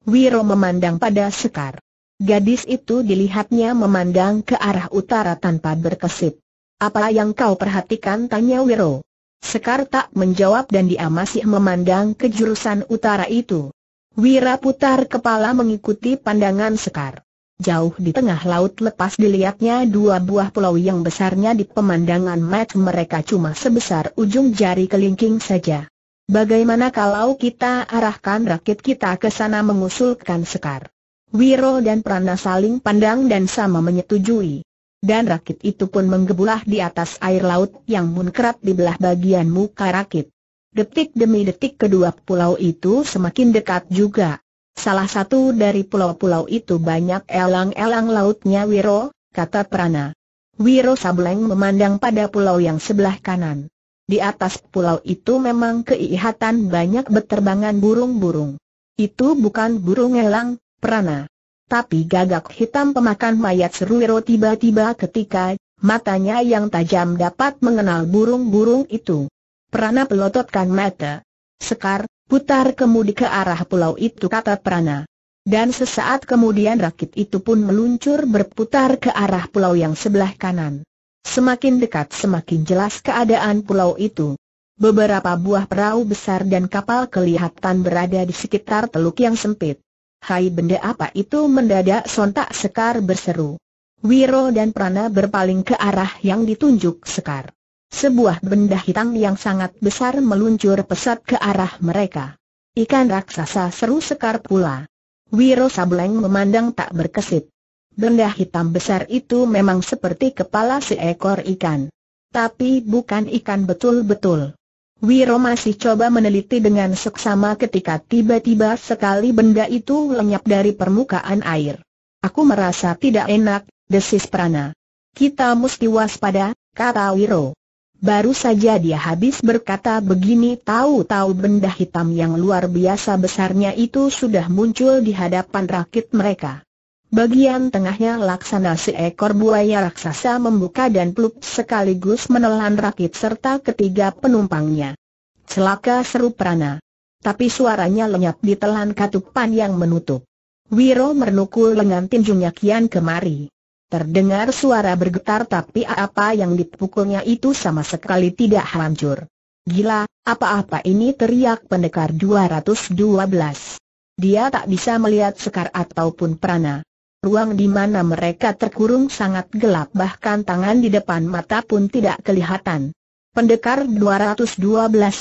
Wiro memandang pada Sekar. Gadis itu dilihatnya memandang ke arah utara tanpa berkesip. Apa yang kau perhatikan? tanya Wiro. Sekar tak menjawab dan dia masih memandang ke jurusan utara itu. Wira putar kepala mengikuti pandangan Sekar jauh di tengah laut lepas dilihatnya dua buah pulau yang besarnya di pemandangan mat mereka cuma sebesar ujung jari kelingking saja. Bagaimana kalau kita arahkan rakit kita ke sana mengusulkan Sekar? Wiro dan Prana saling pandang dan sama menyetujui. Dan rakit itu pun menggebulah di atas air laut yang munkrat di belah bagian muka rakit. Detik demi detik kedua pulau itu semakin dekat juga. Salah satu dari pulau-pulau itu banyak elang-elang lautnya Wiro, kata Prana. Wiro Sableng memandang pada pulau yang sebelah kanan. Di atas pulau itu memang keihatan banyak beterbangan burung-burung. Itu bukan burung elang, Prana. Tapi gagak hitam pemakan mayat seru Wiro tiba-tiba ketika matanya yang tajam dapat mengenal burung-burung itu. Prana pelototkan mata. Sekar, Putar kemudi ke arah pulau itu kata Prana. Dan sesaat kemudian rakit itu pun meluncur berputar ke arah pulau yang sebelah kanan. Semakin dekat semakin jelas keadaan pulau itu. Beberapa buah perahu besar dan kapal kelihatan berada di sekitar teluk yang sempit. Hai benda apa itu mendadak sontak Sekar berseru. Wiro dan Prana berpaling ke arah yang ditunjuk Sekar. Sebuah benda hitam yang sangat besar meluncur pesat ke arah mereka. Ikan raksasa seru sekar pula. Wiro Sableng memandang tak berkesit. Benda hitam besar itu memang seperti kepala seekor ikan. Tapi bukan ikan betul-betul. Wiro masih coba meneliti dengan seksama ketika tiba-tiba sekali benda itu lenyap dari permukaan air. Aku merasa tidak enak, desis Prana. Kita mesti waspada, kata Wiro. Baru saja dia habis berkata begini tahu-tahu benda hitam yang luar biasa besarnya itu sudah muncul di hadapan rakit mereka. Bagian tengahnya laksana seekor buaya raksasa membuka dan pelup sekaligus menelan rakit serta ketiga penumpangnya. Celaka seru Prana. Tapi suaranya lenyap di ditelan katupan yang menutup. Wiro menukul lengan tinjunya kian kemari. Terdengar suara bergetar tapi apa yang dipukulnya itu sama sekali tidak hancur. Gila, apa-apa ini teriak pendekar 212. Dia tak bisa melihat sekar ataupun prana. Ruang di mana mereka terkurung sangat gelap bahkan tangan di depan mata pun tidak kelihatan. Pendekar 212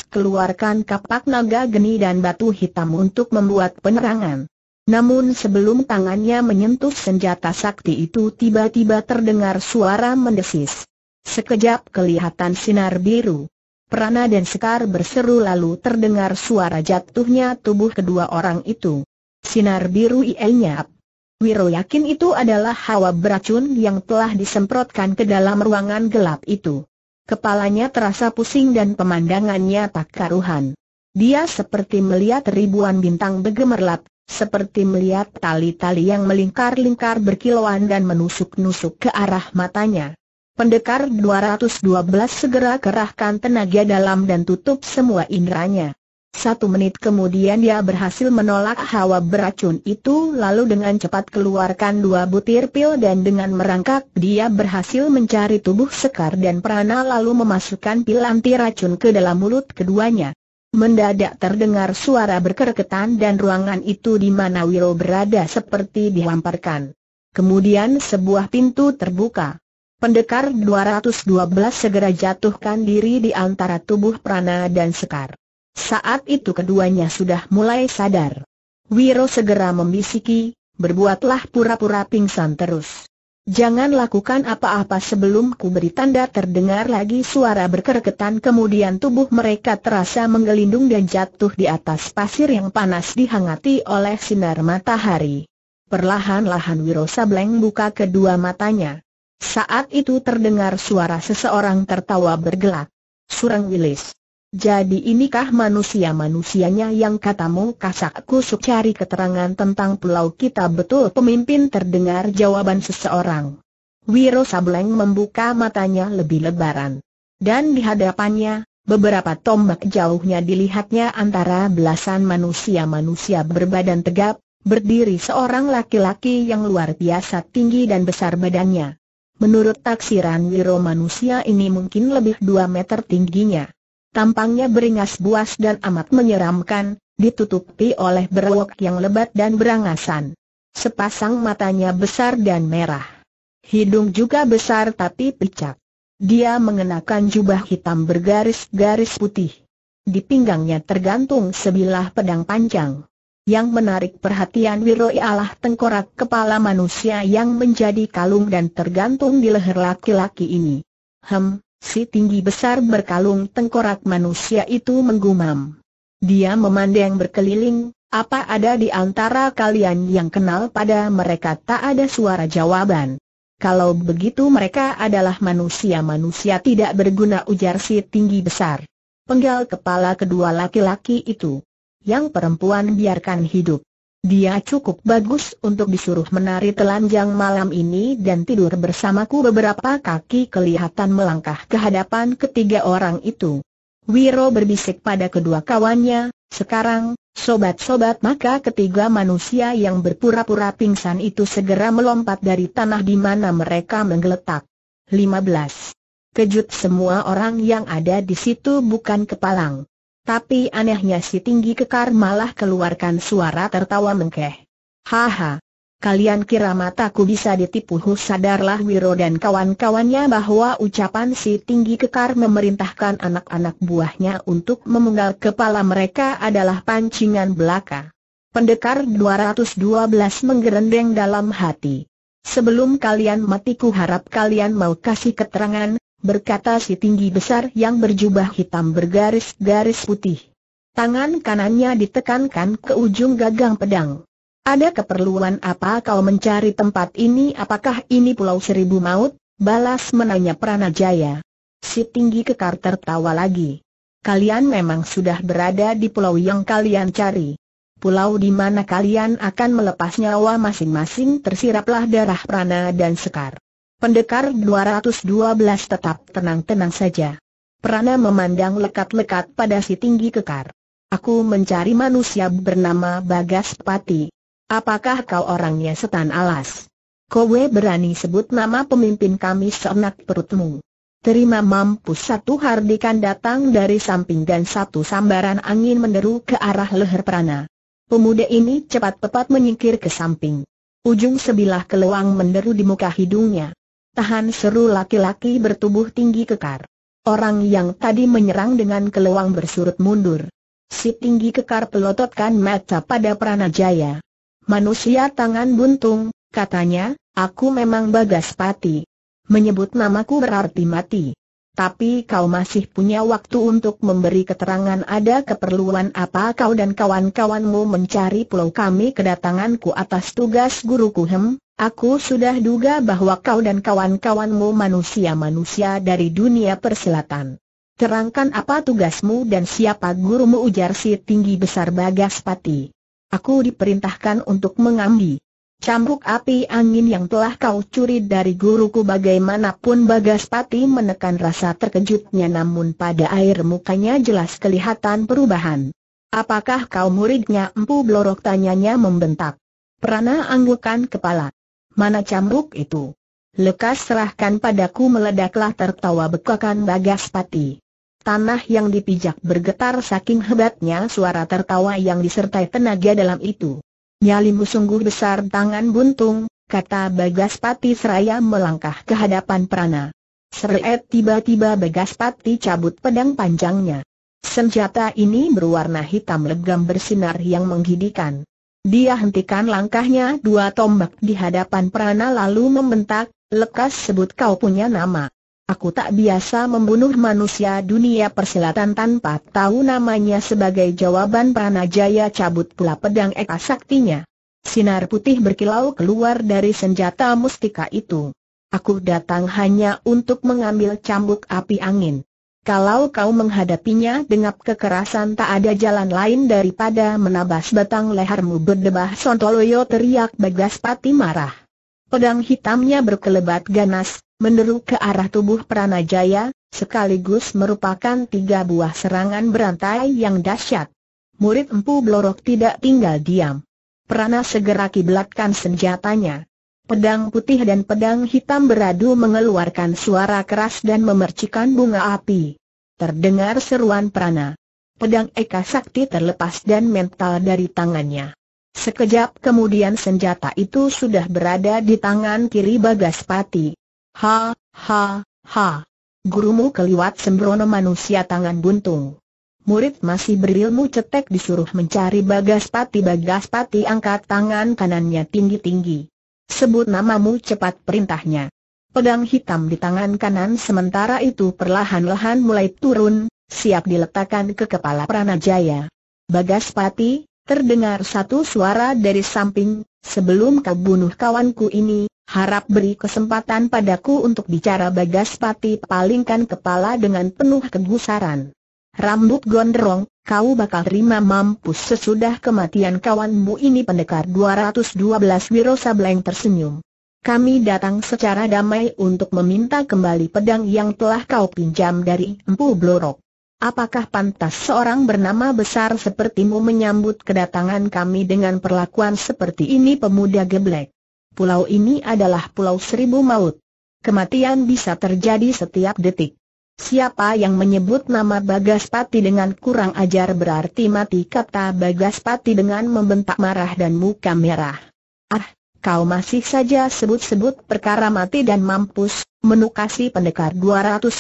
keluarkan kapak naga geni dan batu hitam untuk membuat penerangan. Namun sebelum tangannya menyentuh senjata sakti itu tiba-tiba terdengar suara mendesis. Sekejap kelihatan sinar biru. Prana dan Sekar berseru lalu terdengar suara jatuhnya tubuh kedua orang itu. Sinar biru ienyap. Wiro yakin itu adalah hawa beracun yang telah disemprotkan ke dalam ruangan gelap itu. Kepalanya terasa pusing dan pemandangannya tak karuhan. Dia seperti melihat ribuan bintang bergemerlap, seperti melihat tali-tali yang melingkar-lingkar berkilauan dan menusuk-nusuk ke arah matanya. Pendekar 212 segera kerahkan tenaga dalam dan tutup semua inderanya. Satu menit kemudian dia berhasil menolak hawa beracun itu lalu dengan cepat keluarkan dua butir pil dan dengan merangkak dia berhasil mencari tubuh Sekar dan Prana lalu memasukkan pil anti racun ke dalam mulut keduanya. Mendadak terdengar suara berkereketan dan ruangan itu di mana Wiro berada seperti dihamparkan. Kemudian sebuah pintu terbuka. Pendekar 212 segera jatuhkan diri di antara tubuh Prana dan Sekar. Saat itu keduanya sudah mulai sadar. Wiro segera membisiki, berbuatlah pura-pura pingsan terus. Jangan lakukan apa-apa sebelum ku beri tanda terdengar lagi suara berkereketan kemudian tubuh mereka terasa menggelindung dan jatuh di atas pasir yang panas dihangati oleh sinar matahari. Perlahan-lahan Wiro Sableng buka kedua matanya. Saat itu terdengar suara seseorang tertawa bergelak. Surang Wilis. Jadi inikah manusia-manusianya yang katamu kasak kusuk cari keterangan tentang pulau kita betul pemimpin terdengar jawaban seseorang. Wiro Sableng membuka matanya lebih lebaran. Dan di hadapannya, beberapa tombak jauhnya dilihatnya antara belasan manusia-manusia berbadan tegap, berdiri seorang laki-laki yang luar biasa tinggi dan besar badannya. Menurut taksiran Wiro manusia ini mungkin lebih 2 meter tingginya. Tampangnya beringas buas dan amat menyeramkan, ditutupi oleh berwok yang lebat dan berangasan. Sepasang matanya besar dan merah. Hidung juga besar tapi picak. Dia mengenakan jubah hitam bergaris-garis putih. Di pinggangnya tergantung sebilah pedang panjang. Yang menarik perhatian Wiro ialah tengkorak kepala manusia yang menjadi kalung dan tergantung di leher laki-laki ini. Hem, Si tinggi besar berkalung tengkorak manusia itu menggumam. Dia memandang berkeliling, apa ada di antara kalian yang kenal pada mereka tak ada suara jawaban. Kalau begitu mereka adalah manusia-manusia tidak berguna ujar si tinggi besar. Penggal kepala kedua laki-laki itu. Yang perempuan biarkan hidup. Dia cukup bagus untuk disuruh menari telanjang malam ini dan tidur bersamaku beberapa kaki kelihatan melangkah ke hadapan ketiga orang itu. Wiro berbisik pada kedua kawannya, sekarang, sobat-sobat maka ketiga manusia yang berpura-pura pingsan itu segera melompat dari tanah di mana mereka menggeletak. 15. Kejut semua orang yang ada di situ bukan kepalang. Tapi anehnya si tinggi kekar malah keluarkan suara tertawa mengkeh. Haha. Kalian kira mataku bisa ditipu? sadarlah Wiro dan kawan-kawannya bahwa ucapan si tinggi kekar memerintahkan anak-anak buahnya untuk memenggal kepala mereka adalah pancingan belaka. Pendekar 212 menggerendeng dalam hati. Sebelum kalian mati ku harap kalian mau kasih keterangan, berkata si tinggi besar yang berjubah hitam bergaris-garis putih. Tangan kanannya ditekankan ke ujung gagang pedang. Ada keperluan apa kau mencari tempat ini apakah ini Pulau Seribu Maut? Balas menanya Pranajaya. Si tinggi kekar tertawa lagi. Kalian memang sudah berada di pulau yang kalian cari. Pulau di mana kalian akan melepas nyawa masing-masing tersiraplah darah Prana dan Sekar. Pendekar 212 tetap tenang-tenang saja. Prana memandang lekat-lekat pada si tinggi kekar. Aku mencari manusia bernama Bagas Pati. Apakah kau orangnya setan alas? Kowe berani sebut nama pemimpin kami seenak perutmu. Terima mampus satu hardikan datang dari samping dan satu sambaran angin meneru ke arah leher Prana. Pemuda ini cepat-cepat menyingkir ke samping. Ujung sebilah keluang meneru di muka hidungnya. Tahan seru laki-laki bertubuh tinggi kekar. Orang yang tadi menyerang dengan keluang bersurut mundur. Si tinggi kekar pelototkan mata pada Pranajaya. Manusia tangan buntung, katanya, aku memang bagas pati. Menyebut namaku berarti mati. Tapi kau masih punya waktu untuk memberi keterangan ada keperluan apa kau dan kawan-kawanmu mencari pulau kami kedatanganku atas tugas guruku hem, Aku sudah duga bahwa kau dan kawan-kawanmu manusia-manusia dari dunia perselatan. Terangkan apa tugasmu dan siapa gurumu ujar si tinggi besar Bagaspati. Aku diperintahkan untuk mengambil Cambuk api angin yang telah kau curi dari guruku bagaimanapun Bagaspati menekan rasa terkejutnya namun pada air mukanya jelas kelihatan perubahan. Apakah kau muridnya Empu Blorok tanyanya membentak. Prana anggukan kepala. Mana cambuk itu? Lekas serahkan padaku meledaklah tertawa bekakan Bagaspati. Tanah yang dipijak bergetar saking hebatnya suara tertawa yang disertai tenaga dalam itu. Nyalimu sungguh besar tangan buntung, kata Bagaspati seraya melangkah ke hadapan Prana. Seret tiba-tiba Bagaspati cabut pedang panjangnya. Senjata ini berwarna hitam legam bersinar yang menggidikan. Dia hentikan langkahnya dua tombak di hadapan Prana lalu membentak, lekas sebut kau punya nama. Aku tak biasa membunuh manusia dunia persilatan tanpa tahu namanya sebagai jawaban Prana Jaya cabut pula pedang eka saktinya. Sinar putih berkilau keluar dari senjata mustika itu. Aku datang hanya untuk mengambil cambuk api angin. Kalau kau menghadapinya dengan kekerasan tak ada jalan lain daripada menabas batang lehermu berdebah Sontoloyo teriak Bagas Pati marah. Pedang hitamnya berkelebat ganas, meneru ke arah tubuh Pranajaya, sekaligus merupakan tiga buah serangan berantai yang dahsyat. Murid Empu Blorok tidak tinggal diam. Prana segera kiblatkan senjatanya. Pedang putih dan pedang hitam beradu mengeluarkan suara keras dan memercikan bunga api. Terdengar seruan Prana. Pedang Eka Sakti terlepas dan mental dari tangannya. Sekejap kemudian senjata itu sudah berada di tangan kiri Bagaspati. Ha, ha, ha. Gurumu keliwat sembrono manusia tangan buntung. Murid masih berilmu cetek disuruh mencari Bagaspati. Bagaspati angkat tangan kanannya tinggi-tinggi. Sebut namamu cepat perintahnya. Pedang hitam di tangan kanan sementara itu perlahan-lahan mulai turun, siap diletakkan ke kepala Pranajaya. Bagaspati, terdengar satu suara dari samping, sebelum kau bunuh kawanku ini, harap beri kesempatan padaku untuk bicara Bagaspati palingkan kepala dengan penuh kegusaran. Rambut gondrong, kau bakal terima mampus sesudah kematian kawanmu ini pendekar 212 Wiro Sableng tersenyum. Kami datang secara damai untuk meminta kembali pedang yang telah kau pinjam dari Empu Blorok. Apakah pantas seorang bernama besar sepertimu menyambut kedatangan kami dengan perlakuan seperti ini pemuda geblek? Pulau ini adalah pulau seribu maut. Kematian bisa terjadi setiap detik. Siapa yang menyebut nama Bagaspati dengan kurang ajar berarti mati kata Bagaspati dengan membentak marah dan muka merah. Ah, kau masih saja sebut-sebut perkara mati dan mampus, menukasi pendekar 212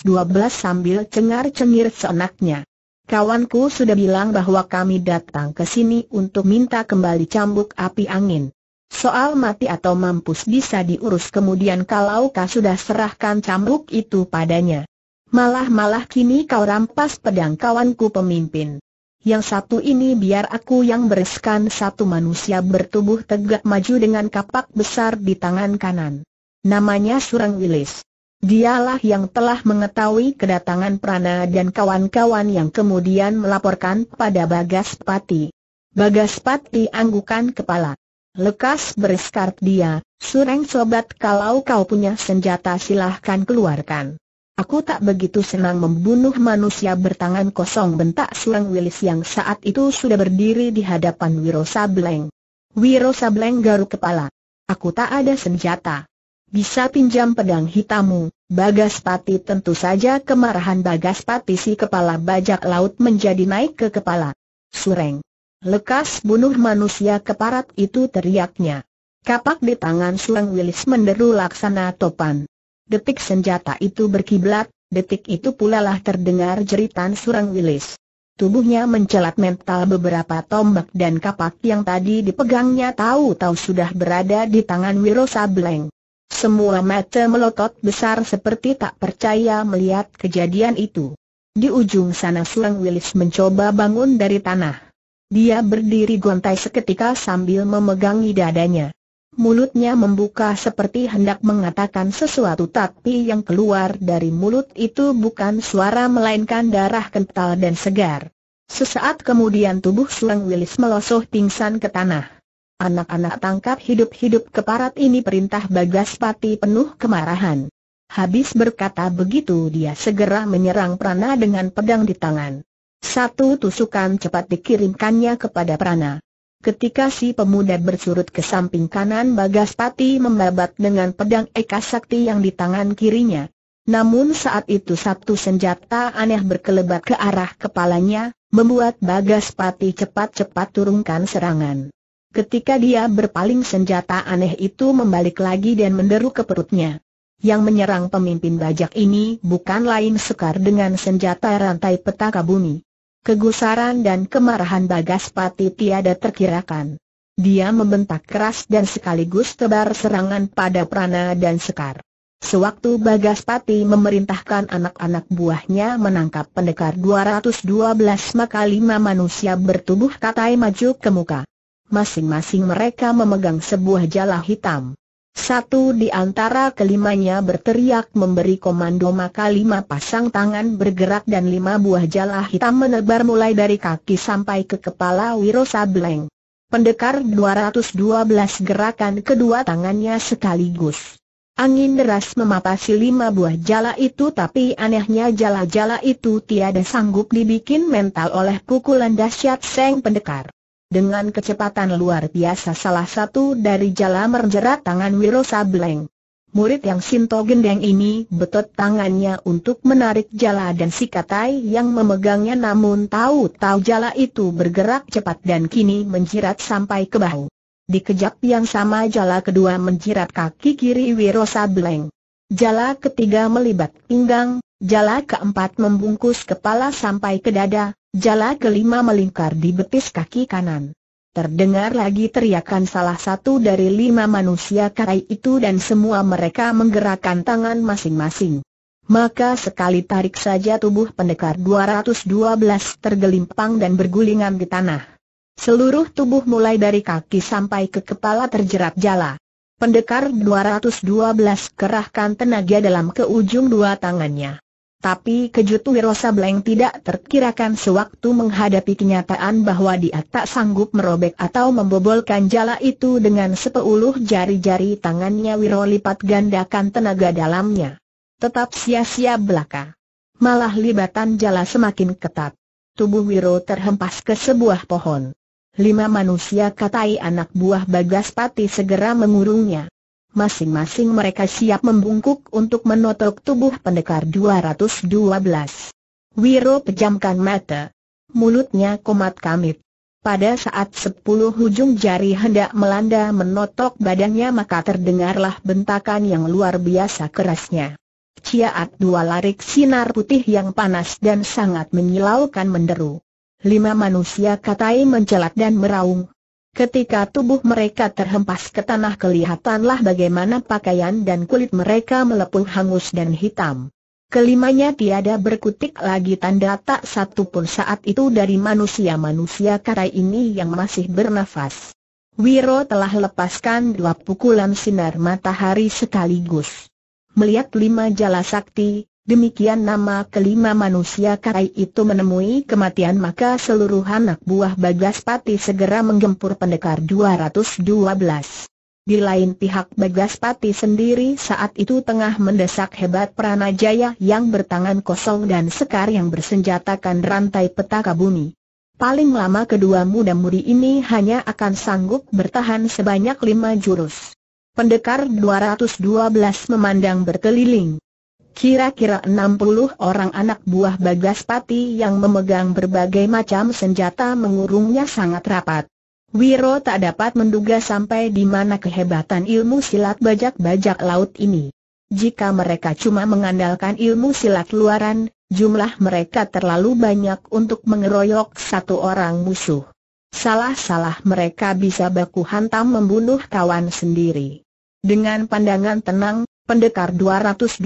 sambil cengar-cengir seenaknya. Kawanku sudah bilang bahwa kami datang ke sini untuk minta kembali cambuk api angin. Soal mati atau mampus bisa diurus kemudian kalau kau sudah serahkan cambuk itu padanya. Malah-malah kini kau rampas pedang kawanku pemimpin. Yang satu ini biar aku yang bereskan satu manusia bertubuh tegak maju dengan kapak besar di tangan kanan. Namanya Surang Wilis. Dialah yang telah mengetahui kedatangan Prana dan kawan-kawan yang kemudian melaporkan pada Bagas Pati. Bagas Pati anggukan kepala. Lekas bereskart dia, Surang Sobat kalau kau punya senjata silahkan keluarkan. Aku tak begitu senang membunuh manusia bertangan kosong bentak Suang Wilis yang saat itu sudah berdiri di hadapan Wiro Sableng. Wiro Sableng garuk kepala. Aku tak ada senjata. Bisa pinjam pedang hitammu, Bagas Pati tentu saja kemarahan Bagas Pati si kepala bajak laut menjadi naik ke kepala. Sureng. Lekas bunuh manusia keparat itu teriaknya. Kapak di tangan Sulang Wilis menderu laksana topan. Detik senjata itu berkiblat, detik itu pula lah terdengar jeritan Surang Wilis. Tubuhnya mencelat mental beberapa tombak dan kapak yang tadi dipegangnya tahu-tahu sudah berada di tangan Wiro Sableng. Semua mata melotot besar seperti tak percaya melihat kejadian itu. Di ujung sana Surang Wilis mencoba bangun dari tanah. Dia berdiri gontai seketika sambil memegangi dadanya. Mulutnya membuka seperti hendak mengatakan sesuatu tapi yang keluar dari mulut itu bukan suara melainkan darah kental dan segar. Sesaat kemudian tubuh Suang Wilis melosoh pingsan ke tanah. Anak-anak tangkap hidup-hidup keparat ini perintah Bagas Bagaspati penuh kemarahan. Habis berkata begitu dia segera menyerang Prana dengan pedang di tangan. Satu tusukan cepat dikirimkannya kepada Prana. Ketika si pemuda bersurut ke samping kanan Bagaspati membabat dengan pedang Eka Sakti yang di tangan kirinya. Namun saat itu satu senjata aneh berkelebat ke arah kepalanya, membuat Bagaspati cepat-cepat turunkan serangan. Ketika dia berpaling senjata aneh itu membalik lagi dan menderu ke perutnya. Yang menyerang pemimpin bajak ini bukan lain sekar dengan senjata rantai petaka bumi. Kegusaran dan kemarahan Bagaspati tiada terkirakan. Dia membentak keras dan sekaligus tebar serangan pada Prana dan Sekar. Sewaktu Bagaspati memerintahkan anak-anak buahnya menangkap pendekar 212 maka lima manusia bertubuh katai maju ke muka. Masing-masing mereka memegang sebuah jala hitam. Satu di antara kelimanya berteriak memberi komando maka lima pasang tangan bergerak dan lima buah jala hitam menebar mulai dari kaki sampai ke kepala Wiro Sableng. Pendekar 212 gerakan kedua tangannya sekaligus. Angin deras memapasi lima buah jala itu tapi anehnya jala-jala itu tiada sanggup dibikin mental oleh pukulan dahsyat Seng Pendekar. Dengan kecepatan luar biasa salah satu dari jala menjerat tangan Wiro Sableng. Murid yang Sinto Gendeng ini betot tangannya untuk menarik jala dan si Katai yang memegangnya namun tahu-tahu jala itu bergerak cepat dan kini menjirat sampai ke bahu. Di kejap yang sama jala kedua menjirat kaki kiri Wiro Sableng. Jala ketiga melibat pinggang, jala keempat membungkus kepala sampai ke dada, Jala kelima melingkar di betis kaki kanan. Terdengar lagi teriakan salah satu dari lima manusia karai itu dan semua mereka menggerakkan tangan masing-masing. Maka sekali tarik saja tubuh pendekar 212 tergelimpang dan bergulingan di tanah. Seluruh tubuh mulai dari kaki sampai ke kepala terjerat jala. Pendekar 212 kerahkan tenaga dalam ke ujung dua tangannya. Tapi kejut Wirosa Sableng tidak terkirakan sewaktu menghadapi kenyataan bahwa dia tak sanggup merobek atau membobolkan jala itu dengan sepuluh jari-jari tangannya Wiro lipat gandakan tenaga dalamnya. Tetap sia-sia belaka. Malah libatan jala semakin ketat. Tubuh Wiro terhempas ke sebuah pohon. Lima manusia katai anak buah Bagaspati segera mengurungnya. Masing-masing mereka siap membungkuk untuk menotok tubuh pendekar 212. Wiro pejamkan mata. Mulutnya komat kamit. Pada saat sepuluh hujung jari hendak melanda menotok badannya maka terdengarlah bentakan yang luar biasa kerasnya. Ciaat dua larik sinar putih yang panas dan sangat menyilaukan menderu. Lima manusia katai mencelat dan meraung, Ketika tubuh mereka terhempas ke tanah kelihatanlah bagaimana pakaian dan kulit mereka melepuh hangus dan hitam. Kelimanya tiada berkutik lagi tanda tak satu pun saat itu dari manusia-manusia kata ini yang masih bernafas. Wiro telah lepaskan dua pukulan sinar matahari sekaligus. Melihat lima jala sakti, Demikian nama kelima manusia karai itu menemui kematian maka seluruh anak buah Bagaspati segera menggempur pendekar 212. Di lain pihak Bagaspati sendiri saat itu tengah mendesak hebat Pranajaya yang bertangan kosong dan Sekar yang bersenjatakan rantai petaka bumi. Paling lama kedua muda-mudi ini hanya akan sanggup bertahan sebanyak lima jurus. Pendekar 212 memandang berkeliling. Kira-kira 60 orang anak buah Bagaspati yang memegang berbagai macam senjata mengurungnya sangat rapat. Wiro tak dapat menduga sampai di mana kehebatan ilmu silat bajak-bajak laut ini. Jika mereka cuma mengandalkan ilmu silat luaran, jumlah mereka terlalu banyak untuk mengeroyok satu orang musuh. Salah-salah mereka bisa baku hantam membunuh kawan sendiri. Dengan pandangan tenang, Pendekar 212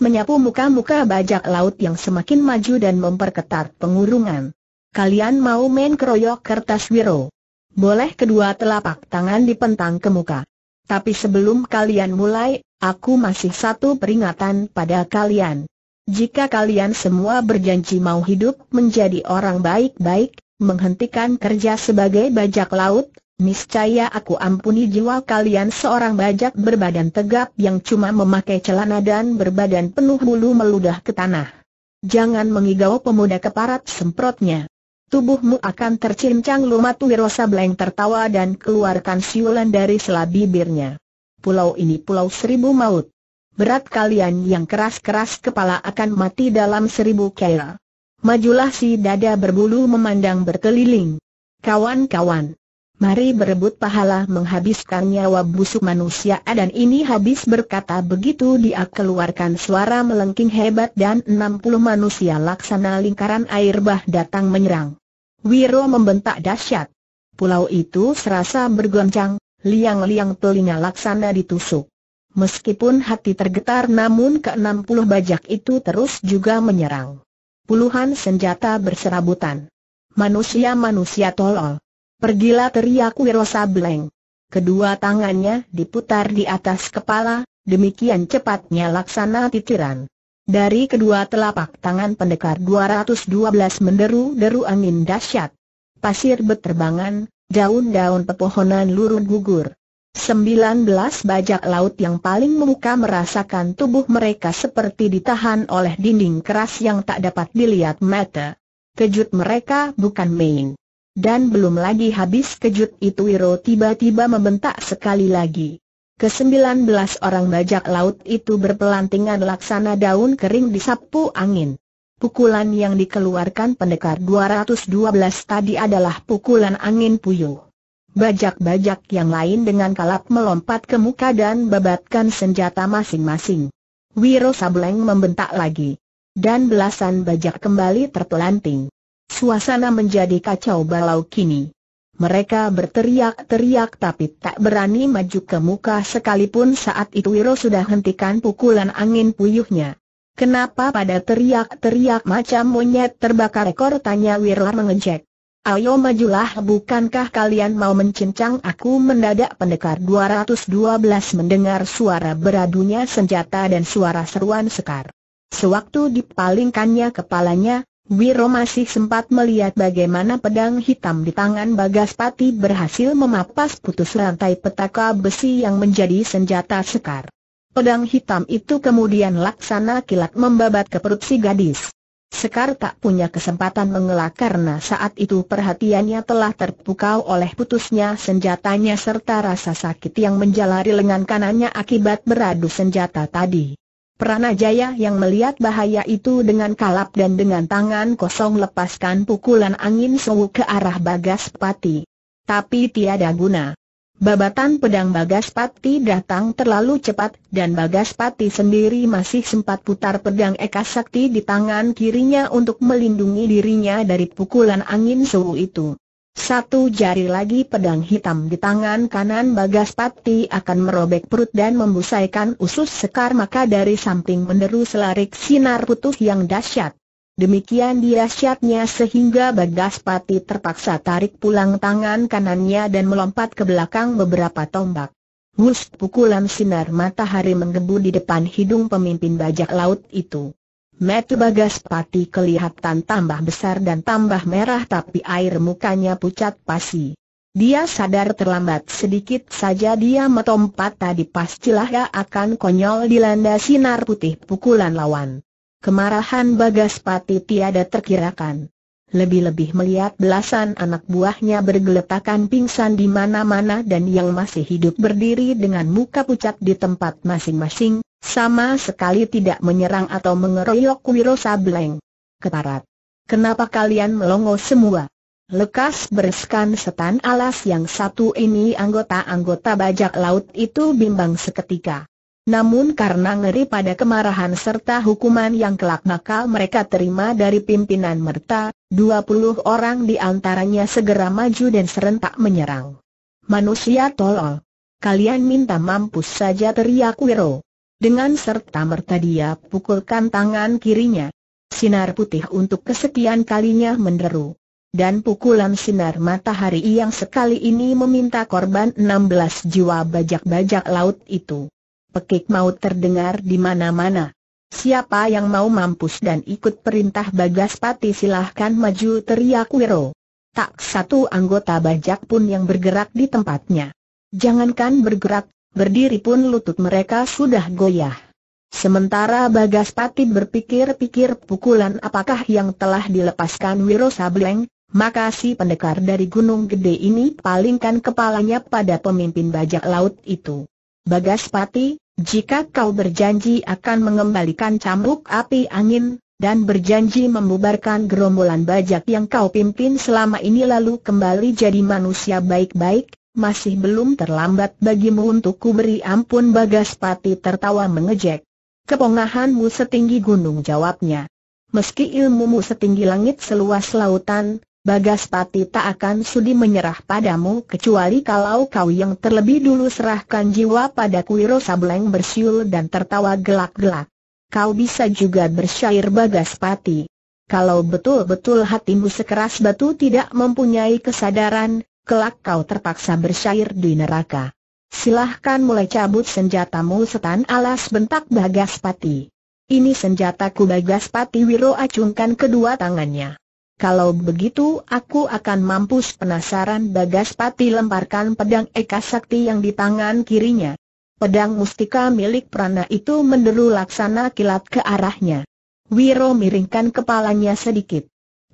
menyapu muka-muka bajak laut yang semakin maju dan memperketat pengurungan. Kalian mau main keroyok kertas wiro. Boleh kedua telapak tangan dipentang ke muka. Tapi sebelum kalian mulai, aku masih satu peringatan pada kalian. Jika kalian semua berjanji mau hidup menjadi orang baik-baik, menghentikan kerja sebagai bajak laut, Niscaya aku ampuni jiwa kalian seorang bajak berbadan tegap yang cuma memakai celana dan berbadan penuh bulu meludah ke tanah. Jangan mengigau pemuda keparat semprotnya. Tubuhmu akan tercincang lumat Wirosa Bleng tertawa dan keluarkan siulan dari sela bibirnya. Pulau ini pulau seribu maut. Berat kalian yang keras-keras kepala akan mati dalam seribu kera. Majulah si dada berbulu memandang berkeliling. Kawan-kawan. Mari berebut pahala menghabiskan nyawa busuk manusia dan ini habis berkata begitu dia keluarkan suara melengking hebat dan 60 manusia laksana lingkaran air bah datang menyerang. Wiro membentak dahsyat. Pulau itu serasa bergoncang, liang-liang telinga laksana ditusuk. Meskipun hati tergetar namun ke puluh bajak itu terus juga menyerang. Puluhan senjata berserabutan. Manusia-manusia tolol Pergilah teriak Wiro Sableng. Kedua tangannya diputar di atas kepala, demikian cepatnya laksana titiran. Dari kedua telapak tangan pendekar 212 menderu-deru angin dahsyat. Pasir beterbangan, daun-daun pepohonan lurun gugur. 19 bajak laut yang paling memuka merasakan tubuh mereka seperti ditahan oleh dinding keras yang tak dapat dilihat mata. Kejut mereka bukan main. Dan belum lagi habis kejut itu Wiro tiba-tiba membentak sekali lagi. Kesembilan belas orang bajak laut itu berpelantingan laksana daun kering disapu angin. Pukulan yang dikeluarkan pendekar 212 tadi adalah pukulan angin puyuh. Bajak-bajak yang lain dengan kalap melompat ke muka dan babatkan senjata masing-masing. Wiro Sableng membentak lagi. Dan belasan bajak kembali terpelanting. Suasana menjadi kacau balau kini. Mereka berteriak-teriak tapi tak berani maju ke muka sekalipun saat itu Wiro sudah hentikan pukulan angin puyuhnya. Kenapa pada teriak-teriak macam monyet terbakar ekor tanya Wiro mengejek. Ayo majulah bukankah kalian mau mencincang aku mendadak pendekar 212 mendengar suara beradunya senjata dan suara seruan sekar. Sewaktu dipalingkannya kepalanya, Wiro masih sempat melihat bagaimana pedang hitam di tangan Bagaspati berhasil memapas putus rantai petaka besi yang menjadi senjata sekar. Pedang hitam itu kemudian laksana kilat membabat ke perut si gadis. Sekar tak punya kesempatan mengelak karena saat itu perhatiannya telah terpukau oleh putusnya senjatanya serta rasa sakit yang menjalari lengan kanannya akibat beradu senjata tadi. Pranajaya yang melihat bahaya itu dengan kalap dan dengan tangan kosong lepaskan pukulan angin sewu ke arah Bagas Pati. Tapi tiada guna. Babatan pedang Bagas Pati datang terlalu cepat dan Bagas Pati sendiri masih sempat putar pedang Eka Sakti di tangan kirinya untuk melindungi dirinya dari pukulan angin sewu itu. Satu jari lagi pedang hitam di tangan kanan Bagaspati akan merobek perut dan membusaikan usus sekar maka dari samping menderu selarik sinar putih yang dahsyat. Demikian dahsyatnya sehingga Bagaspati terpaksa tarik pulang tangan kanannya dan melompat ke belakang beberapa tombak. Hus pukulan sinar matahari menggebu di depan hidung pemimpin bajak laut itu. Metu Bagaspati kelihatan tambah besar dan tambah merah tapi air mukanya pucat pasi. Dia sadar terlambat sedikit saja dia metompat tadi pastilah akan konyol dilanda sinar putih pukulan lawan. Kemarahan Bagas Bagaspati tiada terkirakan. Lebih-lebih melihat belasan anak buahnya bergeletakan pingsan di mana-mana dan yang masih hidup berdiri dengan muka pucat di tempat masing-masing, sama sekali tidak menyerang atau mengeroyok Wiro Sableng. Keparat. Kenapa kalian melongo semua? Lekas bereskan setan alas yang satu ini anggota-anggota bajak laut itu bimbang seketika. Namun karena ngeri pada kemarahan serta hukuman yang kelak nakal mereka terima dari pimpinan merta, 20 orang di antaranya segera maju dan serentak menyerang. Manusia tolol. Kalian minta mampus saja teriak Wiro. Dengan serta merta dia pukulkan tangan kirinya. Sinar putih untuk kesekian kalinya menderu. Dan pukulan sinar matahari yang sekali ini meminta korban 16 jiwa bajak-bajak laut itu. Pekik maut terdengar di mana-mana. Siapa yang mau mampus dan ikut perintah Bagaspati silahkan maju teriak Wiro. Tak satu anggota bajak pun yang bergerak di tempatnya. Jangankan bergerak, berdiri pun lutut mereka sudah goyah. Sementara Bagaspati berpikir-pikir pukulan apakah yang telah dilepaskan Wiro Sableng, maka si pendekar dari Gunung Gede ini palingkan kepalanya pada pemimpin bajak laut itu. Bagaspati, jika kau berjanji akan mengembalikan cambuk api angin, dan berjanji membubarkan gerombolan bajak yang kau pimpin selama ini lalu kembali jadi manusia baik-baik, masih belum terlambat bagimu untuk kuberi ampun Bagaspati tertawa mengejek. Kepongahanmu setinggi gunung jawabnya. Meski ilmumu setinggi langit seluas lautan, Bagaspati tak akan sudi menyerah padamu kecuali kalau kau yang terlebih dulu serahkan jiwa pada Kuiro Sableng bersiul dan tertawa gelak-gelak. Kau bisa juga bersyair Bagaspati. Kalau betul-betul hatimu sekeras batu tidak mempunyai kesadaran, kelak kau terpaksa bersyair di neraka. Silahkan mulai cabut senjatamu setan alas bentak Bagaspati. Ini senjataku Bagaspati Wiro acungkan kedua tangannya. Kalau begitu aku akan mampus penasaran Bagaspati lemparkan pedang Eka Sakti yang di tangan kirinya. Pedang mustika milik Prana itu menderu laksana kilat ke arahnya. Wiro miringkan kepalanya sedikit.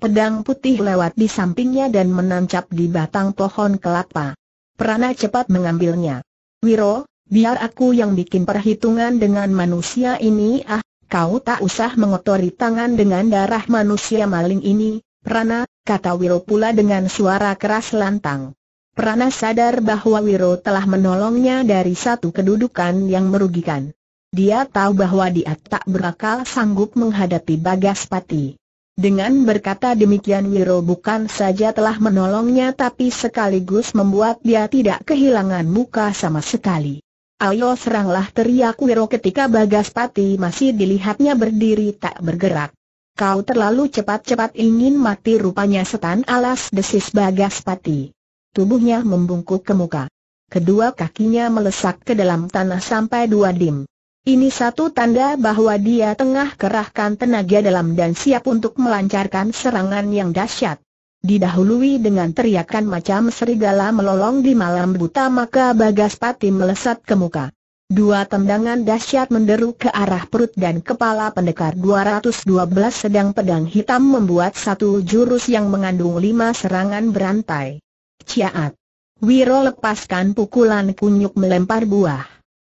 Pedang putih lewat di sampingnya dan menancap di batang pohon kelapa. Prana cepat mengambilnya. Wiro, biar aku yang bikin perhitungan dengan manusia ini ah, kau tak usah mengotori tangan dengan darah manusia maling ini, Prana, kata Wiro pula dengan suara keras lantang. Prana sadar bahwa Wiro telah menolongnya dari satu kedudukan yang merugikan. Dia tahu bahwa dia tak berakal sanggup menghadapi Bagaspati. Dengan berkata demikian Wiro bukan saja telah menolongnya tapi sekaligus membuat dia tidak kehilangan muka sama sekali. Ayo seranglah teriak Wiro ketika Bagas Pati masih dilihatnya berdiri tak bergerak. Kau terlalu cepat-cepat ingin mati rupanya setan alas desis Bagas Pati. Tubuhnya membungkuk ke muka. Kedua kakinya melesak ke dalam tanah sampai dua dim. Ini satu tanda bahwa dia tengah kerahkan tenaga dalam dan siap untuk melancarkan serangan yang dahsyat. Didahului dengan teriakan macam serigala melolong di malam buta maka Bagaspati melesat ke muka. Dua tendangan dahsyat menderu ke arah perut dan kepala pendekar 212 sedang pedang hitam membuat satu jurus yang mengandung lima serangan berantai. Ciaat. Wiro lepaskan pukulan kunyuk melempar buah.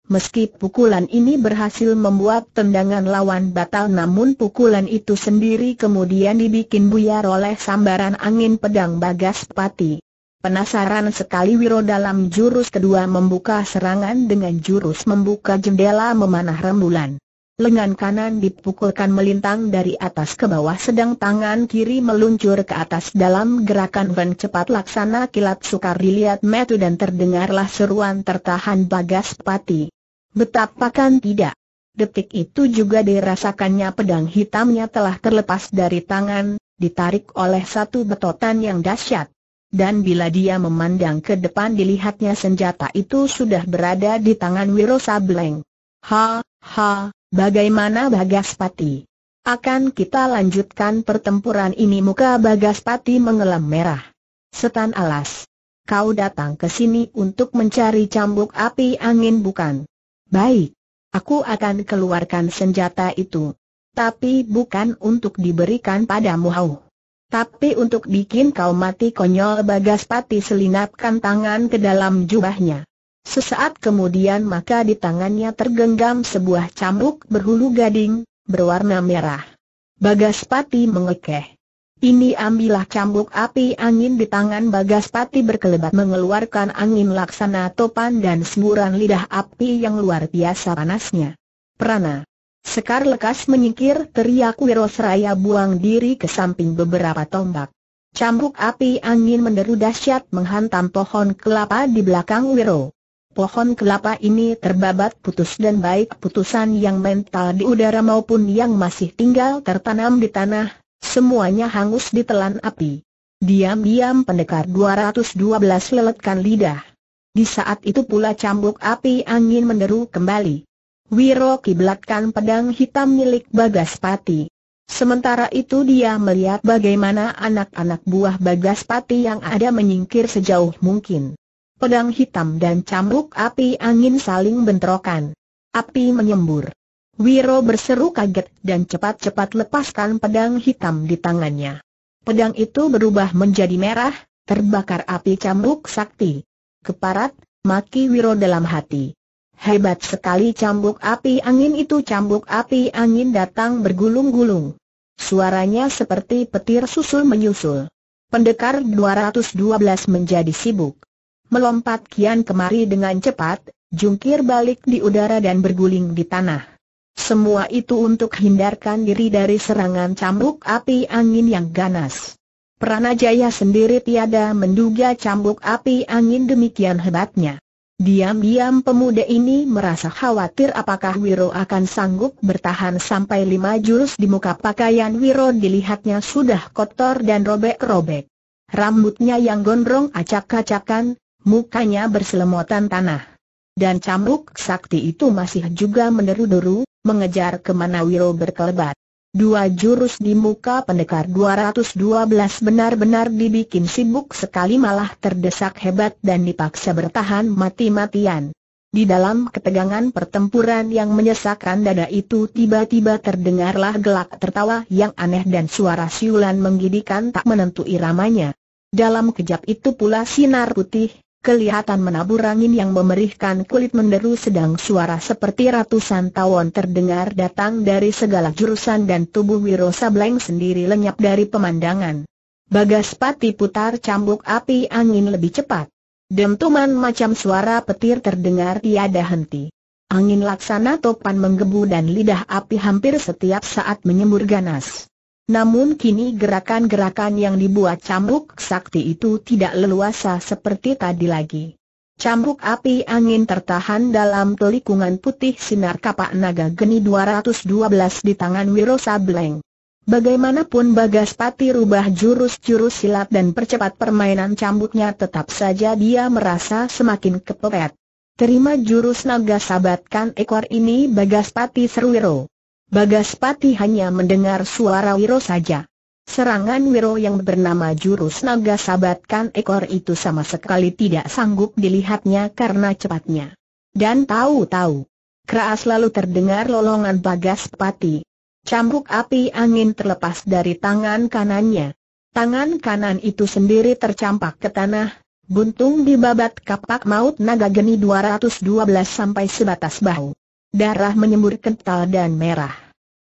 Meski pukulan ini berhasil membuat tendangan lawan batal namun pukulan itu sendiri kemudian dibikin buyar oleh sambaran angin pedang Bagas Pati. Penasaran sekali Wiro dalam jurus kedua membuka serangan dengan jurus membuka jendela memanah rembulan. Lengan kanan dipukulkan melintang dari atas ke bawah sedang tangan kiri meluncur ke atas dalam gerakan Wen cepat laksana kilat sukar dilihat metu dan terdengarlah seruan tertahan Bagas Pati. Betapakan tidak. Detik itu juga dirasakannya pedang hitamnya telah terlepas dari tangan, ditarik oleh satu betotan yang dahsyat. Dan bila dia memandang ke depan dilihatnya senjata itu sudah berada di tangan Wiro Sableng. Ha, ha, bagaimana Pati? Akan kita lanjutkan pertempuran ini muka Bagas Pati mengelam merah. Setan alas. Kau datang ke sini untuk mencari cambuk api angin bukan? Baik. Aku akan keluarkan senjata itu. Tapi bukan untuk diberikan padamu hau. Tapi untuk bikin kau mati konyol Bagaspati selinapkan tangan ke dalam jubahnya. Sesaat kemudian maka di tangannya tergenggam sebuah cambuk berhulu gading, berwarna merah. Bagaspati mengekeh. Ini ambillah cambuk api angin di tangan Bagaspati berkelebat mengeluarkan angin laksana topan dan semburan lidah api yang luar biasa panasnya. Prana. Sekar lekas menyingkir teriak Wirosraya buang diri ke samping beberapa tombak. Cambuk api angin menderu dahsyat menghantam pohon kelapa di belakang Wiro. Pohon kelapa ini terbabat putus dan baik putusan yang mental di udara maupun yang masih tinggal tertanam di tanah semuanya hangus ditelan api. Diam-diam pendekar 212 leletkan lidah. Di saat itu pula cambuk api angin menderu kembali. Wiro kiblatkan pedang hitam milik Bagaspati. Sementara itu dia melihat bagaimana anak-anak buah Bagaspati yang ada menyingkir sejauh mungkin. Pedang hitam dan cambuk api angin saling bentrokan. Api menyembur. Wiro berseru kaget dan cepat-cepat lepaskan pedang hitam di tangannya. Pedang itu berubah menjadi merah, terbakar api cambuk sakti. Keparat, maki Wiro dalam hati. Hebat sekali cambuk api angin itu cambuk api angin datang bergulung-gulung. Suaranya seperti petir susul menyusul. Pendekar 212 menjadi sibuk. Melompat kian kemari dengan cepat, jungkir balik di udara dan berguling di tanah. Semua itu untuk hindarkan diri dari serangan cambuk api angin yang ganas. Pranajaya sendiri tiada menduga cambuk api angin demikian hebatnya. Diam-diam pemuda ini merasa khawatir apakah Wiro akan sanggup bertahan sampai lima jurus di muka pakaian Wiro dilihatnya sudah kotor dan robek-robek. Rambutnya yang gondrong acak-acakan, mukanya berselemotan tanah. Dan cambuk sakti itu masih juga meneru deru mengejar kemana Wiro berkelebat. Dua jurus di muka pendekar 212 benar-benar dibikin sibuk sekali malah terdesak hebat dan dipaksa bertahan mati-matian. Di dalam ketegangan pertempuran yang menyesakkan dada itu tiba-tiba terdengarlah gelak tertawa yang aneh dan suara siulan menggidikan tak menentu iramanya. Dalam kejap itu pula sinar putih, kelihatan menabur angin yang memerihkan kulit menderu sedang suara seperti ratusan tawon terdengar datang dari segala jurusan dan tubuh Wiro Sableng sendiri lenyap dari pemandangan. Bagas pati putar cambuk api angin lebih cepat. Dentuman macam suara petir terdengar tiada henti. Angin laksana topan menggebu dan lidah api hampir setiap saat menyembur ganas. Namun kini gerakan-gerakan yang dibuat cambuk sakti itu tidak leluasa seperti tadi lagi. Cambuk api angin tertahan dalam telikungan putih sinar kapak naga geni 212 di tangan Wiro Sableng. Bagaimanapun Bagaspati rubah jurus-jurus silat dan percepat permainan cambuknya tetap saja dia merasa semakin kepepet. Terima jurus naga sabatkan ekor ini Bagaspati seru Wiro. Bagaspati hanya mendengar suara Wiro saja. Serangan Wiro yang bernama jurus naga sabatkan ekor itu sama sekali tidak sanggup dilihatnya karena cepatnya. Dan tahu-tahu, keras lalu terdengar lolongan Bagaspati. Cambuk api angin terlepas dari tangan kanannya. Tangan kanan itu sendiri tercampak ke tanah, buntung di babat kapak maut naga geni 212 sampai sebatas bahu darah menyembur kental dan merah.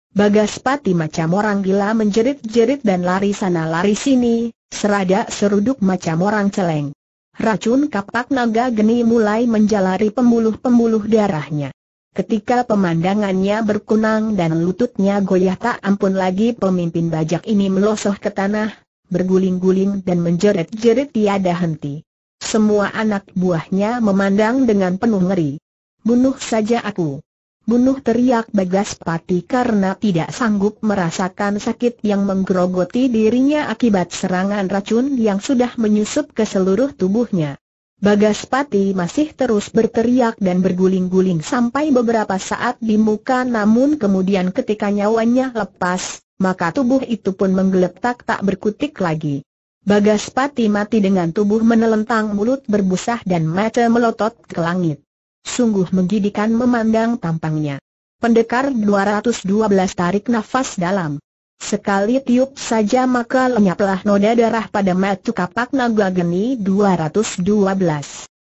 Bagas Pati macam orang gila menjerit-jerit dan lari sana lari sini, serada seruduk macam orang celeng. Racun kapak naga geni mulai menjalari pembuluh-pembuluh darahnya. Ketika pemandangannya berkunang dan lututnya goyah tak ampun lagi pemimpin bajak ini melosoh ke tanah, berguling-guling dan menjerit-jerit tiada henti. Semua anak buahnya memandang dengan penuh ngeri. Bunuh saja aku. Bunuh teriak Bagas Pati karena tidak sanggup merasakan sakit yang menggerogoti dirinya akibat serangan racun yang sudah menyusup ke seluruh tubuhnya. Bagas Pati masih terus berteriak dan berguling-guling sampai beberapa saat di muka namun kemudian ketika nyawanya lepas, maka tubuh itu pun menggeletak tak berkutik lagi. Bagas Pati mati dengan tubuh menelentang mulut berbusah dan mata melotot ke langit. Sungguh menggidikan memandang tampangnya. Pendekar 212 tarik nafas dalam. Sekali tiup saja maka lenyaplah noda darah pada matu kapak naga geni 212.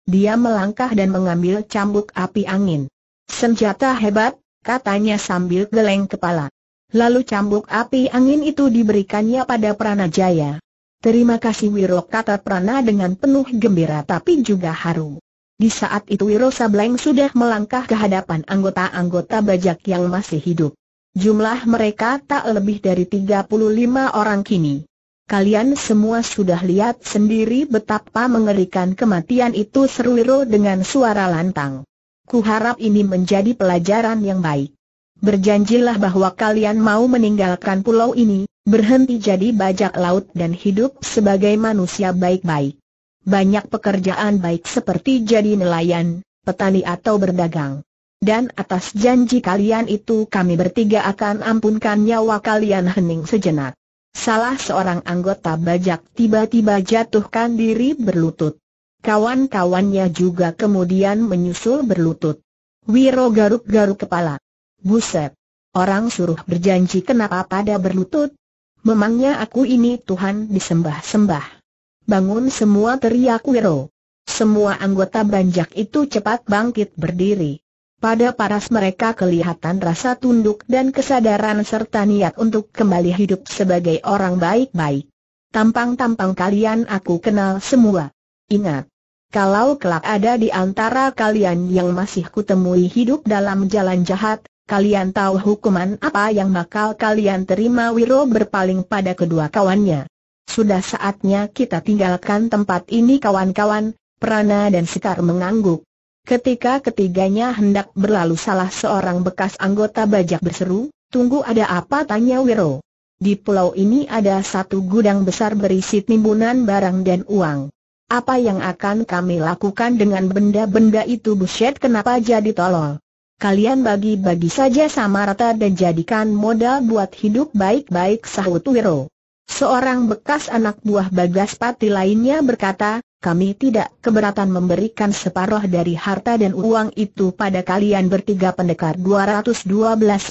Dia melangkah dan mengambil cambuk api angin. Senjata hebat, katanya sambil geleng kepala. Lalu cambuk api angin itu diberikannya pada Prana Jaya. Terima kasih Wiro kata Prana dengan penuh gembira tapi juga haru. Di saat itu Wiro Sableng sudah melangkah ke hadapan anggota-anggota bajak yang masih hidup. Jumlah mereka tak lebih dari 35 orang kini. Kalian semua sudah lihat sendiri betapa mengerikan kematian itu seru Wiro dengan suara lantang. Kuharap ini menjadi pelajaran yang baik. Berjanjilah bahwa kalian mau meninggalkan pulau ini, berhenti jadi bajak laut dan hidup sebagai manusia baik-baik. Banyak pekerjaan baik seperti jadi nelayan, petani atau berdagang. Dan atas janji kalian itu kami bertiga akan ampunkan nyawa kalian hening sejenak. Salah seorang anggota bajak tiba-tiba jatuhkan diri berlutut. Kawan-kawannya juga kemudian menyusul berlutut. Wiro garuk-garuk kepala. Buset. Orang suruh berjanji kenapa pada berlutut? Memangnya aku ini Tuhan disembah-sembah. Bangun semua teriak Wiro. Semua anggota banjak itu cepat bangkit berdiri. Pada paras mereka kelihatan rasa tunduk dan kesadaran serta niat untuk kembali hidup sebagai orang baik-baik. Tampang-tampang kalian aku kenal semua. Ingat, kalau kelak ada di antara kalian yang masih kutemui hidup dalam jalan jahat, kalian tahu hukuman apa yang bakal kalian terima Wiro berpaling pada kedua kawannya. Sudah saatnya kita tinggalkan tempat ini kawan-kawan, Prana dan Sekar mengangguk. Ketika ketiganya hendak berlalu salah seorang bekas anggota bajak berseru, tunggu ada apa tanya Wiro. Di pulau ini ada satu gudang besar berisi timbunan barang dan uang. Apa yang akan kami lakukan dengan benda-benda itu buset kenapa jadi tolol? Kalian bagi-bagi saja sama rata dan jadikan modal buat hidup baik-baik sahut Wiro. Seorang bekas anak buah Bagas Pati lainnya berkata, kami tidak keberatan memberikan separuh dari harta dan uang itu pada kalian bertiga pendekar 212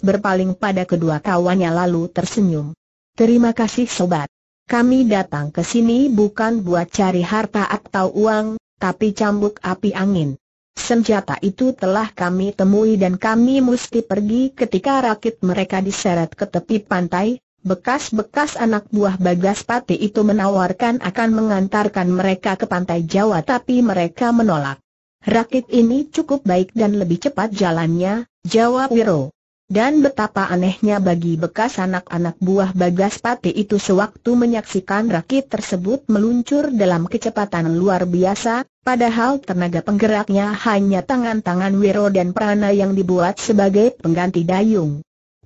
berpaling pada kedua kawannya lalu tersenyum. Terima kasih sobat. Kami datang ke sini bukan buat cari harta atau uang, tapi cambuk api angin. Senjata itu telah kami temui dan kami mesti pergi ketika rakit mereka diseret ke tepi pantai, Bekas-bekas anak buah Bagas Pati itu menawarkan akan mengantarkan mereka ke pantai Jawa tapi mereka menolak. Rakit ini cukup baik dan lebih cepat jalannya, jawab Wiro. Dan betapa anehnya bagi bekas anak-anak buah Bagas Pati itu sewaktu menyaksikan rakit tersebut meluncur dalam kecepatan luar biasa, padahal tenaga penggeraknya hanya tangan-tangan Wiro dan Prana yang dibuat sebagai pengganti dayung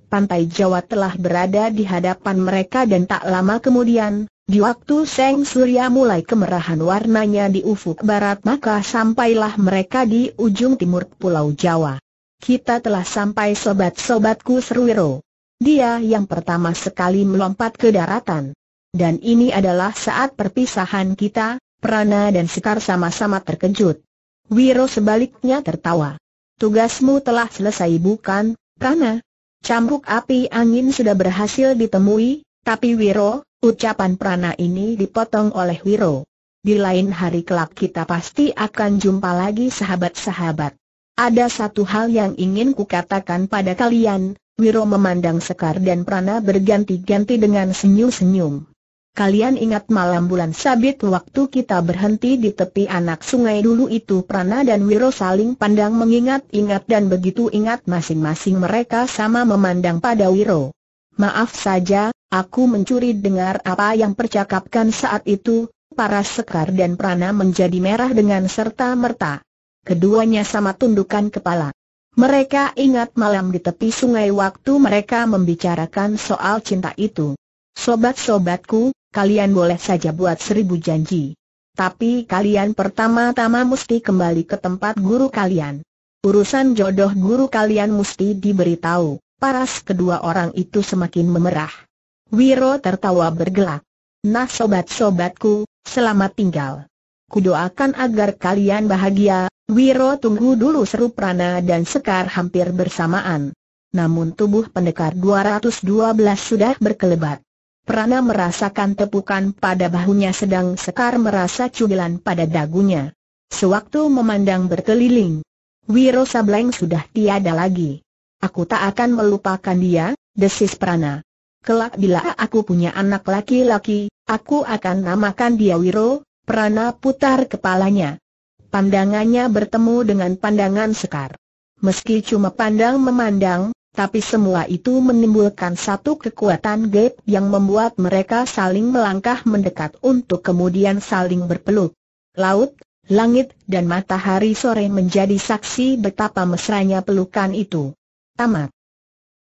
pantai Jawa telah berada di hadapan mereka dan tak lama kemudian, di waktu Seng Surya mulai kemerahan warnanya di ufuk barat maka sampailah mereka di ujung timur Pulau Jawa. Kita telah sampai sobat-sobatku Serwiro. Dia yang pertama sekali melompat ke daratan. Dan ini adalah saat perpisahan kita, Prana dan Sekar sama-sama terkejut. Wiro sebaliknya tertawa. Tugasmu telah selesai bukan, Prana? cambuk api angin sudah berhasil ditemui, tapi Wiro, ucapan Prana ini dipotong oleh Wiro. Di lain hari kelak kita pasti akan jumpa lagi sahabat-sahabat. Ada satu hal yang ingin kukatakan pada kalian, Wiro memandang Sekar dan Prana berganti-ganti dengan senyum-senyum. Kalian ingat malam bulan sabit waktu kita berhenti di tepi anak sungai dulu itu Prana dan Wiro saling pandang mengingat-ingat dan begitu ingat masing-masing mereka sama memandang pada Wiro. Maaf saja, aku mencuri dengar apa yang percakapkan saat itu, para Sekar dan Prana menjadi merah dengan serta-merta. Keduanya sama tundukan kepala. Mereka ingat malam di tepi sungai waktu mereka membicarakan soal cinta itu. Sobat-sobatku, kalian boleh saja buat seribu janji. Tapi kalian pertama-tama mesti kembali ke tempat guru kalian. Urusan jodoh guru kalian mesti diberitahu. Paras kedua orang itu semakin memerah. Wiro tertawa bergelak. Nah sobat-sobatku, selamat tinggal. Kudoakan agar kalian bahagia, Wiro tunggu dulu seru Prana dan Sekar hampir bersamaan. Namun tubuh pendekar 212 sudah berkelebat. Prana merasakan tepukan pada bahunya sedang Sekar merasa cubilan pada dagunya. Sewaktu memandang berkeliling, Wiro Sableng sudah tiada lagi. Aku tak akan melupakan dia, desis Prana. Kelak bila aku punya anak laki-laki, aku akan namakan dia Wiro, Prana putar kepalanya. Pandangannya bertemu dengan pandangan Sekar. Meski cuma pandang memandang, tapi semua itu menimbulkan satu kekuatan gap yang membuat mereka saling melangkah mendekat untuk kemudian saling berpeluk. Laut, langit dan matahari sore menjadi saksi betapa mesranya pelukan itu. Tamat.